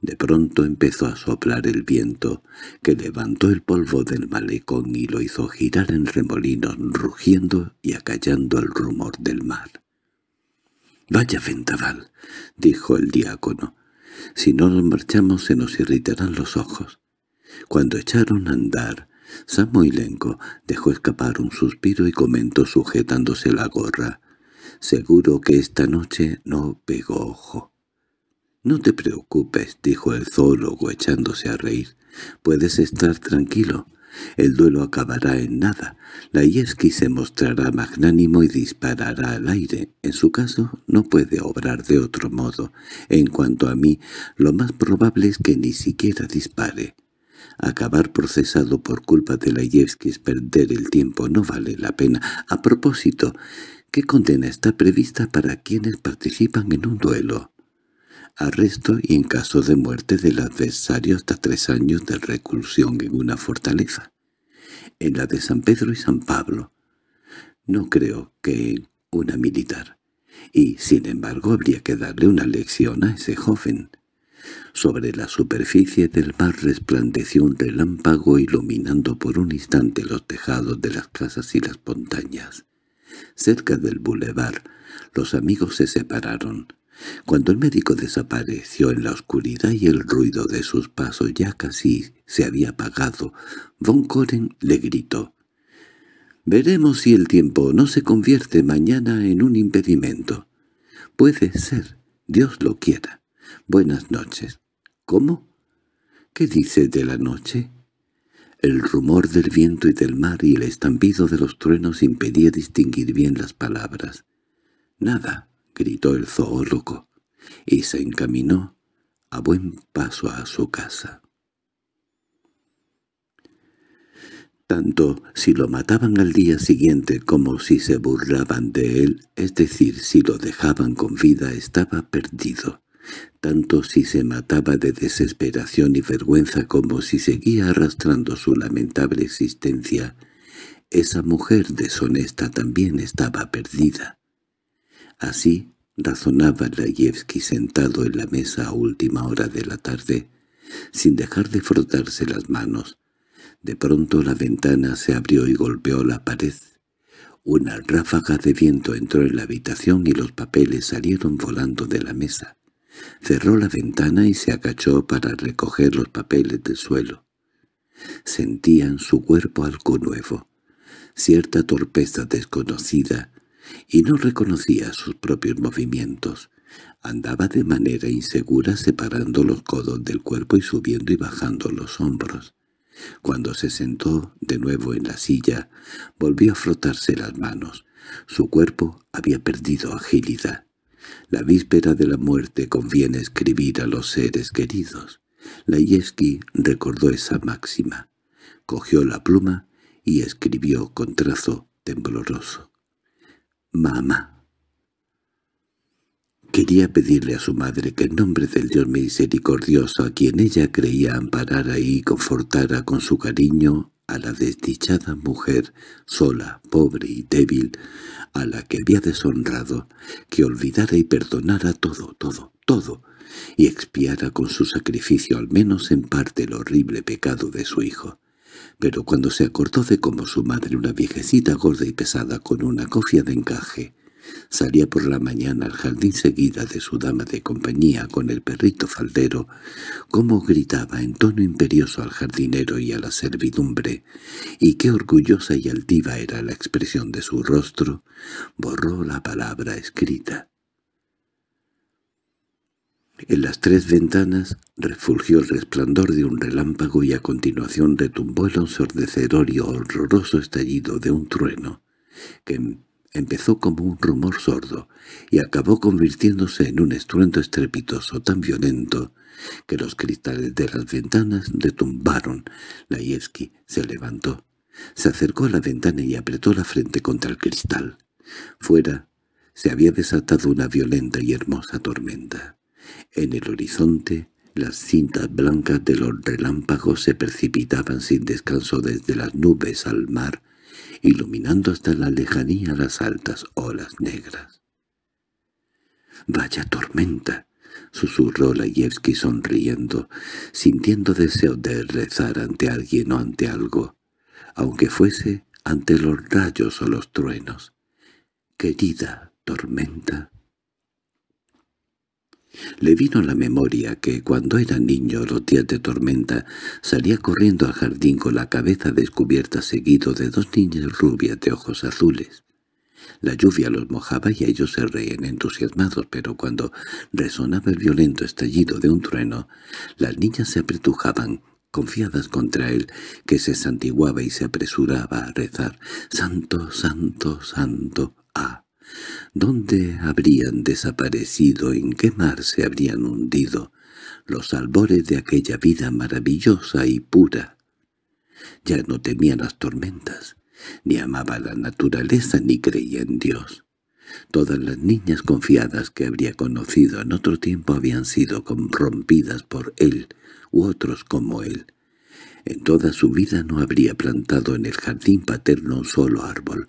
De pronto empezó a soplar el viento, que levantó el polvo del malecón y lo hizo girar en remolinos rugiendo y acallando el rumor del mar. —¡Vaya ventaval! —dijo el diácono. —Si no nos marchamos se nos irritarán los ojos. Cuando echaron a andar, Samoylenko dejó escapar un suspiro y comentó sujetándose la gorra. —Seguro que esta noche no pegó ojo. No te preocupes, dijo el zoólogo echándose a reír. Puedes estar tranquilo. El duelo acabará en nada. La yevski se mostrará magnánimo y disparará al aire. En su caso, no puede obrar de otro modo. En cuanto a mí, lo más probable es que ni siquiera dispare. Acabar procesado por culpa de Layevsky es perder el tiempo, no vale la pena. A propósito, ¿qué condena está prevista para quienes participan en un duelo? arresto y en caso de muerte del adversario hasta tres años de reclusión en una fortaleza, en la de San Pedro y San Pablo. No creo que una militar. Y, sin embargo, habría que darle una lección a ese joven. Sobre la superficie del mar resplandeció un relámpago iluminando por un instante los tejados de las casas y las montañas. Cerca del bulevar, los amigos se separaron. Cuando el médico desapareció en la oscuridad y el ruido de sus pasos ya casi se había apagado, von Koren le gritó. «Veremos si el tiempo no se convierte mañana en un impedimento. Puede ser, Dios lo quiera. Buenas noches. ¿Cómo? ¿Qué dices de la noche?» El rumor del viento y del mar y el estampido de los truenos impedía distinguir bien las palabras. «Nada», —gritó el zoólogo, y se encaminó a buen paso a su casa. Tanto si lo mataban al día siguiente como si se burlaban de él, es decir, si lo dejaban con vida, estaba perdido. Tanto si se mataba de desesperación y vergüenza como si seguía arrastrando su lamentable existencia, esa mujer deshonesta también estaba perdida. Así razonaba Layevsky sentado en la mesa a última hora de la tarde, sin dejar de frotarse las manos. De pronto la ventana se abrió y golpeó la pared. Una ráfaga de viento entró en la habitación y los papeles salieron volando de la mesa. Cerró la ventana y se agachó para recoger los papeles del suelo. Sentía en su cuerpo algo nuevo, cierta torpeza desconocida, y no reconocía sus propios movimientos. Andaba de manera insegura separando los codos del cuerpo y subiendo y bajando los hombros. Cuando se sentó de nuevo en la silla, volvió a frotarse las manos. Su cuerpo había perdido agilidad. La víspera de la muerte conviene escribir a los seres queridos. Layeski recordó esa máxima. Cogió la pluma y escribió con trazo tembloroso mamá. Quería pedirle a su madre que en nombre del Dios misericordioso a quien ella creía amparara y confortara con su cariño a la desdichada mujer, sola, pobre y débil, a la que había deshonrado, que olvidara y perdonara todo, todo, todo, y expiara con su sacrificio al menos en parte el horrible pecado de su hijo pero cuando se acordó de cómo su madre, una viejecita gorda y pesada con una cofia de encaje, salía por la mañana al jardín seguida de su dama de compañía con el perrito faldero, cómo gritaba en tono imperioso al jardinero y a la servidumbre, y qué orgullosa y altiva era la expresión de su rostro, borró la palabra escrita. En las tres ventanas refulgió el resplandor de un relámpago y a continuación retumbó el ensordecedor horroroso estallido de un trueno, que em-, empezó como un rumor sordo y acabó convirtiéndose en un estruendo estrepitoso tan violento que los cristales de las ventanas retumbaron. Laieski se levantó, se acercó a la ventana y apretó la frente contra el cristal. Fuera se había desatado una violenta y hermosa tormenta. En el horizonte las cintas blancas de los relámpagos se precipitaban sin descanso desde las nubes al mar, iluminando hasta la lejanía las altas olas negras. —¡Vaya tormenta! —susurró Layevsky sonriendo, sintiendo deseo de rezar ante alguien o ante algo, aunque fuese ante los rayos o los truenos. —Querida tormenta, le vino a la memoria que cuando era niño los días de tormenta salía corriendo al jardín con la cabeza descubierta seguido de dos niñas rubias de ojos azules. La lluvia los mojaba y ellos se reían entusiasmados, pero cuando resonaba el violento estallido de un trueno, las niñas se apretujaban, confiadas contra él, que se santiguaba y se apresuraba a rezar «Santo, santo, santo, ah». ¿Dónde habrían desaparecido? ¿En qué mar se habrían hundido los albores de aquella vida maravillosa y pura? Ya no temía las tormentas, ni amaba la naturaleza, ni creía en Dios. Todas las niñas confiadas que habría conocido en otro tiempo habían sido corrompidas por él u otros como él. En toda su vida no habría plantado en el jardín paterno un solo árbol,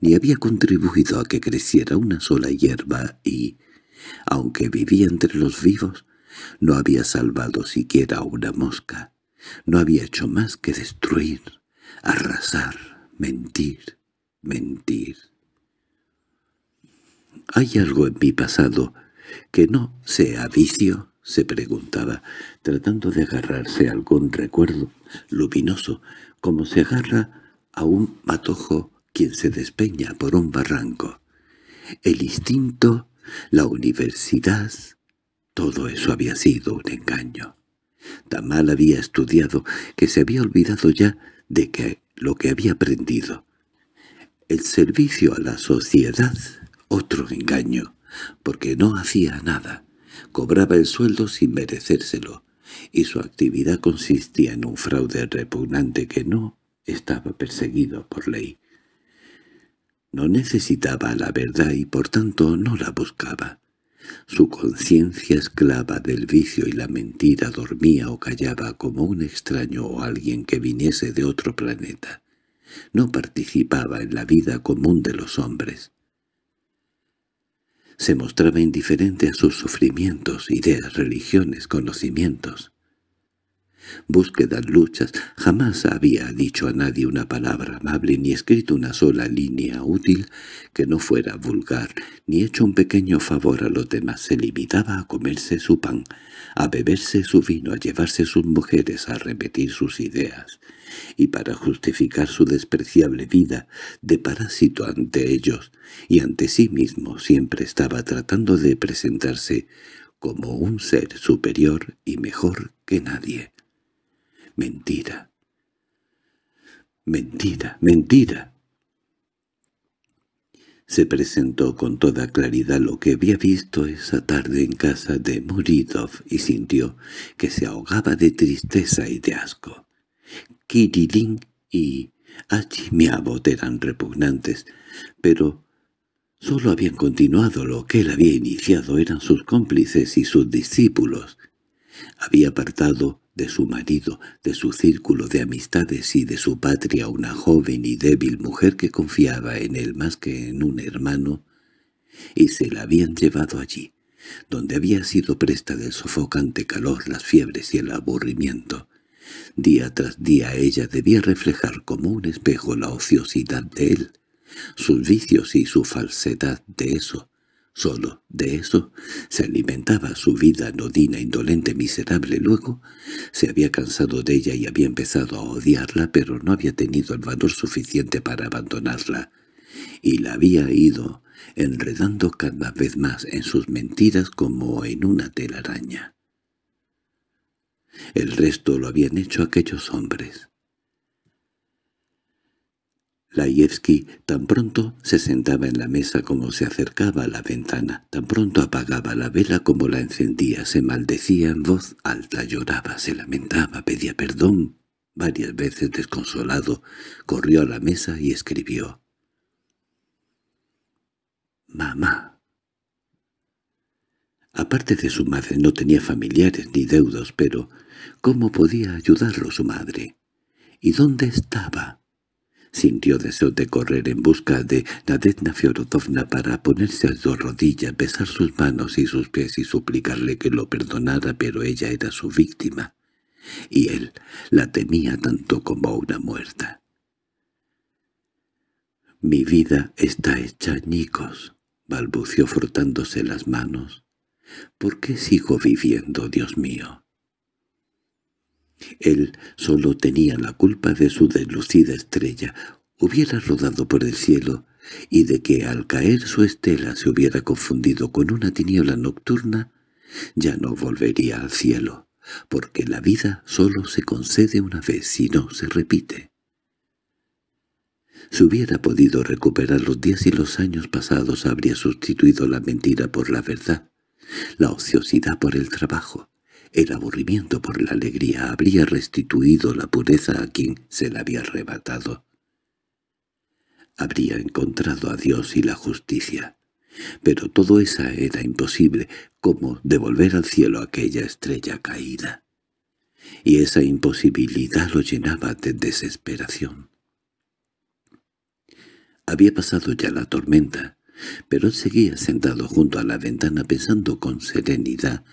ni había contribuido a que creciera una sola hierba y, aunque vivía entre los vivos, no había salvado siquiera una mosca. No había hecho más que destruir, arrasar, mentir, mentir. «¿Hay algo en mi pasado que no sea vicio?» se preguntaba, tratando de agarrarse algún recuerdo luminoso, como se agarra a un matojo quien se despeña por un barranco. El instinto, la universidad, todo eso había sido un engaño. Tan mal había estudiado que se había olvidado ya de lo que había aprendido. El servicio a la sociedad, otro engaño, porque no hacía nada. Cobraba el sueldo sin merecérselo, y su actividad consistía en un fraude repugnante que no estaba perseguido por ley, no necesitaba la verdad y por tanto no la buscaba. Su conciencia esclava del vicio y la mentira dormía o callaba como un extraño o alguien que viniese de otro planeta. No participaba en la vida común de los hombres. Se mostraba indiferente a sus sufrimientos, ideas, religiones, conocimientos búsquedas, luchas. Jamás había dicho a nadie una palabra amable ni escrito una sola línea útil que no fuera vulgar, ni hecho un pequeño favor a los demás. Se limitaba a comerse su pan, a beberse su vino, a llevarse sus mujeres, a repetir sus ideas. Y para justificar su despreciable vida de parásito ante ellos y ante sí mismo siempre estaba tratando de presentarse como un ser superior y mejor que nadie. Mentira. Mentira, mentira. Se presentó con toda claridad lo que había visto esa tarde en casa de Muridov y sintió que se ahogaba de tristeza y de asco. Kirilín y Achimiabot eran repugnantes, pero solo habían continuado lo que él había iniciado eran sus cómplices y sus discípulos. Había apartado de su marido, de su círculo de amistades y de su patria una joven y débil mujer que confiaba en él más que en un hermano, y se la habían llevado allí, donde había sido presta del sofocante calor, las fiebres y el aburrimiento. Día tras día ella debía reflejar como un espejo la ociosidad de él, sus vicios y su falsedad de eso, Solo de eso se alimentaba su vida anodina, indolente, miserable. Luego se había cansado de ella y había empezado a odiarla, pero no había tenido el valor suficiente para abandonarla, y la había ido enredando cada vez más en sus mentiras como en una telaraña. El resto lo habían hecho aquellos hombres. Laievsky tan pronto se sentaba en la mesa como se acercaba a la ventana, tan pronto apagaba la vela como la encendía, se maldecía en voz alta, lloraba, se lamentaba, pedía perdón. Varias veces desconsolado, corrió a la mesa y escribió. «Mamá». Aparte de su madre no tenía familiares ni deudos, pero ¿cómo podía ayudarlo su madre? ¿Y dónde estaba?» Sintió deseo de correr en busca de Nadezhda Fiorodovna para ponerse a su rodillas, besar sus manos y sus pies y suplicarle que lo perdonara, pero ella era su víctima, y él la temía tanto como a una muerta. «Mi vida está hecha añicos», balbució frotándose las manos. «¿Por qué sigo viviendo, Dios mío?» Él solo tenía la culpa de su deslucida estrella. Hubiera rodado por el cielo, y de que al caer su estela se hubiera confundido con una tiniebla nocturna, ya no volvería al cielo, porque la vida solo se concede una vez y no se repite. Si hubiera podido recuperar los días y los años pasados habría sustituido la mentira por la verdad, la ociosidad por el trabajo, el aburrimiento por la alegría habría restituido la pureza a quien se la había arrebatado. Habría encontrado a Dios y la justicia. Pero todo esa era imposible, como devolver al cielo aquella estrella caída. Y esa imposibilidad lo llenaba de desesperación. Había pasado ya la tormenta, pero seguía sentado junto a la ventana pensando con serenidad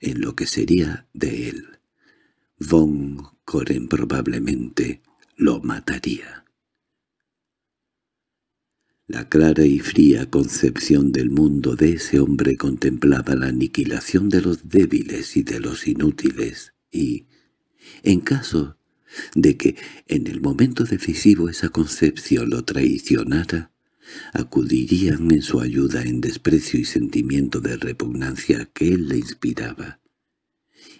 en lo que sería de él. Von Koren probablemente lo mataría. La clara y fría concepción del mundo de ese hombre contemplaba la aniquilación de los débiles y de los inútiles, y, en caso de que en el momento decisivo esa concepción lo traicionara, acudirían en su ayuda en desprecio y sentimiento de repugnancia que él le inspiraba.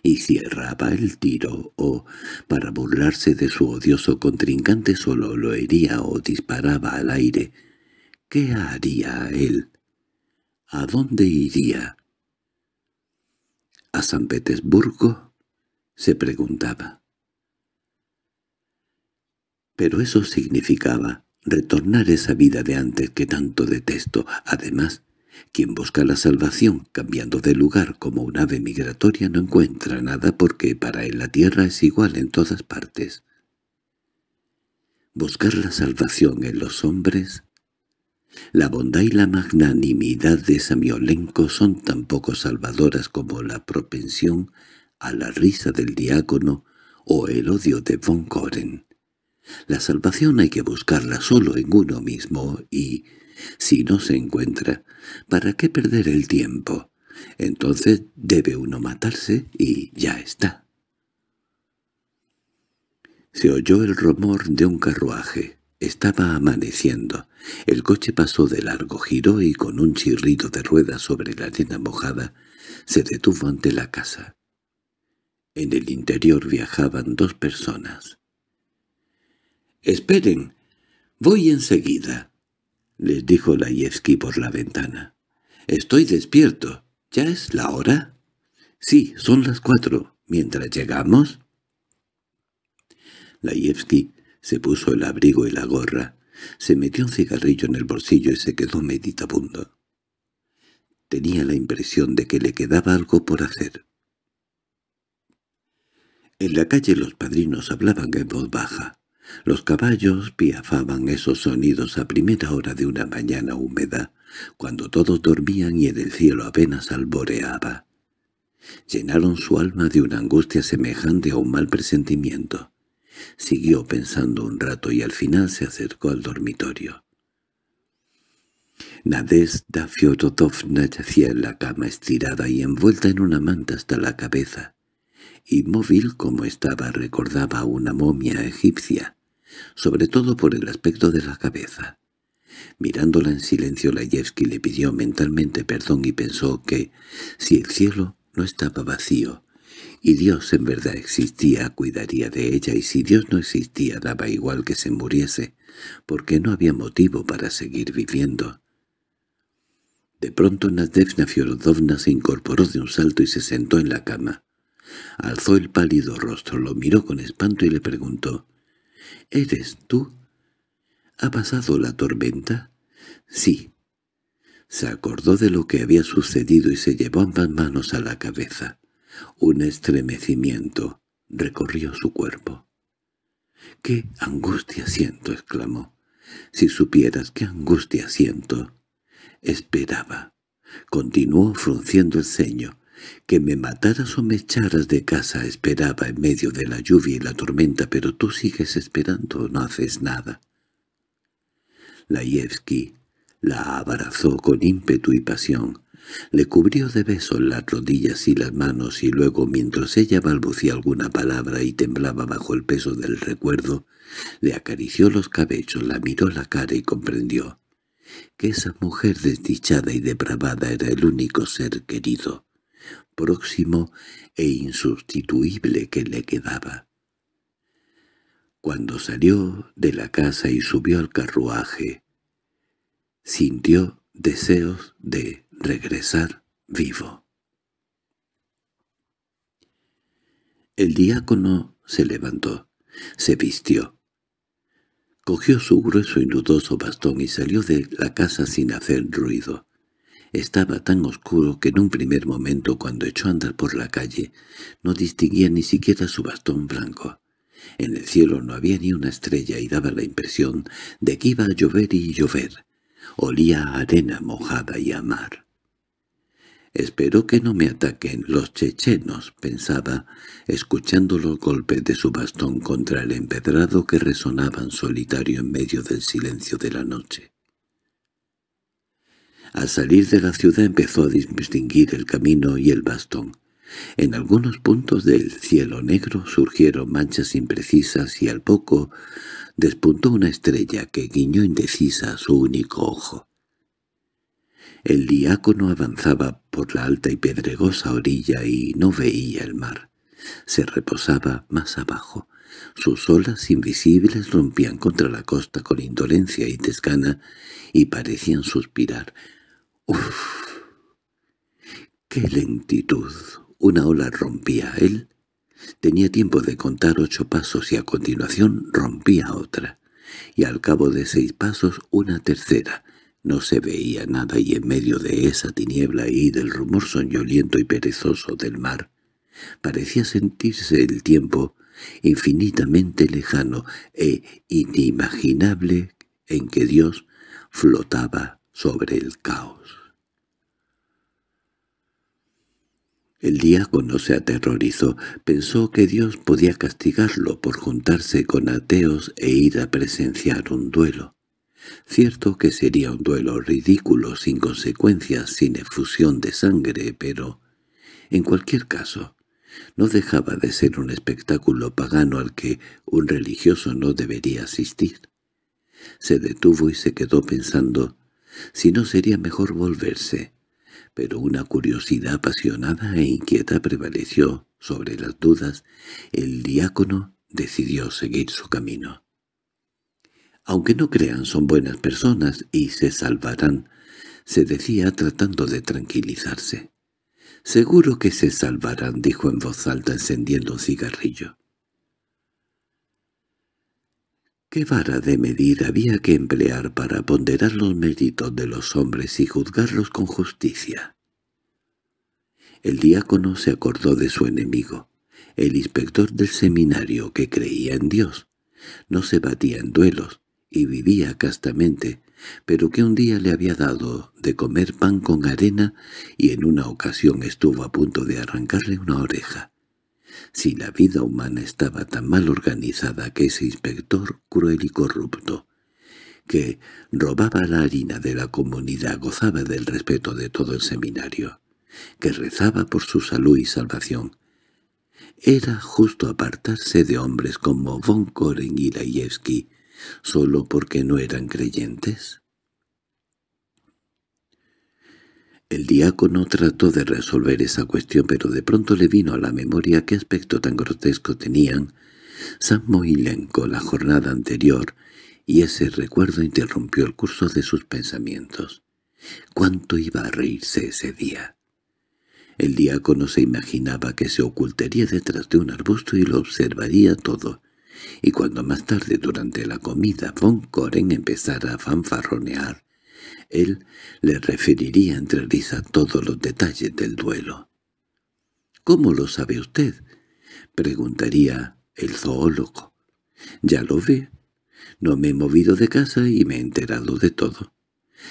Y cerraba el tiro o, para burlarse de su odioso contrincante, solo lo hería o disparaba al aire. ¿Qué haría él? ¿A dónde iría? —¿A San Petersburgo? —se preguntaba. Pero eso significaba retornar esa vida de antes que tanto detesto. Además, quien busca la salvación cambiando de lugar como un ave migratoria no encuentra nada porque para él la tierra es igual en todas partes. Buscar la salvación en los hombres la bondad y la magnanimidad de Samiolenko son tan poco salvadoras como la propensión a la risa del diácono o el odio de Von Koren. La salvación hay que buscarla solo en uno mismo y, si no se encuentra, ¿para qué perder el tiempo? Entonces debe uno matarse y ya está. Se oyó el rumor de un carruaje. Estaba amaneciendo. El coche pasó de largo, giro y con un chirrido de ruedas sobre la arena mojada, se detuvo ante la casa. En el interior viajaban dos personas. —Esperen, voy enseguida —les dijo Laevsky por la ventana. —Estoy despierto. ¿Ya es la hora? —Sí, son las cuatro. ¿Mientras llegamos? Laevsky se puso el abrigo y la gorra, se metió un cigarrillo en el bolsillo y se quedó meditabundo. Tenía la impresión de que le quedaba algo por hacer. En la calle los padrinos hablaban en voz baja. Los caballos piafaban esos sonidos a primera hora de una mañana húmeda, cuando todos dormían y en el cielo apenas alboreaba. Llenaron su alma de una angustia semejante a un mal presentimiento. Siguió pensando un rato y al final se acercó al dormitorio. Nadezhda Fyodorovna yacía en la cama estirada y envuelta en una manta hasta la cabeza. Inmóvil como estaba recordaba a una momia egipcia sobre todo por el aspecto de la cabeza. Mirándola en silencio, Layevsky le pidió mentalmente perdón y pensó que, si el cielo no estaba vacío, y Dios en verdad existía, cuidaría de ella, y si Dios no existía daba igual que se muriese, porque no había motivo para seguir viviendo. De pronto Nadevna Fiorodovna se incorporó de un salto y se sentó en la cama. Alzó el pálido rostro, lo miró con espanto y le preguntó, ¿Eres tú? ¿Ha pasado la tormenta? Sí. Se acordó de lo que había sucedido y se llevó ambas manos a la cabeza. Un estremecimiento recorrió su cuerpo. —¡Qué angustia siento! —exclamó. —Si supieras qué angustia siento. Esperaba. Continuó frunciendo el ceño. Que me mataras o me echaras de casa esperaba en medio de la lluvia y la tormenta, pero tú sigues esperando, no haces nada. Laevsky la abrazó con ímpetu y pasión. Le cubrió de besos las rodillas y las manos y luego, mientras ella balbucía alguna palabra y temblaba bajo el peso del recuerdo, le acarició los cabellos, la miró la cara y comprendió que esa mujer desdichada y depravada era el único ser querido próximo e insustituible que le quedaba. Cuando salió de la casa y subió al carruaje, sintió deseos de regresar vivo. El diácono se levantó, se vistió, cogió su grueso y nudoso bastón y salió de la casa sin hacer ruido. Estaba tan oscuro que en un primer momento cuando echó a andar por la calle no distinguía ni siquiera su bastón blanco. En el cielo no había ni una estrella y daba la impresión de que iba a llover y llover. Olía a arena mojada y a mar. Espero que no me ataquen los chechenos, pensaba, escuchando los golpes de su bastón contra el empedrado que resonaban solitario en medio del silencio de la noche. Al salir de la ciudad empezó a distinguir el camino y el bastón. En algunos puntos del cielo negro surgieron manchas imprecisas y al poco despuntó una estrella que guiñó indecisa su único ojo. El diácono avanzaba por la alta y pedregosa orilla y no veía el mar. Se reposaba más abajo. Sus olas invisibles rompían contra la costa con indolencia y desgana y parecían suspirar, ¡Uf! ¡Qué lentitud! Una ola rompía él. Tenía tiempo de contar ocho pasos y a continuación rompía otra, y al cabo de seis pasos una tercera. No se veía nada y en medio de esa tiniebla y del rumor soñoliento y perezoso del mar, parecía sentirse el tiempo infinitamente lejano e inimaginable en que Dios flotaba sobre el caos. El diácono se aterrorizó, pensó que Dios podía castigarlo por juntarse con ateos e ir a presenciar un duelo. Cierto que sería un duelo ridículo, sin consecuencias, sin efusión de sangre, pero, en cualquier caso, no dejaba de ser un espectáculo pagano al que un religioso no debería asistir. Se detuvo y se quedó pensando, si no sería mejor volverse pero una curiosidad apasionada e inquieta prevaleció sobre las dudas. El diácono decidió seguir su camino. Aunque no crean, son buenas personas y se salvarán, se decía tratando de tranquilizarse. «Seguro que se salvarán», dijo en voz alta encendiendo un cigarrillo. ¿Qué vara de medir había que emplear para ponderar los méritos de los hombres y juzgarlos con justicia? El diácono se acordó de su enemigo, el inspector del seminario que creía en Dios. No se batía en duelos y vivía castamente, pero que un día le había dado de comer pan con arena y en una ocasión estuvo a punto de arrancarle una oreja si la vida humana estaba tan mal organizada que ese inspector cruel y corrupto, que robaba la harina de la comunidad, gozaba del respeto de todo el seminario, que rezaba por su salud y salvación. Era justo apartarse de hombres como von Koren y solo porque no eran creyentes. El diácono trató de resolver esa cuestión, pero de pronto le vino a la memoria qué aspecto tan grotesco tenían San Moilenko la jornada anterior, y ese recuerdo interrumpió el curso de sus pensamientos. ¿Cuánto iba a reírse ese día? El diácono se imaginaba que se ocultaría detrás de un arbusto y lo observaría todo, y cuando más tarde durante la comida Von Koren empezara a fanfarronear él le referiría entre risa todos los detalles del duelo. —¿Cómo lo sabe usted? —preguntaría el zoólogo. —Ya lo ve. No me he movido de casa y me he enterado de todo.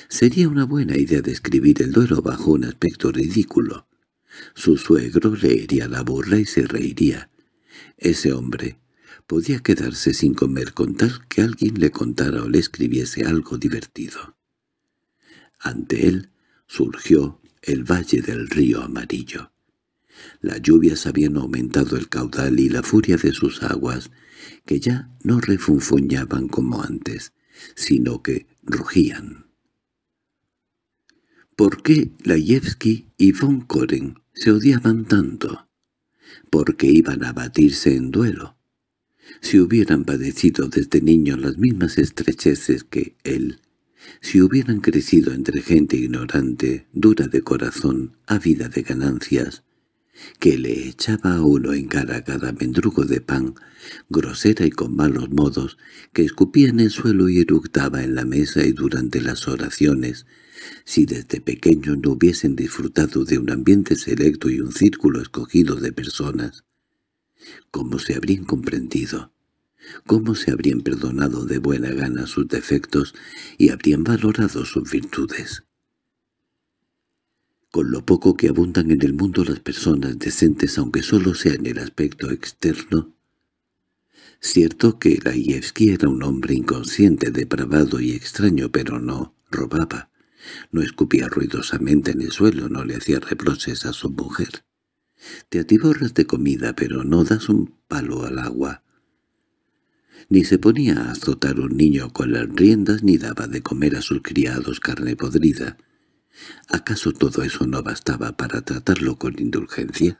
Sería una buena idea describir el duelo bajo un aspecto ridículo. Su suegro leería la burla y se reiría. Ese hombre podía quedarse sin comer con tal que alguien le contara o le escribiese algo divertido. Ante él surgió el valle del río amarillo. Las lluvias habían aumentado el caudal y la furia de sus aguas, que ya no refunfuñaban como antes, sino que rugían. ¿Por qué Layevsky y von Koren se odiaban tanto? Porque iban a batirse en duelo. Si hubieran padecido desde niño las mismas estrecheces que él, si hubieran crecido entre gente ignorante, dura de corazón, ávida de ganancias, que le echaba a uno en cara cada mendrugo de pan, grosera y con malos modos, que escupía en el suelo y eructaba en la mesa y durante las oraciones, si desde pequeño no hubiesen disfrutado de un ambiente selecto y un círculo escogido de personas, ¿cómo se habrían comprendido? ¿Cómo se habrían perdonado de buena gana sus defectos y habrían valorado sus virtudes? Con lo poco que abundan en el mundo las personas decentes, aunque solo sean en el aspecto externo, Cierto que Laievski era un hombre inconsciente, depravado y extraño, pero no robaba. No escupía ruidosamente en el suelo, no le hacía reproches a su mujer. Te atiborras de comida, pero no das un palo al agua ni se ponía a azotar un niño con las riendas ni daba de comer a sus criados carne podrida. ¿Acaso todo eso no bastaba para tratarlo con indulgencia?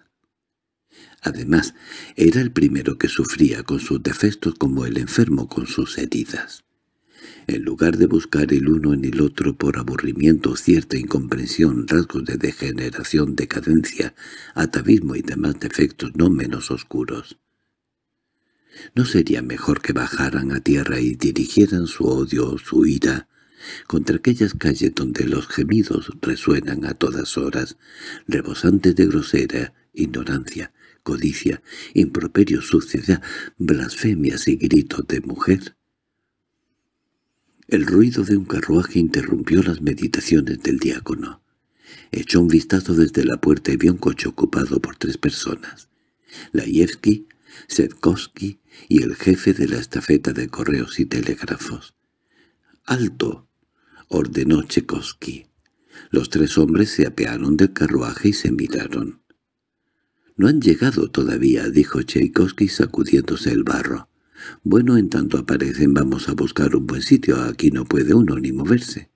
Además, era el primero que sufría con sus defectos como el enfermo con sus heridas. En lugar de buscar el uno en el otro por aburrimiento, cierta incomprensión, rasgos de degeneración, decadencia, atavismo y demás defectos no menos oscuros, ¿No sería mejor que bajaran a tierra y dirigieran su odio o su ira contra aquellas calles donde los gemidos resuenan a todas horas, rebosantes de grosera ignorancia, codicia, improperio, suciedad, blasfemias y gritos de mujer? El ruido de un carruaje interrumpió las meditaciones del diácono. Echó un vistazo desde la puerta y vio un coche ocupado por tres personas. Laevsky, Sedkovsky y el jefe de la estafeta de correos y telégrafos. —¡Alto! —ordenó Tchaikovsky. Los tres hombres se apearon del carruaje y se miraron. —No han llegado todavía —dijo Tchaikovsky sacudiéndose el barro. —Bueno, en tanto aparecen vamos a buscar un buen sitio. Aquí no puede uno ni moverse.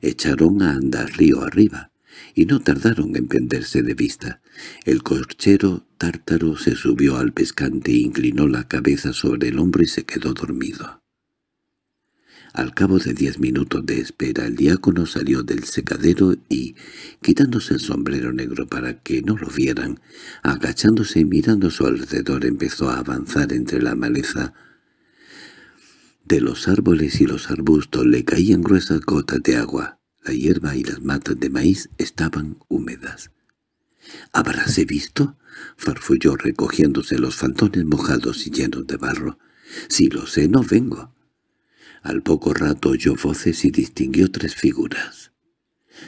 Echaron a andar río arriba y no tardaron en perderse de vista. El corchero tártaro se subió al pescante e inclinó la cabeza sobre el hombro y se quedó dormido. Al cabo de diez minutos de espera el diácono salió del secadero y, quitándose el sombrero negro para que no lo vieran, agachándose y mirando a su alrededor empezó a avanzar entre la maleza. De los árboles y los arbustos le caían gruesas gotas de agua. La hierba y las matas de maíz estaban húmedas. —¿Habráse visto? —farfulló recogiéndose los fantones mojados y llenos de barro. —Si lo sé, no vengo. Al poco rato oyó voces y distinguió tres figuras.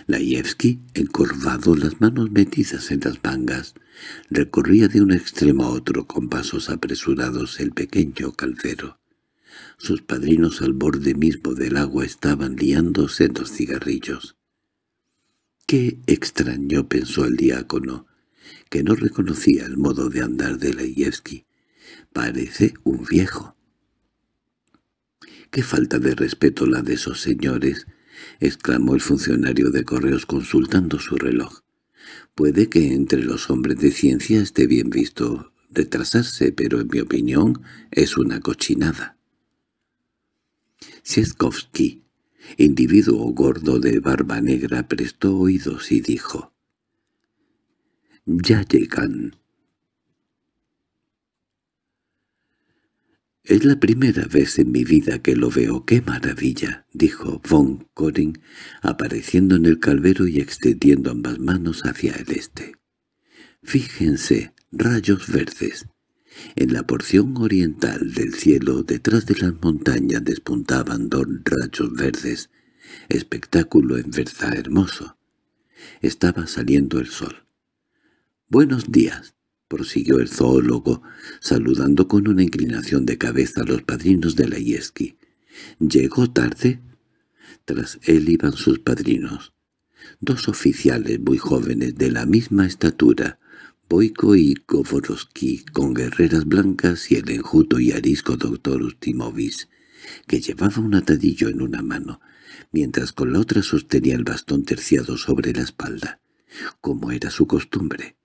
Laievsky, encorvado, las manos metidas en las mangas, recorría de un extremo a otro con pasos apresurados el pequeño caldero. Sus padrinos al borde mismo del agua estaban liándose dos cigarrillos. —¡Qué extraño! —pensó el diácono, que no reconocía el modo de andar de Leyevsky. —Parece un viejo. —¡Qué falta de respeto la de esos señores! —exclamó el funcionario de correos consultando su reloj. —Puede que entre los hombres de ciencia esté bien visto retrasarse, pero en mi opinión es una cochinada. Sieskowski, individuo gordo de barba negra, prestó oídos y dijo, «Ya llegan». «Es la primera vez en mi vida que lo veo, qué maravilla», dijo von Coring, apareciendo en el calvero y extendiendo ambas manos hacia el este. «Fíjense, rayos verdes». En la porción oriental del cielo, detrás de las montañas, despuntaban dos rayos verdes, espectáculo en verdad hermoso. Estaba saliendo el sol. «Buenos días», prosiguió el zoólogo, saludando con una inclinación de cabeza a los padrinos de la Ieski. «¿Llegó tarde?» Tras él iban sus padrinos, dos oficiales muy jóvenes de la misma estatura, Boico y Koforoski con guerreras blancas y el enjuto y arisco doctor Ustimovich, que llevaba un atadillo en una mano, mientras con la otra sostenía el bastón terciado sobre la espalda, como era su costumbre.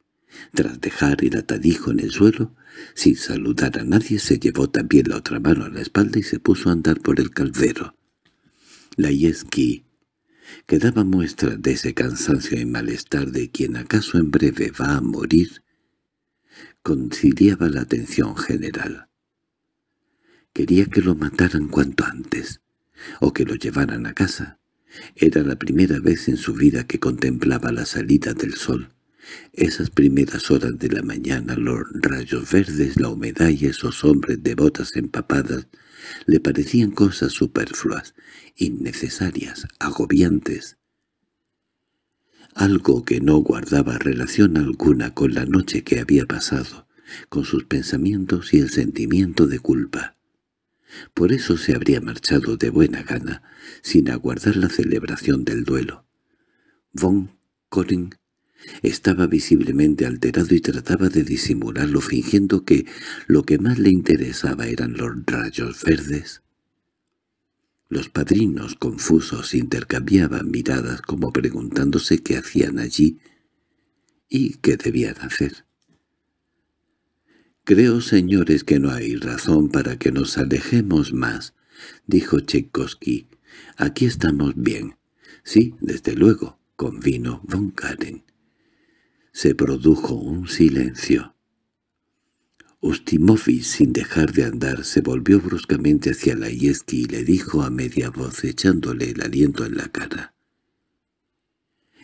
Tras dejar el atadijo en el suelo, sin saludar a nadie, se llevó también la otra mano a la espalda y se puso a andar por el caldero. Layeski que daba muestra de ese cansancio y malestar de quien acaso en breve va a morir, conciliaba la atención general. Quería que lo mataran cuanto antes, o que lo llevaran a casa. Era la primera vez en su vida que contemplaba la salida del sol. Esas primeras horas de la mañana, los rayos verdes, la humedad y esos hombres de botas empapadas le parecían cosas superfluas, innecesarias, agobiantes. Algo que no guardaba relación alguna con la noche que había pasado, con sus pensamientos y el sentimiento de culpa. Por eso se habría marchado de buena gana, sin aguardar la celebración del duelo. Von estaba visiblemente alterado y trataba de disimularlo fingiendo que lo que más le interesaba eran los rayos verdes. Los padrinos confusos intercambiaban miradas como preguntándose qué hacían allí y qué debían hacer. «Creo, señores, que no hay razón para que nos alejemos más», dijo Tchaikovsky. «Aquí estamos bien». «Sí, desde luego», convino von Karen se produjo un silencio. Ustimovic, sin dejar de andar, se volvió bruscamente hacia Laieski y le dijo a media voz, echándole el aliento en la cara.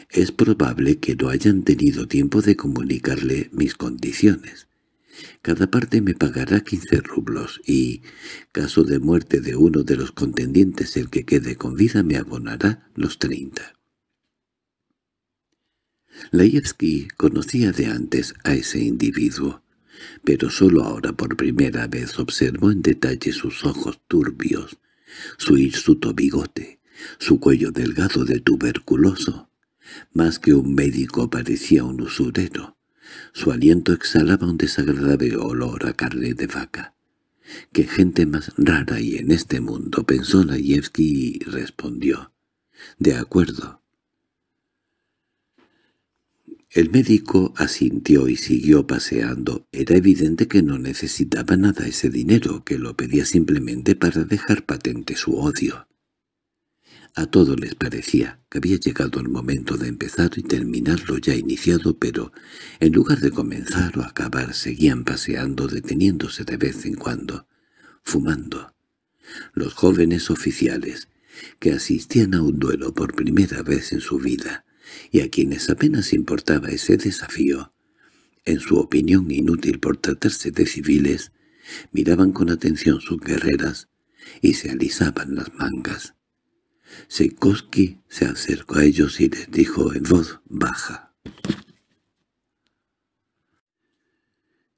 «Es probable que no hayan tenido tiempo de comunicarle mis condiciones. Cada parte me pagará quince rublos y, caso de muerte de uno de los contendientes el que quede con vida, me abonará los treinta. Laevsky conocía de antes a ese individuo, pero sólo ahora por primera vez observó en detalle sus ojos turbios, su hirsuto bigote, su cuello delgado de tuberculoso. Más que un médico parecía un usurero. Su aliento exhalaba un desagradable olor a carne de vaca. —¡Qué gente más rara hay en este mundo! —pensó Laevsky y respondió. —De acuerdo. El médico asintió y siguió paseando. Era evidente que no necesitaba nada ese dinero, que lo pedía simplemente para dejar patente su odio. A todos les parecía que había llegado el momento de empezar y terminar lo ya iniciado, pero en lugar de comenzar o acabar seguían paseando, deteniéndose de vez en cuando, fumando. Los jóvenes oficiales, que asistían a un duelo por primera vez en su vida, y a quienes apenas importaba ese desafío, en su opinión inútil por tratarse de civiles, miraban con atención sus guerreras y se alisaban las mangas. Sekoski se acercó a ellos y les dijo en voz baja.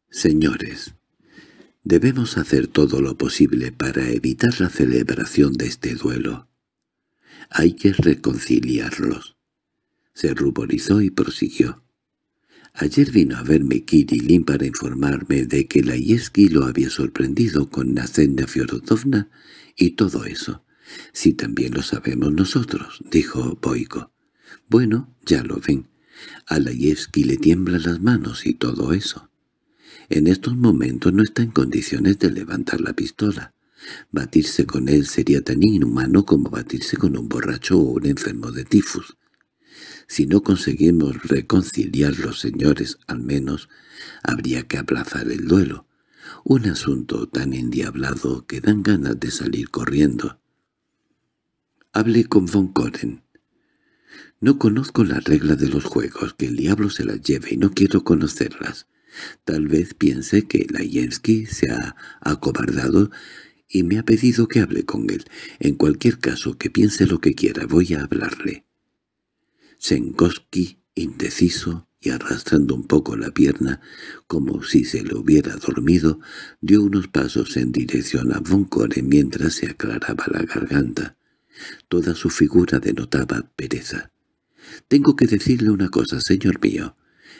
Señores, debemos hacer todo lo posible para evitar la celebración de este duelo. Hay que reconciliarlos. Se ruborizó y prosiguió. Ayer vino a verme Kirillín para informarme de que la lo había sorprendido con Nacena Fiorodovna y todo eso. Si también lo sabemos nosotros, dijo Boico. Bueno, ya lo ven. A la le tiemblan las manos y todo eso. En estos momentos no está en condiciones de levantar la pistola. Batirse con él sería tan inhumano como batirse con un borracho o un enfermo de tifus. Si no conseguimos reconciliar los señores, al menos habría que aplazar el duelo. Un asunto tan endiablado que dan ganas de salir corriendo. Hablé con von Koren. No conozco la regla de los juegos, que el diablo se las lleve y no quiero conocerlas. Tal vez piense que Lajewski se ha acobardado y me ha pedido que hable con él. En cualquier caso, que piense lo que quiera, voy a hablarle. Sengoski, indeciso y arrastrando un poco la pierna, como si se le hubiera dormido, dio unos pasos en dirección a Von mientras se aclaraba la garganta. Toda su figura denotaba pereza. «Tengo que decirle una cosa, señor mío»,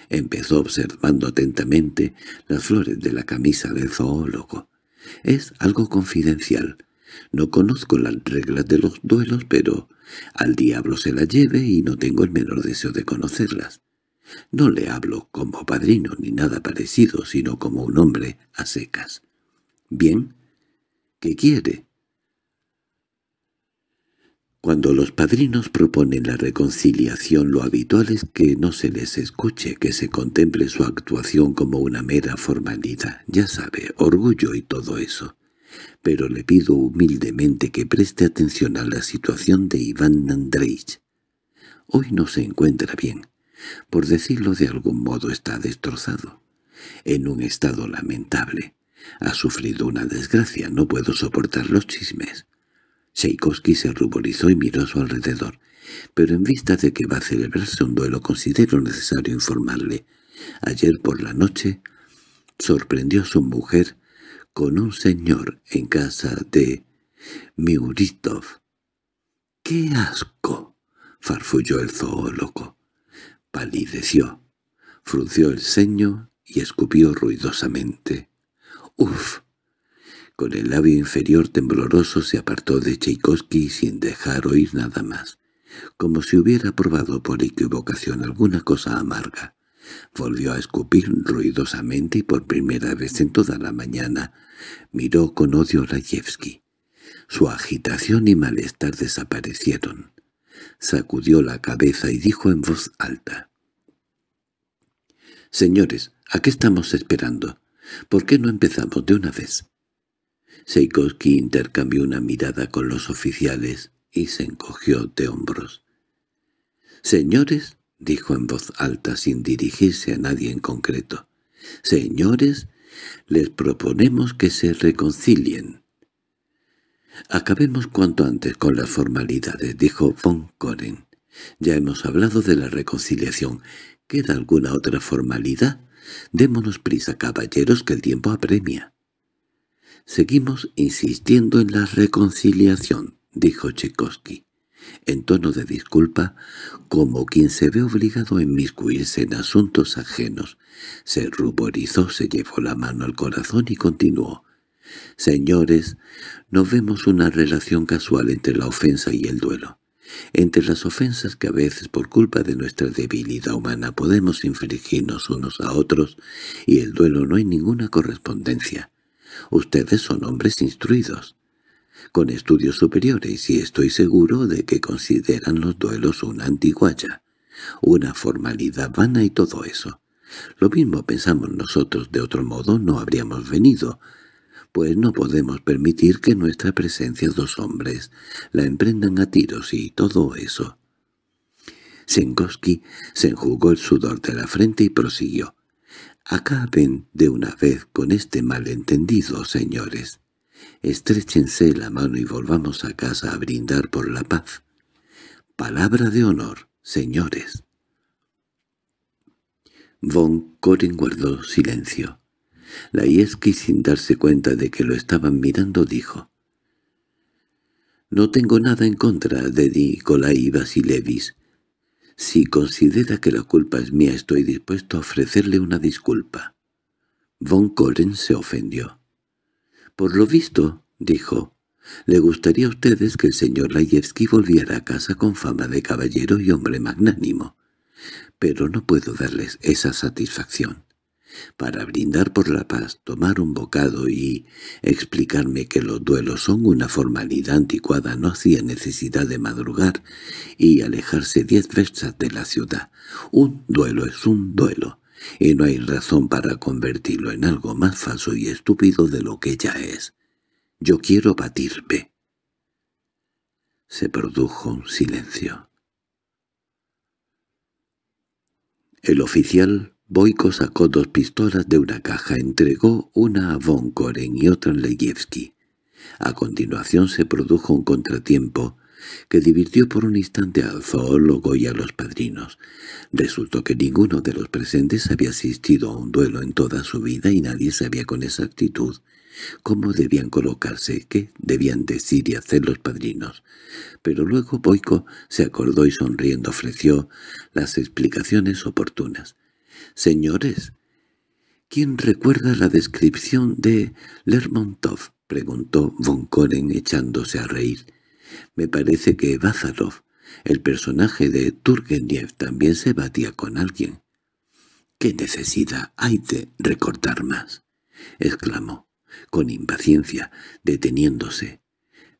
empezó observando atentamente las flores de la camisa del zoólogo. «Es algo confidencial. No conozco las reglas de los duelos, pero al diablo se la lleve y no tengo el menor deseo de conocerlas. No le hablo como padrino ni nada parecido, sino como un hombre a secas. Bien, ¿qué quiere? Cuando los padrinos proponen la reconciliación lo habitual es que no se les escuche, que se contemple su actuación como una mera formalidad, ya sabe, orgullo y todo eso pero le pido humildemente que preste atención a la situación de Iván Andreich. Hoy no se encuentra bien. Por decirlo de algún modo está destrozado. En un estado lamentable. Ha sufrido una desgracia, no puedo soportar los chismes. Tchaikovsky se ruborizó y miró a su alrededor, pero en vista de que va a celebrarse un duelo considero necesario informarle. Ayer por la noche sorprendió a su mujer con un señor en casa de Miuritov. —¡Qué asco! —farfulló el zoólogo. Palideció, frunció el ceño y escupió ruidosamente. —¡Uf! Con el labio inferior tembloroso se apartó de Tchaikovsky sin dejar oír nada más, como si hubiera probado por equivocación alguna cosa amarga. Volvió a escupir ruidosamente y por primera vez en toda la mañana miró con odio a Rayevsky. Su agitación y malestar desaparecieron. Sacudió la cabeza y dijo en voz alta. «Señores, ¿a qué estamos esperando? ¿Por qué no empezamos de una vez?» Seikoski intercambió una mirada con los oficiales y se encogió de hombros. «Señores», —dijo en voz alta sin dirigirse a nadie en concreto—, señores, les proponemos que se reconcilien. —Acabemos cuanto antes con las formalidades —dijo von Koren—. Ya hemos hablado de la reconciliación. ¿Queda alguna otra formalidad? Démonos prisa, caballeros, que el tiempo apremia. —Seguimos insistiendo en la reconciliación —dijo Tchaikovsky en tono de disculpa, como quien se ve obligado a inmiscuirse en asuntos ajenos. Se ruborizó, se llevó la mano al corazón y continuó. «Señores, no vemos una relación casual entre la ofensa y el duelo. Entre las ofensas que a veces por culpa de nuestra debilidad humana podemos infligirnos unos a otros y el duelo no hay ninguna correspondencia. Ustedes son hombres instruidos con estudios superiores y estoy seguro de que consideran los duelos una antiguaya, una formalidad vana y todo eso. Lo mismo pensamos nosotros, de otro modo no habríamos venido, pues no podemos permitir que nuestra presencia dos hombres la emprendan a tiros y todo eso. Sengoski se enjugó el sudor de la frente y prosiguió. Acaben de una vez con este malentendido, señores estréchense la mano y volvamos a casa a brindar por la paz. Palabra de honor, señores. Von Koren guardó silencio. La sin darse cuenta de que lo estaban mirando, dijo. No tengo nada en contra de y Levis. Si considera que la culpa es mía, estoy dispuesto a ofrecerle una disculpa. Von Koren se ofendió. Por lo visto, dijo, le gustaría a ustedes que el señor Lajewski volviera a casa con fama de caballero y hombre magnánimo, pero no puedo darles esa satisfacción. Para brindar por la paz, tomar un bocado y explicarme que los duelos son una formalidad anticuada no hacía necesidad de madrugar y alejarse diez versas de la ciudad. Un duelo es un duelo, y no hay razón para convertirlo en algo más falso y estúpido de lo que ya es. Yo quiero batirme. Se produjo un silencio. El oficial Boico sacó dos pistolas de una caja, entregó una a Von Koren y otra a Leyevsky. A continuación se produjo un contratiempo, que divirtió por un instante al zoólogo y a los padrinos. Resultó que ninguno de los presentes había asistido a un duelo en toda su vida y nadie sabía con exactitud cómo debían colocarse, qué debían decir y hacer los padrinos. Pero luego Boiko se acordó y sonriendo ofreció las explicaciones oportunas. «Señores, ¿Quién recuerda la descripción de Lermontov? preguntó von Koren echándose a reír. Me parece que Bázarov, el personaje de Turgenev, también se batía con alguien. —¿Qué necesidad hay de recortar más? —exclamó, con impaciencia, deteniéndose.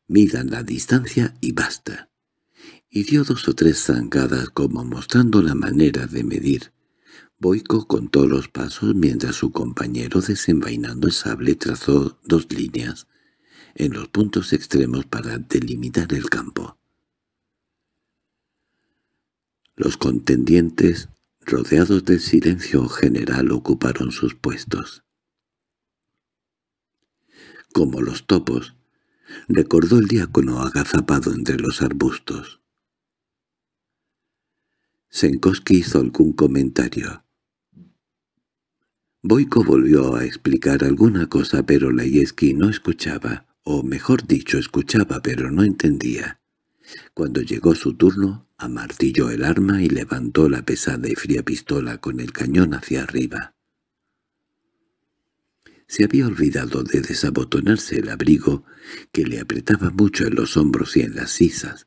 —Midan la distancia y basta. Y dio dos o tres zancadas como mostrando la manera de medir. Boico contó los pasos mientras su compañero desenvainando el sable trazó dos líneas en los puntos extremos para delimitar el campo. Los contendientes, rodeados del silencio general, ocuparon sus puestos. Como los topos, recordó el diácono agazapado entre los arbustos. Senkoski hizo algún comentario. Boiko volvió a explicar alguna cosa, pero Layeski no escuchaba o mejor dicho escuchaba pero no entendía. Cuando llegó su turno, amartilló el arma y levantó la pesada y fría pistola con el cañón hacia arriba. Se había olvidado de desabotonarse el abrigo, que le apretaba mucho en los hombros y en las sisas.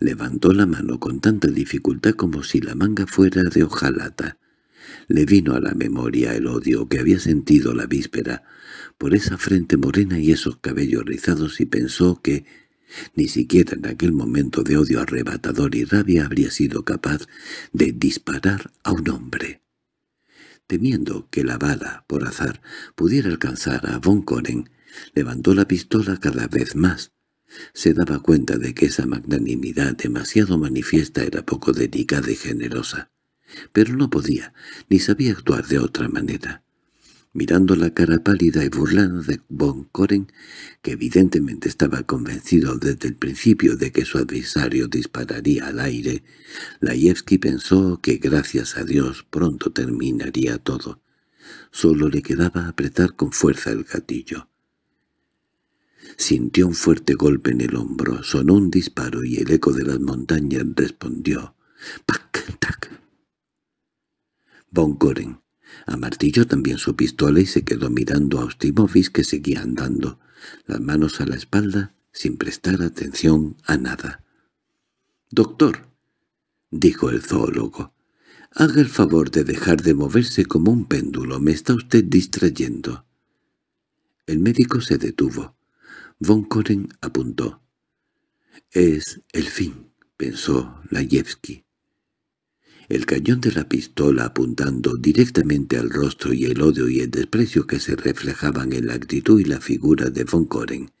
Levantó la mano con tanta dificultad como si la manga fuera de hojalata. Le vino a la memoria el odio que había sentido la víspera, por esa frente morena y esos cabellos rizados y pensó que, ni siquiera en aquel momento de odio arrebatador y rabia habría sido capaz de disparar a un hombre. Temiendo que la bala, por azar, pudiera alcanzar a Von Coren, levantó la pistola cada vez más. Se daba cuenta de que esa magnanimidad demasiado manifiesta era poco delicada y generosa, pero no podía, ni sabía actuar de otra manera mirando la cara pálida y burlada de Von Koren, que evidentemente estaba convencido desde el principio de que su adversario dispararía al aire, Laevsky pensó que gracias a Dios pronto terminaría todo. Solo le quedaba apretar con fuerza el gatillo. Sintió un fuerte golpe en el hombro, sonó un disparo y el eco de las montañas respondió «¡Pac! ¡Tac!». Von Koren martillo también su pistola y se quedó mirando a Ostimovis que seguía andando, las manos a la espalda, sin prestar atención a nada. «Doctor», dijo el zoólogo, «haga el favor de dejar de moverse como un péndulo, me está usted distrayendo». El médico se detuvo. Von Koren apuntó. «Es el fin», pensó Layevsky el cañón de la pistola apuntando directamente al rostro y el odio y el desprecio que se reflejaban en la actitud y la figura de Von Koren.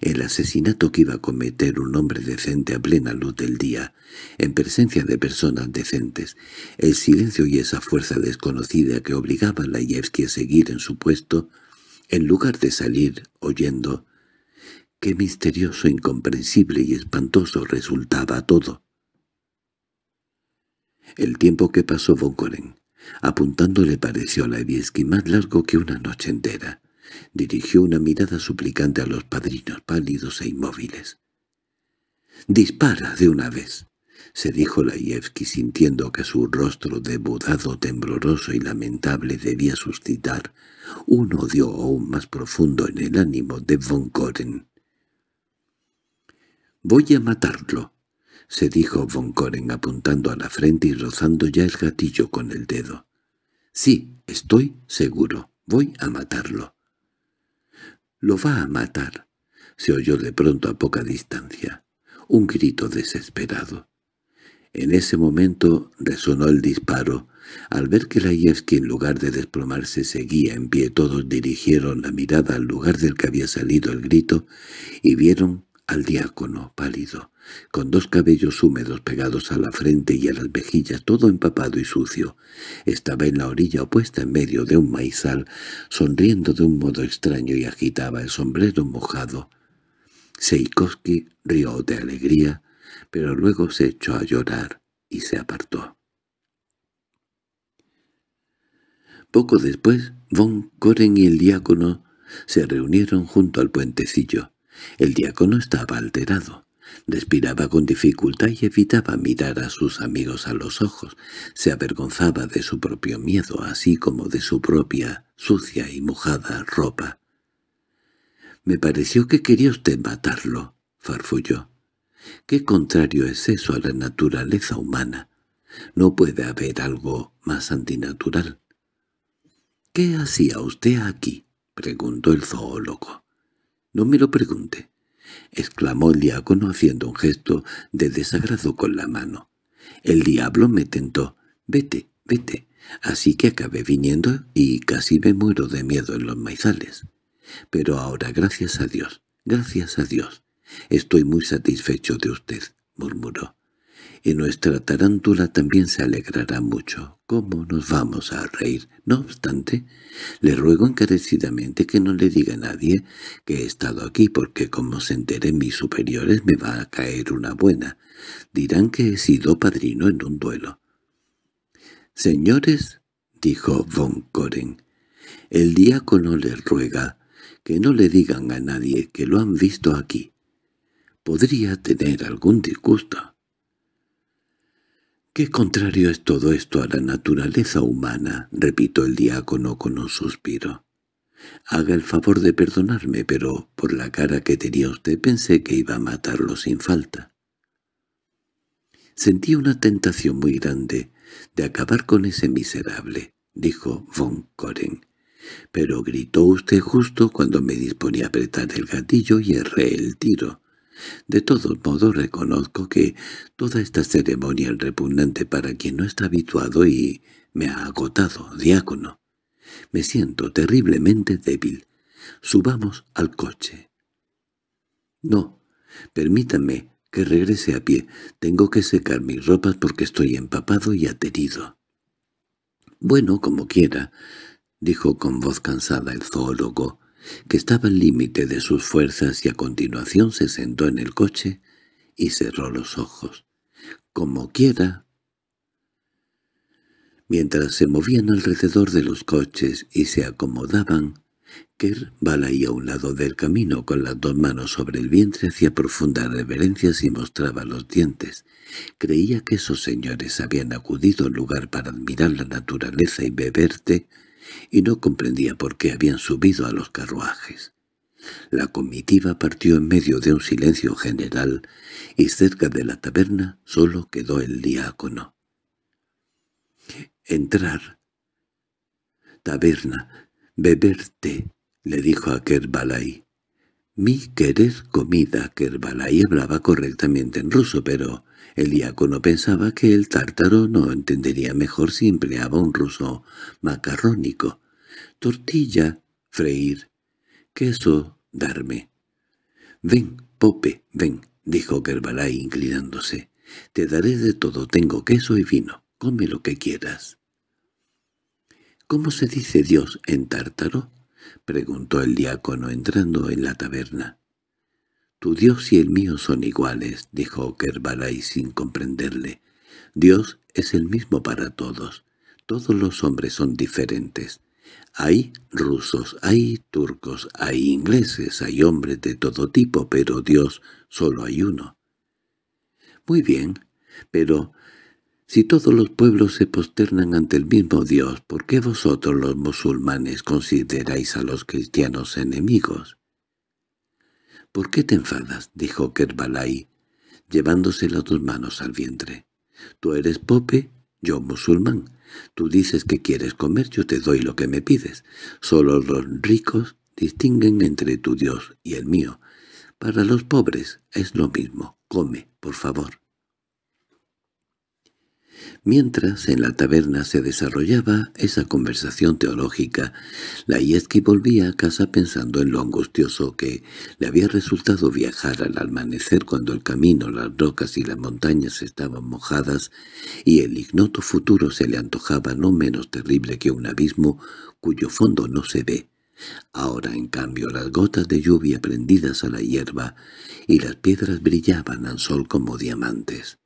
El asesinato que iba a cometer un hombre decente a plena luz del día, en presencia de personas decentes, el silencio y esa fuerza desconocida que obligaba a Layevsky a seguir en su puesto, en lugar de salir oyendo, qué misterioso, incomprensible y espantoso resultaba todo. El tiempo que pasó Von Koren, apuntándole le pareció a laievski más largo que una noche entera. Dirigió una mirada suplicante a los padrinos pálidos e inmóviles. —¡Dispara de una vez! —se dijo laievski, sintiendo que su rostro debudado, tembloroso y lamentable debía suscitar un odio aún más profundo en el ánimo de Von Koren. —Voy a matarlo —se dijo Von Koren apuntando a la frente y rozando ya el gatillo con el dedo. —Sí, estoy seguro. Voy a matarlo. —Lo va a matar —se oyó de pronto a poca distancia. Un grito desesperado. En ese momento resonó el disparo. Al ver que la que en lugar de desplomarse seguía en pie, todos dirigieron la mirada al lugar del que había salido el grito y vieron al diácono pálido, con dos cabellos húmedos pegados a la frente y a las mejillas, todo empapado y sucio. Estaba en la orilla opuesta en medio de un maizal, sonriendo de un modo extraño y agitaba el sombrero mojado. Seikoski rió de alegría, pero luego se echó a llorar y se apartó. Poco después, von Koren y el diácono se reunieron junto al puentecillo. El diácono estaba alterado. Respiraba con dificultad y evitaba mirar a sus amigos a los ojos. Se avergonzaba de su propio miedo, así como de su propia sucia y mojada ropa. —Me pareció que quería usted matarlo —farfulló. —¿Qué contrario es eso a la naturaleza humana? No puede haber algo más antinatural. —¿Qué hacía usted aquí? —preguntó el zoólogo. —No me lo pregunte —exclamó el diácono haciendo un gesto de desagrado con la mano. —El diablo me tentó. Vete, vete. Así que acabé viniendo y casi me muero de miedo en los maizales. Pero ahora, gracias a Dios, gracias a Dios, estoy muy satisfecho de usted —murmuró y nuestra tarántula también se alegrará mucho. ¿Cómo nos vamos a reír? No obstante, le ruego encarecidamente que no le diga a nadie que he estado aquí, porque como se enteren mis superiores me va a caer una buena. Dirán que he sido padrino en un duelo. «Señores», dijo von Koren, «el diácono le ruega que no le digan a nadie que lo han visto aquí. Podría tener algún disgusto». —¿Qué contrario es todo esto a la naturaleza humana? —repitió el diácono con un suspiro. —Haga el favor de perdonarme, pero por la cara que tenía usted pensé que iba a matarlo sin falta. Sentí una tentación muy grande de acabar con ese miserable —dijo von Koren—, pero gritó usted justo cuando me disponía a apretar el gatillo y erré el tiro. De todo modos reconozco que toda esta ceremonia es repugnante para quien no está habituado y me ha agotado, diácono. Me siento terriblemente débil. Subamos al coche. No, permítame que regrese a pie. Tengo que secar mis ropas porque estoy empapado y aterido. Bueno, como quiera, dijo con voz cansada el zoólogo que estaba al límite de sus fuerzas y a continuación se sentó en el coche y cerró los ojos. Como quiera. Mientras se movían alrededor de los coches y se acomodaban, Kerr balaía a un lado del camino con las dos manos sobre el vientre hacía profundas reverencias y mostraba los dientes. Creía que esos señores habían acudido al lugar para admirar la naturaleza y beberte y no comprendía por qué habían subido a los carruajes. La comitiva partió en medio de un silencio general y cerca de la taberna solo quedó el diácono. «Entrar. Taberna. Beberte», le dijo a Kerbalay. Mi querer comida, Kerbalay hablaba correctamente en ruso, pero el diácono pensaba que el tártaro no entendería mejor si empleaba un ruso macarrónico. Tortilla, freír. Queso, darme. —Ven, Pope, ven —dijo Gerbalay inclinándose—. Te daré de todo, tengo queso y vino. Come lo que quieras. —¿Cómo se dice Dios en tártaro? —preguntó el diácono entrando en la taberna. «Tu Dios y el mío son iguales», dijo Kerbalay sin comprenderle. «Dios es el mismo para todos. Todos los hombres son diferentes. Hay rusos, hay turcos, hay ingleses, hay hombres de todo tipo, pero Dios solo hay uno». «Muy bien, pero si todos los pueblos se posternan ante el mismo Dios, ¿por qué vosotros los musulmanes consideráis a los cristianos enemigos? —¿Por qué te enfadas? —dijo Kerbalay, llevándose las dos manos al vientre. —Tú eres pope, yo musulmán. Tú dices que quieres comer, yo te doy lo que me pides. Solo los ricos distinguen entre tu Dios y el mío. Para los pobres es lo mismo. Come, por favor. Mientras en la taberna se desarrollaba esa conversación teológica, la Iesqui volvía a casa pensando en lo angustioso que le había resultado viajar al amanecer cuando el camino, las rocas y las montañas estaban mojadas y el ignoto futuro se le antojaba no menos terrible que un abismo cuyo fondo no se ve. Ahora, en cambio, las gotas de lluvia prendidas a la hierba y las piedras brillaban al sol como diamantes.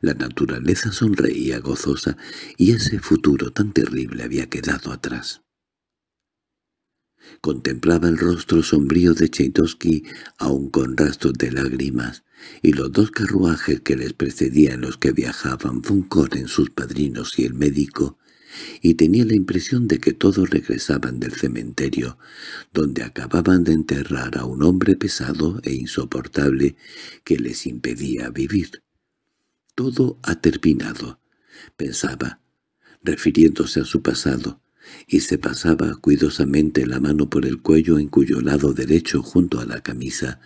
La naturaleza sonreía gozosa y ese futuro tan terrible había quedado atrás. Contemplaba el rostro sombrío de Cheitosky aún con rastros de lágrimas, y los dos carruajes que les precedían los que viajaban en sus padrinos y el médico, y tenía la impresión de que todos regresaban del cementerio, donde acababan de enterrar a un hombre pesado e insoportable que les impedía vivir. Todo ha terminado, pensaba, refiriéndose a su pasado, y se pasaba cuidadosamente la mano por el cuello en cuyo lado derecho junto a la camisa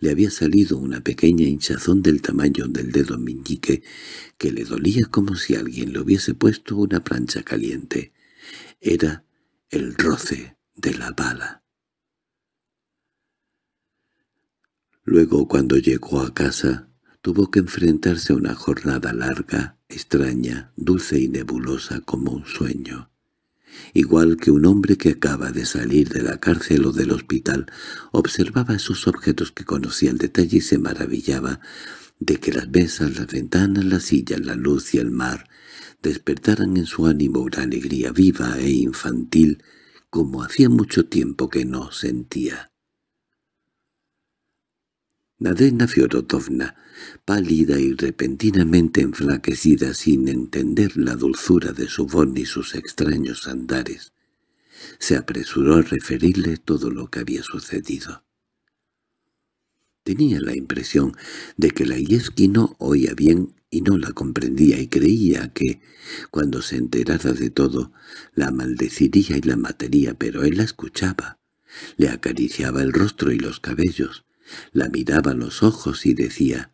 le había salido una pequeña hinchazón del tamaño del dedo meñique que le dolía como si alguien le hubiese puesto una plancha caliente. Era el roce de la bala. Luego cuando llegó a casa Tuvo que enfrentarse a una jornada larga, extraña, dulce y nebulosa como un sueño. Igual que un hombre que acaba de salir de la cárcel o del hospital, observaba esos objetos que conocía en detalle y se maravillaba de que las mesas, las ventanas, la sillas, la luz y el mar despertaran en su ánimo una alegría viva e infantil como hacía mucho tiempo que no sentía. Nadena FIOROTOVNA pálida y repentinamente enflaquecida sin entender la dulzura de su voz ni sus extraños andares. Se apresuró a referirle todo lo que había sucedido. Tenía la impresión de que la Iesquino oía bien y no la comprendía y creía que, cuando se enterara de todo, la maldeciría y la mataría, pero él la escuchaba. Le acariciaba el rostro y los cabellos, la miraba los ojos y decía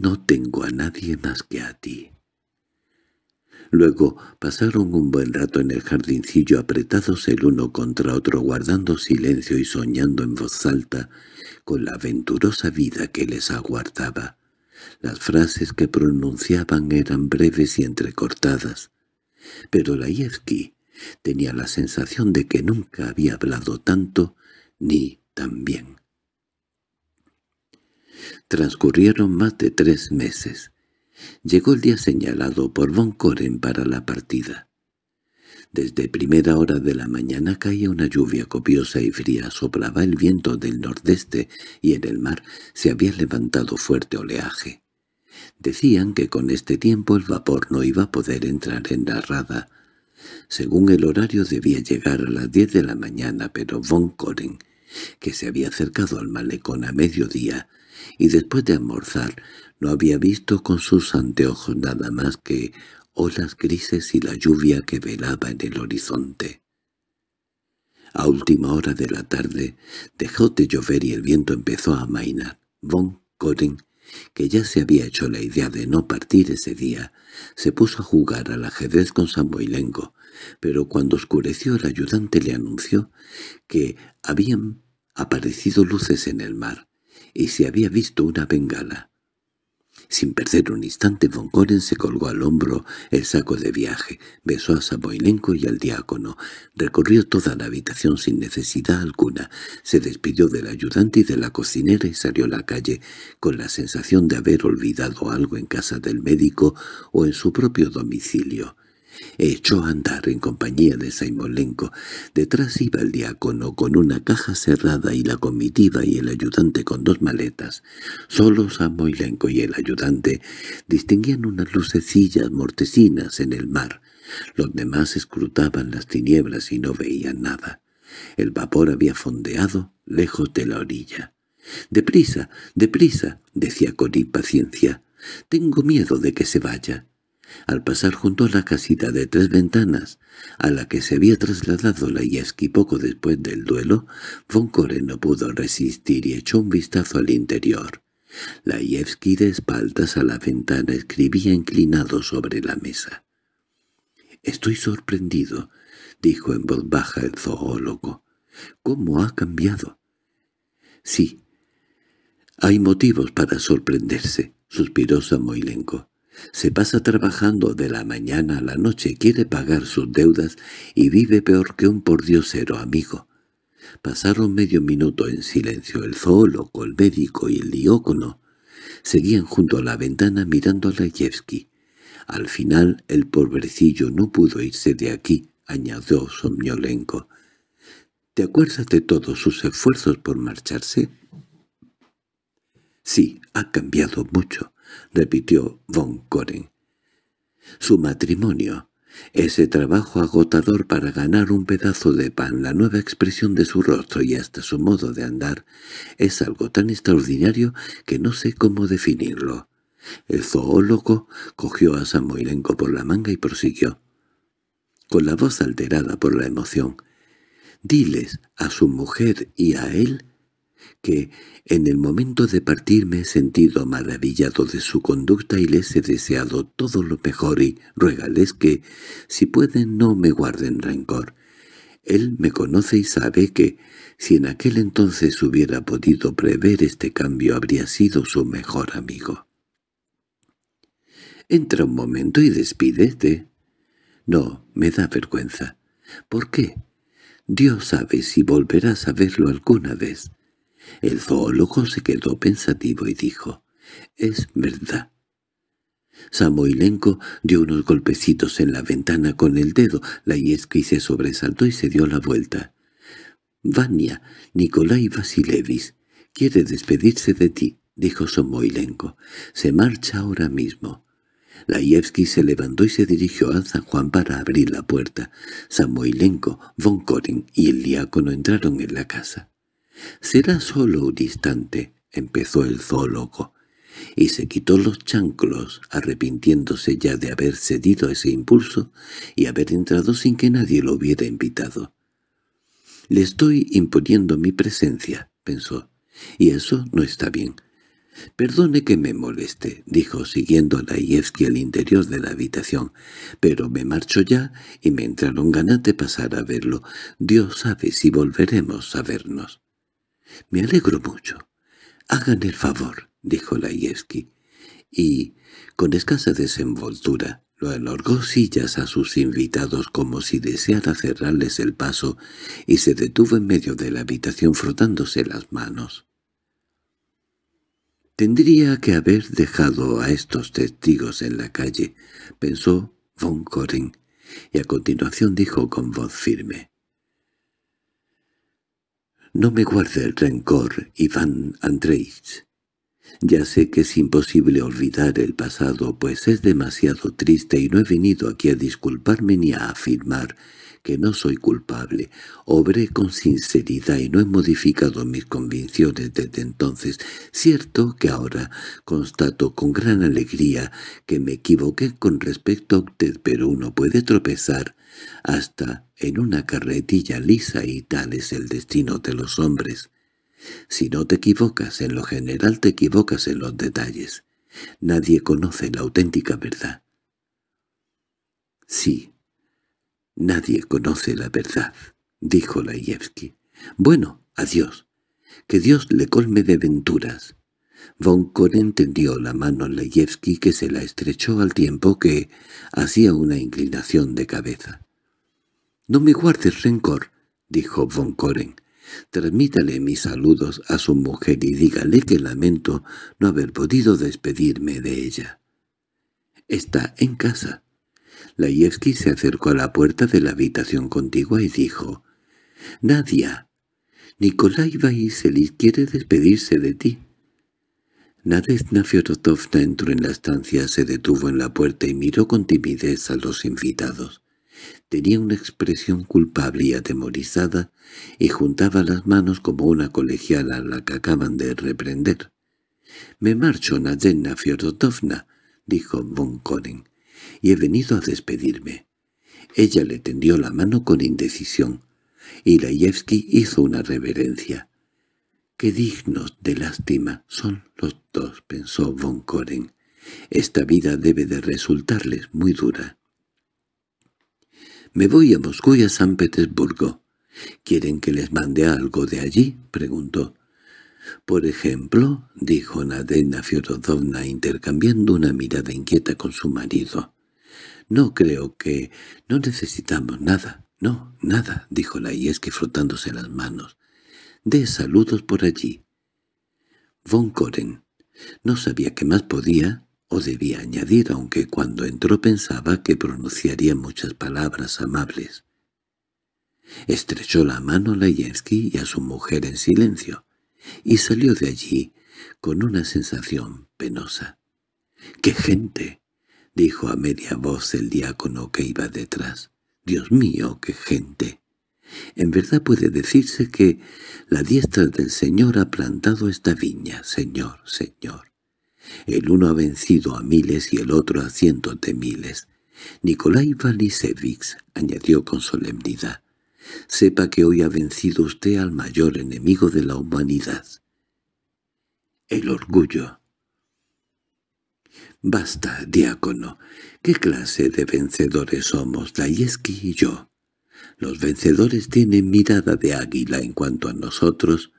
no tengo a nadie más que a ti. Luego pasaron un buen rato en el jardincillo apretados el uno contra otro guardando silencio y soñando en voz alta con la aventurosa vida que les aguardaba. Las frases que pronunciaban eran breves y entrecortadas, pero Laevsky tenía la sensación de que nunca había hablado tanto ni tan bien. Transcurrieron más de tres meses. Llegó el día señalado por Von Koren para la partida. Desde primera hora de la mañana caía una lluvia copiosa y fría, soplaba el viento del nordeste y en el mar se había levantado fuerte oleaje. Decían que con este tiempo el vapor no iba a poder entrar en la rada. Según el horario debía llegar a las diez de la mañana, pero Von Koren, que se había acercado al malecón a mediodía, y después de almorzar no había visto con sus anteojos nada más que olas grises y la lluvia que velaba en el horizonte. A última hora de la tarde dejó de llover y el viento empezó a amainar. Von Koren, que ya se había hecho la idea de no partir ese día, se puso a jugar al ajedrez con Samboilengo, pero cuando oscureció el ayudante le anunció que habían aparecido luces en el mar y se había visto una bengala. Sin perder un instante, Von Koren se colgó al hombro el saco de viaje, besó a Samoilenko y al diácono, recorrió toda la habitación sin necesidad alguna, se despidió del ayudante y de la cocinera y salió a la calle, con la sensación de haber olvidado algo en casa del médico o en su propio domicilio echó a andar en compañía de Saimolenko. Detrás iba el diácono con una caja cerrada y la comitiva y el ayudante con dos maletas. Solo Samoylenko y el ayudante distinguían unas lucecillas mortecinas en el mar. Los demás escrutaban las tinieblas y no veían nada. El vapor había fondeado lejos de la orilla. —¡Deprisa, deprisa! —decía con impaciencia. —Tengo miedo de que se vaya al pasar junto a la casita de tres ventanas, a la que se había trasladado la yevski poco después del duelo, Von Core no pudo resistir y echó un vistazo al interior. La Laevsky de espaldas a la ventana escribía inclinado sobre la mesa. «Estoy sorprendido», dijo en voz baja el zoólogo. «¿Cómo ha cambiado?» «Sí, hay motivos para sorprenderse», suspiró Samoilenko. Se pasa trabajando de la mañana a la noche, quiere pagar sus deudas y vive peor que un pordiosero amigo. Pasaron medio minuto en silencio el zoólogo, el médico y el Diócono Seguían junto a la ventana mirando a Layevsky. Al final el pobrecillo no pudo irse de aquí, añadió somniolenco. —¿Te acuerdas de todos sus esfuerzos por marcharse? —Sí, ha cambiado mucho repitió von Koren. Su matrimonio, ese trabajo agotador para ganar un pedazo de pan, la nueva expresión de su rostro y hasta su modo de andar, es algo tan extraordinario que no sé cómo definirlo. El zoólogo cogió a Samoilenko por la manga y prosiguió. Con la voz alterada por la emoción, «Diles a su mujer y a él que en el momento de partir me he sentido maravillado de su conducta y les he deseado todo lo mejor y ruégales que, si pueden, no me guarden rencor. Él me conoce y sabe que, si en aquel entonces hubiera podido prever este cambio, habría sido su mejor amigo. —Entra un momento y despídete. —No, me da vergüenza. —¿Por qué? Dios sabe si volverás a verlo alguna vez. El zoólogo se quedó pensativo y dijo, «Es verdad». Samoilenko dio unos golpecitos en la ventana con el dedo, la se sobresaltó y se dio la vuelta. «Vania, Nikolai Vasilevis, quiere despedirse de ti», dijo Samoilenko. «Se marcha ahora mismo». Laevsky se levantó y se dirigió a San Juan para abrir la puerta. Samoilenko, von Koren y el diácono entraron en la casa. —Será solo un instante —empezó el zoólogo, y se quitó los chanclos, arrepintiéndose ya de haber cedido ese impulso y haber entrado sin que nadie lo hubiera invitado. —Le estoy imponiendo mi presencia —pensó—, y eso no está bien. —Perdone que me moleste —dijo siguiendo a Laevsky al interior de la habitación—, pero me marcho ya y me entraron ganas de pasar a verlo. Dios sabe si volveremos a vernos. —Me alegro mucho. —Hagan el favor —dijo Laieski, y, con escasa desenvoltura, lo alargó sillas a sus invitados como si deseara cerrarles el paso y se detuvo en medio de la habitación frotándose las manos. «Tendría que haber dejado a estos testigos en la calle», pensó von Koren, y a continuación dijo con voz firme. No me guarde el rencor, Iván Andreich. Ya sé que es imposible olvidar el pasado, pues es demasiado triste y no he venido aquí a disculparme ni a afirmar que no soy culpable. Obré con sinceridad y no he modificado mis convicciones desde entonces. Cierto que ahora constato con gran alegría que me equivoqué con respecto a usted, pero uno puede tropezar hasta en una carretilla lisa y tal es el destino de los hombres. Si no te equivocas en lo general, te equivocas en los detalles. Nadie conoce la auténtica verdad. —Sí, nadie conoce la verdad —dijo Laevsky. —Bueno, adiós. Que Dios le colme de venturas. Von Koren tendió la mano a que se la estrechó al tiempo que hacía una inclinación de cabeza. —No me guardes rencor —dijo Von Koren—. Transmítale mis saludos a su mujer y dígale que lamento no haber podido despedirme de ella. —Está en casa. Laievsky se acercó a la puerta de la habitación contigua y dijo, «Nadia, Nikolai Vaiselis quiere despedirse de ti». Nadezhna Fyodorovna entró en la estancia, se detuvo en la puerta y miró con timidez a los invitados. Tenía una expresión culpable y atemorizada y juntaba las manos como una colegiala a la que acaban de reprender. «Me marcho, Nadena Fiodotovna», dijo von Koren, «y he venido a despedirme». Ella le tendió la mano con indecisión, y Laevsky hizo una reverencia. «Qué dignos de lástima son los dos», pensó von Koren. «Esta vida debe de resultarles muy dura». —Me voy a Moscú y a San Petersburgo. —¿Quieren que les mande algo de allí? —preguntó. —Por ejemplo —dijo Nadena Fiorodovna intercambiando una mirada inquieta con su marido—, no creo que... no necesitamos nada. No, nada —dijo la Ieski frotándose las manos. —De saludos por allí. Von Koren no sabía qué más podía o debía añadir, aunque cuando entró pensaba que pronunciaría muchas palabras amables. Estrechó la mano a Layensky y a su mujer en silencio, y salió de allí con una sensación penosa. —¡Qué gente! —dijo a media voz el diácono que iba detrás. —¡Dios mío, qué gente! En verdad puede decirse que la diestra del Señor ha plantado esta viña, Señor, Señor. El uno ha vencido a miles y el otro a cientos de miles. Nikolai Valisevich añadió con solemnidad, «Sepa que hoy ha vencido usted al mayor enemigo de la humanidad. El orgullo». «Basta, diácono. ¿Qué clase de vencedores somos, Layeski y yo? Los vencedores tienen mirada de águila en cuanto a nosotros».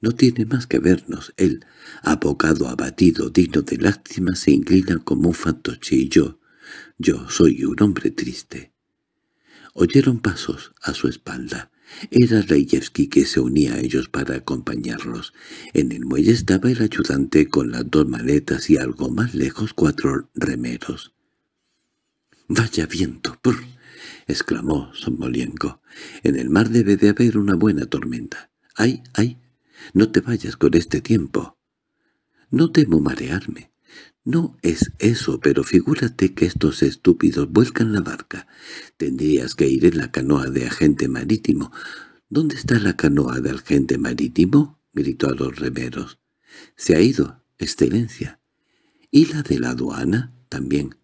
No tiene más que vernos. Él, abogado abatido, digno de lástima, se inclina como un fantoche y yo, yo soy un hombre triste. Oyeron pasos a su espalda. Era Reyevski que se unía a ellos para acompañarlos. En el muelle estaba el ayudante con las dos maletas y algo más lejos cuatro remeros. —¡Vaya viento! —exclamó Sombolienko. —En el mar debe de haber una buena tormenta. —¡Ay, ay! No te vayas con este tiempo. No temo marearme. No es eso, pero figúrate que estos estúpidos vuelcan la barca. Tendrías que ir en la canoa de agente marítimo. —¿Dónde está la canoa de agente marítimo? —gritó a los remeros. —Se ha ido, excelencia. —¿Y la de la aduana? También.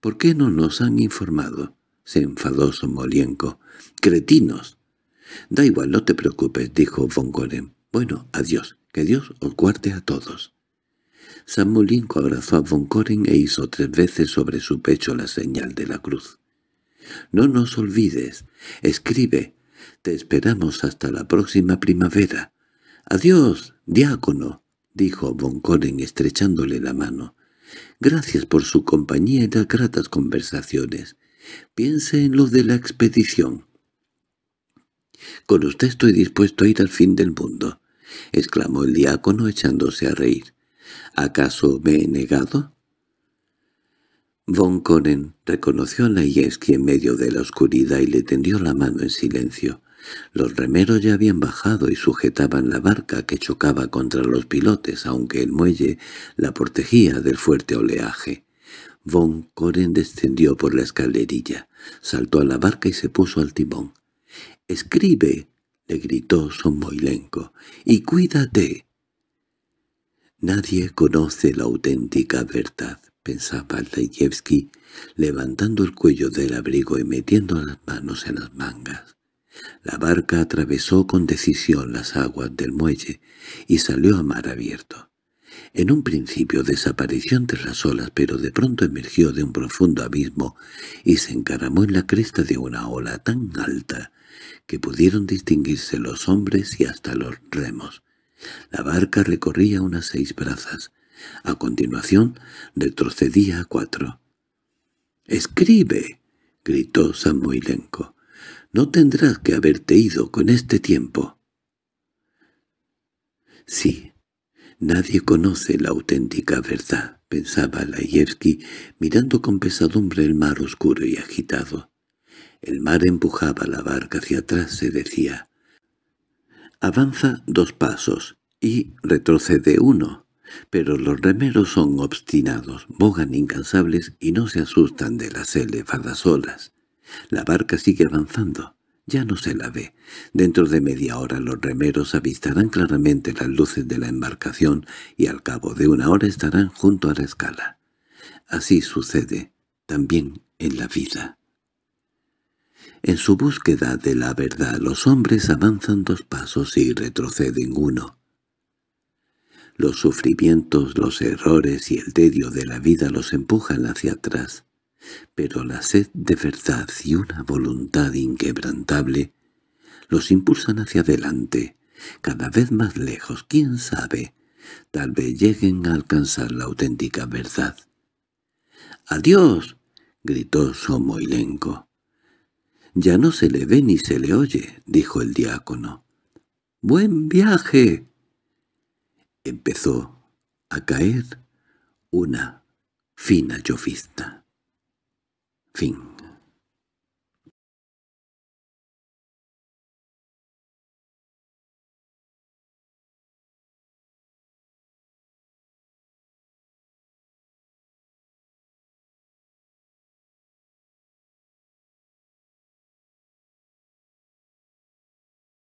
—¿Por qué no nos han informado? —se enfadó Somolienko. —¡Cretinos! —Da igual, no te preocupes —dijo Von Goren. Bueno, adiós, que Dios os guarde a todos. San Molinco abrazó a Von Koren e hizo tres veces sobre su pecho la señal de la cruz. «No nos olvides. Escribe. Te esperamos hasta la próxima primavera. Adiós, diácono», dijo Von Koren estrechándole la mano. «Gracias por su compañía y las gratas conversaciones. Piense en lo de la expedición». «Con usted estoy dispuesto a ir al fin del mundo. —exclamó el diácono echándose a reír. —¿Acaso me he negado? Von Coren reconoció a que en medio de la oscuridad y le tendió la mano en silencio. Los remeros ya habían bajado y sujetaban la barca que chocaba contra los pilotes, aunque el muelle la protegía del fuerte oleaje. Von Koren descendió por la escalerilla, saltó a la barca y se puso al timón. —¡Escribe! —le gritó Somoilenko—, y cuídate. Nadie conoce la auténtica verdad, pensaba Leyevsky, levantando el cuello del abrigo y metiendo las manos en las mangas. La barca atravesó con decisión las aguas del muelle y salió a mar abierto. En un principio desapareció entre las olas, pero de pronto emergió de un profundo abismo y se encaramó en la cresta de una ola tan alta que pudieron distinguirse los hombres y hasta los remos. La barca recorría unas seis brazas. A continuación retrocedía a cuatro. —¡Escribe! —gritó Samuilenko. —No tendrás que haberte ido con este tiempo. —Sí, nadie conoce la auténtica verdad —pensaba Layevsky, mirando con pesadumbre el mar oscuro y agitado. El mar empujaba la barca hacia atrás, se decía. Avanza dos pasos y retrocede uno. Pero los remeros son obstinados, bogan incansables y no se asustan de las elevadas olas. La barca sigue avanzando. Ya no se la ve. Dentro de media hora los remeros avistarán claramente las luces de la embarcación y al cabo de una hora estarán junto a la escala. Así sucede también en la vida. En su búsqueda de la verdad los hombres avanzan dos pasos y retroceden uno. Los sufrimientos, los errores y el tedio de la vida los empujan hacia atrás, pero la sed de verdad y una voluntad inquebrantable los impulsan hacia adelante, cada vez más lejos, quién sabe, tal vez lleguen a alcanzar la auténtica verdad. —¡Adiós! —gritó Somoilenko. Ya no se le ve ni se le oye, dijo el diácono. —¡Buen viaje! Empezó a caer una fina llovizna. Fin.